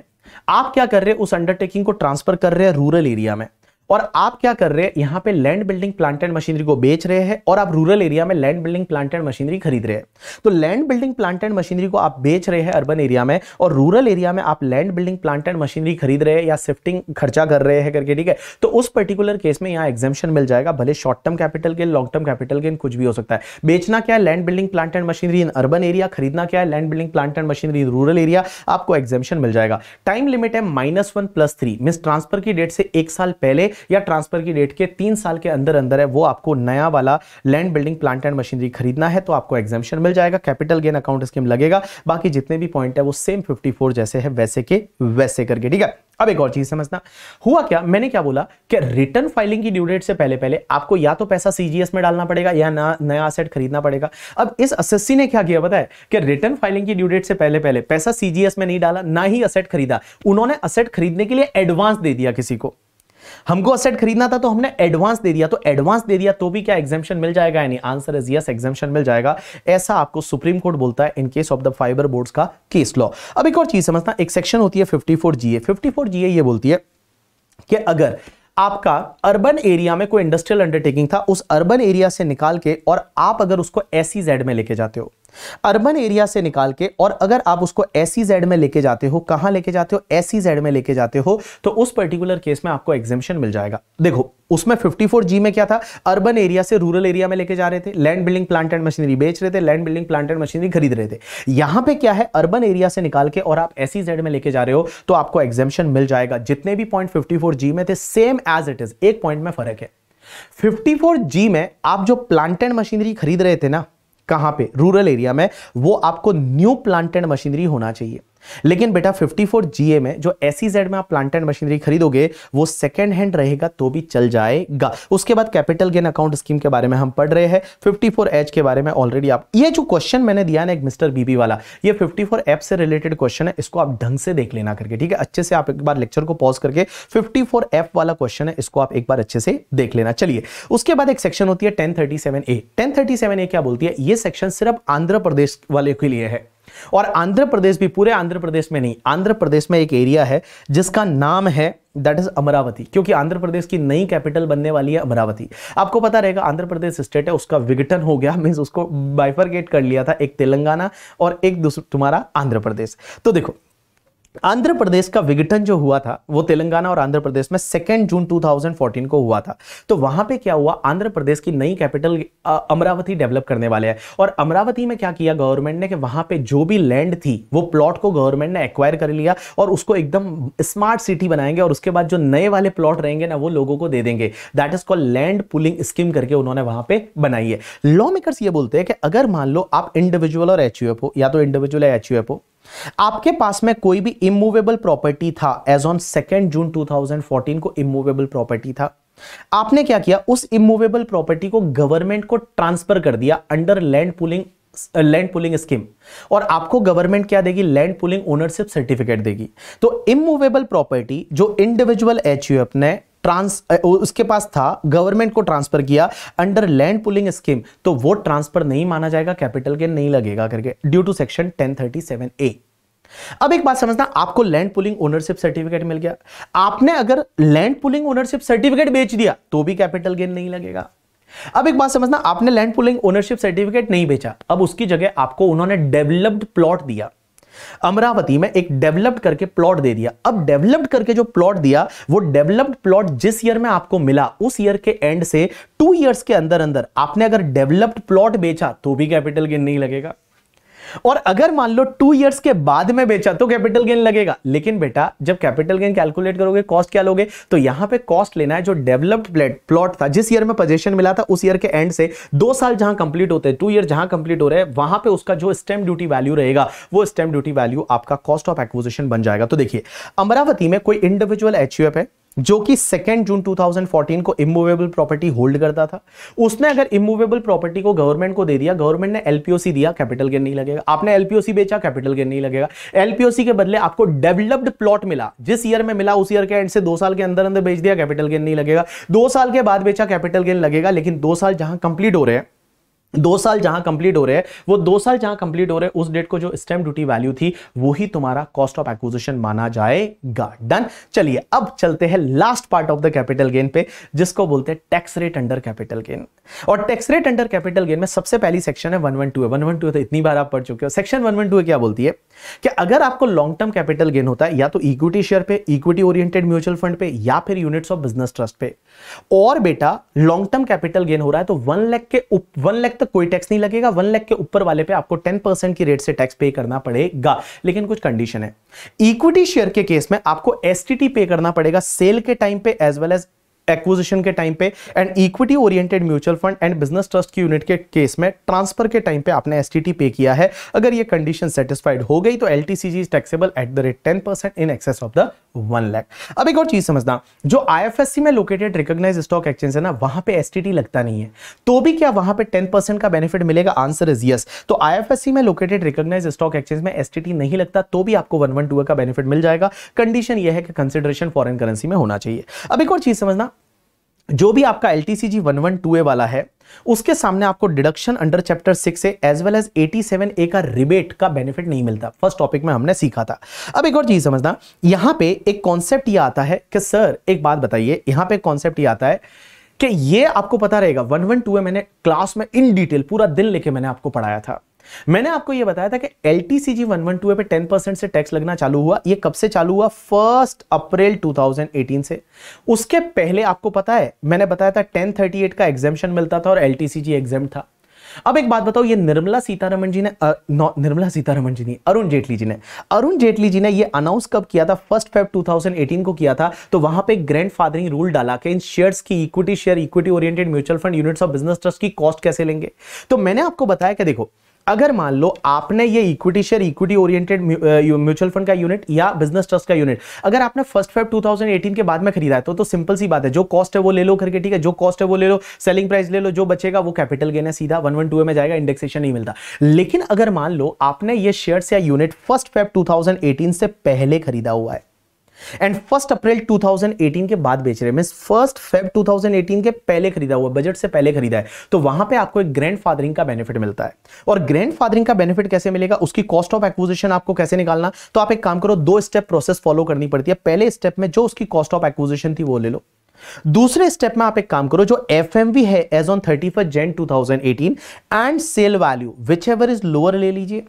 आप क्या कर रहे हो उस अंडरटेकिंग को ट्रांसफर कर रहे हैं रूरल एरिया में और आप क्या कर रहे हैं यहाँ पे land building plant and machinery को बेच रहे हैं और आप रूरल एरिया में land building plant and machinery खरीद रहे हैं तो land building plant and machinery को आप बेच रहे हैं अर्बन एरिया में और रूरल एरिया में आप land building plant and machinery खरीद रहे हैं या शिफ्टिंग खर्चा कर रहे हैं करके ठीक है तो उस पर्टिकुलर केस में यहाँ एग्जामेशन मिल जाएगा भले short term capital gain long term capital gain कुछ भी हो सकता है बेचना क्या है land building plant and machinery in urban area खरीदना क्या है land building plant and machinery in rural area आपको एग्जामेशन मिल जाएगा टाइम लिमिट है माइनस वन प्लस थ्री मिस ट्रांसफर की डेट से एक साल पहले या ट्रांसफर की डेट के तीन साल के अंदर अंदर है वो आपको नया वाला land building plant and machinery खरीदना है तो आपको एग्जामेशन मिल जाएगा कैपिटल गेन अकाउंट स्कीम लगेगा बाकी जितने भी पॉइंट है वो सेम फिफ्टी जैसे है वैसे के वैसे करके ठीक है अब एक और चीज समझना हुआ क्या मैंने क्या बोला कि रिटर्न फाइलिंग की ड्यू डेट से पहले पहले आपको या तो पैसा सीजीएस में डालना पड़ेगा या ना नया असेट खरीदना पड़ेगा अब इस असेसी ने क्या किया बताया कि रिटर्न फाइलिंग की ड्यू डेट से पहले पहले पैसा सीजीएस में नहीं डाला ना ही असेट खरीदा उन्होंने असेट खरीदने के लिए एडवांस दे दिया किसी को हमको असेट खरीदना था तो हमने एडवांस दे दिया तो एडवांस दे दिया तो भी क्या एग्जामेशन मिल जाएगा यानी आंसर इज यस एग्जामेशन मिल जाएगा ऐसा आपको सुप्रीम कोर्ट बोलता है in case of the fibre board का केस लॉ अब एक और चीज समझना एक सेक्शन होती है fifty four GA fifty four GA ये बोलती है कि अगर आपका अर्बन एरिया में कोई इंडस्ट्रियल अंडरटेकिंग था उस अर्बन एरिया से निकाल के और आप अगर उसको एसी जेड e में लेके जाते हो अर्बन एरिया से निकाल के और अगर आप उसको एसी जेड e में लेके जाते हो कहां लेके जाते हो एसी जेड e में लेके जाते हो तो उस पर्टिकुलर केस में आपको एग्जेम्पन मिल जाएगा देखो उसमें 54 जी में क्या था अर्बन एरिया से रूरल एरिया में लेके जा रहे थे land building plant and machinery बेच रहे थे land building plant and machinery खरीद रहे थे यहां पे क्या है अर्बन एरिया से निकाल के और आप एसी जेड e में लेके जा रहे हो तो आपको एग्जेम्पन मिल जाएगा जितने भी पॉइंट फिफ्टी जी में थे सेम एज इट इज एक पॉइंट में फर्क है फिफ्टी जी में आप जो प्लांट एंड मशीनरी खरीद रहे थे ना कहां पे रूरल एरिया में वो आपको न्यू प्लांटेड मशीनरी होना चाहिए लेकिन बेटा 54 जीए में जो एसी जेड e में आप प्लांट एंड मशीनरी खरीदोगे वो सेकंड हैंड रहेगा तो भी चल जाएगा उसके बाद कैपिटल गेन अकाउंट स्कीम के बारे में हम पढ़ रहे हैं 54 एच के बारे में ऑलरेडी आप ये जो क्वेश्चन मैंने दिया ना एक मिस्टर बीबी वाला ये 54 ऐप से रिलेटेड क्वेश्चन है इसको आप ढंग से देख लेना करके ठीक है अच्छे से आप एक बार लेक्चर को पॉज करके 54 ऐप वाला क्वेश्चन है इसको आप एक बार अच्छे से देख लेना चलिए उसके बाद एक सेक्शन होती है ten thirty seven A ten thirty seven A क्या बोलती है ये सेक्शन सिर्फ आंध्र प्रदेश वाले के लिए है और आंध्र प्रदेश भी पूरे आंध्र प्रदेश में नहीं आंध्र प्रदेश में एक एरिया है जिसका नाम है दैट इज अमरावती क्योंकि आंध्र प्रदेश की नई कैपिटल बनने वाली है अमरावती आपको पता रहेगा आंध्र प्रदेश स्टेट है उसका विघटन हो गया मीन्स उसको बाइफरगेट कर लिया था एक तेलंगाना और एक तुम्हारा आंध्र प्रदेश तो देखो आंध्र प्रदेश का विघटन जो हुआ था वो तेलंगाना और आंध्र प्रदेश में सेकेंड जून 2014 को हुआ था तो वहां पे क्या हुआ आंध्र प्रदेश की नई कैपिटल अमरावती डेवलप करने वाले हैं और अमरावती में क्या किया गवर्नमेंट ने कि वहां पे जो भी लैंड थी वो प्लॉट को गवर्नमेंट ने एक्वायर कर लिया और उसको एकदम स्मार्ट सिटी बनाएंगे और उसके बाद जो नए वाले प्लॉट रहेंगे ना वो लोगों को दे देंगे that is call land pooling scheme करके उन्होंने वहां पर बनाई है लॉ मेकर्स ये बोलते हैं कि अगर मान लो आप इंडिविजुअल और एच हो या तो इंडिविजुअल या एच हो आपके पास में कोई भी इमूवेबल प्रॉपर्टी था एज ऑन सेकेंड जून 2014 को इमूवेबल प्रॉपर्टी था आपने क्या किया उस इमूवेबल प्रॉपर्टी को गवर्नमेंट को ट्रांसफर कर दिया under land pooling land pooling scheme और आपको गवर्नमेंट क्या देगी लैंड पुलिंग ओनरशिप सर्टिफिकेट देगी तो इमूवेबल प्रॉपर्टी जो इंडिविजुअल एच ने ट्रांस उसके पास था गवर्नमेंट को ट्रांसफर किया अंडर लैंड पुलिंग स्कीम तो वो ट्रांसफर नहीं माना जाएगा कैपिटल गेन नहीं लगेगा करके ड्यू टू सेक्शन 1037 ए अब एक बात समझना आपको लैंड पुलिंग ओनरशिप सर्टिफिकेट मिल गया आपने अगर लैंड पुलिंग ओनरशिप सर्टिफिकेट बेच दिया तो भी कैपिटल गेन नहीं लगेगा अब एक बात समझना आपने लैंड पुलिंग ओनरशिप सर्टिफिकेट नहीं बेचा अब उसकी जगह आपको उन्होंने डेवलप्ड प्लॉट दिया अमरावती में एक डेवलप्ड करके प्लॉट दे दिया अब डेवलप्ड करके जो प्लॉट दिया वो डेवलप्ड प्लॉट जिस ईयर में आपको मिला उस ईयर के एंड से टू ईयर्स के अंदर अंदर आपने अगर डेवलप्ड प्लॉट बेचा तो भी कैपिटल गेन नहीं लगेगा और अगर मान लो टू ईयर्स के बाद में बेचा तो कैपिटल गेन लगेगा लेकिन बेटा जब कैपिटल गेन कैलकुलेट करोगे कॉस्ट क्या लोगे तो यहां पे कॉस्ट लेना है जो डेवलप्ड प्लॉट था जिस ईयर में पोजेशन मिला था उस ईयर के एंड से दो साल जहां कंप्लीट होते हैं टू ईयर जहां कंप्लीट हो रहे हैं वहां पर उसका जो स्टेम ड्यूटी वैल्यू रहेगा वो स्टेम ड्यूटी वैल्यू आपका कॉस्ट ऑफ एक्विजिशन बन जाएगा तो देखिए अमरावती में कोई इंडिविजुअल एच है जो कि सेकेंड जून 2014 को इमूवेबल प्रॉपर्टी होल्ड करता था उसने अगर इमूवेबल प्रॉपर्टी को गवर्नमेंट को दे दिया गवर्नमेंट ने एलपीओसी दिया कैपिटल गेन नहीं लगेगा आपने एलपीओसी बेचा कैपिटल गेन नहीं लगेगा एलपीओसी के बदले आपको डेवलप्ड प्लॉट मिला जिस ईयर में मिला उस ईयर के एंड से दो साल के अंदर अंदर बेच दिया कैपिटल गेन नहीं लगेगा दो साल के बाद बेचा कैपिटल गेन लगेगा लेकिन दो साल जहां कंप्लीट हो रहे हैं दो साल जहां कंप्लीट हो रहे हैं वो दो साल जहां कंप्लीट हो रहे हैं उस डेट को जो स्टैम्प ड्यूटी वैल्यू थी वही तुम्हारा कॉस्ट ऑफ एक्विजिशन माना जाएगा डन चलिए अब चलते हैं last part of the capital gain पे जिसको बोलते हैं tax rate under capital gain और tax rate under capital gain में सबसे पहली सेक्शन है one one two one one two इतनी बार आप पढ़ चुके हो सेक्शन वन वन टू क्या बोलती है कि अगर आपको लॉन्ग टर्म कैपिटल गेन होता है या तो इक्विटी शेयर पे इक्विटी ओरिएंटेड म्यूचुअल फंड पे या फिर यूनिट्स ऑफ बिजनेस ट्रस्ट पे और बेटा लॉन्ग टर्म कैपिटल गेन हो रहा है तो वन लैख के वन लैख तक तो कोई टैक्स नहीं लगेगा वन लैख के ऊपर वाले पे आपको टेन परसेंट की रेट से टैक्स पे करना पड़ेगा लेकिन कुछ कंडीशन है इक्विटी शेयर के केस में आपको एस पे करना पड़ेगा सेल के टाइम पे एज वेल एज एक्विजिशन के टाइम पे and equity oriented mutual fund and business trust की यूनिट के केस में ट्रांसफर के टाइम पे आपने एसटीटी पे किया है अगर ये कंडीशन सेटिस्फाइड हो गई तो L is taxable at the rate ten percent in excess of the one lakh अब एक और चीज समझना जो आईएफएससी में लोकेटेड रिकोगनाइज स्टॉक एक्सचेंज है ना वहां पे एसटीटी लगता नहीं है तो भी क्या वहां पे 10% का बेनिफिट मिलेगा आंसर इज यस तो आईएफएससी में लोकेटेड रिकोगनाइज स्टॉक एक्सचेंज में एसटीटी नहीं लगता तो भी आपको 112 का बेनिफिट मिल जाएगा कंडीशन यह है कि कंसिडरेशन फॉरन करेंसी में होना चाहिए अब एक और चीज समझना जो भी आपका L T C G one one two A वाला है उसके सामने आपको deduction under chapter six as well as eighty seven A का रिबेट का बेनिफिट नहीं मिलता फर्स्ट टॉपिक में हमने सीखा था अब एक और चीज समझना यहां पे एक कॉन्सेप्ट ये आता है कि सर एक बात बताइए यहां पे कॉन्सेप्ट ये आता है कि ये आपको पता रहेगा वन वन टू ए मैंने क्लास में इन डिटेल पूरा दिन लेके मैंने आपको पढ़ाया था मैंने आपको यह बताया था कि L T C G one one two ten percent से टैक्स लगना चालू हुआ यह कब से चालू हुआ फर्स्ट अप्रैल 2018 से उसके पहले आपको पता है मैंने बताया था टेन थर्टी एट का एग्जामेशन मिलता था और L T C G exempt था अब एक बात बताओ ये निर्मला सीतारमन जी ने निर्मला सीतारमन जी ने अरुण जेटली जी ने अरुण जेटली जी ने ये अनाउंस कब किया था फर्स्ट फेब 2018 को किया था तो वहां पे ग्रैंड फादरिंग रूल डाला कि इन शेयर्स की equity share equity oriented mutual fund units of business trust की कॉस्ट कैसे लेंगे तो मैंने आपको बताया कि देखो अगर मान लो आपने ये equity share equity oriented mutual fund का यूनिट या बिजनेस ट्रस्ट का यूनिट अगर आपने फर्स्ट फेब 2018 के बाद में खरीदा है तो तो सिंपल सी बात है जो कॉस्ट है वो ले लो करके ठीक है जो कॉस्ट है वो ले लो सेलिंग प्राइस ले लो जो बचेगा वो कैपिटल गेन है सीधा वन वन टू में जाएगा इंडेक्सेशन नहीं मिलता लेकिन अगर मान लो आपने ये शेयर या यूनिट फर्स्ट फेब टू से पहले खरीदा हुआ है एंड फर्स्ट अप्रैल 2018 के बाद बेच रहे हैं फर्स्ट फेब 2018 के पहले खरीदा हुआ बजट से पहले खरीदा है तो वहां पे आपको एक ग्रैंड फादरिंग का बेनिफिट मिलता है और ग्रैंड फादरिंग का बेनिफिट कैसे मिलेगा उसकी कॉस्ट ऑफ एक्विजिशन आपको कैसे निकालना तो आप एक काम करो दो स्टेप प्रोसेस फॉलो करनी पड़ती है पहले स्टेप में जो उसकी कॉस्ट ऑफ एक्विजिशन थी वो ले लो दूसरे स्टेप में आप एक काम करो जो एफ है as on thirty first Jan two and sale value whichever is lower ले लीजिए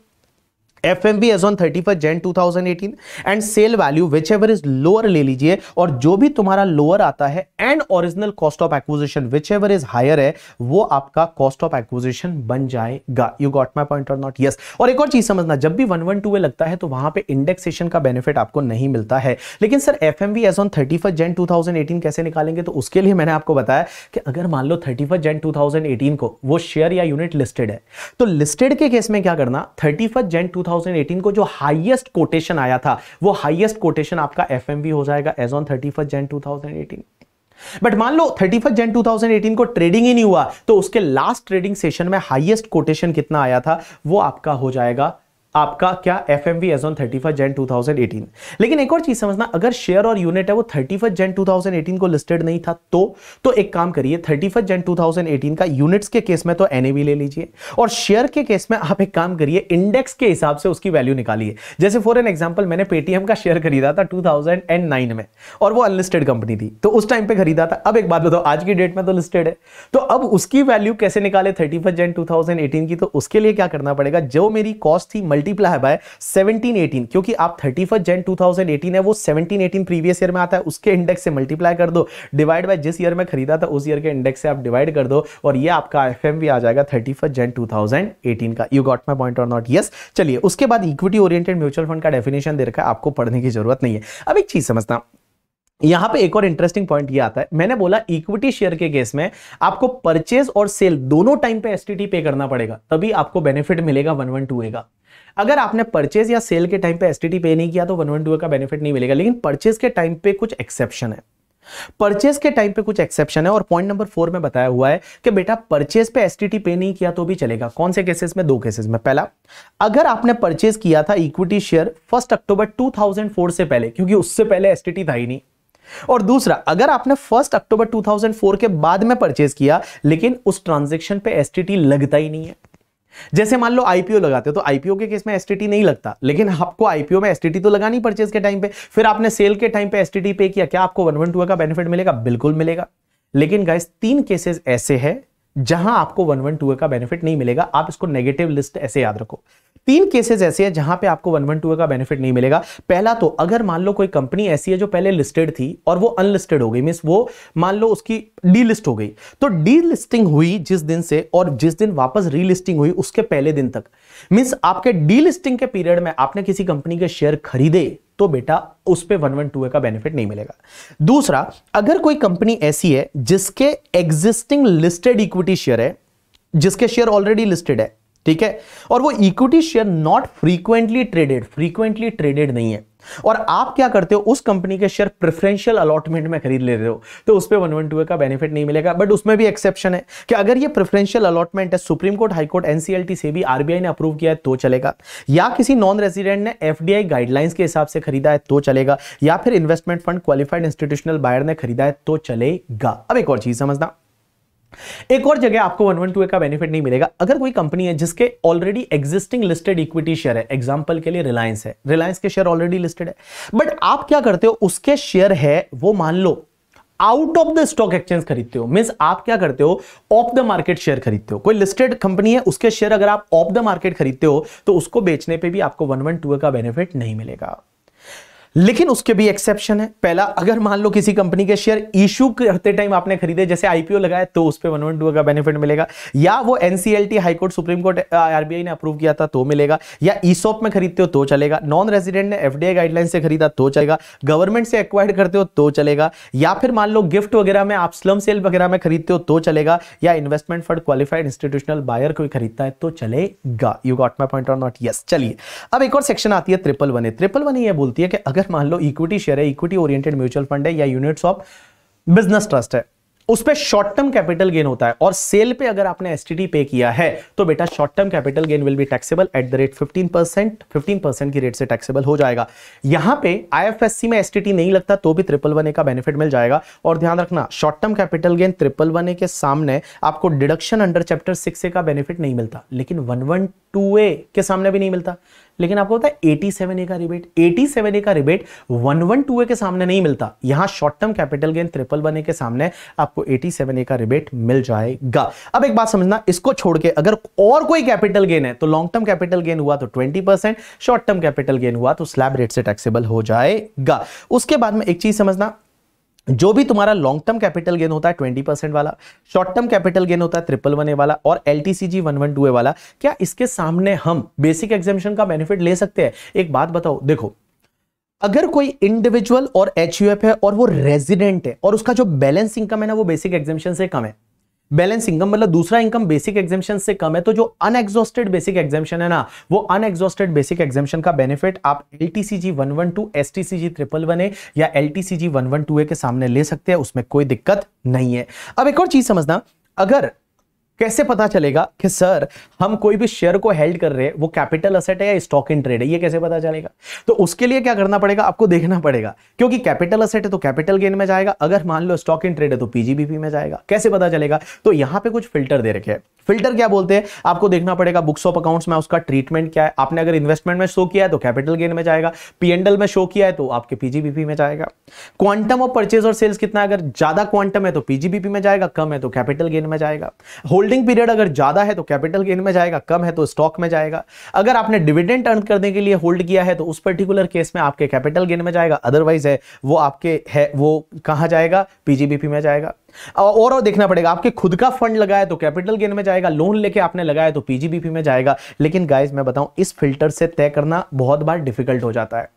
FMV as on thirty first Jan 2018 and sale value whichever is lower ले लीजिए और जो भी तुम्हारा लोअर आता है and original cost of acquisition whichever is higher है वो आपका कॉस्ट ऑफ एक्विजिशन बन जाएगा यू गॉट माई पॉइंट और नॉट यस और एक और चीज समझना जब भी वन वन टू लगता है तो वहां पे इंडेक्सेशन का बेनिफिट आपको नहीं मिलता है लेकिन sir F M V as on thirty first Jan two thousand eighteen कैसे निकालेंगे तो उसके लिए मैंने आपको बताया कि अगर मान लो thirty first Jan two thousand eighteen को वो शेयर या यूनिट लिस्टेड है तो लिस्टेड के केस में क्या करना थर्टी फर्स्ट जैन टू 2018 को जो हाईएस्ट कोटेशन आया था वो हाईएस्ट कोटेशन आपका एफ हो जाएगा as on thirty first Jan two but मान लो थर्टी फर्स्ट जैन 2018 को ट्रेडिंग ही नहीं हुआ तो उसके लास्ट ट्रेडिंग सेशन में हाईएस्ट कोटेशन कितना आया था वो आपका हो जाएगा आपका क्या F M V as on thirty first Jan two thousand eighteen लेकिन एक और चीज समझना अगर शेयर और यूनिट है वो thirty first Jan two thousand eighteen को लिस्टेड नहीं था तो तो एक काम करिए thirty first Jan two thousand eighteen का यूनिट्स के केस में तो एन ले लीजिए और शेयर के केस में आप एक काम करिए इंडेक्स के हिसाब से उसकी वैल्यू निकालिए जैसे फॉर एन एग्जाम्पल मैंने पेटीएम का शेयर खरीदा था टू थाउजेंड एंड नाइन में और वो अनलिस्टेड कंपनी थी तो उस टाइम पर खरीदा था अब एक बात बताओ आज की डेट में तो लिस्टेड है तो अब उसकी वैल्यू कैसे निकाले thirty first Jan two thousand eighteen की तो उसके लिए क्या करना पड़ेगा जो मेरी कॉस्ट थी मल्टीप्लाई बाय 17 18 क्योंकि आप थर्टी फर्स्ट जैन 2018 है वो 17 18 प्रीवियस ईयर में आता है उसके इंडेक्स से मल्टीप्लाई कर दो डिवाइड बाय जिस ईयर में खरीदा था उस ईयर के इंडेक्स से आप डिवाइड कर दो और ये आपका एफ भी आ जाएगा थर्टी फर्स्ट जैन टू का यू गॉट माई पॉइंट और नॉट यस चलिए उसके बाद इक्विटी ओरिएंटेड म्यूचुअल फंड का डेफिनेशन दे रखा है आपको पढ़ने की जरूरत नहीं है अब एक चीज समझना यहां पे एक और इंटरेस्टिंग पॉइंट ये आता है मैंने बोला इक्विटी शेयर के केस में आपको परचेज और सेल दोनों टाइम पे एसटीटी पे करना पड़ेगा तभी आपको बेनिफिट मिलेगा वन वन टू ए का अगर आपने परचेज या सेल के टाइम पे एस पे नहीं किया तो वन वन का बेनिफिट नहीं मिलेगा लेकिन परचेज के टाइम पे कुछ एक्सेप्शन है परचेज के टाइम पे कुछ एक्सेप्शन है और पॉइंट नंबर फोर में बताया हुआ है कि बेटा परचेज पे एस पे नहीं किया तो भी चलेगा कौन से केसेस में दो केसेस में पहला अगर आपने परचेज किया था equity share first October two से पहले क्योंकि उससे पहले एस था ही नहीं और दूसरा अगर आपने फर्स्ट अक्टूबर 2004 के बाद में परचेज किया लेकिन उस ट्रांजेक्शन पे एस लगता ही नहीं है जैसे मान लो आईपीओ लगाते हो तो आईपीओ के केस में एसटीटी नहीं लगता लेकिन आपको आईपीओ में एसटीटी तो लगानी परचेज के टाइम पे फिर आपने सेल के टाइम पे एसटीटी पे किया क्या आपको वन वन टू का बेनिफिट मिलेगा बिल्कुल मिलेगा लेकिन गाइस तीन केसेस ऐसे है जहां आपको वन वन टू का बेनिफिट नहीं मिलेगा आप इसको नेगेटिव लिस्ट ऐसे याद रखो तीन केसेस ऐसे हैं जहां पे आपको वन वन टू का बेनिफिट नहीं मिलेगा पहला तो अगर मान लो कोई कंपनी ऐसी है जो पहले लिस्टेड थी और वो अनलिस्टेड हो गई मीन वो मान लो उसकी डीलिस्ट हो गई तो डीलिस्टिंग हुई जिस दिन से और जिस दिन वापस रीलिस्टिंग हुई उसके पहले दिन तक मीन्स आपके डीलिस्टिंग के पीरियड में आपने किसी कंपनी के शेयर खरीदे तो बेटा उस पर वन वन टू का बेनिफिट नहीं मिलेगा दूसरा अगर कोई कंपनी ऐसी है जिसके एग्जिस्टिंग लिस्टेड इक्विटी शेयर है जिसके शेयर ऑलरेडी लिस्टेड है ठीक है और वो equity share not frequently traded frequently traded नहीं है और आप क्या करते हो उस कंपनी के शेयर प्रेफरेंशियल अलॉटमेंट में खरीद ले रहे हो तो उस पर वन वन टू का बेनिफिट नहीं मिलेगा बट उसमें भी एक्सेप्शन है कि अगर ये प्रेफरेंशियल अलॉटमेंट है सुप्रीम कोर्ट हाईकोर्ट एनसीएलटी से भी आरबीआई ने अप्रूव किया है तो चलेगा या किसी नॉन रेजिडेंट ने एफडीआई गाइडलाइंस के हिसाब से खरीदा है तो चलेगा या फिर investment fund qualified institutional buyer ने खरीदा है तो चलेगा अब एक और चीज समझना एक और जगह आपको वन वन टू का बेनिफिट नहीं मिलेगा अगर कोई कंपनी है जिसके already existing listed equity share है एग्जांपल के लिए रिलायंस है रिलायंस के शेयर ऑलरेडी लिस्टेड है बट आप क्या करते हो उसके शेयर है वो मान लो out of the stock exchange खरीदते हो मीन आप क्या करते हो ऑफ द मार्केट शेयर खरीदते हो कोई लिस्टेड कंपनी है उसके शेयर अगर आप ऑफ द मार्केट खरीदते हो तो उसको बेचने पर भी आपको वन वन टू का बेनिफिट नहीं मिलेगा लेकिन उसके भी एक्सेप्शन है पहला अगर मान लो किसी कंपनी के शेयर इशू करते टाइम आपने खरीदे जैसे आईपीओ लगाए तो उस पर वन वन का बेनिफिट मिलेगा या वो NCLT high court Supreme Court RBI ने अप्रूव किया था तो मिलेगा या ईसॉप में खरीदते हो तो चलेगा नॉन रेजिडेंट ने एफडीआई गाइडलाइन से खरीदा तो चलेगा गवर्नमेंट से एक्वायर करते हो तो चलेगा या फिर मान लो गिफ्ट वगैरह में आप स्लम सेल वगैरह में खरीदते हो तो चलेगा या investment fund qualified institutional buyer कोई खरीदता है तो चलेगा you got my point on not yes चलिए अब एक और सेक्शन आती है triple one A triple one ये बोलती है कि अगर अगर मान लो इक्विटी शेयर है इक्विटी ओरिएंटेड म्यूचुअल फंड है या यूनिट्स ऑफ बिजनेस ट्रस्ट है उस पर शॉर्ट टर्म कैपिटल गेन होता है और सेल पे अगर आपने एस पे किया है तो बेटा short term capital gain will be taxable at the rate fifteen percent fifteen percent की रेट से टैक्सेबल हो जाएगा यहां पे आईएफएससी में एस नहीं लगता तो भी ट्रिपल वन ए का बेनिफिट मिल जाएगा और ध्यान रखना short term capital gain triple one A के सामने आपको deduction under chapter six A का बेनिफिट नहीं मिलता लेकिन वन वन टू ए के सामने भी नहीं मिलता लेकिन आपको पता है 87A का रिबेट एटी सेवन ए का rebate one one two A के सामने नहीं मिलता यहां short term capital gain triple बने के सामने आपको एटी सेवन ए का रिबेट मिल जाएगा अब एक बात समझना इसको छोड़ के अगर और कोई कैपिटल गेन है तो लॉन्ग टर्म कैपिटल गेन हुआ तो twenty percent short term capital gain हुआ तो स्लैब रेट से टैक्सेबल हो जाएगा उसके बाद में एक चीज समझना जो भी तुम्हारा लॉन्ग टर्म कैपिटल गेन होता है ट्वेंटी परसेंट वाला शॉर्ट टर्म कैपिटल गेन होता है ट्रिपल वन ए वाला और L T C G one one two A वाला क्या इसके सामने हम बेसिक एग्जामेशन का बेनिफिट ले सकते हैं एक बात बताओ देखो अगर कोई इंडिविजुअल और एच है और वो रेजिडेंट है और उसका जो बैलेंस इनकम है ना वो बेसिक एग्जामेशन से कम है बैलेंस इनकम मतलब दूसरा इनकम बेसिक एग्जामेशन से कम है तो जो अनएग्जॉस्टेड बेसिक एग्जामेशन है ना वो अनएग्जॉस्टेड बेसिक एग्जामेशन का बेनिफिट आप L T C G one one two S T C G triple one A या L T C G one one two A के सामने ले सकते हैं उसमें कोई दिक्कत नहीं है अब एक और चीज समझना अगर कैसे पता चलेगा कि सर हम कोई भी शेयर को हेल्ड कर रहे हैं वो कैपिटल असेट है या स्टॉक इन ट्रेड है ये कैसे पता चलेगा तो उसके लिए क्या करना पड़ेगा आपको देखना पड़ेगा क्योंकि कैपिटल असेट है तो कैपिटल गेन में जाएगा अगर मान लो स्टॉक इन ट्रेड है तो पीजीबीपी में जाएगा कैसे पता चलेगा तो यहां पर कुछ फिल्टर दे रखे हैं फिल्टर क्या बोलते हैं आपको देखना पड़ेगा बुक्स ऑफ अकाउंट्स में उसका ट्रीटमेंट क्या है आपने अगर इन्वेस्टमेंट में शो किया है तो कैपिटल गेन में जाएगा पीएनडल में शो किया है तो आपके पीजीबीपी में जाएगा क्वांटम ऑफ परचेज और सेल्स कितना अगर ज्यादा क्वांटम है तो पीजीबीपी में जाएगा कम है तो कैपिटल गेन में जाएगा होल्ड होल्डिंग पीरियड अगर ज्यादा है तो कैपिटल गेन में जाएगा कम है तो स्टॉक में जाएगा अगर आपने डिविडेंड अर्न करने के लिए होल्ड किया है तो उस पर्टिकुलर केस में आपके कैपिटल गेन में जाएगा अदरवाइज है वो आपके है वो कहां जाएगा पीजीबीपी में जाएगा और और देखना पड़ेगा आपके खुद का फंड लगाया तो कैपिटल गेन में जाएगा लोन लेके आपने लगाया तो पीजीबीपी में जाएगा लेकिन गाइज मैं बताऊं इस फिल्टर से तय करना बहुत बार डिफिकल्ट हो जाता है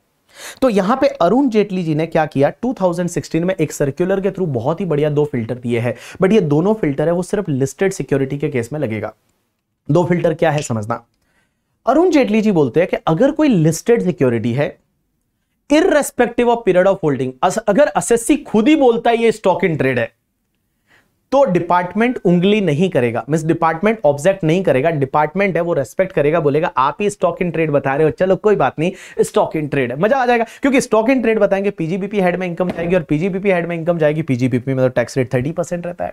तो यहां पे अरुण जेटली जी ने क्या किया 2016 में एक सर्कुलर के थ्रू बहुत ही बढ़िया दो फिल्टर दिए हैं बट ये दोनों फिल्टर है वो सिर्फ लिस्टेड सिक्योरिटी के केस में लगेगा दो फिल्टर क्या है समझना अरुण जेटली जी बोलते हैं कि अगर कोई लिस्टेड सिक्योरिटी है irrespective of period of holding अगर एस खुद ही बोलता है ये स्टॉक इन ट्रेड है तो डिपार्टमेंट उंगली नहीं करेगा मिस डिपार्टमेंट ऑब्जेक्ट नहीं करेगा डिपार्टमेंट है वो रेस्पेक्ट करेगा बोलेगा आप ही स्टॉक इन ट्रेड बता रहे हो चलो कोई बात नहीं स्टॉक इन ट्रेड है मजा आ जाएगा क्योंकि स्टॉक इन ट्रेड बताएंगे पीजीबीपी हेड में इनकम जाएगी और पीजीबीपी हेड में इनकम जाएगी पीजीबीपी में तो टैक्स रेट थर्टी रहता है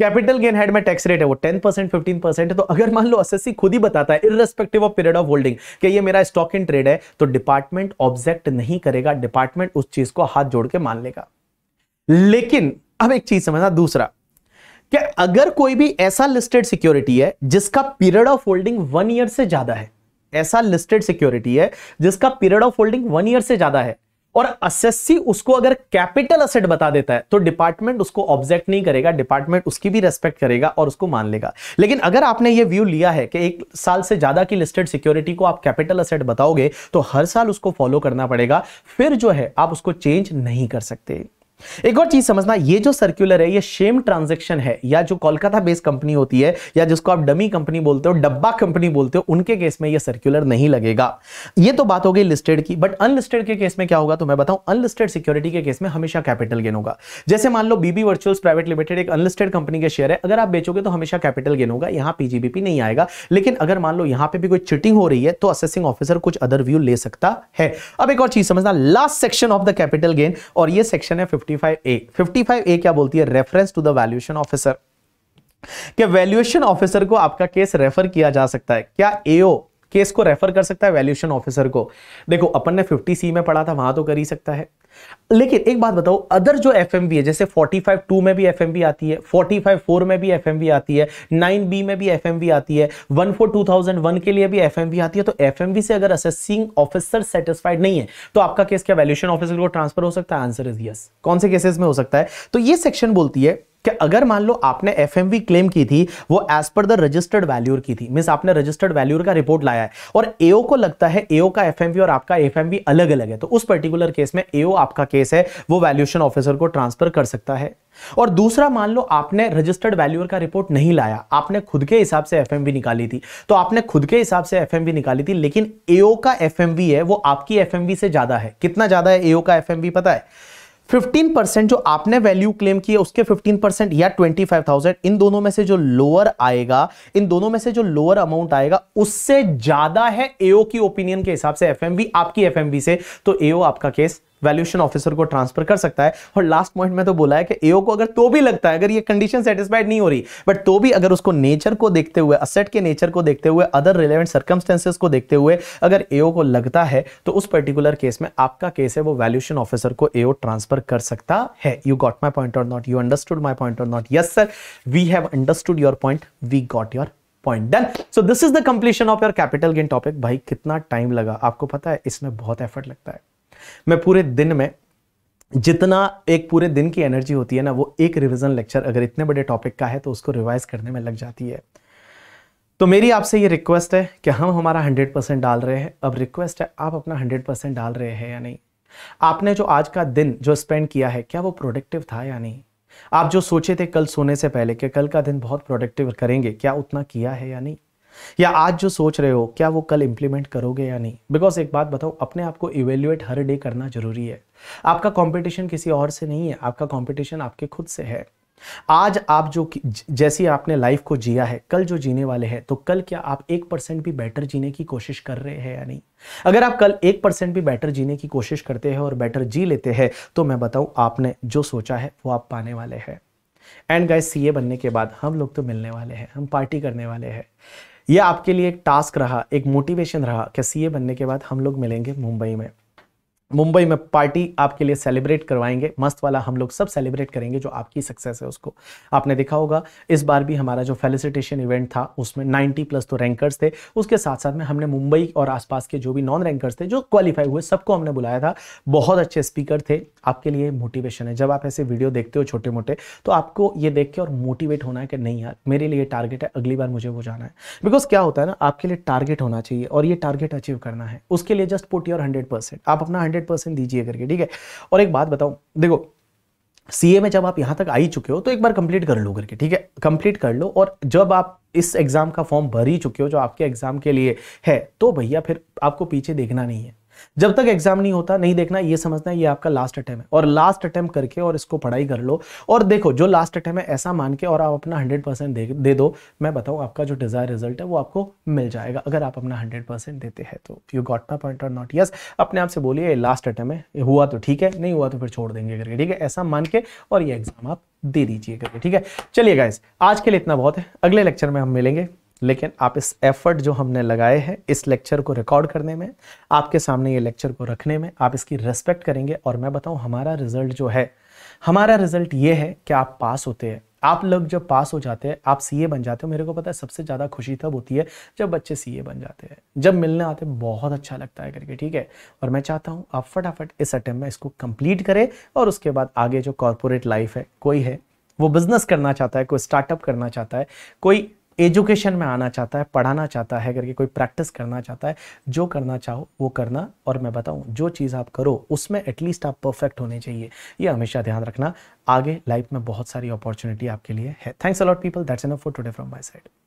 कैपिटल गेन हेड में टैक्स रेट है वो टेन परसेंट फिफ्टीन परसेंट है तो अगर मान लो एसएससी खुद ही बताता है irrespective of period of holding कि ये मेरा स्टॉक इन ट्रेड है तो डिपार्टमेंट ऑब्जेक्ट नहीं करेगा डिपार्टमेंट उस चीज को हाथ जोड़ के मान लेगा लेकिन अब एक चीज समझना दूसरा कि अगर कोई भी ऐसा लिस्टेड सिक्योरिटी है जिसका period of holding one year से ज्यादा है ऐसा लिस्टेड सिक्योरिटी है जिसका period of holding one year से ज्यादा है और असेसी उसको अगर कैपिटल असेट बता देता है तो डिपार्टमेंट उसको ऑब्जेक्ट नहीं करेगा डिपार्टमेंट उसकी भी रेस्पेक्ट करेगा और उसको मान लेगा लेकिन अगर आपने ये व्यू लिया है कि एक साल से ज्यादा की लिस्टेड सिक्योरिटी को आप कैपिटल असेट बताओगे तो हर साल उसको फॉलो करना पड़ेगा फिर जो है आप उसको चेंज नहीं कर सकते एक और चीज समझना ये जो सर्कुलर है ये शेम ट्रांजैक्शन है या जो कोलकाता बेस्ड कंपनी होती है या जिसको आप डमी कंपनी बोलते हो डब्बा कंपनी बोलते हो उनके केस में ये सर्कुलर नहीं लगेगा ये तो बात हो गई लिस्टेड की बट अनलिस्टेड के केस में क्या होगा तो मैं बताऊं अनलिस्टेड सिक्योरिटी के केस में हमेशा कैपिटल गेन होगा जैसे मान लो बीबी वर्चुअल प्राइवेट लिमिटेड एक अनलिस्टेड कंपनी के शेयर है अगर आप बेचोगे तो हमेशा कैपिटल गेन होगा यहां पीजीबीपी नहीं आएगा लेकिन अगर मान लो यहां पर भी कोई चिटिंग हो रही है तो असेसिंग ऑफिसर कुछ अदर व्यू ले सकता है अब एक और चीज समझना last section of the capital gain और यह सेक्शन है फाइव ए क्या बोलती है reference to the valuation officer कि वैल्यूएशन ऑफिसर को आपका केस रेफर किया जा सकता है क्या एओ केस को रेफर कर सकता है वैल्यूएशन ऑफिसर को देखो अपन ने 50 सी में पढ़ा था वहां तो कर ही सकता है लेकिन एक बात बताओ अदर जो एफ है जैसे 45 टू में भी एफ आती है 45 फोर में भी एफ आती है बी में भी एफ आती है 14 के लिए भी एफ आती है तो एफ से अगर असेसिंग ऑफिसर सेटिस्फाइड नहीं है तो आपका केस क्या वैल्यूशन ऑफिसर को ट्रांसफर हो सकता है आंसर इज यस कौन से केसेस में हो सकता है तो ये सेक्शन बोलती है कि अगर मान लो आपने एफ क्लेम की थी वो एज पर द रजिस्टर्ड वैल्यूर की थी मीन्स आपने रजिस्टर्ड वैल्यूर का रिपोर्ट लाया है और एओ को लगता है एओ का एफ और आपका एफ अलग अलग है तो उस पर्टिकुलर केस में एओ आपका केस है वो वैल्यूशन ऑफिसर को ट्रांसफर कर सकता है और दूसरा मान लो आपने रजिस्टर्ड वैल्यूअर का रिपोर्ट नहीं लाया आपने खुद के हिसाब से एफ निकाली थी तो आपने खुद के हिसाब से एफ निकाली थी लेकिन एओ का एफ है वो आपकी एफ से ज्यादा है कितना ज्यादा है एओ का एफ पता है 15 परसेंट जो आपने वैल्यू क्लेम किया उसके 15 परसेंट या 25,000 इन दोनों में से जो लोअर आएगा इन दोनों में से जो लोअर अमाउंट आएगा उससे ज्यादा है एओ की ओपिनियन के हिसाब से एफएमवी आपकी एफएमवी से तो एओ आपका केस वैल्यूशन ऑफिसर को ट्रांसफर कर सकता है और लास्ट पॉइंट में तो बोला है कि एओ को अगर तो भी लगता है अगर ये कंडीशन सेटिस्फाइड नहीं हो रही बट तो भी अगर उसको नेचर को देखते हुए असेट के नेचर को देखते हुए अदर रिलेवेंट सर्कमस्टेंसेस को देखते हुए अगर एओ को लगता है तो उस पर्टिकुलर केस में आपका केस है वो वैल्यूशन ऑफिसर को एओ ट्रांसफर कर सकता है यू गॉट माई पॉइंट और not you understood my point और not yes sir we have understood your point we got your point done so this is the completion of your capital gain topic भाई कितना time लगा आपको पता है इसमें बहुत एफर्ट लगता है मैं पूरे दिन में जितना एक पूरे दिन की एनर्जी होती है ना वो एक रिविज़न लेक्चर अगर इतने बड़े टॉपिक का है तो उसको रिवाइज करने में लग जाती है तो मेरी आपसे ये रिक्वेस्ट है कि हम हमारा हंड्रेड परसेंट डाल रहे हैं अब रिक्वेस्ट है आप अपना हंड्रेड परसेंट डाल रहे हैं या नहीं आपने जो आज का दिन जो स्पेंड किया है क्या वो प्रोडक्टिव था या नहीं आप जो सोचे थे कल सोने से पहले कि कल का दिन बहुत प्रोडक्टिव करेंगे क्या उतना किया है या नहीं या आज जो सोच रहे हो क्या वो कल इंप्लीमेंट करोगे या नहीं बिकॉज एक बात बताओ अपने आप को इवेल्युएट हर डे करना जरूरी है आपका कॉम्पिटिशन किसी और से नहीं है आपका कॉम्पिटिशन आपके खुद से है आज आप जो जैसी आपने लाइफ को जिया है कल जो जीने वाले हैं तो कल क्या आप एक परसेंट भी बेटर जीने की कोशिश कर रहे हैं या नहीं अगर आप कल एक परसेंट भी बेटर जीने की कोशिश करते हैं और बेटर जी लेते हैं तो मैं बताऊं आपने जो सोचा है वो आप पाने वाले हैं एंड गाइस सीए बनने के बाद हम लोग तो मिलने वाले हैं हम पार्टी करने वाले हैं ये आपके लिए एक टास्क रहा एक मोटिवेशन रहा कि सीए बनने के बाद हम लोग मिलेंगे मुंबई में मुंबई में पार्टी आपके लिए सेलिब्रेट करवाएंगे मस्त वाला हम लोग सब सेलिब्रेट करेंगे जो आपकी सक्सेस है उसको आपने देखा होगा इस बार भी हमारा जो फेलिसिटेशन इवेंट था उसमें 90 प्लस तो रैंकर्स थे उसके साथ साथ में हमने मुंबई और आसपास के जो भी नॉन रैंकर्स थे जो क्वालिफाई हुए सबको हमने बुलाया था बहुत अच्छे स्पीकर थे आपके लिए मोटिवेशन है जब आप ऐसे वीडियो देखते हो छोटे मोटे तो आपको ये देख के और मोटिवेट होना है कि नहीं यार मेरे लिए टारगेट है अगली बार मुझे वो जाना है बिकॉज क्या होता है ना आपके लिए टारगेट होना चाहिए और ये टारगेट अचीव करना है उसके लिए जस्ट पुट योर हंड्रेड आप अपना हंड्रेड परसेंट दीजिए करके ठीक है और एक बात बताओ देखो सी में जब आप यहाँ तक आई चुके हो तो एक बार कंप्लीट कर लो करके ठीक है कंप्लीट कर लो और जब आप इस एग्ज़ाम का फॉर्म भर ही चुके हो जो आपके एग्ज़ाम के लिए है तो भैया फिर आपको पीछे देखना नहीं है जब तक एग्जाम नहीं होता नहीं देखना ये समझना है ये आपका लास्ट अटैम्प है और लास्ट अटैम्प करके और इसको पढ़ाई कर लो और देखो जो लास्ट अटैम्प है ऐसा मान के और आप अपना हंड्रेड परसेंट दे, दे दो मैं बताऊँ आपका जो डिजायर रिजल्ट है वो आपको मिल जाएगा अगर आप अपना हंड्रेड परसेंट देते हैं तो यू गॉट माई पॉइंट और नॉट यस अपने आप से बोलिए लास्ट अटैम्प है हुआ तो ठीक है नहीं हुआ तो फिर छोड़ देंगे करके ठीक है ऐसा मान के और ये एग्जाम आप दे दीजिए करके ठीक है चलिए गाइज आज के लिए इतना बहुत है अगले लेक्चर में हम मिलेंगे लेकिन आप इस एफर्ट जो हमने लगाए हैं इस लेक्चर को रिकॉर्ड करने में आपके सामने ये लेक्चर को रखने में आप इसकी रेस्पेक्ट करेंगे और मैं बताऊँ हमारा रिजल्ट जो है हमारा रिजल्ट ये है कि आप पास होते हैं आप लोग जब पास हो जाते हैं आप सीए बन जाते हो मेरे को पता है सबसे ज़्यादा खुशी तब होती है जब बच्चे सीए बन जाते हैं जब मिलने आते हैं बहुत अच्छा लगता है करके ठीक है और मैं चाहता हूँ आप फटाफट इस अटैम्प में इसको कंप्लीट करें और उसके बाद आगे जो कॉरपोरेट लाइफ है कोई है वो बिजनेस करना चाहता है कोई स्टार्टअप करना चाहता है कोई एजुकेशन में आना चाहता है पढ़ाना चाहता है करके कोई प्रैक्टिस करना चाहता है जो करना चाहो वो करना और मैं बताऊं जो चीज़ आप करो उसमें एटलीस्ट आप परफेक्ट होने चाहिए ये हमेशा ध्यान रखना आगे लाइफ में बहुत सारी अपॉर्चुनिटी आपके लिए है thanks a lot people that's all for today from my side